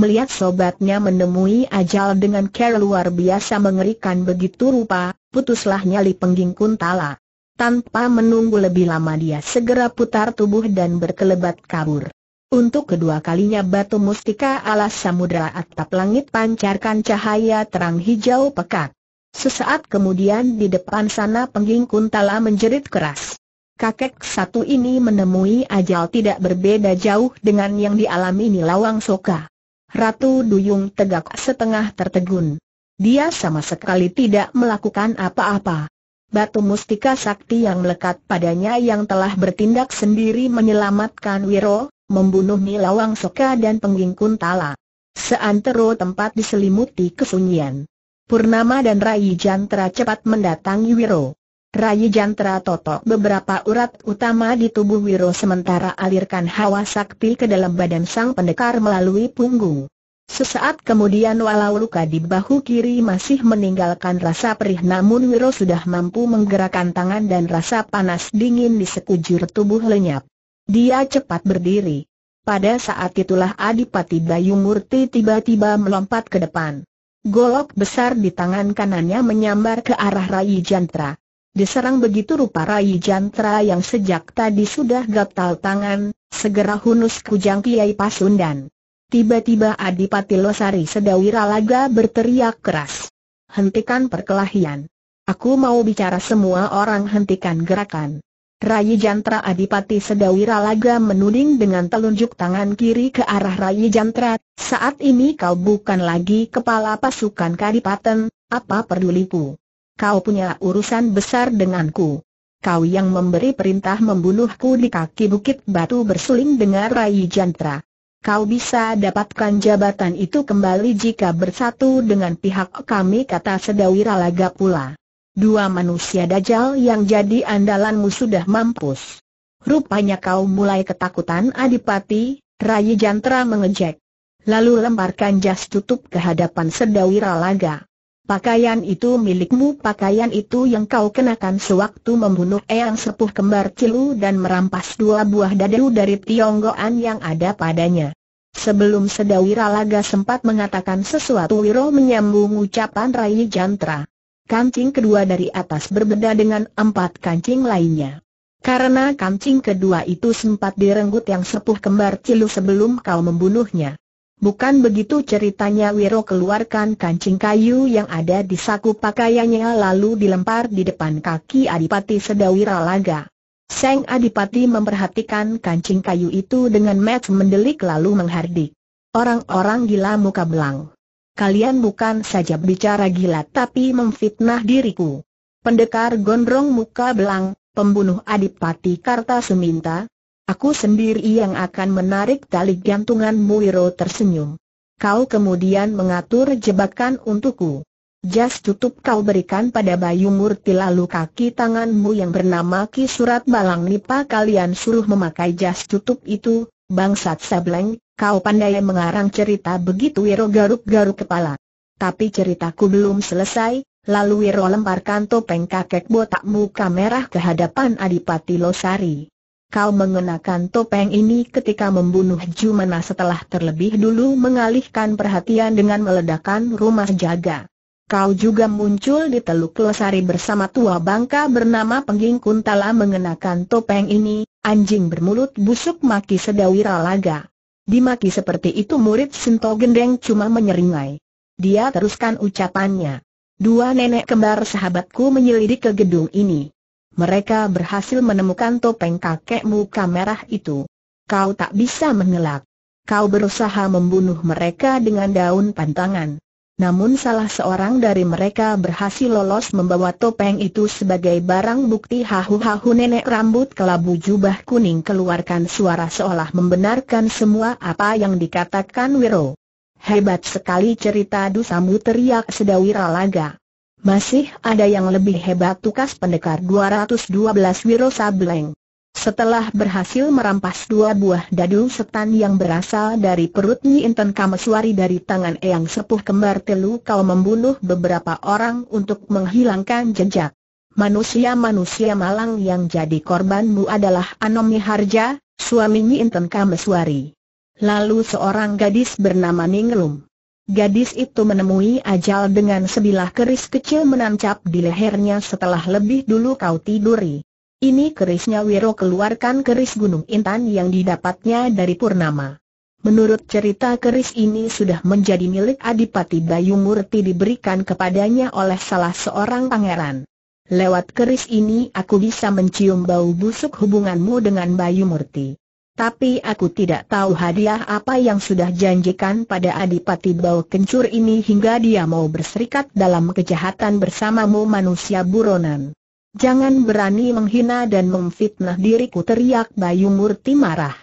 Speaker 1: melihat sobatnya menemui ajal dengan cara luar biasa mengerikan begitu rupa, putuslah nyali pengging kuntala. Tanpa menunggu lebih lama dia segera putar tubuh dan berkelebat kabur. Untuk kedua kalinya batu mustika alas samudera atap langit pancarkan cahaya terang hijau pekat. Sesaat kemudian di depan sana pengging kuntala menjerit keras. Kakek satu ini menemui ajal tidak berbeda jauh dengan yang dialami Nilawang Soka. Ratu Duyung tegak setengah tertegun. Dia sama sekali tidak melakukan apa-apa. Batu mustika sakti yang melekat padanya yang telah bertindak sendiri menyelamatkan Wiro, membunuh Nilawang Soka dan Pengging Kuntala. Seantero tempat diselimuti kesunyian. Purnama dan Rai Jantra cepat mendatangi Wiro. Rai Jantra toto beberapa urat utama di tubuh Wiro sementara alirkan hawa sakti ke dalam badan sang pendekar melalui punggung. Sesaat kemudian walau luka di bahu kiri masih meninggalkan rasa perih namun Wiro sudah mampu menggerakkan tangan dan rasa panas dingin di sekujur tubuh lenyap. Dia cepat berdiri. Pada saat itulah Adipati Bayu Murti tiba-tiba melompat ke depan. Golok besar di tangan kanannya menyambar ke arah Rai Jantra. Diserang begitu rupa Rai Jantra yang sejak tadi sudah gatal tangan, segera hunus kujang Kiai Pasundan. Tiba-tiba Adipati Losari Sedawira Laga berteriak keras. Hentikan perkelahian. Aku mau bicara semua orang hentikan gerakan. Rai Jantra Adipati Sedawira Laga menuding dengan telunjuk tangan kiri ke arah Rai Jantra, saat ini kau bukan lagi kepala pasukan Kadipaten, apa peduliku kau punya urusan besar denganku. Kau yang memberi perintah membunuhku di kaki bukit batu bersuling dengan Rai Jantra. Kau bisa dapatkan jabatan itu kembali jika bersatu dengan pihak kami kata Sedawira Laga pula. Dua manusia dajal yang jadi andalanmu sudah mampus. Rupanya kau mulai ketakutan adipati, Rai Jantra mengejek. Lalu lemparkan jas tutup ke hadapan Sedawira Laga. Pakaian itu milikmu pakaian itu yang kau kenakan sewaktu membunuh Eyang Sepuh Kembar Cilu dan merampas dua buah dadu dari Tionggoan yang ada padanya. Sebelum Sedawira Laga sempat mengatakan sesuatu Wiro menyambung ucapan Rai Jantra. Kancing kedua dari atas berbeda dengan empat kancing lainnya. Karena kancing kedua itu sempat direnggut yang sepuh kembar cilu sebelum kau membunuhnya. Bukan begitu ceritanya Wiro keluarkan kancing kayu yang ada di saku pakaiannya lalu dilempar di depan kaki Adipati Sedawira Laga. Seng Adipati memperhatikan kancing kayu itu dengan match mendelik lalu menghardik. Orang-orang gila muka belang. Kalian bukan saja bicara gila tapi memfitnah diriku. Pendekar gondrong muka belang, pembunuh Adipati Kartasuminta, Aku sendiri yang akan menarik tali gantungan Wiro tersenyum. Kau kemudian mengatur jebakan untukku. Jas tutup kau berikan pada Bayu Murti lalu kaki tanganmu yang bernama Ki Surat Balang Nipa kalian suruh memakai jas tutup itu, bangsat sableng, kau pandai mengarang cerita begitu Wiro garuk-garuk kepala. Tapi ceritaku belum selesai, lalu Wiro lemparkan topeng kakek botakmu muka merah ke hadapan Adipati Losari kau mengenakan topeng ini ketika membunuh Jumana setelah terlebih dulu mengalihkan perhatian dengan meledakan rumah jaga. Kau juga muncul di Teluk Losari bersama tua bangka bernama Pengging Kuntala mengenakan topeng ini, anjing bermulut busuk Maki Sedawira Laga. Dimaki seperti itu murid Sinto Gendeng cuma menyeringai. Dia teruskan ucapannya. Dua nenek kembar sahabatku menyelidik ke gedung ini mereka berhasil menemukan topeng kakek muka merah itu. Kau tak bisa mengelak. Kau berusaha membunuh mereka dengan daun pantangan. Namun salah seorang dari mereka berhasil lolos membawa topeng itu sebagai barang bukti hahu-hahu nenek rambut kelabu jubah kuning keluarkan suara seolah membenarkan semua apa yang dikatakan Wiro. Hebat sekali cerita dusamu teriak sedawira laga. Masih ada yang lebih hebat tukas pendekar 212 Wiro Sableng. Setelah berhasil merampas dua buah dadu setan yang berasal dari perut Nyi Inten Kameswari dari tangan Eyang Sepuh Kembar Telu kau membunuh beberapa orang untuk menghilangkan jejak. Manusia-manusia malang yang jadi korbanmu adalah Anomi Harja, suami Nyi Inten Kameswari. Lalu seorang gadis bernama Ninglum. Gadis itu menemui ajal dengan sebilah keris kecil menancap di lehernya setelah lebih dulu kau tiduri. Ini kerisnya Wiro keluarkan keris Gunung Intan yang didapatnya dari Purnama. Menurut cerita keris ini sudah menjadi milik Adipati Bayu Murti diberikan kepadanya oleh salah seorang pangeran. Lewat keris ini aku bisa mencium bau busuk hubunganmu dengan Bayu Murti. Tapi aku tidak tahu hadiah apa yang sudah janjikan pada Adipati Bau Kencur ini hingga dia mau berserikat dalam kejahatan bersamamu manusia buronan. Jangan berani menghina dan memfitnah diriku teriak Bayu Murti marah.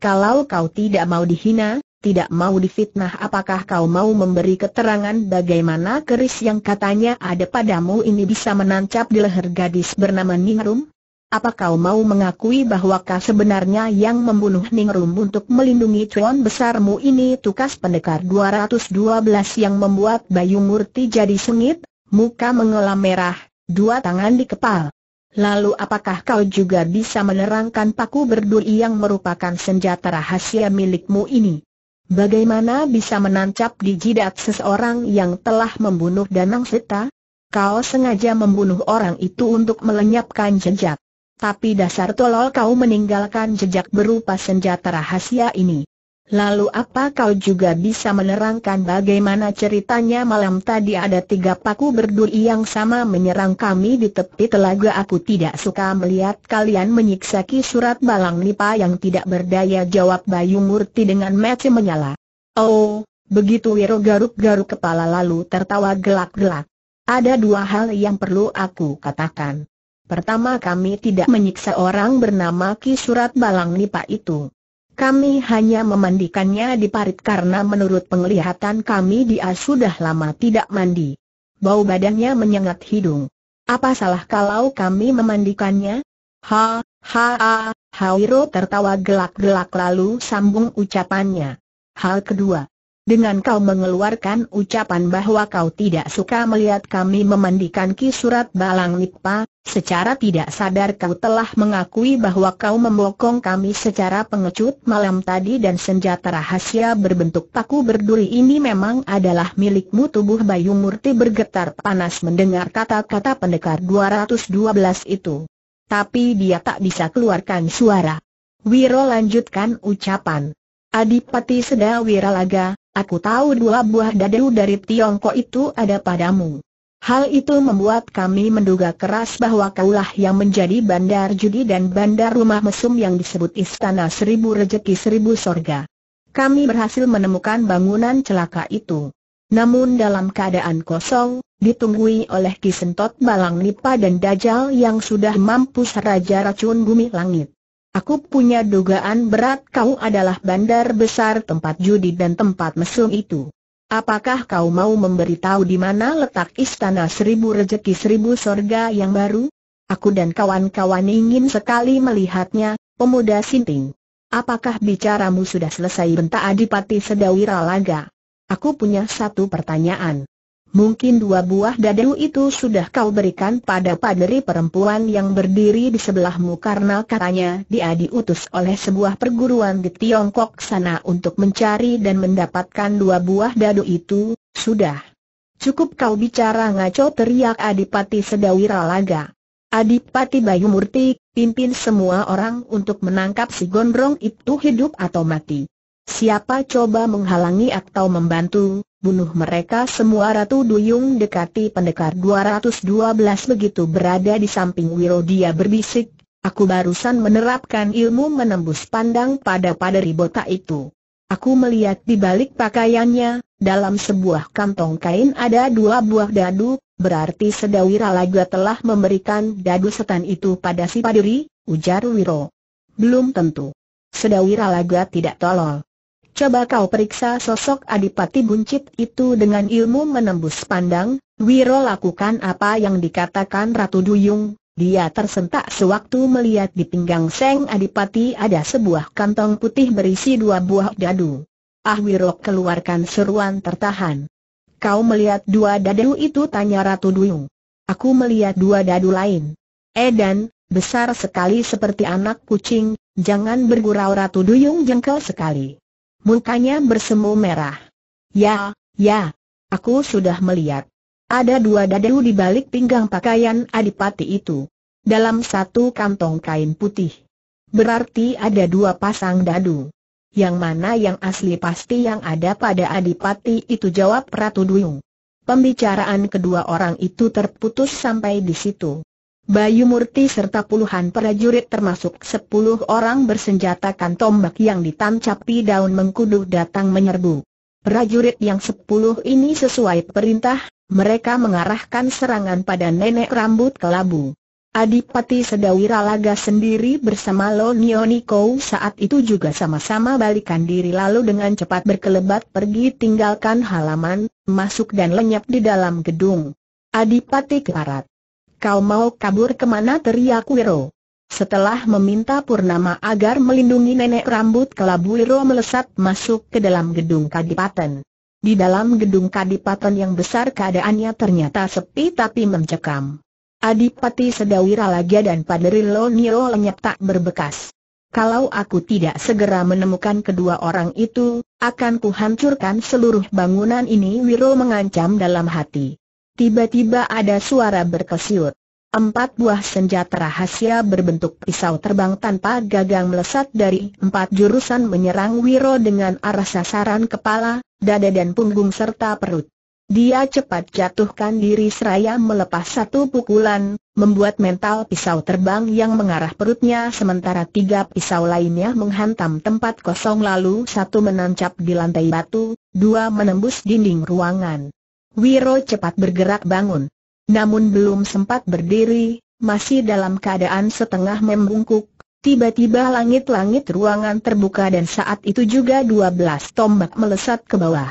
Speaker 1: Kalau kau tidak mau dihina, tidak mau difitnah apakah kau mau memberi keterangan bagaimana keris yang katanya ada padamu ini bisa menancap di leher gadis bernama Ningrum? Apa kau mau mengakui bahwa kau sebenarnya yang membunuh Ningrum untuk melindungi cuan besarmu ini tukas pendekar 212 yang membuat Bayu Murti jadi sengit, muka mengelam merah, dua tangan di kepal. Lalu apakah kau juga bisa menerangkan paku berduri yang merupakan senjata rahasia milikmu ini? Bagaimana bisa menancap di jidat seseorang yang telah membunuh Danang Seta? Kau sengaja membunuh orang itu untuk melenyapkan jejak. Tapi dasar tolol kau meninggalkan jejak berupa senjata rahasia ini. Lalu apa kau juga bisa menerangkan bagaimana ceritanya malam tadi ada tiga paku berduri yang sama menyerang kami di tepi telaga aku tidak suka melihat kalian menyiksa ki surat balang nipa yang tidak berdaya jawab Bayu Murti dengan mata menyala. Oh, begitu Wiro garuk-garuk kepala lalu tertawa gelak-gelak. Ada dua hal yang perlu aku katakan. Pertama kami tidak menyiksa orang bernama Ki Surat Balang Nipa itu. Kami hanya memandikannya di parit karena menurut penglihatan kami dia sudah lama tidak mandi. Bau badannya menyengat hidung. Apa salah kalau kami memandikannya? Ha, ha, ha, Hawiro tertawa gelak-gelak lalu sambung ucapannya. Hal kedua. Dengan kau mengeluarkan ucapan bahwa kau tidak suka melihat kami memandikan Ki Surat Balang Nipa, Secara tidak sadar kau telah mengakui bahwa kau membokong kami secara pengecut malam tadi dan senjata rahasia berbentuk paku berduri ini memang adalah milikmu tubuh Bayu Murti bergetar panas mendengar kata-kata pendekar 212 itu. Tapi dia tak bisa keluarkan suara. Wiro lanjutkan ucapan. Adipati Sedawira Laga, aku tahu dua buah dadu dari Tiongkok itu ada padamu. Hal itu membuat kami menduga keras bahwa kaulah yang menjadi bandar judi dan bandar rumah mesum yang disebut Istana Seribu Rejeki Seribu Sorga. Kami berhasil menemukan bangunan celaka itu. Namun dalam keadaan kosong, ditunggui oleh Kisentot Balang Nipa dan Dajal yang sudah mampu Raja Racun Bumi Langit. Aku punya dugaan berat kau adalah bandar besar tempat judi dan tempat mesum itu. Apakah kau mau memberitahu di mana letak istana seribu rejeki seribu sorga yang baru? Aku dan kawan-kawan ingin sekali melihatnya, pemuda Sinting. Apakah bicaramu sudah selesai bentak Adipati Sedawira Laga? Aku punya satu pertanyaan. Mungkin dua buah dadu itu sudah kau berikan pada paderi perempuan yang berdiri di sebelahmu karena katanya dia diutus oleh sebuah perguruan di Tiongkok sana untuk mencari dan mendapatkan dua buah dadu itu, sudah. Cukup kau bicara ngaco teriak Adipati Sedawira Laga. Adipati Bayu Murti, pimpin semua orang untuk menangkap si gondrong itu hidup atau mati. Siapa coba menghalangi atau membantu, bunuh mereka semua Ratu Duyung dekati pendekar 212 begitu berada di samping Wiro dia berbisik, aku barusan menerapkan ilmu menembus pandang pada pada ribota itu. Aku melihat di balik pakaiannya, dalam sebuah kantong kain ada dua buah dadu, berarti Sedawira Laga telah memberikan dadu setan itu pada si Padiri, ujar Wiro. Belum tentu. Sedawira Laga tidak tolol. Coba kau periksa sosok Adipati Buncit itu dengan ilmu menembus pandang, Wiro lakukan apa yang dikatakan Ratu Duyung, dia tersentak sewaktu melihat di pinggang Seng Adipati ada sebuah kantong putih berisi dua buah dadu. Ah Wiro keluarkan seruan tertahan. Kau melihat dua dadu itu tanya Ratu Duyung. Aku melihat dua dadu lain. Edan, besar sekali seperti anak kucing, jangan bergurau Ratu Duyung jengkel sekali. Mukanya bersemu merah. Ya, ya, aku sudah melihat. Ada dua dadu di balik pinggang pakaian adipati itu. Dalam satu kantong kain putih. Berarti ada dua pasang dadu. Yang mana yang asli pasti yang ada pada adipati itu jawab Ratu Duyung. Pembicaraan kedua orang itu terputus sampai di situ. Bayu Murti serta puluhan prajurit termasuk sepuluh orang bersenjatakan tombak yang ditancapi daun mengkudu datang menyerbu. Prajurit yang sepuluh ini sesuai perintah, mereka mengarahkan serangan pada nenek rambut kelabu. Adipati Sedawira Laga sendiri bersama Lonioniko saat itu juga sama-sama balikan diri lalu dengan cepat berkelebat pergi tinggalkan halaman, masuk dan lenyap di dalam gedung. Adipati Keparat Kau mau kabur kemana teriak Wiro. Setelah meminta Purnama agar melindungi nenek rambut kelabu Wiro melesat masuk ke dalam gedung kadipaten. Di dalam gedung kadipaten yang besar keadaannya ternyata sepi tapi mencekam. Adipati Sedawira lagi dan Paderi Niro lenyap tak berbekas. Kalau aku tidak segera menemukan kedua orang itu, akan kuhancurkan seluruh bangunan ini Wiro mengancam dalam hati tiba-tiba ada suara berkesiut. Empat buah senjata rahasia berbentuk pisau terbang tanpa gagang melesat dari empat jurusan menyerang Wiro dengan arah sasaran kepala, dada dan punggung serta perut. Dia cepat jatuhkan diri seraya melepas satu pukulan, membuat mental pisau terbang yang mengarah perutnya sementara tiga pisau lainnya menghantam tempat kosong lalu satu menancap di lantai batu, dua menembus dinding ruangan. Wiro cepat bergerak bangun. Namun belum sempat berdiri, masih dalam keadaan setengah membungkuk, tiba-tiba langit-langit ruangan terbuka dan saat itu juga 12 tombak melesat ke bawah.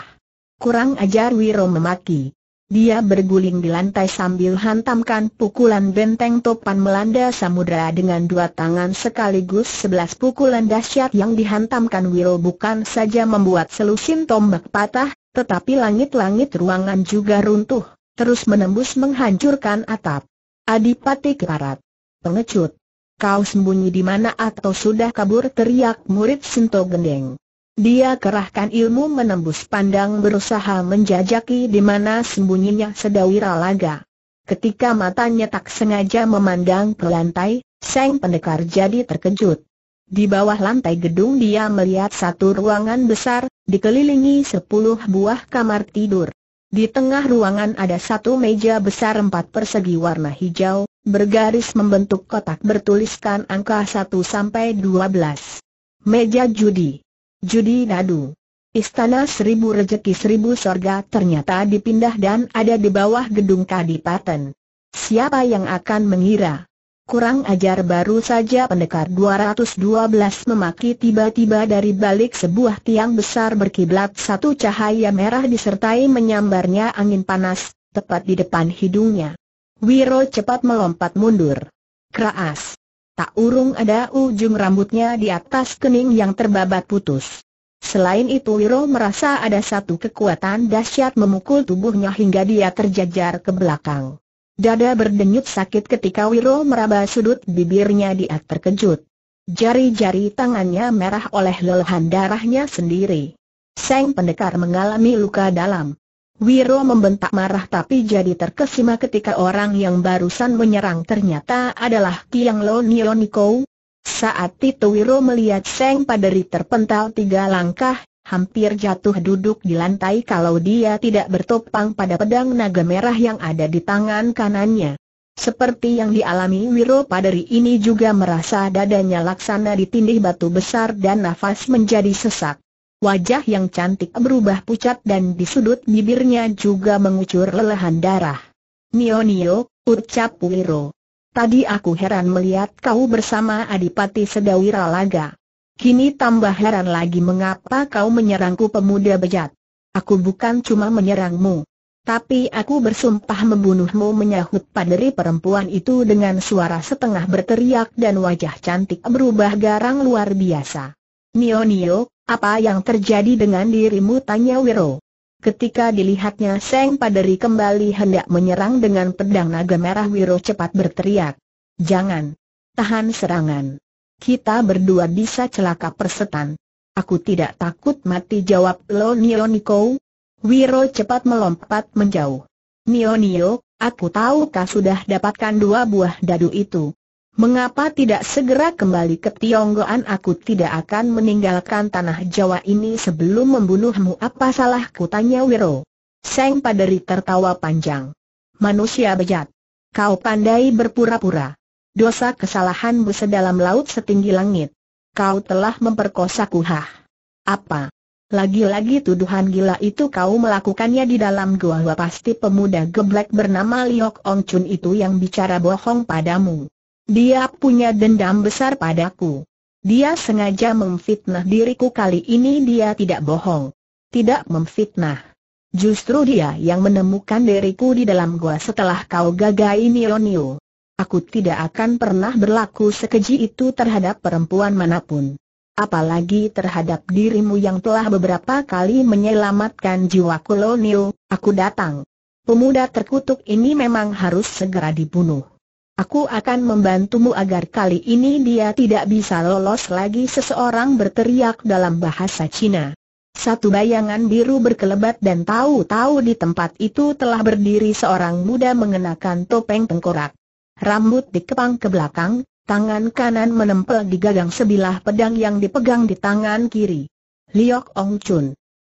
Speaker 1: Kurang ajar Wiro memaki. Dia berguling di lantai sambil hantamkan pukulan benteng topan melanda samudera dengan dua tangan sekaligus sebelas pukulan dahsyat yang dihantamkan Wiro bukan saja membuat selusin tombak patah, tetapi langit-langit ruangan juga runtuh, terus menembus menghancurkan atap. Adipati Keparat. Pengecut. Kau sembunyi di mana atau sudah kabur teriak murid Sinto Gendeng. Dia kerahkan ilmu menembus pandang berusaha menjajaki di mana sembunyinya Sedawira Laga. Ketika matanya tak sengaja memandang ke lantai, Seng Pendekar jadi terkejut. Di bawah lantai gedung dia melihat satu ruangan besar, dikelilingi sepuluh buah kamar tidur. Di tengah ruangan ada satu meja besar empat persegi warna hijau, bergaris membentuk kotak bertuliskan angka 1 sampai 12. Meja judi. Judi nadu. Istana seribu rejeki seribu sorga ternyata dipindah dan ada di bawah gedung kadipaten. Siapa yang akan mengira? Kurang ajar baru saja pendekar 212 memaki tiba-tiba dari balik sebuah tiang besar berkiblat satu cahaya merah disertai menyambarnya angin panas, tepat di depan hidungnya. Wiro cepat melompat mundur. Keras. Tak urung ada ujung rambutnya di atas kening yang terbabat putus. Selain itu Wiro merasa ada satu kekuatan dahsyat memukul tubuhnya hingga dia terjajar ke belakang. Dada berdenyut sakit ketika Wiro meraba sudut bibirnya dia terkejut. Jari-jari tangannya merah oleh lelahan darahnya sendiri. Seng pendekar mengalami luka dalam. Wiro membentak marah tapi jadi terkesima ketika orang yang barusan menyerang ternyata adalah Kiang Lo Loniko. Saat itu Wiro melihat Seng Paderi terpental tiga langkah, hampir jatuh duduk di lantai kalau dia tidak bertopang pada pedang naga merah yang ada di tangan kanannya. Seperti yang dialami Wiro Padri ini juga merasa dadanya laksana ditindih batu besar dan nafas menjadi sesak. Wajah yang cantik berubah pucat dan di sudut bibirnya juga mengucur lelehan darah. Nio Nio, ucap Wiro. Tadi aku heran melihat kau bersama Adipati Sedawira Laga. Kini tambah heran lagi mengapa kau menyerangku pemuda bejat. Aku bukan cuma menyerangmu. Tapi aku bersumpah membunuhmu menyahut paderi perempuan itu dengan suara setengah berteriak dan wajah cantik berubah garang luar biasa. Nio Nio, apa yang terjadi dengan dirimu tanya Wiro. Ketika dilihatnya Seng Paderi kembali hendak menyerang dengan pedang naga merah Wiro cepat berteriak. Jangan. Tahan serangan kita berdua bisa celaka persetan. Aku tidak takut mati jawab Lo Nio Niko. Wiro cepat melompat menjauh. Nio Nio, aku tahu kau sudah dapatkan dua buah dadu itu. Mengapa tidak segera kembali ke Tionggoan aku tidak akan meninggalkan tanah Jawa ini sebelum membunuhmu apa salahku tanya Wiro. Seng Paderi tertawa panjang. Manusia bejat. Kau pandai berpura-pura dosa kesalahanmu sedalam laut setinggi langit. Kau telah memperkosa kuhah. Apa? Lagi-lagi tuduhan gila itu kau melakukannya di dalam gua pasti pemuda geblek bernama Liok Ong Chun itu yang bicara bohong padamu. Dia punya dendam besar padaku. Dia sengaja memfitnah diriku kali ini dia tidak bohong. Tidak memfitnah. Justru dia yang menemukan diriku di dalam gua setelah kau gagai Nio aku tidak akan pernah berlaku sekeji itu terhadap perempuan manapun. Apalagi terhadap dirimu yang telah beberapa kali menyelamatkan jiwa kolonil, aku datang. Pemuda terkutuk ini memang harus segera dibunuh. Aku akan membantumu agar kali ini dia tidak bisa lolos lagi seseorang berteriak dalam bahasa Cina. Satu bayangan biru berkelebat dan tahu-tahu di tempat itu telah berdiri seorang muda mengenakan topeng tengkorak rambut dikepang ke belakang, tangan kanan menempel di gagang sebilah pedang yang dipegang di tangan kiri. Liok Ong Chun.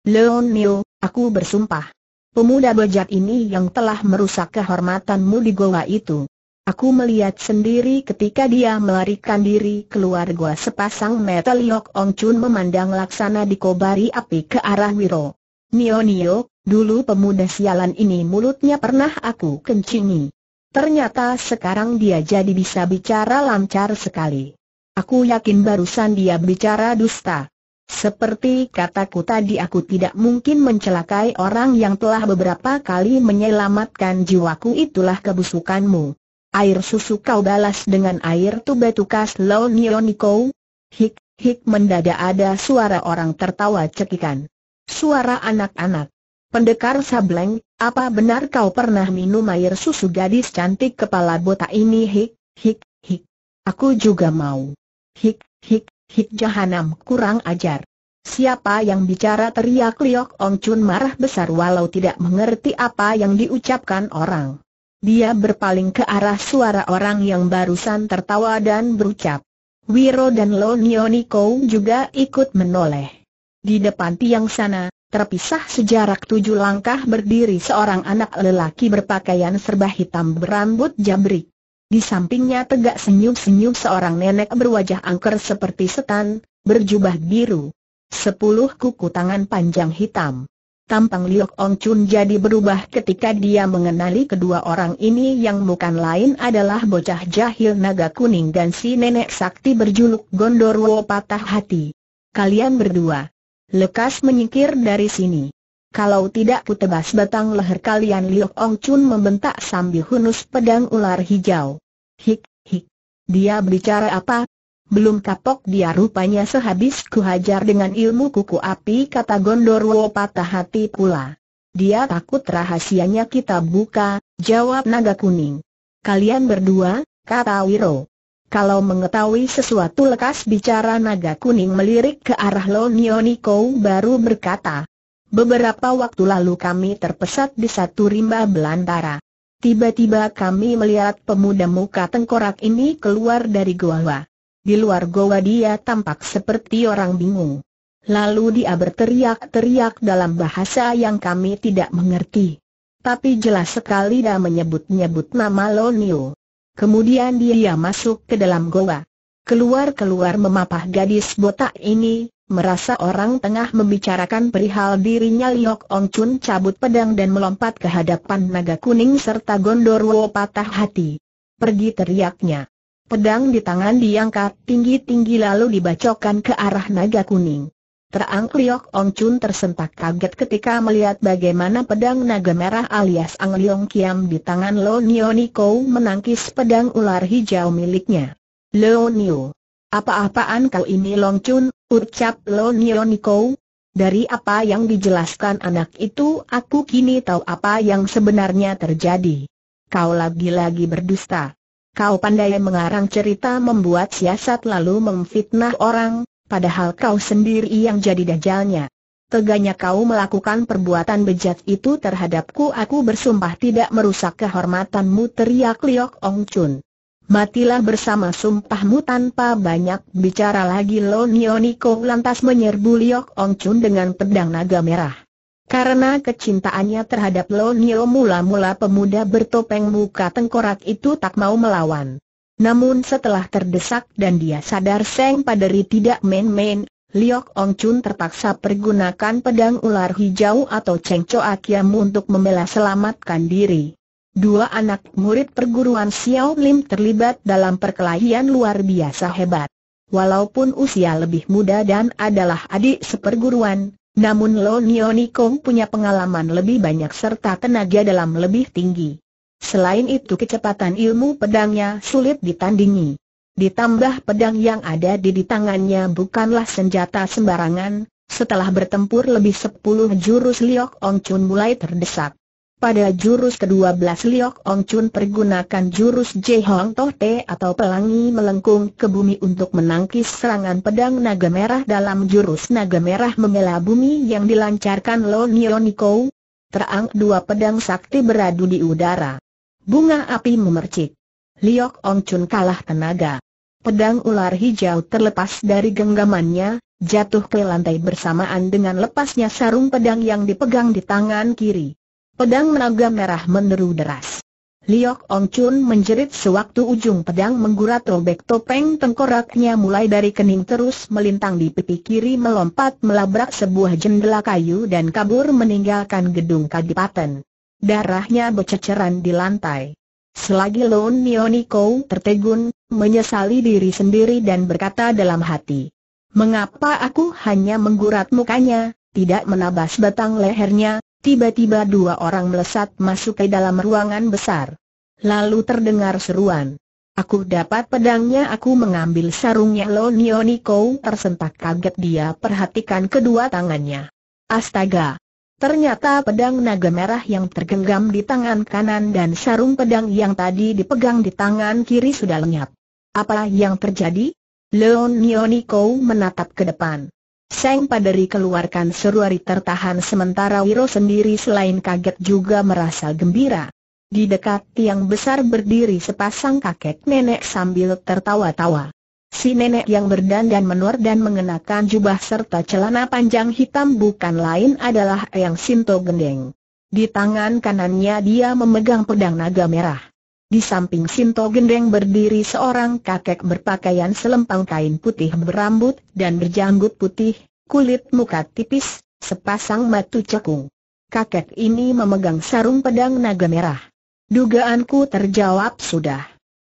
Speaker 1: Leon Nio, aku bersumpah. Pemuda bejat ini yang telah merusak kehormatanmu di goa itu. Aku melihat sendiri ketika dia melarikan diri keluar gua sepasang mata Liok Ong Chun memandang laksana dikobari api ke arah Wiro. Nio Nio, dulu pemuda sialan ini mulutnya pernah aku kencingi. Ternyata sekarang dia jadi bisa bicara lancar sekali. Aku yakin barusan dia bicara dusta. Seperti kataku tadi aku tidak mungkin mencelakai orang yang telah beberapa kali menyelamatkan jiwaku itulah kebusukanmu. Air susu kau balas dengan air tuba tukas lo nioniko. Hik, hik mendadak ada suara orang tertawa cekikan. Suara anak-anak. Pendekar Sableng, apa benar kau pernah minum air susu gadis cantik kepala botak ini hik, hik, hik. Aku juga mau. Hik, hik, hik jahanam kurang ajar. Siapa yang bicara teriak Liok Ong Chun marah besar walau tidak mengerti apa yang diucapkan orang. Dia berpaling ke arah suara orang yang barusan tertawa dan berucap. Wiro dan Lonioniko juga ikut menoleh. Di depan tiang sana, Terpisah sejarak tujuh langkah berdiri seorang anak lelaki berpakaian serba hitam berambut jabrik. Di sampingnya tegak senyum-senyum seorang nenek berwajah angker seperti setan, berjubah biru. Sepuluh kuku tangan panjang hitam. Tampang Liok Ong Chun jadi berubah ketika dia mengenali kedua orang ini yang bukan lain adalah bocah jahil naga kuning dan si nenek sakti berjuluk Gondorwo Patah Hati. Kalian berdua, lekas menyingkir dari sini. Kalau tidak ku tebas batang leher kalian Liu Ong Chun membentak sambil hunus pedang ular hijau. Hik, hik. Dia berbicara apa? Belum kapok dia rupanya sehabis ku hajar dengan ilmu kuku api kata Gondorwo patah hati pula. Dia takut rahasianya kita buka, jawab naga kuning. Kalian berdua, kata Wiro. Kalau mengetahui sesuatu lekas bicara naga kuning melirik ke arah Lonio Niko baru berkata. Beberapa waktu lalu kami terpesat di satu rimba belantara. Tiba-tiba kami melihat pemuda muka tengkorak ini keluar dari goa. Di luar goa dia tampak seperti orang bingung. Lalu dia berteriak-teriak dalam bahasa yang kami tidak mengerti. Tapi jelas sekali dia menyebut-nyebut nama Lonio. Kemudian dia masuk ke dalam goa. Keluar-keluar memapah gadis botak ini, merasa orang tengah membicarakan perihal dirinya Liok Ong Chun cabut pedang dan melompat ke hadapan naga kuning serta Gondorwo patah hati. Pergi teriaknya. Pedang di tangan diangkat tinggi-tinggi lalu dibacokkan ke arah naga kuning. Terang Liok Ong Chun tersentak kaget ketika melihat bagaimana pedang naga merah alias Ang Liong Kiam di tangan Lo Nio Niko menangkis pedang ular hijau miliknya. Lo Nio, apa-apaan kau ini Long Chun, ucap Lo Nio Niko. Dari apa yang dijelaskan anak itu aku kini tahu apa yang sebenarnya terjadi. Kau lagi-lagi berdusta. Kau pandai mengarang cerita membuat siasat lalu memfitnah orang, padahal kau sendiri yang jadi dajalnya. Teganya kau melakukan perbuatan bejat itu terhadapku aku bersumpah tidak merusak kehormatanmu teriak Liok Ong Chun. Matilah bersama sumpahmu tanpa banyak bicara lagi Lonio Niko lantas menyerbu Liok Ong Chun dengan pedang naga merah. Karena kecintaannya terhadap Lonio mula-mula pemuda bertopeng muka tengkorak itu tak mau melawan. Namun setelah terdesak dan dia sadar Seng Paderi tidak main-main, Liok Ong Chun terpaksa pergunakan pedang ular hijau atau Cheng Choa Kiam untuk membela selamatkan diri. Dua anak murid perguruan Xiao Lim terlibat dalam perkelahian luar biasa hebat. Walaupun usia lebih muda dan adalah adik seperguruan, namun Lo Nionikong punya pengalaman lebih banyak serta tenaga dalam lebih tinggi. Selain itu kecepatan ilmu pedangnya sulit ditandingi. Ditambah pedang yang ada di, di tangannya bukanlah senjata sembarangan, setelah bertempur lebih sepuluh jurus Liok Ong Chun mulai terdesak. Pada jurus ke-12 Liok Ong Chun pergunakan jurus Je Hong Toh Te atau pelangi melengkung ke bumi untuk menangkis serangan pedang naga merah dalam jurus naga merah membela bumi yang dilancarkan Lo Nio Nikou. Terang dua pedang sakti beradu di udara. Bunga api memercik. Liok Ong Chun kalah tenaga. Pedang ular hijau terlepas dari genggamannya, jatuh ke lantai bersamaan dengan lepasnya sarung pedang yang dipegang di tangan kiri. Pedang naga merah meneru deras. Liok Ong Chun menjerit sewaktu ujung pedang menggurat robek topeng tengkoraknya mulai dari kening terus melintang di pipi kiri melompat melabrak sebuah jendela kayu dan kabur meninggalkan gedung kadipaten darahnya berceceran di lantai. Selagi Lon Nioniko tertegun, menyesali diri sendiri dan berkata dalam hati, Mengapa aku hanya menggurat mukanya, tidak menabas batang lehernya, tiba-tiba dua orang melesat masuk ke dalam ruangan besar. Lalu terdengar seruan. Aku dapat pedangnya aku mengambil sarungnya Lon Nioniko tersentak kaget dia perhatikan kedua tangannya. Astaga! Ternyata pedang naga merah yang tergenggam di tangan kanan dan sarung pedang yang tadi dipegang di tangan kiri sudah lenyap. Apa yang terjadi? Leon Nioniko menatap ke depan. Seng Paderi keluarkan seruari tertahan sementara Wiro sendiri selain kaget juga merasa gembira. Di dekat tiang besar berdiri sepasang kakek nenek sambil tertawa-tawa. Si nenek yang berdandan menor dan mengenakan jubah serta celana panjang hitam bukan lain adalah Eyang Sinto Gendeng. Di tangan kanannya dia memegang pedang naga merah. Di samping Sinto Gendeng berdiri seorang kakek berpakaian selempang kain putih berambut dan berjanggut putih, kulit muka tipis, sepasang matu cekung. Kakek ini memegang sarung pedang naga merah. Dugaanku terjawab sudah.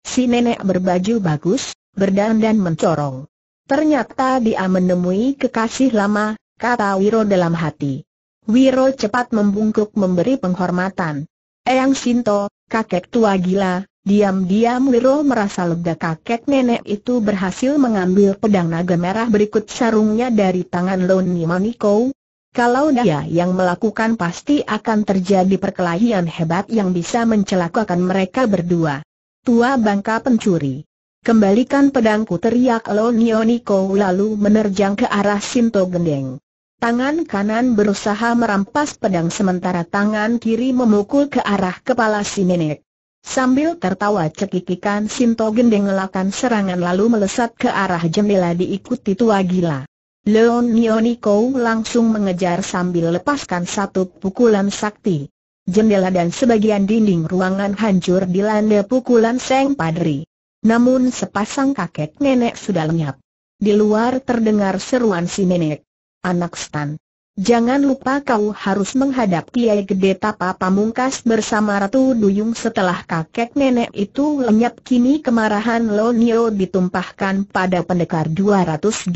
Speaker 1: Si nenek berbaju bagus, berdandan mencorong. Ternyata dia menemui kekasih lama, kata Wiro dalam hati. Wiro cepat membungkuk memberi penghormatan. Eyang Sinto, kakek tua gila, diam-diam Wiro merasa lega kakek nenek itu berhasil mengambil pedang naga merah berikut sarungnya dari tangan Loni Maniko, kalau dia yang melakukan pasti akan terjadi perkelahian hebat yang bisa mencelakakan mereka berdua. Tua bangka pencuri. Kembalikan pedangku teriak Lonio Niko lalu menerjang ke arah Sinto Gendeng. Tangan kanan berusaha merampas pedang sementara tangan kiri memukul ke arah kepala si nenek. Sambil tertawa cekikikan Sinto Gendeng ngelakan serangan lalu melesat ke arah jendela diikuti tua gila. Leonio Niko langsung mengejar sambil lepaskan satu pukulan sakti. Jendela dan sebagian dinding ruangan hancur dilanda pukulan Seng Padri. Namun sepasang kakek nenek sudah lenyap. Di luar terdengar seruan si nenek. Anak Stan. Jangan lupa kau harus menghadap Kiai Gede Tapa Pamungkas bersama Ratu Duyung setelah kakek nenek itu lenyap kini kemarahan Lonio ditumpahkan pada pendekar 212.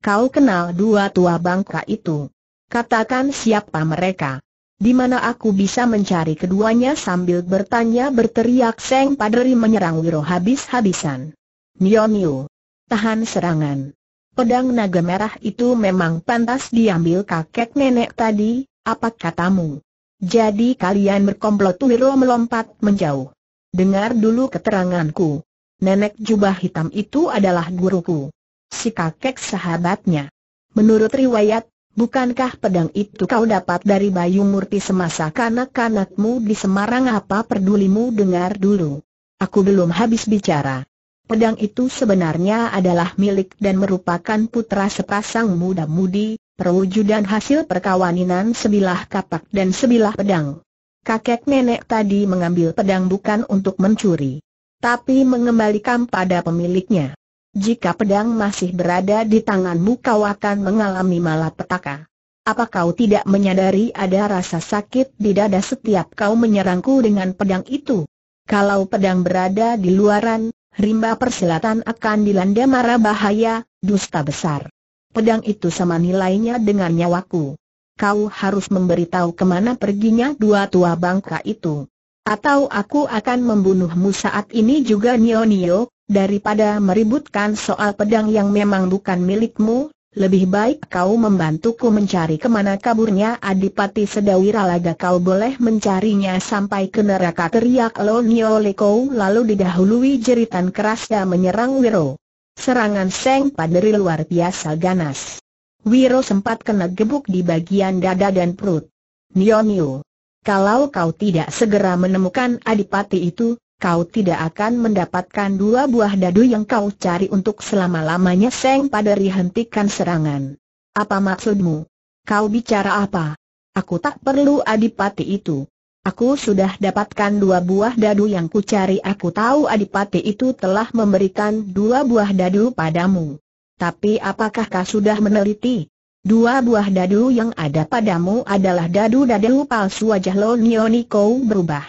Speaker 1: Kau kenal dua tua bangka itu. Katakan siapa mereka. Di mana aku bisa mencari keduanya sambil bertanya berteriak Seng Padri menyerang Wiro habis-habisan. Nio Nio. Tahan serangan. Pedang naga merah itu memang pantas diambil kakek nenek tadi, apa katamu? Jadi kalian berkomplot Wiro melompat menjauh. Dengar dulu keteranganku. Nenek jubah hitam itu adalah guruku. Si kakek sahabatnya. Menurut riwayat, Bukankah pedang itu kau dapat dari Bayu Murti semasa kanak-kanakmu di Semarang apa pedulimu dengar dulu? Aku belum habis bicara. Pedang itu sebenarnya adalah milik dan merupakan putra sepasang muda-mudi, perwujudan hasil perkawinan sebilah kapak dan sebilah pedang. Kakek nenek tadi mengambil pedang bukan untuk mencuri, tapi mengembalikan pada pemiliknya. Jika pedang masih berada di tanganmu kau akan mengalami malapetaka. Apa kau tidak menyadari ada rasa sakit di dada setiap kau menyerangku dengan pedang itu? Kalau pedang berada di luaran, rimba persilatan akan dilanda mara bahaya, dusta besar. Pedang itu sama nilainya dengan nyawaku. Kau harus memberitahu kemana perginya dua tua bangka itu. Atau aku akan membunuhmu saat ini juga Nio Nio, Daripada meributkan soal pedang yang memang bukan milikmu, lebih baik kau membantuku mencari kemana kaburnya Adipati Sedawira laga kau boleh mencarinya sampai ke neraka teriak lo Leko lalu didahului jeritan kerasnya menyerang Wiro. Serangan Seng Paderi luar biasa ganas. Wiro sempat kena gebuk di bagian dada dan perut. Nio Nio. Kalau kau tidak segera menemukan Adipati itu, kau tidak akan mendapatkan dua buah dadu yang kau cari untuk selama-lamanya Seng pada rihentikan serangan. Apa maksudmu? Kau bicara apa? Aku tak perlu adipati itu. Aku sudah dapatkan dua buah dadu yang ku cari. Aku tahu adipati itu telah memberikan dua buah dadu padamu. Tapi apakah kau sudah meneliti? Dua buah dadu yang ada padamu adalah dadu-dadu palsu wajah Lonionikou berubah.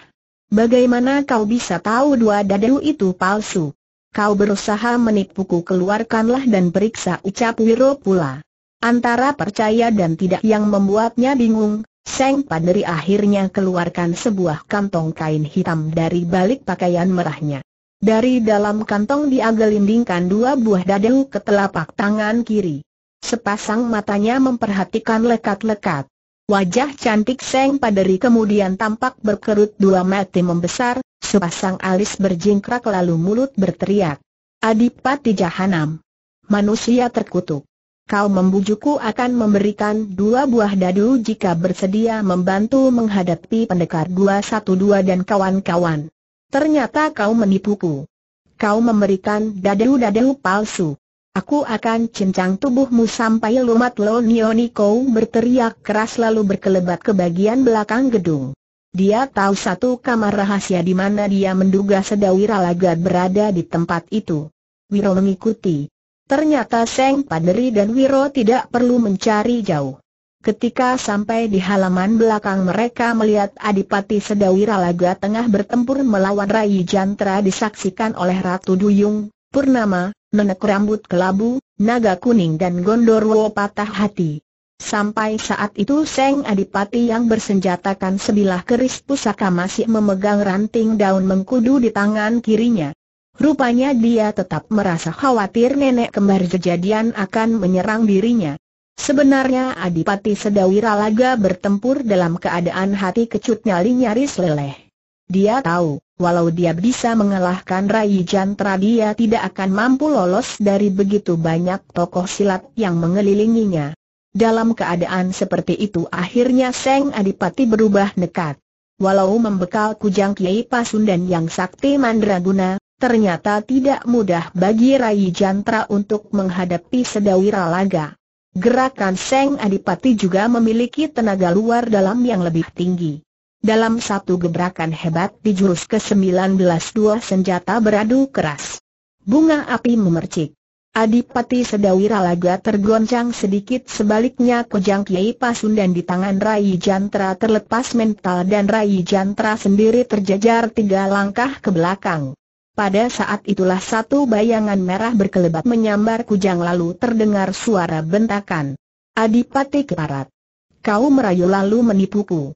Speaker 1: Bagaimana kau bisa tahu dua dadu itu palsu? Kau berusaha menipuku keluarkanlah dan periksa ucap Wiro pula. Antara percaya dan tidak yang membuatnya bingung, Seng Paderi akhirnya keluarkan sebuah kantong kain hitam dari balik pakaian merahnya. Dari dalam kantong dia gelindingkan dua buah dadu ke telapak tangan kiri. Sepasang matanya memperhatikan lekat-lekat. Wajah cantik Seng Paderi kemudian tampak berkerut dua mata membesar, sepasang alis berjingkrak lalu mulut berteriak. Adipati Jahanam. Manusia terkutuk. Kau membujukku akan memberikan dua buah dadu jika bersedia membantu menghadapi pendekar 212 dan kawan-kawan. Ternyata kau menipuku. Kau memberikan dadu-dadu palsu. Aku akan cincang tubuhmu sampai lumat Lonioniko berteriak keras lalu berkelebat ke bagian belakang gedung. Dia tahu satu kamar rahasia di mana dia menduga Sedawira Lagat berada di tempat itu. Wiro mengikuti. Ternyata Seng Paderi dan Wiro tidak perlu mencari jauh. Ketika sampai di halaman belakang mereka melihat Adipati Sedawira Laga tengah bertempur melawan Rai Jantra disaksikan oleh Ratu Duyung, Purnama, menek rambut kelabu, naga kuning dan gondorwo patah hati. Sampai saat itu Seng Adipati yang bersenjatakan sebilah keris pusaka masih memegang ranting daun mengkudu di tangan kirinya. Rupanya dia tetap merasa khawatir nenek kembar kejadian akan menyerang dirinya. Sebenarnya Adipati Sedawira laga bertempur dalam keadaan hati kecut nyali nyaris leleh. Dia tahu, walau dia bisa mengalahkan Rai Jantra dia tidak akan mampu lolos dari begitu banyak tokoh silat yang mengelilinginya. Dalam keadaan seperti itu akhirnya Seng Adipati berubah nekat. Walau membekal kujang Kiai Pasundan yang sakti mandraguna, ternyata tidak mudah bagi Rai Jantra untuk menghadapi Sedawira Laga. Gerakan Seng Adipati juga memiliki tenaga luar dalam yang lebih tinggi. Dalam satu gebrakan hebat di jurus ke-19 dua senjata beradu keras. Bunga api memercik. Adipati Sedawira laga tergoncang sedikit sebaliknya Kujang Kiai Pasundan di tangan Rai Jantra terlepas mental dan Rai Jantra sendiri terjejar tiga langkah ke belakang. Pada saat itulah satu bayangan merah berkelebat menyambar kujang lalu terdengar suara bentakan. Adipati Keparat. Kau merayu lalu menipuku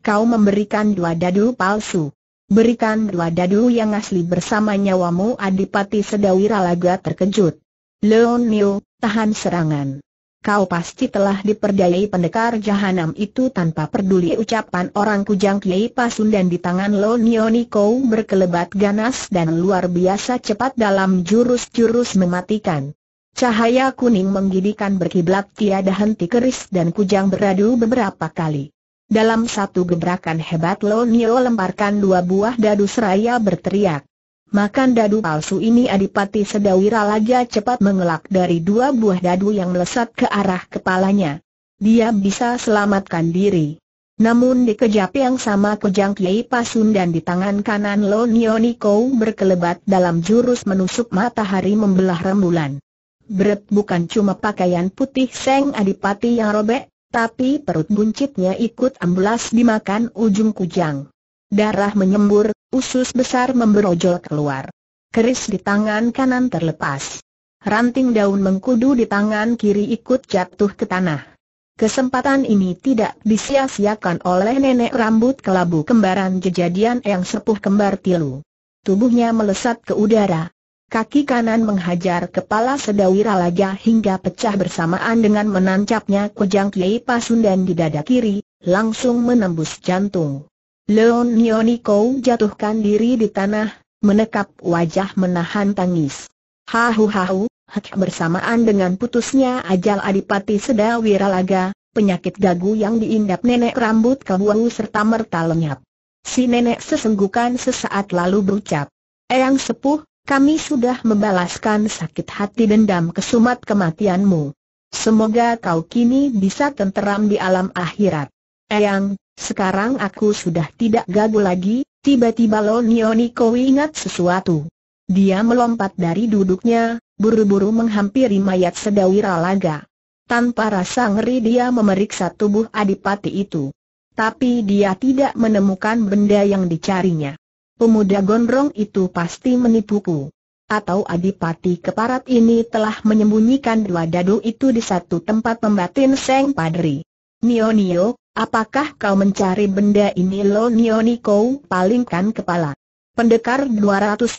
Speaker 1: kau memberikan dua dadu palsu. Berikan dua dadu yang asli bersama nyawamu Adipati Sedawira Laga terkejut. Leonio, tahan serangan. Kau pasti telah diperdayai pendekar jahanam itu tanpa peduli ucapan orang kujang Kiai Pasundan di tangan Leonio Niko berkelebat ganas dan luar biasa cepat dalam jurus-jurus mematikan. Cahaya kuning menggidikan berkiblat tiada henti keris dan kujang beradu beberapa kali. Dalam satu gebrakan hebat Lo Nio lemparkan dua buah dadu seraya berteriak. Makan dadu palsu ini Adipati Sedawira Laja cepat mengelak dari dua buah dadu yang melesat ke arah kepalanya. Dia bisa selamatkan diri. Namun dikejap yang sama kejang Kiai Pasun dan di tangan kanan Lo Nio Niko berkelebat dalam jurus menusuk matahari membelah rembulan. Beret bukan cuma pakaian putih Seng Adipati yang robek, tapi perut buncitnya ikut amblas dimakan ujung kujang. Darah menyembur, usus besar memberojol keluar. Keris di tangan kanan terlepas. Ranting daun mengkudu di tangan kiri ikut jatuh ke tanah. Kesempatan ini tidak disia-siakan oleh nenek rambut kelabu kembaran jejadian yang sepuh kembar tilu. Tubuhnya melesat ke udara, Kaki kanan menghajar kepala Sedawira Laja hingga pecah bersamaan dengan menancapnya kujang Kiai Pasundan di dada kiri, langsung menembus jantung. Leon Nioniko jatuhkan diri di tanah, menekap wajah menahan tangis. Hahu hahu, hak bersamaan dengan putusnya ajal Adipati Sedawira Laga, penyakit dagu yang diindap nenek rambut kebuahu serta merta lenyap. Si nenek sesenggukan sesaat lalu berucap, Eyang sepuh, kami sudah membalaskan sakit hati dendam kesumat kematianmu. Semoga kau kini bisa tenteram di alam akhirat. Eyang, sekarang aku sudah tidak gagu lagi, tiba-tiba Lonio kau ingat sesuatu. Dia melompat dari duduknya, buru-buru menghampiri mayat sedawira laga. Tanpa rasa ngeri dia memeriksa tubuh adipati itu. Tapi dia tidak menemukan benda yang dicarinya pemuda gondrong itu pasti menipuku. Atau adipati keparat ini telah menyembunyikan dua dadu itu di satu tempat pembatin Seng Padri. Nio Nio, apakah kau mencari benda ini lo Nio Niko palingkan kepala. Pendekar 212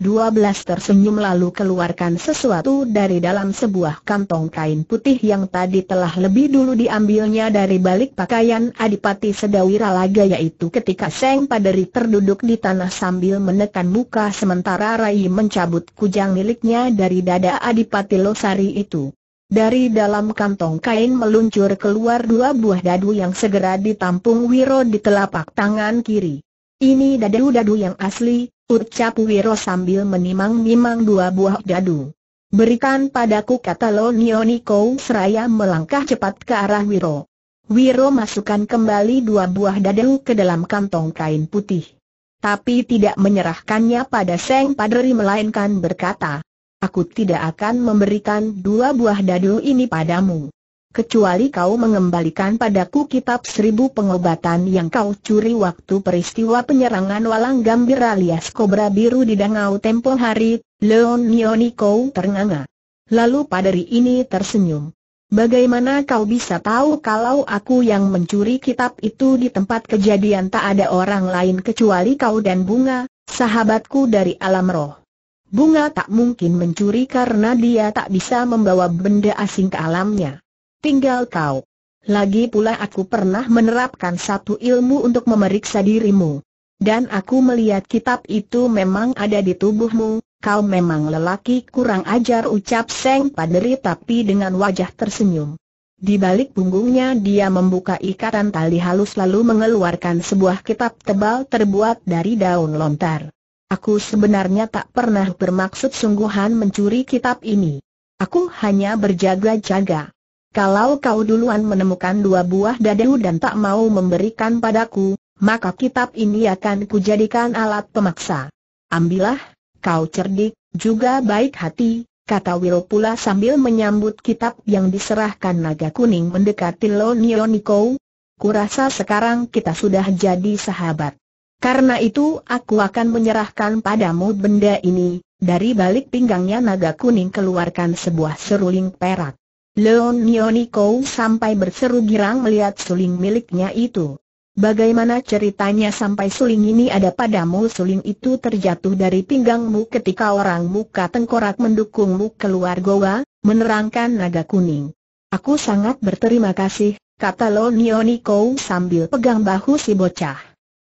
Speaker 1: tersenyum lalu keluarkan sesuatu dari dalam sebuah kantong kain putih yang tadi telah lebih dulu diambilnya dari balik pakaian Adipati Sedawira Laga yaitu ketika Seng Paderi terduduk di tanah sambil menekan muka sementara Rai mencabut kujang miliknya dari dada Adipati Losari itu. Dari dalam kantong kain meluncur keluar dua buah dadu yang segera ditampung Wiro di telapak tangan kiri. Ini dadu-dadu yang asli, Ucap Wiro sambil menimang-nimang dua buah dadu. Berikan padaku kata Lonio Niko seraya melangkah cepat ke arah Wiro. Wiro masukkan kembali dua buah dadu ke dalam kantong kain putih. Tapi tidak menyerahkannya pada Seng Padri melainkan berkata, Aku tidak akan memberikan dua buah dadu ini padamu kecuali kau mengembalikan padaku kitab seribu pengobatan yang kau curi waktu peristiwa penyerangan walang gambir alias kobra biru di Dangau tempo hari, Leon Nioniko ternganga. Lalu padari ini tersenyum. Bagaimana kau bisa tahu kalau aku yang mencuri kitab itu di tempat kejadian tak ada orang lain kecuali kau dan Bunga, sahabatku dari alam roh? Bunga tak mungkin mencuri karena dia tak bisa membawa benda asing ke alamnya tinggal kau. Lagi pula aku pernah menerapkan satu ilmu untuk memeriksa dirimu. Dan aku melihat kitab itu memang ada di tubuhmu, kau memang lelaki kurang ajar ucap Seng Paderi tapi dengan wajah tersenyum. Di balik punggungnya dia membuka ikatan tali halus lalu mengeluarkan sebuah kitab tebal terbuat dari daun lontar. Aku sebenarnya tak pernah bermaksud sungguhan mencuri kitab ini. Aku hanya berjaga-jaga. Kalau kau duluan menemukan dua buah dadu dan tak mau memberikan padaku, maka kitab ini akan kujadikan alat pemaksa. Ambillah, kau cerdik, juga baik hati, kata Will pula sambil menyambut kitab yang diserahkan naga kuning mendekati Lonioniko. Kurasa sekarang kita sudah jadi sahabat. Karena itu aku akan menyerahkan padamu benda ini, dari balik pinggangnya naga kuning keluarkan sebuah seruling perak. Leon Nioniko sampai berseru girang melihat suling miliknya itu. Bagaimana ceritanya sampai suling ini ada padamu suling itu terjatuh dari pinggangmu ketika orang muka tengkorak mendukungmu keluar goa, menerangkan naga kuning. Aku sangat berterima kasih, kata Lonioniko sambil pegang bahu si bocah.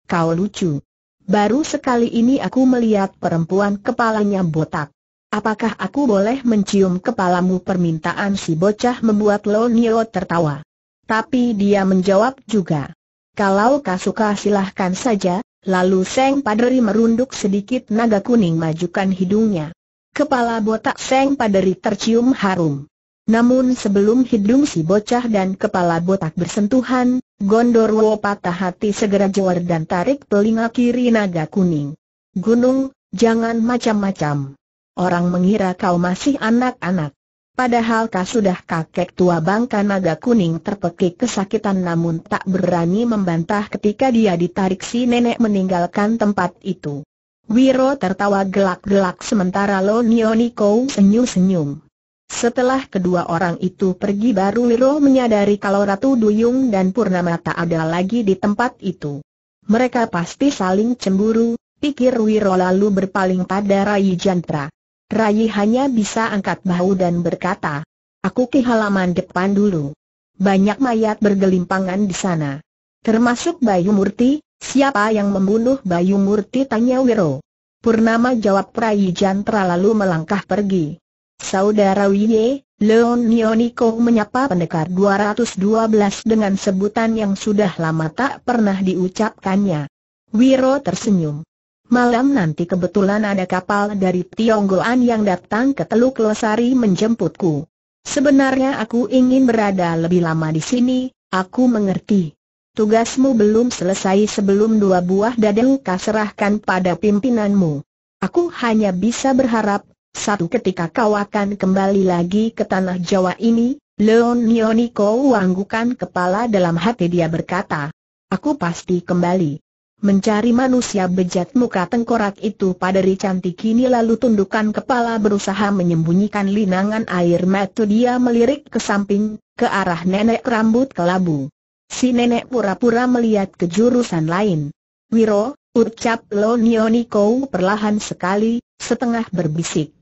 Speaker 1: Kau lucu. Baru sekali ini aku melihat perempuan kepalanya botak. Apakah aku boleh mencium kepalamu permintaan si bocah membuat Lo Nio tertawa. Tapi dia menjawab juga. Kalau kasuka silahkan saja, lalu Seng Paderi merunduk sedikit naga kuning majukan hidungnya. Kepala botak Seng Paderi tercium harum. Namun sebelum hidung si bocah dan kepala botak bersentuhan, Gondorwo patah hati segera jawar dan tarik telinga kiri naga kuning. Gunung, jangan macam-macam. Orang mengira kau masih anak-anak. Padahal kau sudah kakek tua bangka naga kuning terpekik kesakitan namun tak berani membantah ketika dia ditarik si nenek meninggalkan tempat itu. Wiro tertawa gelak-gelak sementara Lo Niko senyum-senyum. Setelah kedua orang itu pergi baru Wiro menyadari kalau Ratu Duyung dan Purnama tak ada lagi di tempat itu. Mereka pasti saling cemburu, pikir Wiro lalu berpaling pada Rai Jantra. Rai hanya bisa angkat bahu dan berkata, aku ke halaman depan dulu. Banyak mayat bergelimpangan di sana. Termasuk Bayu Murti, siapa yang membunuh Bayu Murti tanya Wiro. Purnama jawab Rai Jantra lalu melangkah pergi. Saudara Wiye, Leon Nioniko menyapa pendekar 212 dengan sebutan yang sudah lama tak pernah diucapkannya. Wiro tersenyum. Malam nanti kebetulan ada kapal dari Tionggoan yang datang ke Teluk Losari menjemputku. Sebenarnya aku ingin berada lebih lama di sini, aku mengerti. Tugasmu belum selesai sebelum dua buah dadaku kaserahkan pada pimpinanmu. Aku hanya bisa berharap, satu ketika kau akan kembali lagi ke tanah Jawa ini, Leon Nioniko wanggukan kepala dalam hati dia berkata. Aku pasti kembali. Mencari manusia bejat muka tengkorak itu pada cantik kini lalu tundukkan kepala berusaha menyembunyikan linangan air mata dia melirik ke samping, ke arah nenek rambut kelabu. Si nenek pura-pura melihat ke jurusan lain. Wiro, ucap Lonioniko perlahan sekali, setengah berbisik.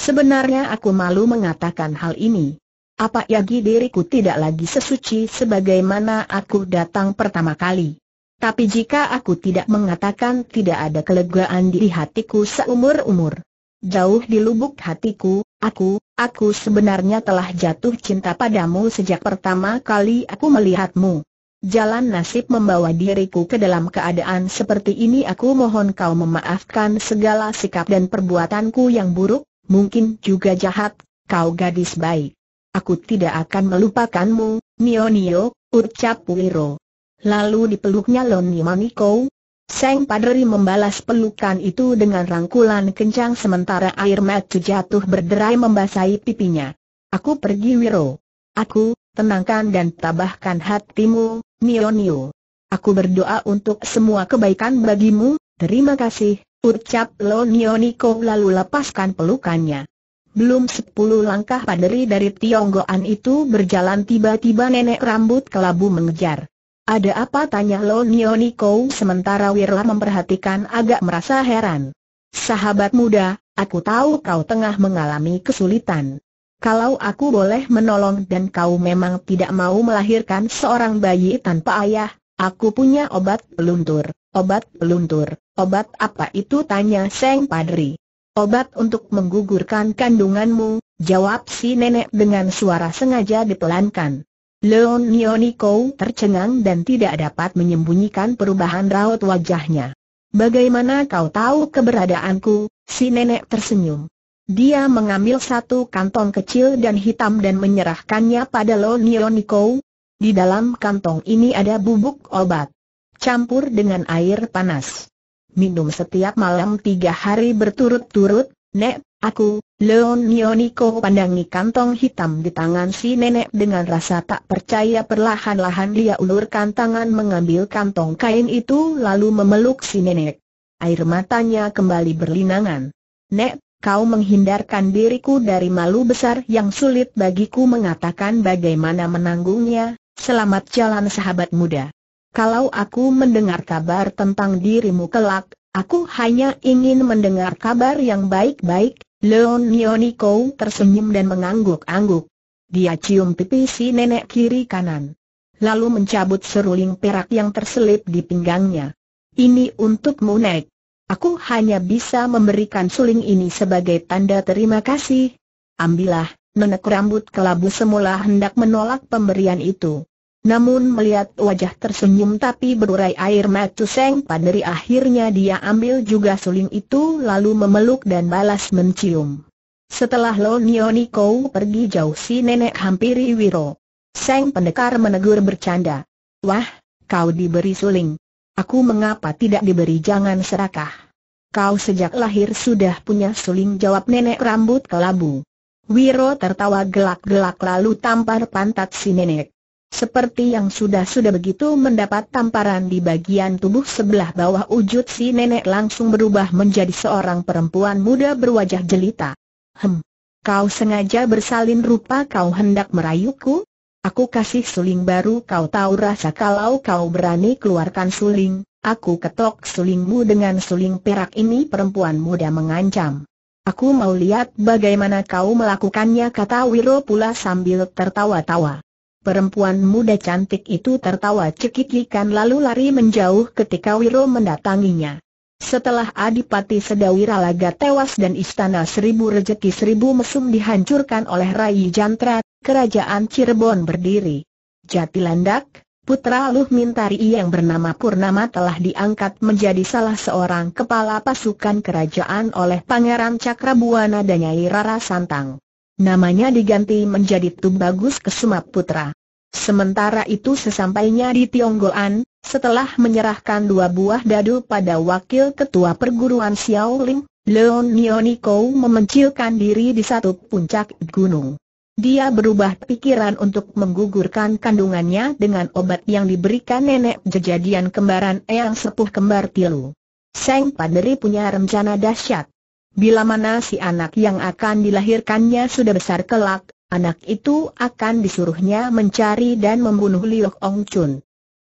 Speaker 1: Sebenarnya aku malu mengatakan hal ini. Apa yagi diriku tidak lagi sesuci sebagaimana aku datang pertama kali. Tapi jika aku tidak mengatakan tidak ada kelegaan di hatiku seumur-umur. Jauh di lubuk hatiku, aku, aku sebenarnya telah jatuh cinta padamu sejak pertama kali aku melihatmu. Jalan nasib membawa diriku ke dalam keadaan seperti ini aku mohon kau memaafkan segala sikap dan perbuatanku yang buruk, mungkin juga jahat, kau gadis baik. Aku tidak akan melupakanmu, Nio Nio, ucap Wiro lalu dipeluknya Loni Maniko. Seng Padri membalas pelukan itu dengan rangkulan kencang sementara air mata jatuh berderai membasahi pipinya. Aku pergi Wiro. Aku, tenangkan dan tabahkan hatimu, Nio Nio. Aku berdoa untuk semua kebaikan bagimu, terima kasih, ucap Nio Niko lalu lepaskan pelukannya. Belum sepuluh langkah Padri dari Tionggoan itu berjalan tiba-tiba nenek rambut kelabu mengejar. Ada apa tanya Nio Niko sementara Wirla memperhatikan agak merasa heran. Sahabat muda, aku tahu kau tengah mengalami kesulitan. Kalau aku boleh menolong dan kau memang tidak mau melahirkan seorang bayi tanpa ayah, aku punya obat peluntur. Obat peluntur, obat apa itu tanya Seng Padri. Obat untuk menggugurkan kandunganmu, jawab si nenek dengan suara sengaja dipelankan. Leon Nionico tercengang dan tidak dapat menyembunyikan perubahan raut wajahnya. Bagaimana kau tahu keberadaanku? Si nenek tersenyum. Dia mengambil satu kantong kecil dan hitam dan menyerahkannya pada Leon Nionico. Di dalam kantong ini ada bubuk obat. Campur dengan air panas. Minum setiap malam tiga hari berturut-turut, Nek, Aku, Leon Nionico pandangi kantong hitam di tangan si nenek dengan rasa tak percaya perlahan-lahan dia ulurkan tangan mengambil kantong kain itu lalu memeluk si nenek. Air matanya kembali berlinangan. Nek, kau menghindarkan diriku dari malu besar yang sulit bagiku mengatakan bagaimana menanggungnya, selamat jalan sahabat muda. Kalau aku mendengar kabar tentang dirimu kelak, Aku hanya ingin mendengar kabar yang baik-baik, Leon Nioniko tersenyum dan mengangguk-angguk. Dia cium pipi si nenek kiri kanan. Lalu mencabut seruling perak yang terselip di pinggangnya. Ini untukmu Nek. Aku hanya bisa memberikan suling ini sebagai tanda terima kasih. Ambillah, nenek rambut kelabu semula hendak menolak pemberian itu. Namun melihat wajah tersenyum tapi berurai air mata Seng Paderi akhirnya dia ambil juga suling itu lalu memeluk dan balas mencium. Setelah Lonio Niko pergi jauh si nenek hampiri Wiro. Seng pendekar menegur bercanda. Wah, kau diberi suling. Aku mengapa tidak diberi jangan serakah. Kau sejak lahir sudah punya suling jawab nenek rambut kelabu. Wiro tertawa gelak-gelak lalu tampar pantat si nenek. Seperti yang sudah-sudah begitu mendapat tamparan di bagian tubuh sebelah bawah wujud si nenek langsung berubah menjadi seorang perempuan muda berwajah jelita. Hem, kau sengaja bersalin rupa kau hendak merayuku? Aku kasih suling baru kau tahu rasa kalau kau berani keluarkan suling, aku ketok sulingmu dengan suling perak ini perempuan muda mengancam. Aku mau lihat bagaimana kau melakukannya kata Wiro pula sambil tertawa-tawa. Perempuan muda cantik itu tertawa cekikikan lalu lari menjauh ketika Wiro mendatanginya. Setelah Adipati Sedawira Laga tewas dan istana seribu rejeki seribu mesum dihancurkan oleh Rai Jantra, kerajaan Cirebon berdiri. Jatilandak, putra Luhmintari yang bernama Purnama telah diangkat menjadi salah seorang kepala pasukan kerajaan oleh Pangeran Cakrabuana dan Nyai Rara Santang. Namanya diganti menjadi Tubagus Kesuma Putra. Sementara itu sesampainya di Tionggoan, setelah menyerahkan dua buah dadu pada Wakil Ketua Perguruan Xiaoling, Leon Nioniko memencilkan diri di satu puncak gunung. Dia berubah pikiran untuk menggugurkan kandungannya dengan obat yang diberikan nenek jejadian kembaran Eyang Sepuh Kembar Tilu. Seng Paderi punya rencana dahsyat. Bila mana si anak yang akan dilahirkannya sudah besar kelak, anak itu akan disuruhnya mencari dan membunuh Liok Ong Chun.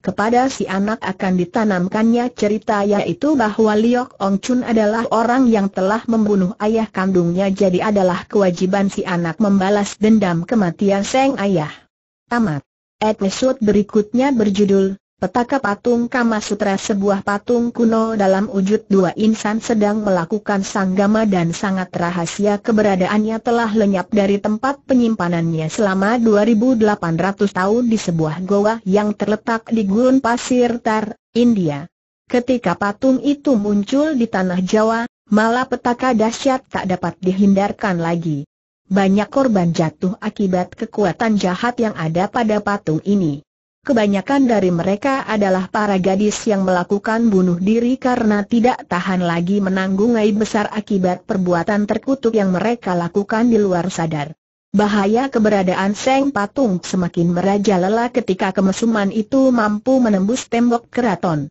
Speaker 1: Kepada si anak akan ditanamkannya cerita yaitu bahwa Liok Ong Chun adalah orang yang telah membunuh ayah kandungnya jadi adalah kewajiban si anak membalas dendam kematian sang ayah. Tamat. Episode berikutnya berjudul Petaka patung kamasutra sebuah patung kuno dalam wujud dua insan sedang melakukan sanggama dan sangat rahasia keberadaannya telah lenyap dari tempat penyimpanannya selama 2800 tahun di sebuah goa yang terletak di gurun pasir Tar, India. Ketika patung itu muncul di tanah Jawa, malah petaka dahsyat tak dapat dihindarkan lagi. Banyak korban jatuh akibat kekuatan jahat yang ada pada patung ini. Kebanyakan dari mereka adalah para gadis yang melakukan bunuh diri karena tidak tahan lagi menanggung aib besar akibat perbuatan terkutuk yang mereka lakukan di luar sadar. Bahaya keberadaan Seng Patung semakin merajalela ketika kemesuman itu mampu menembus tembok keraton.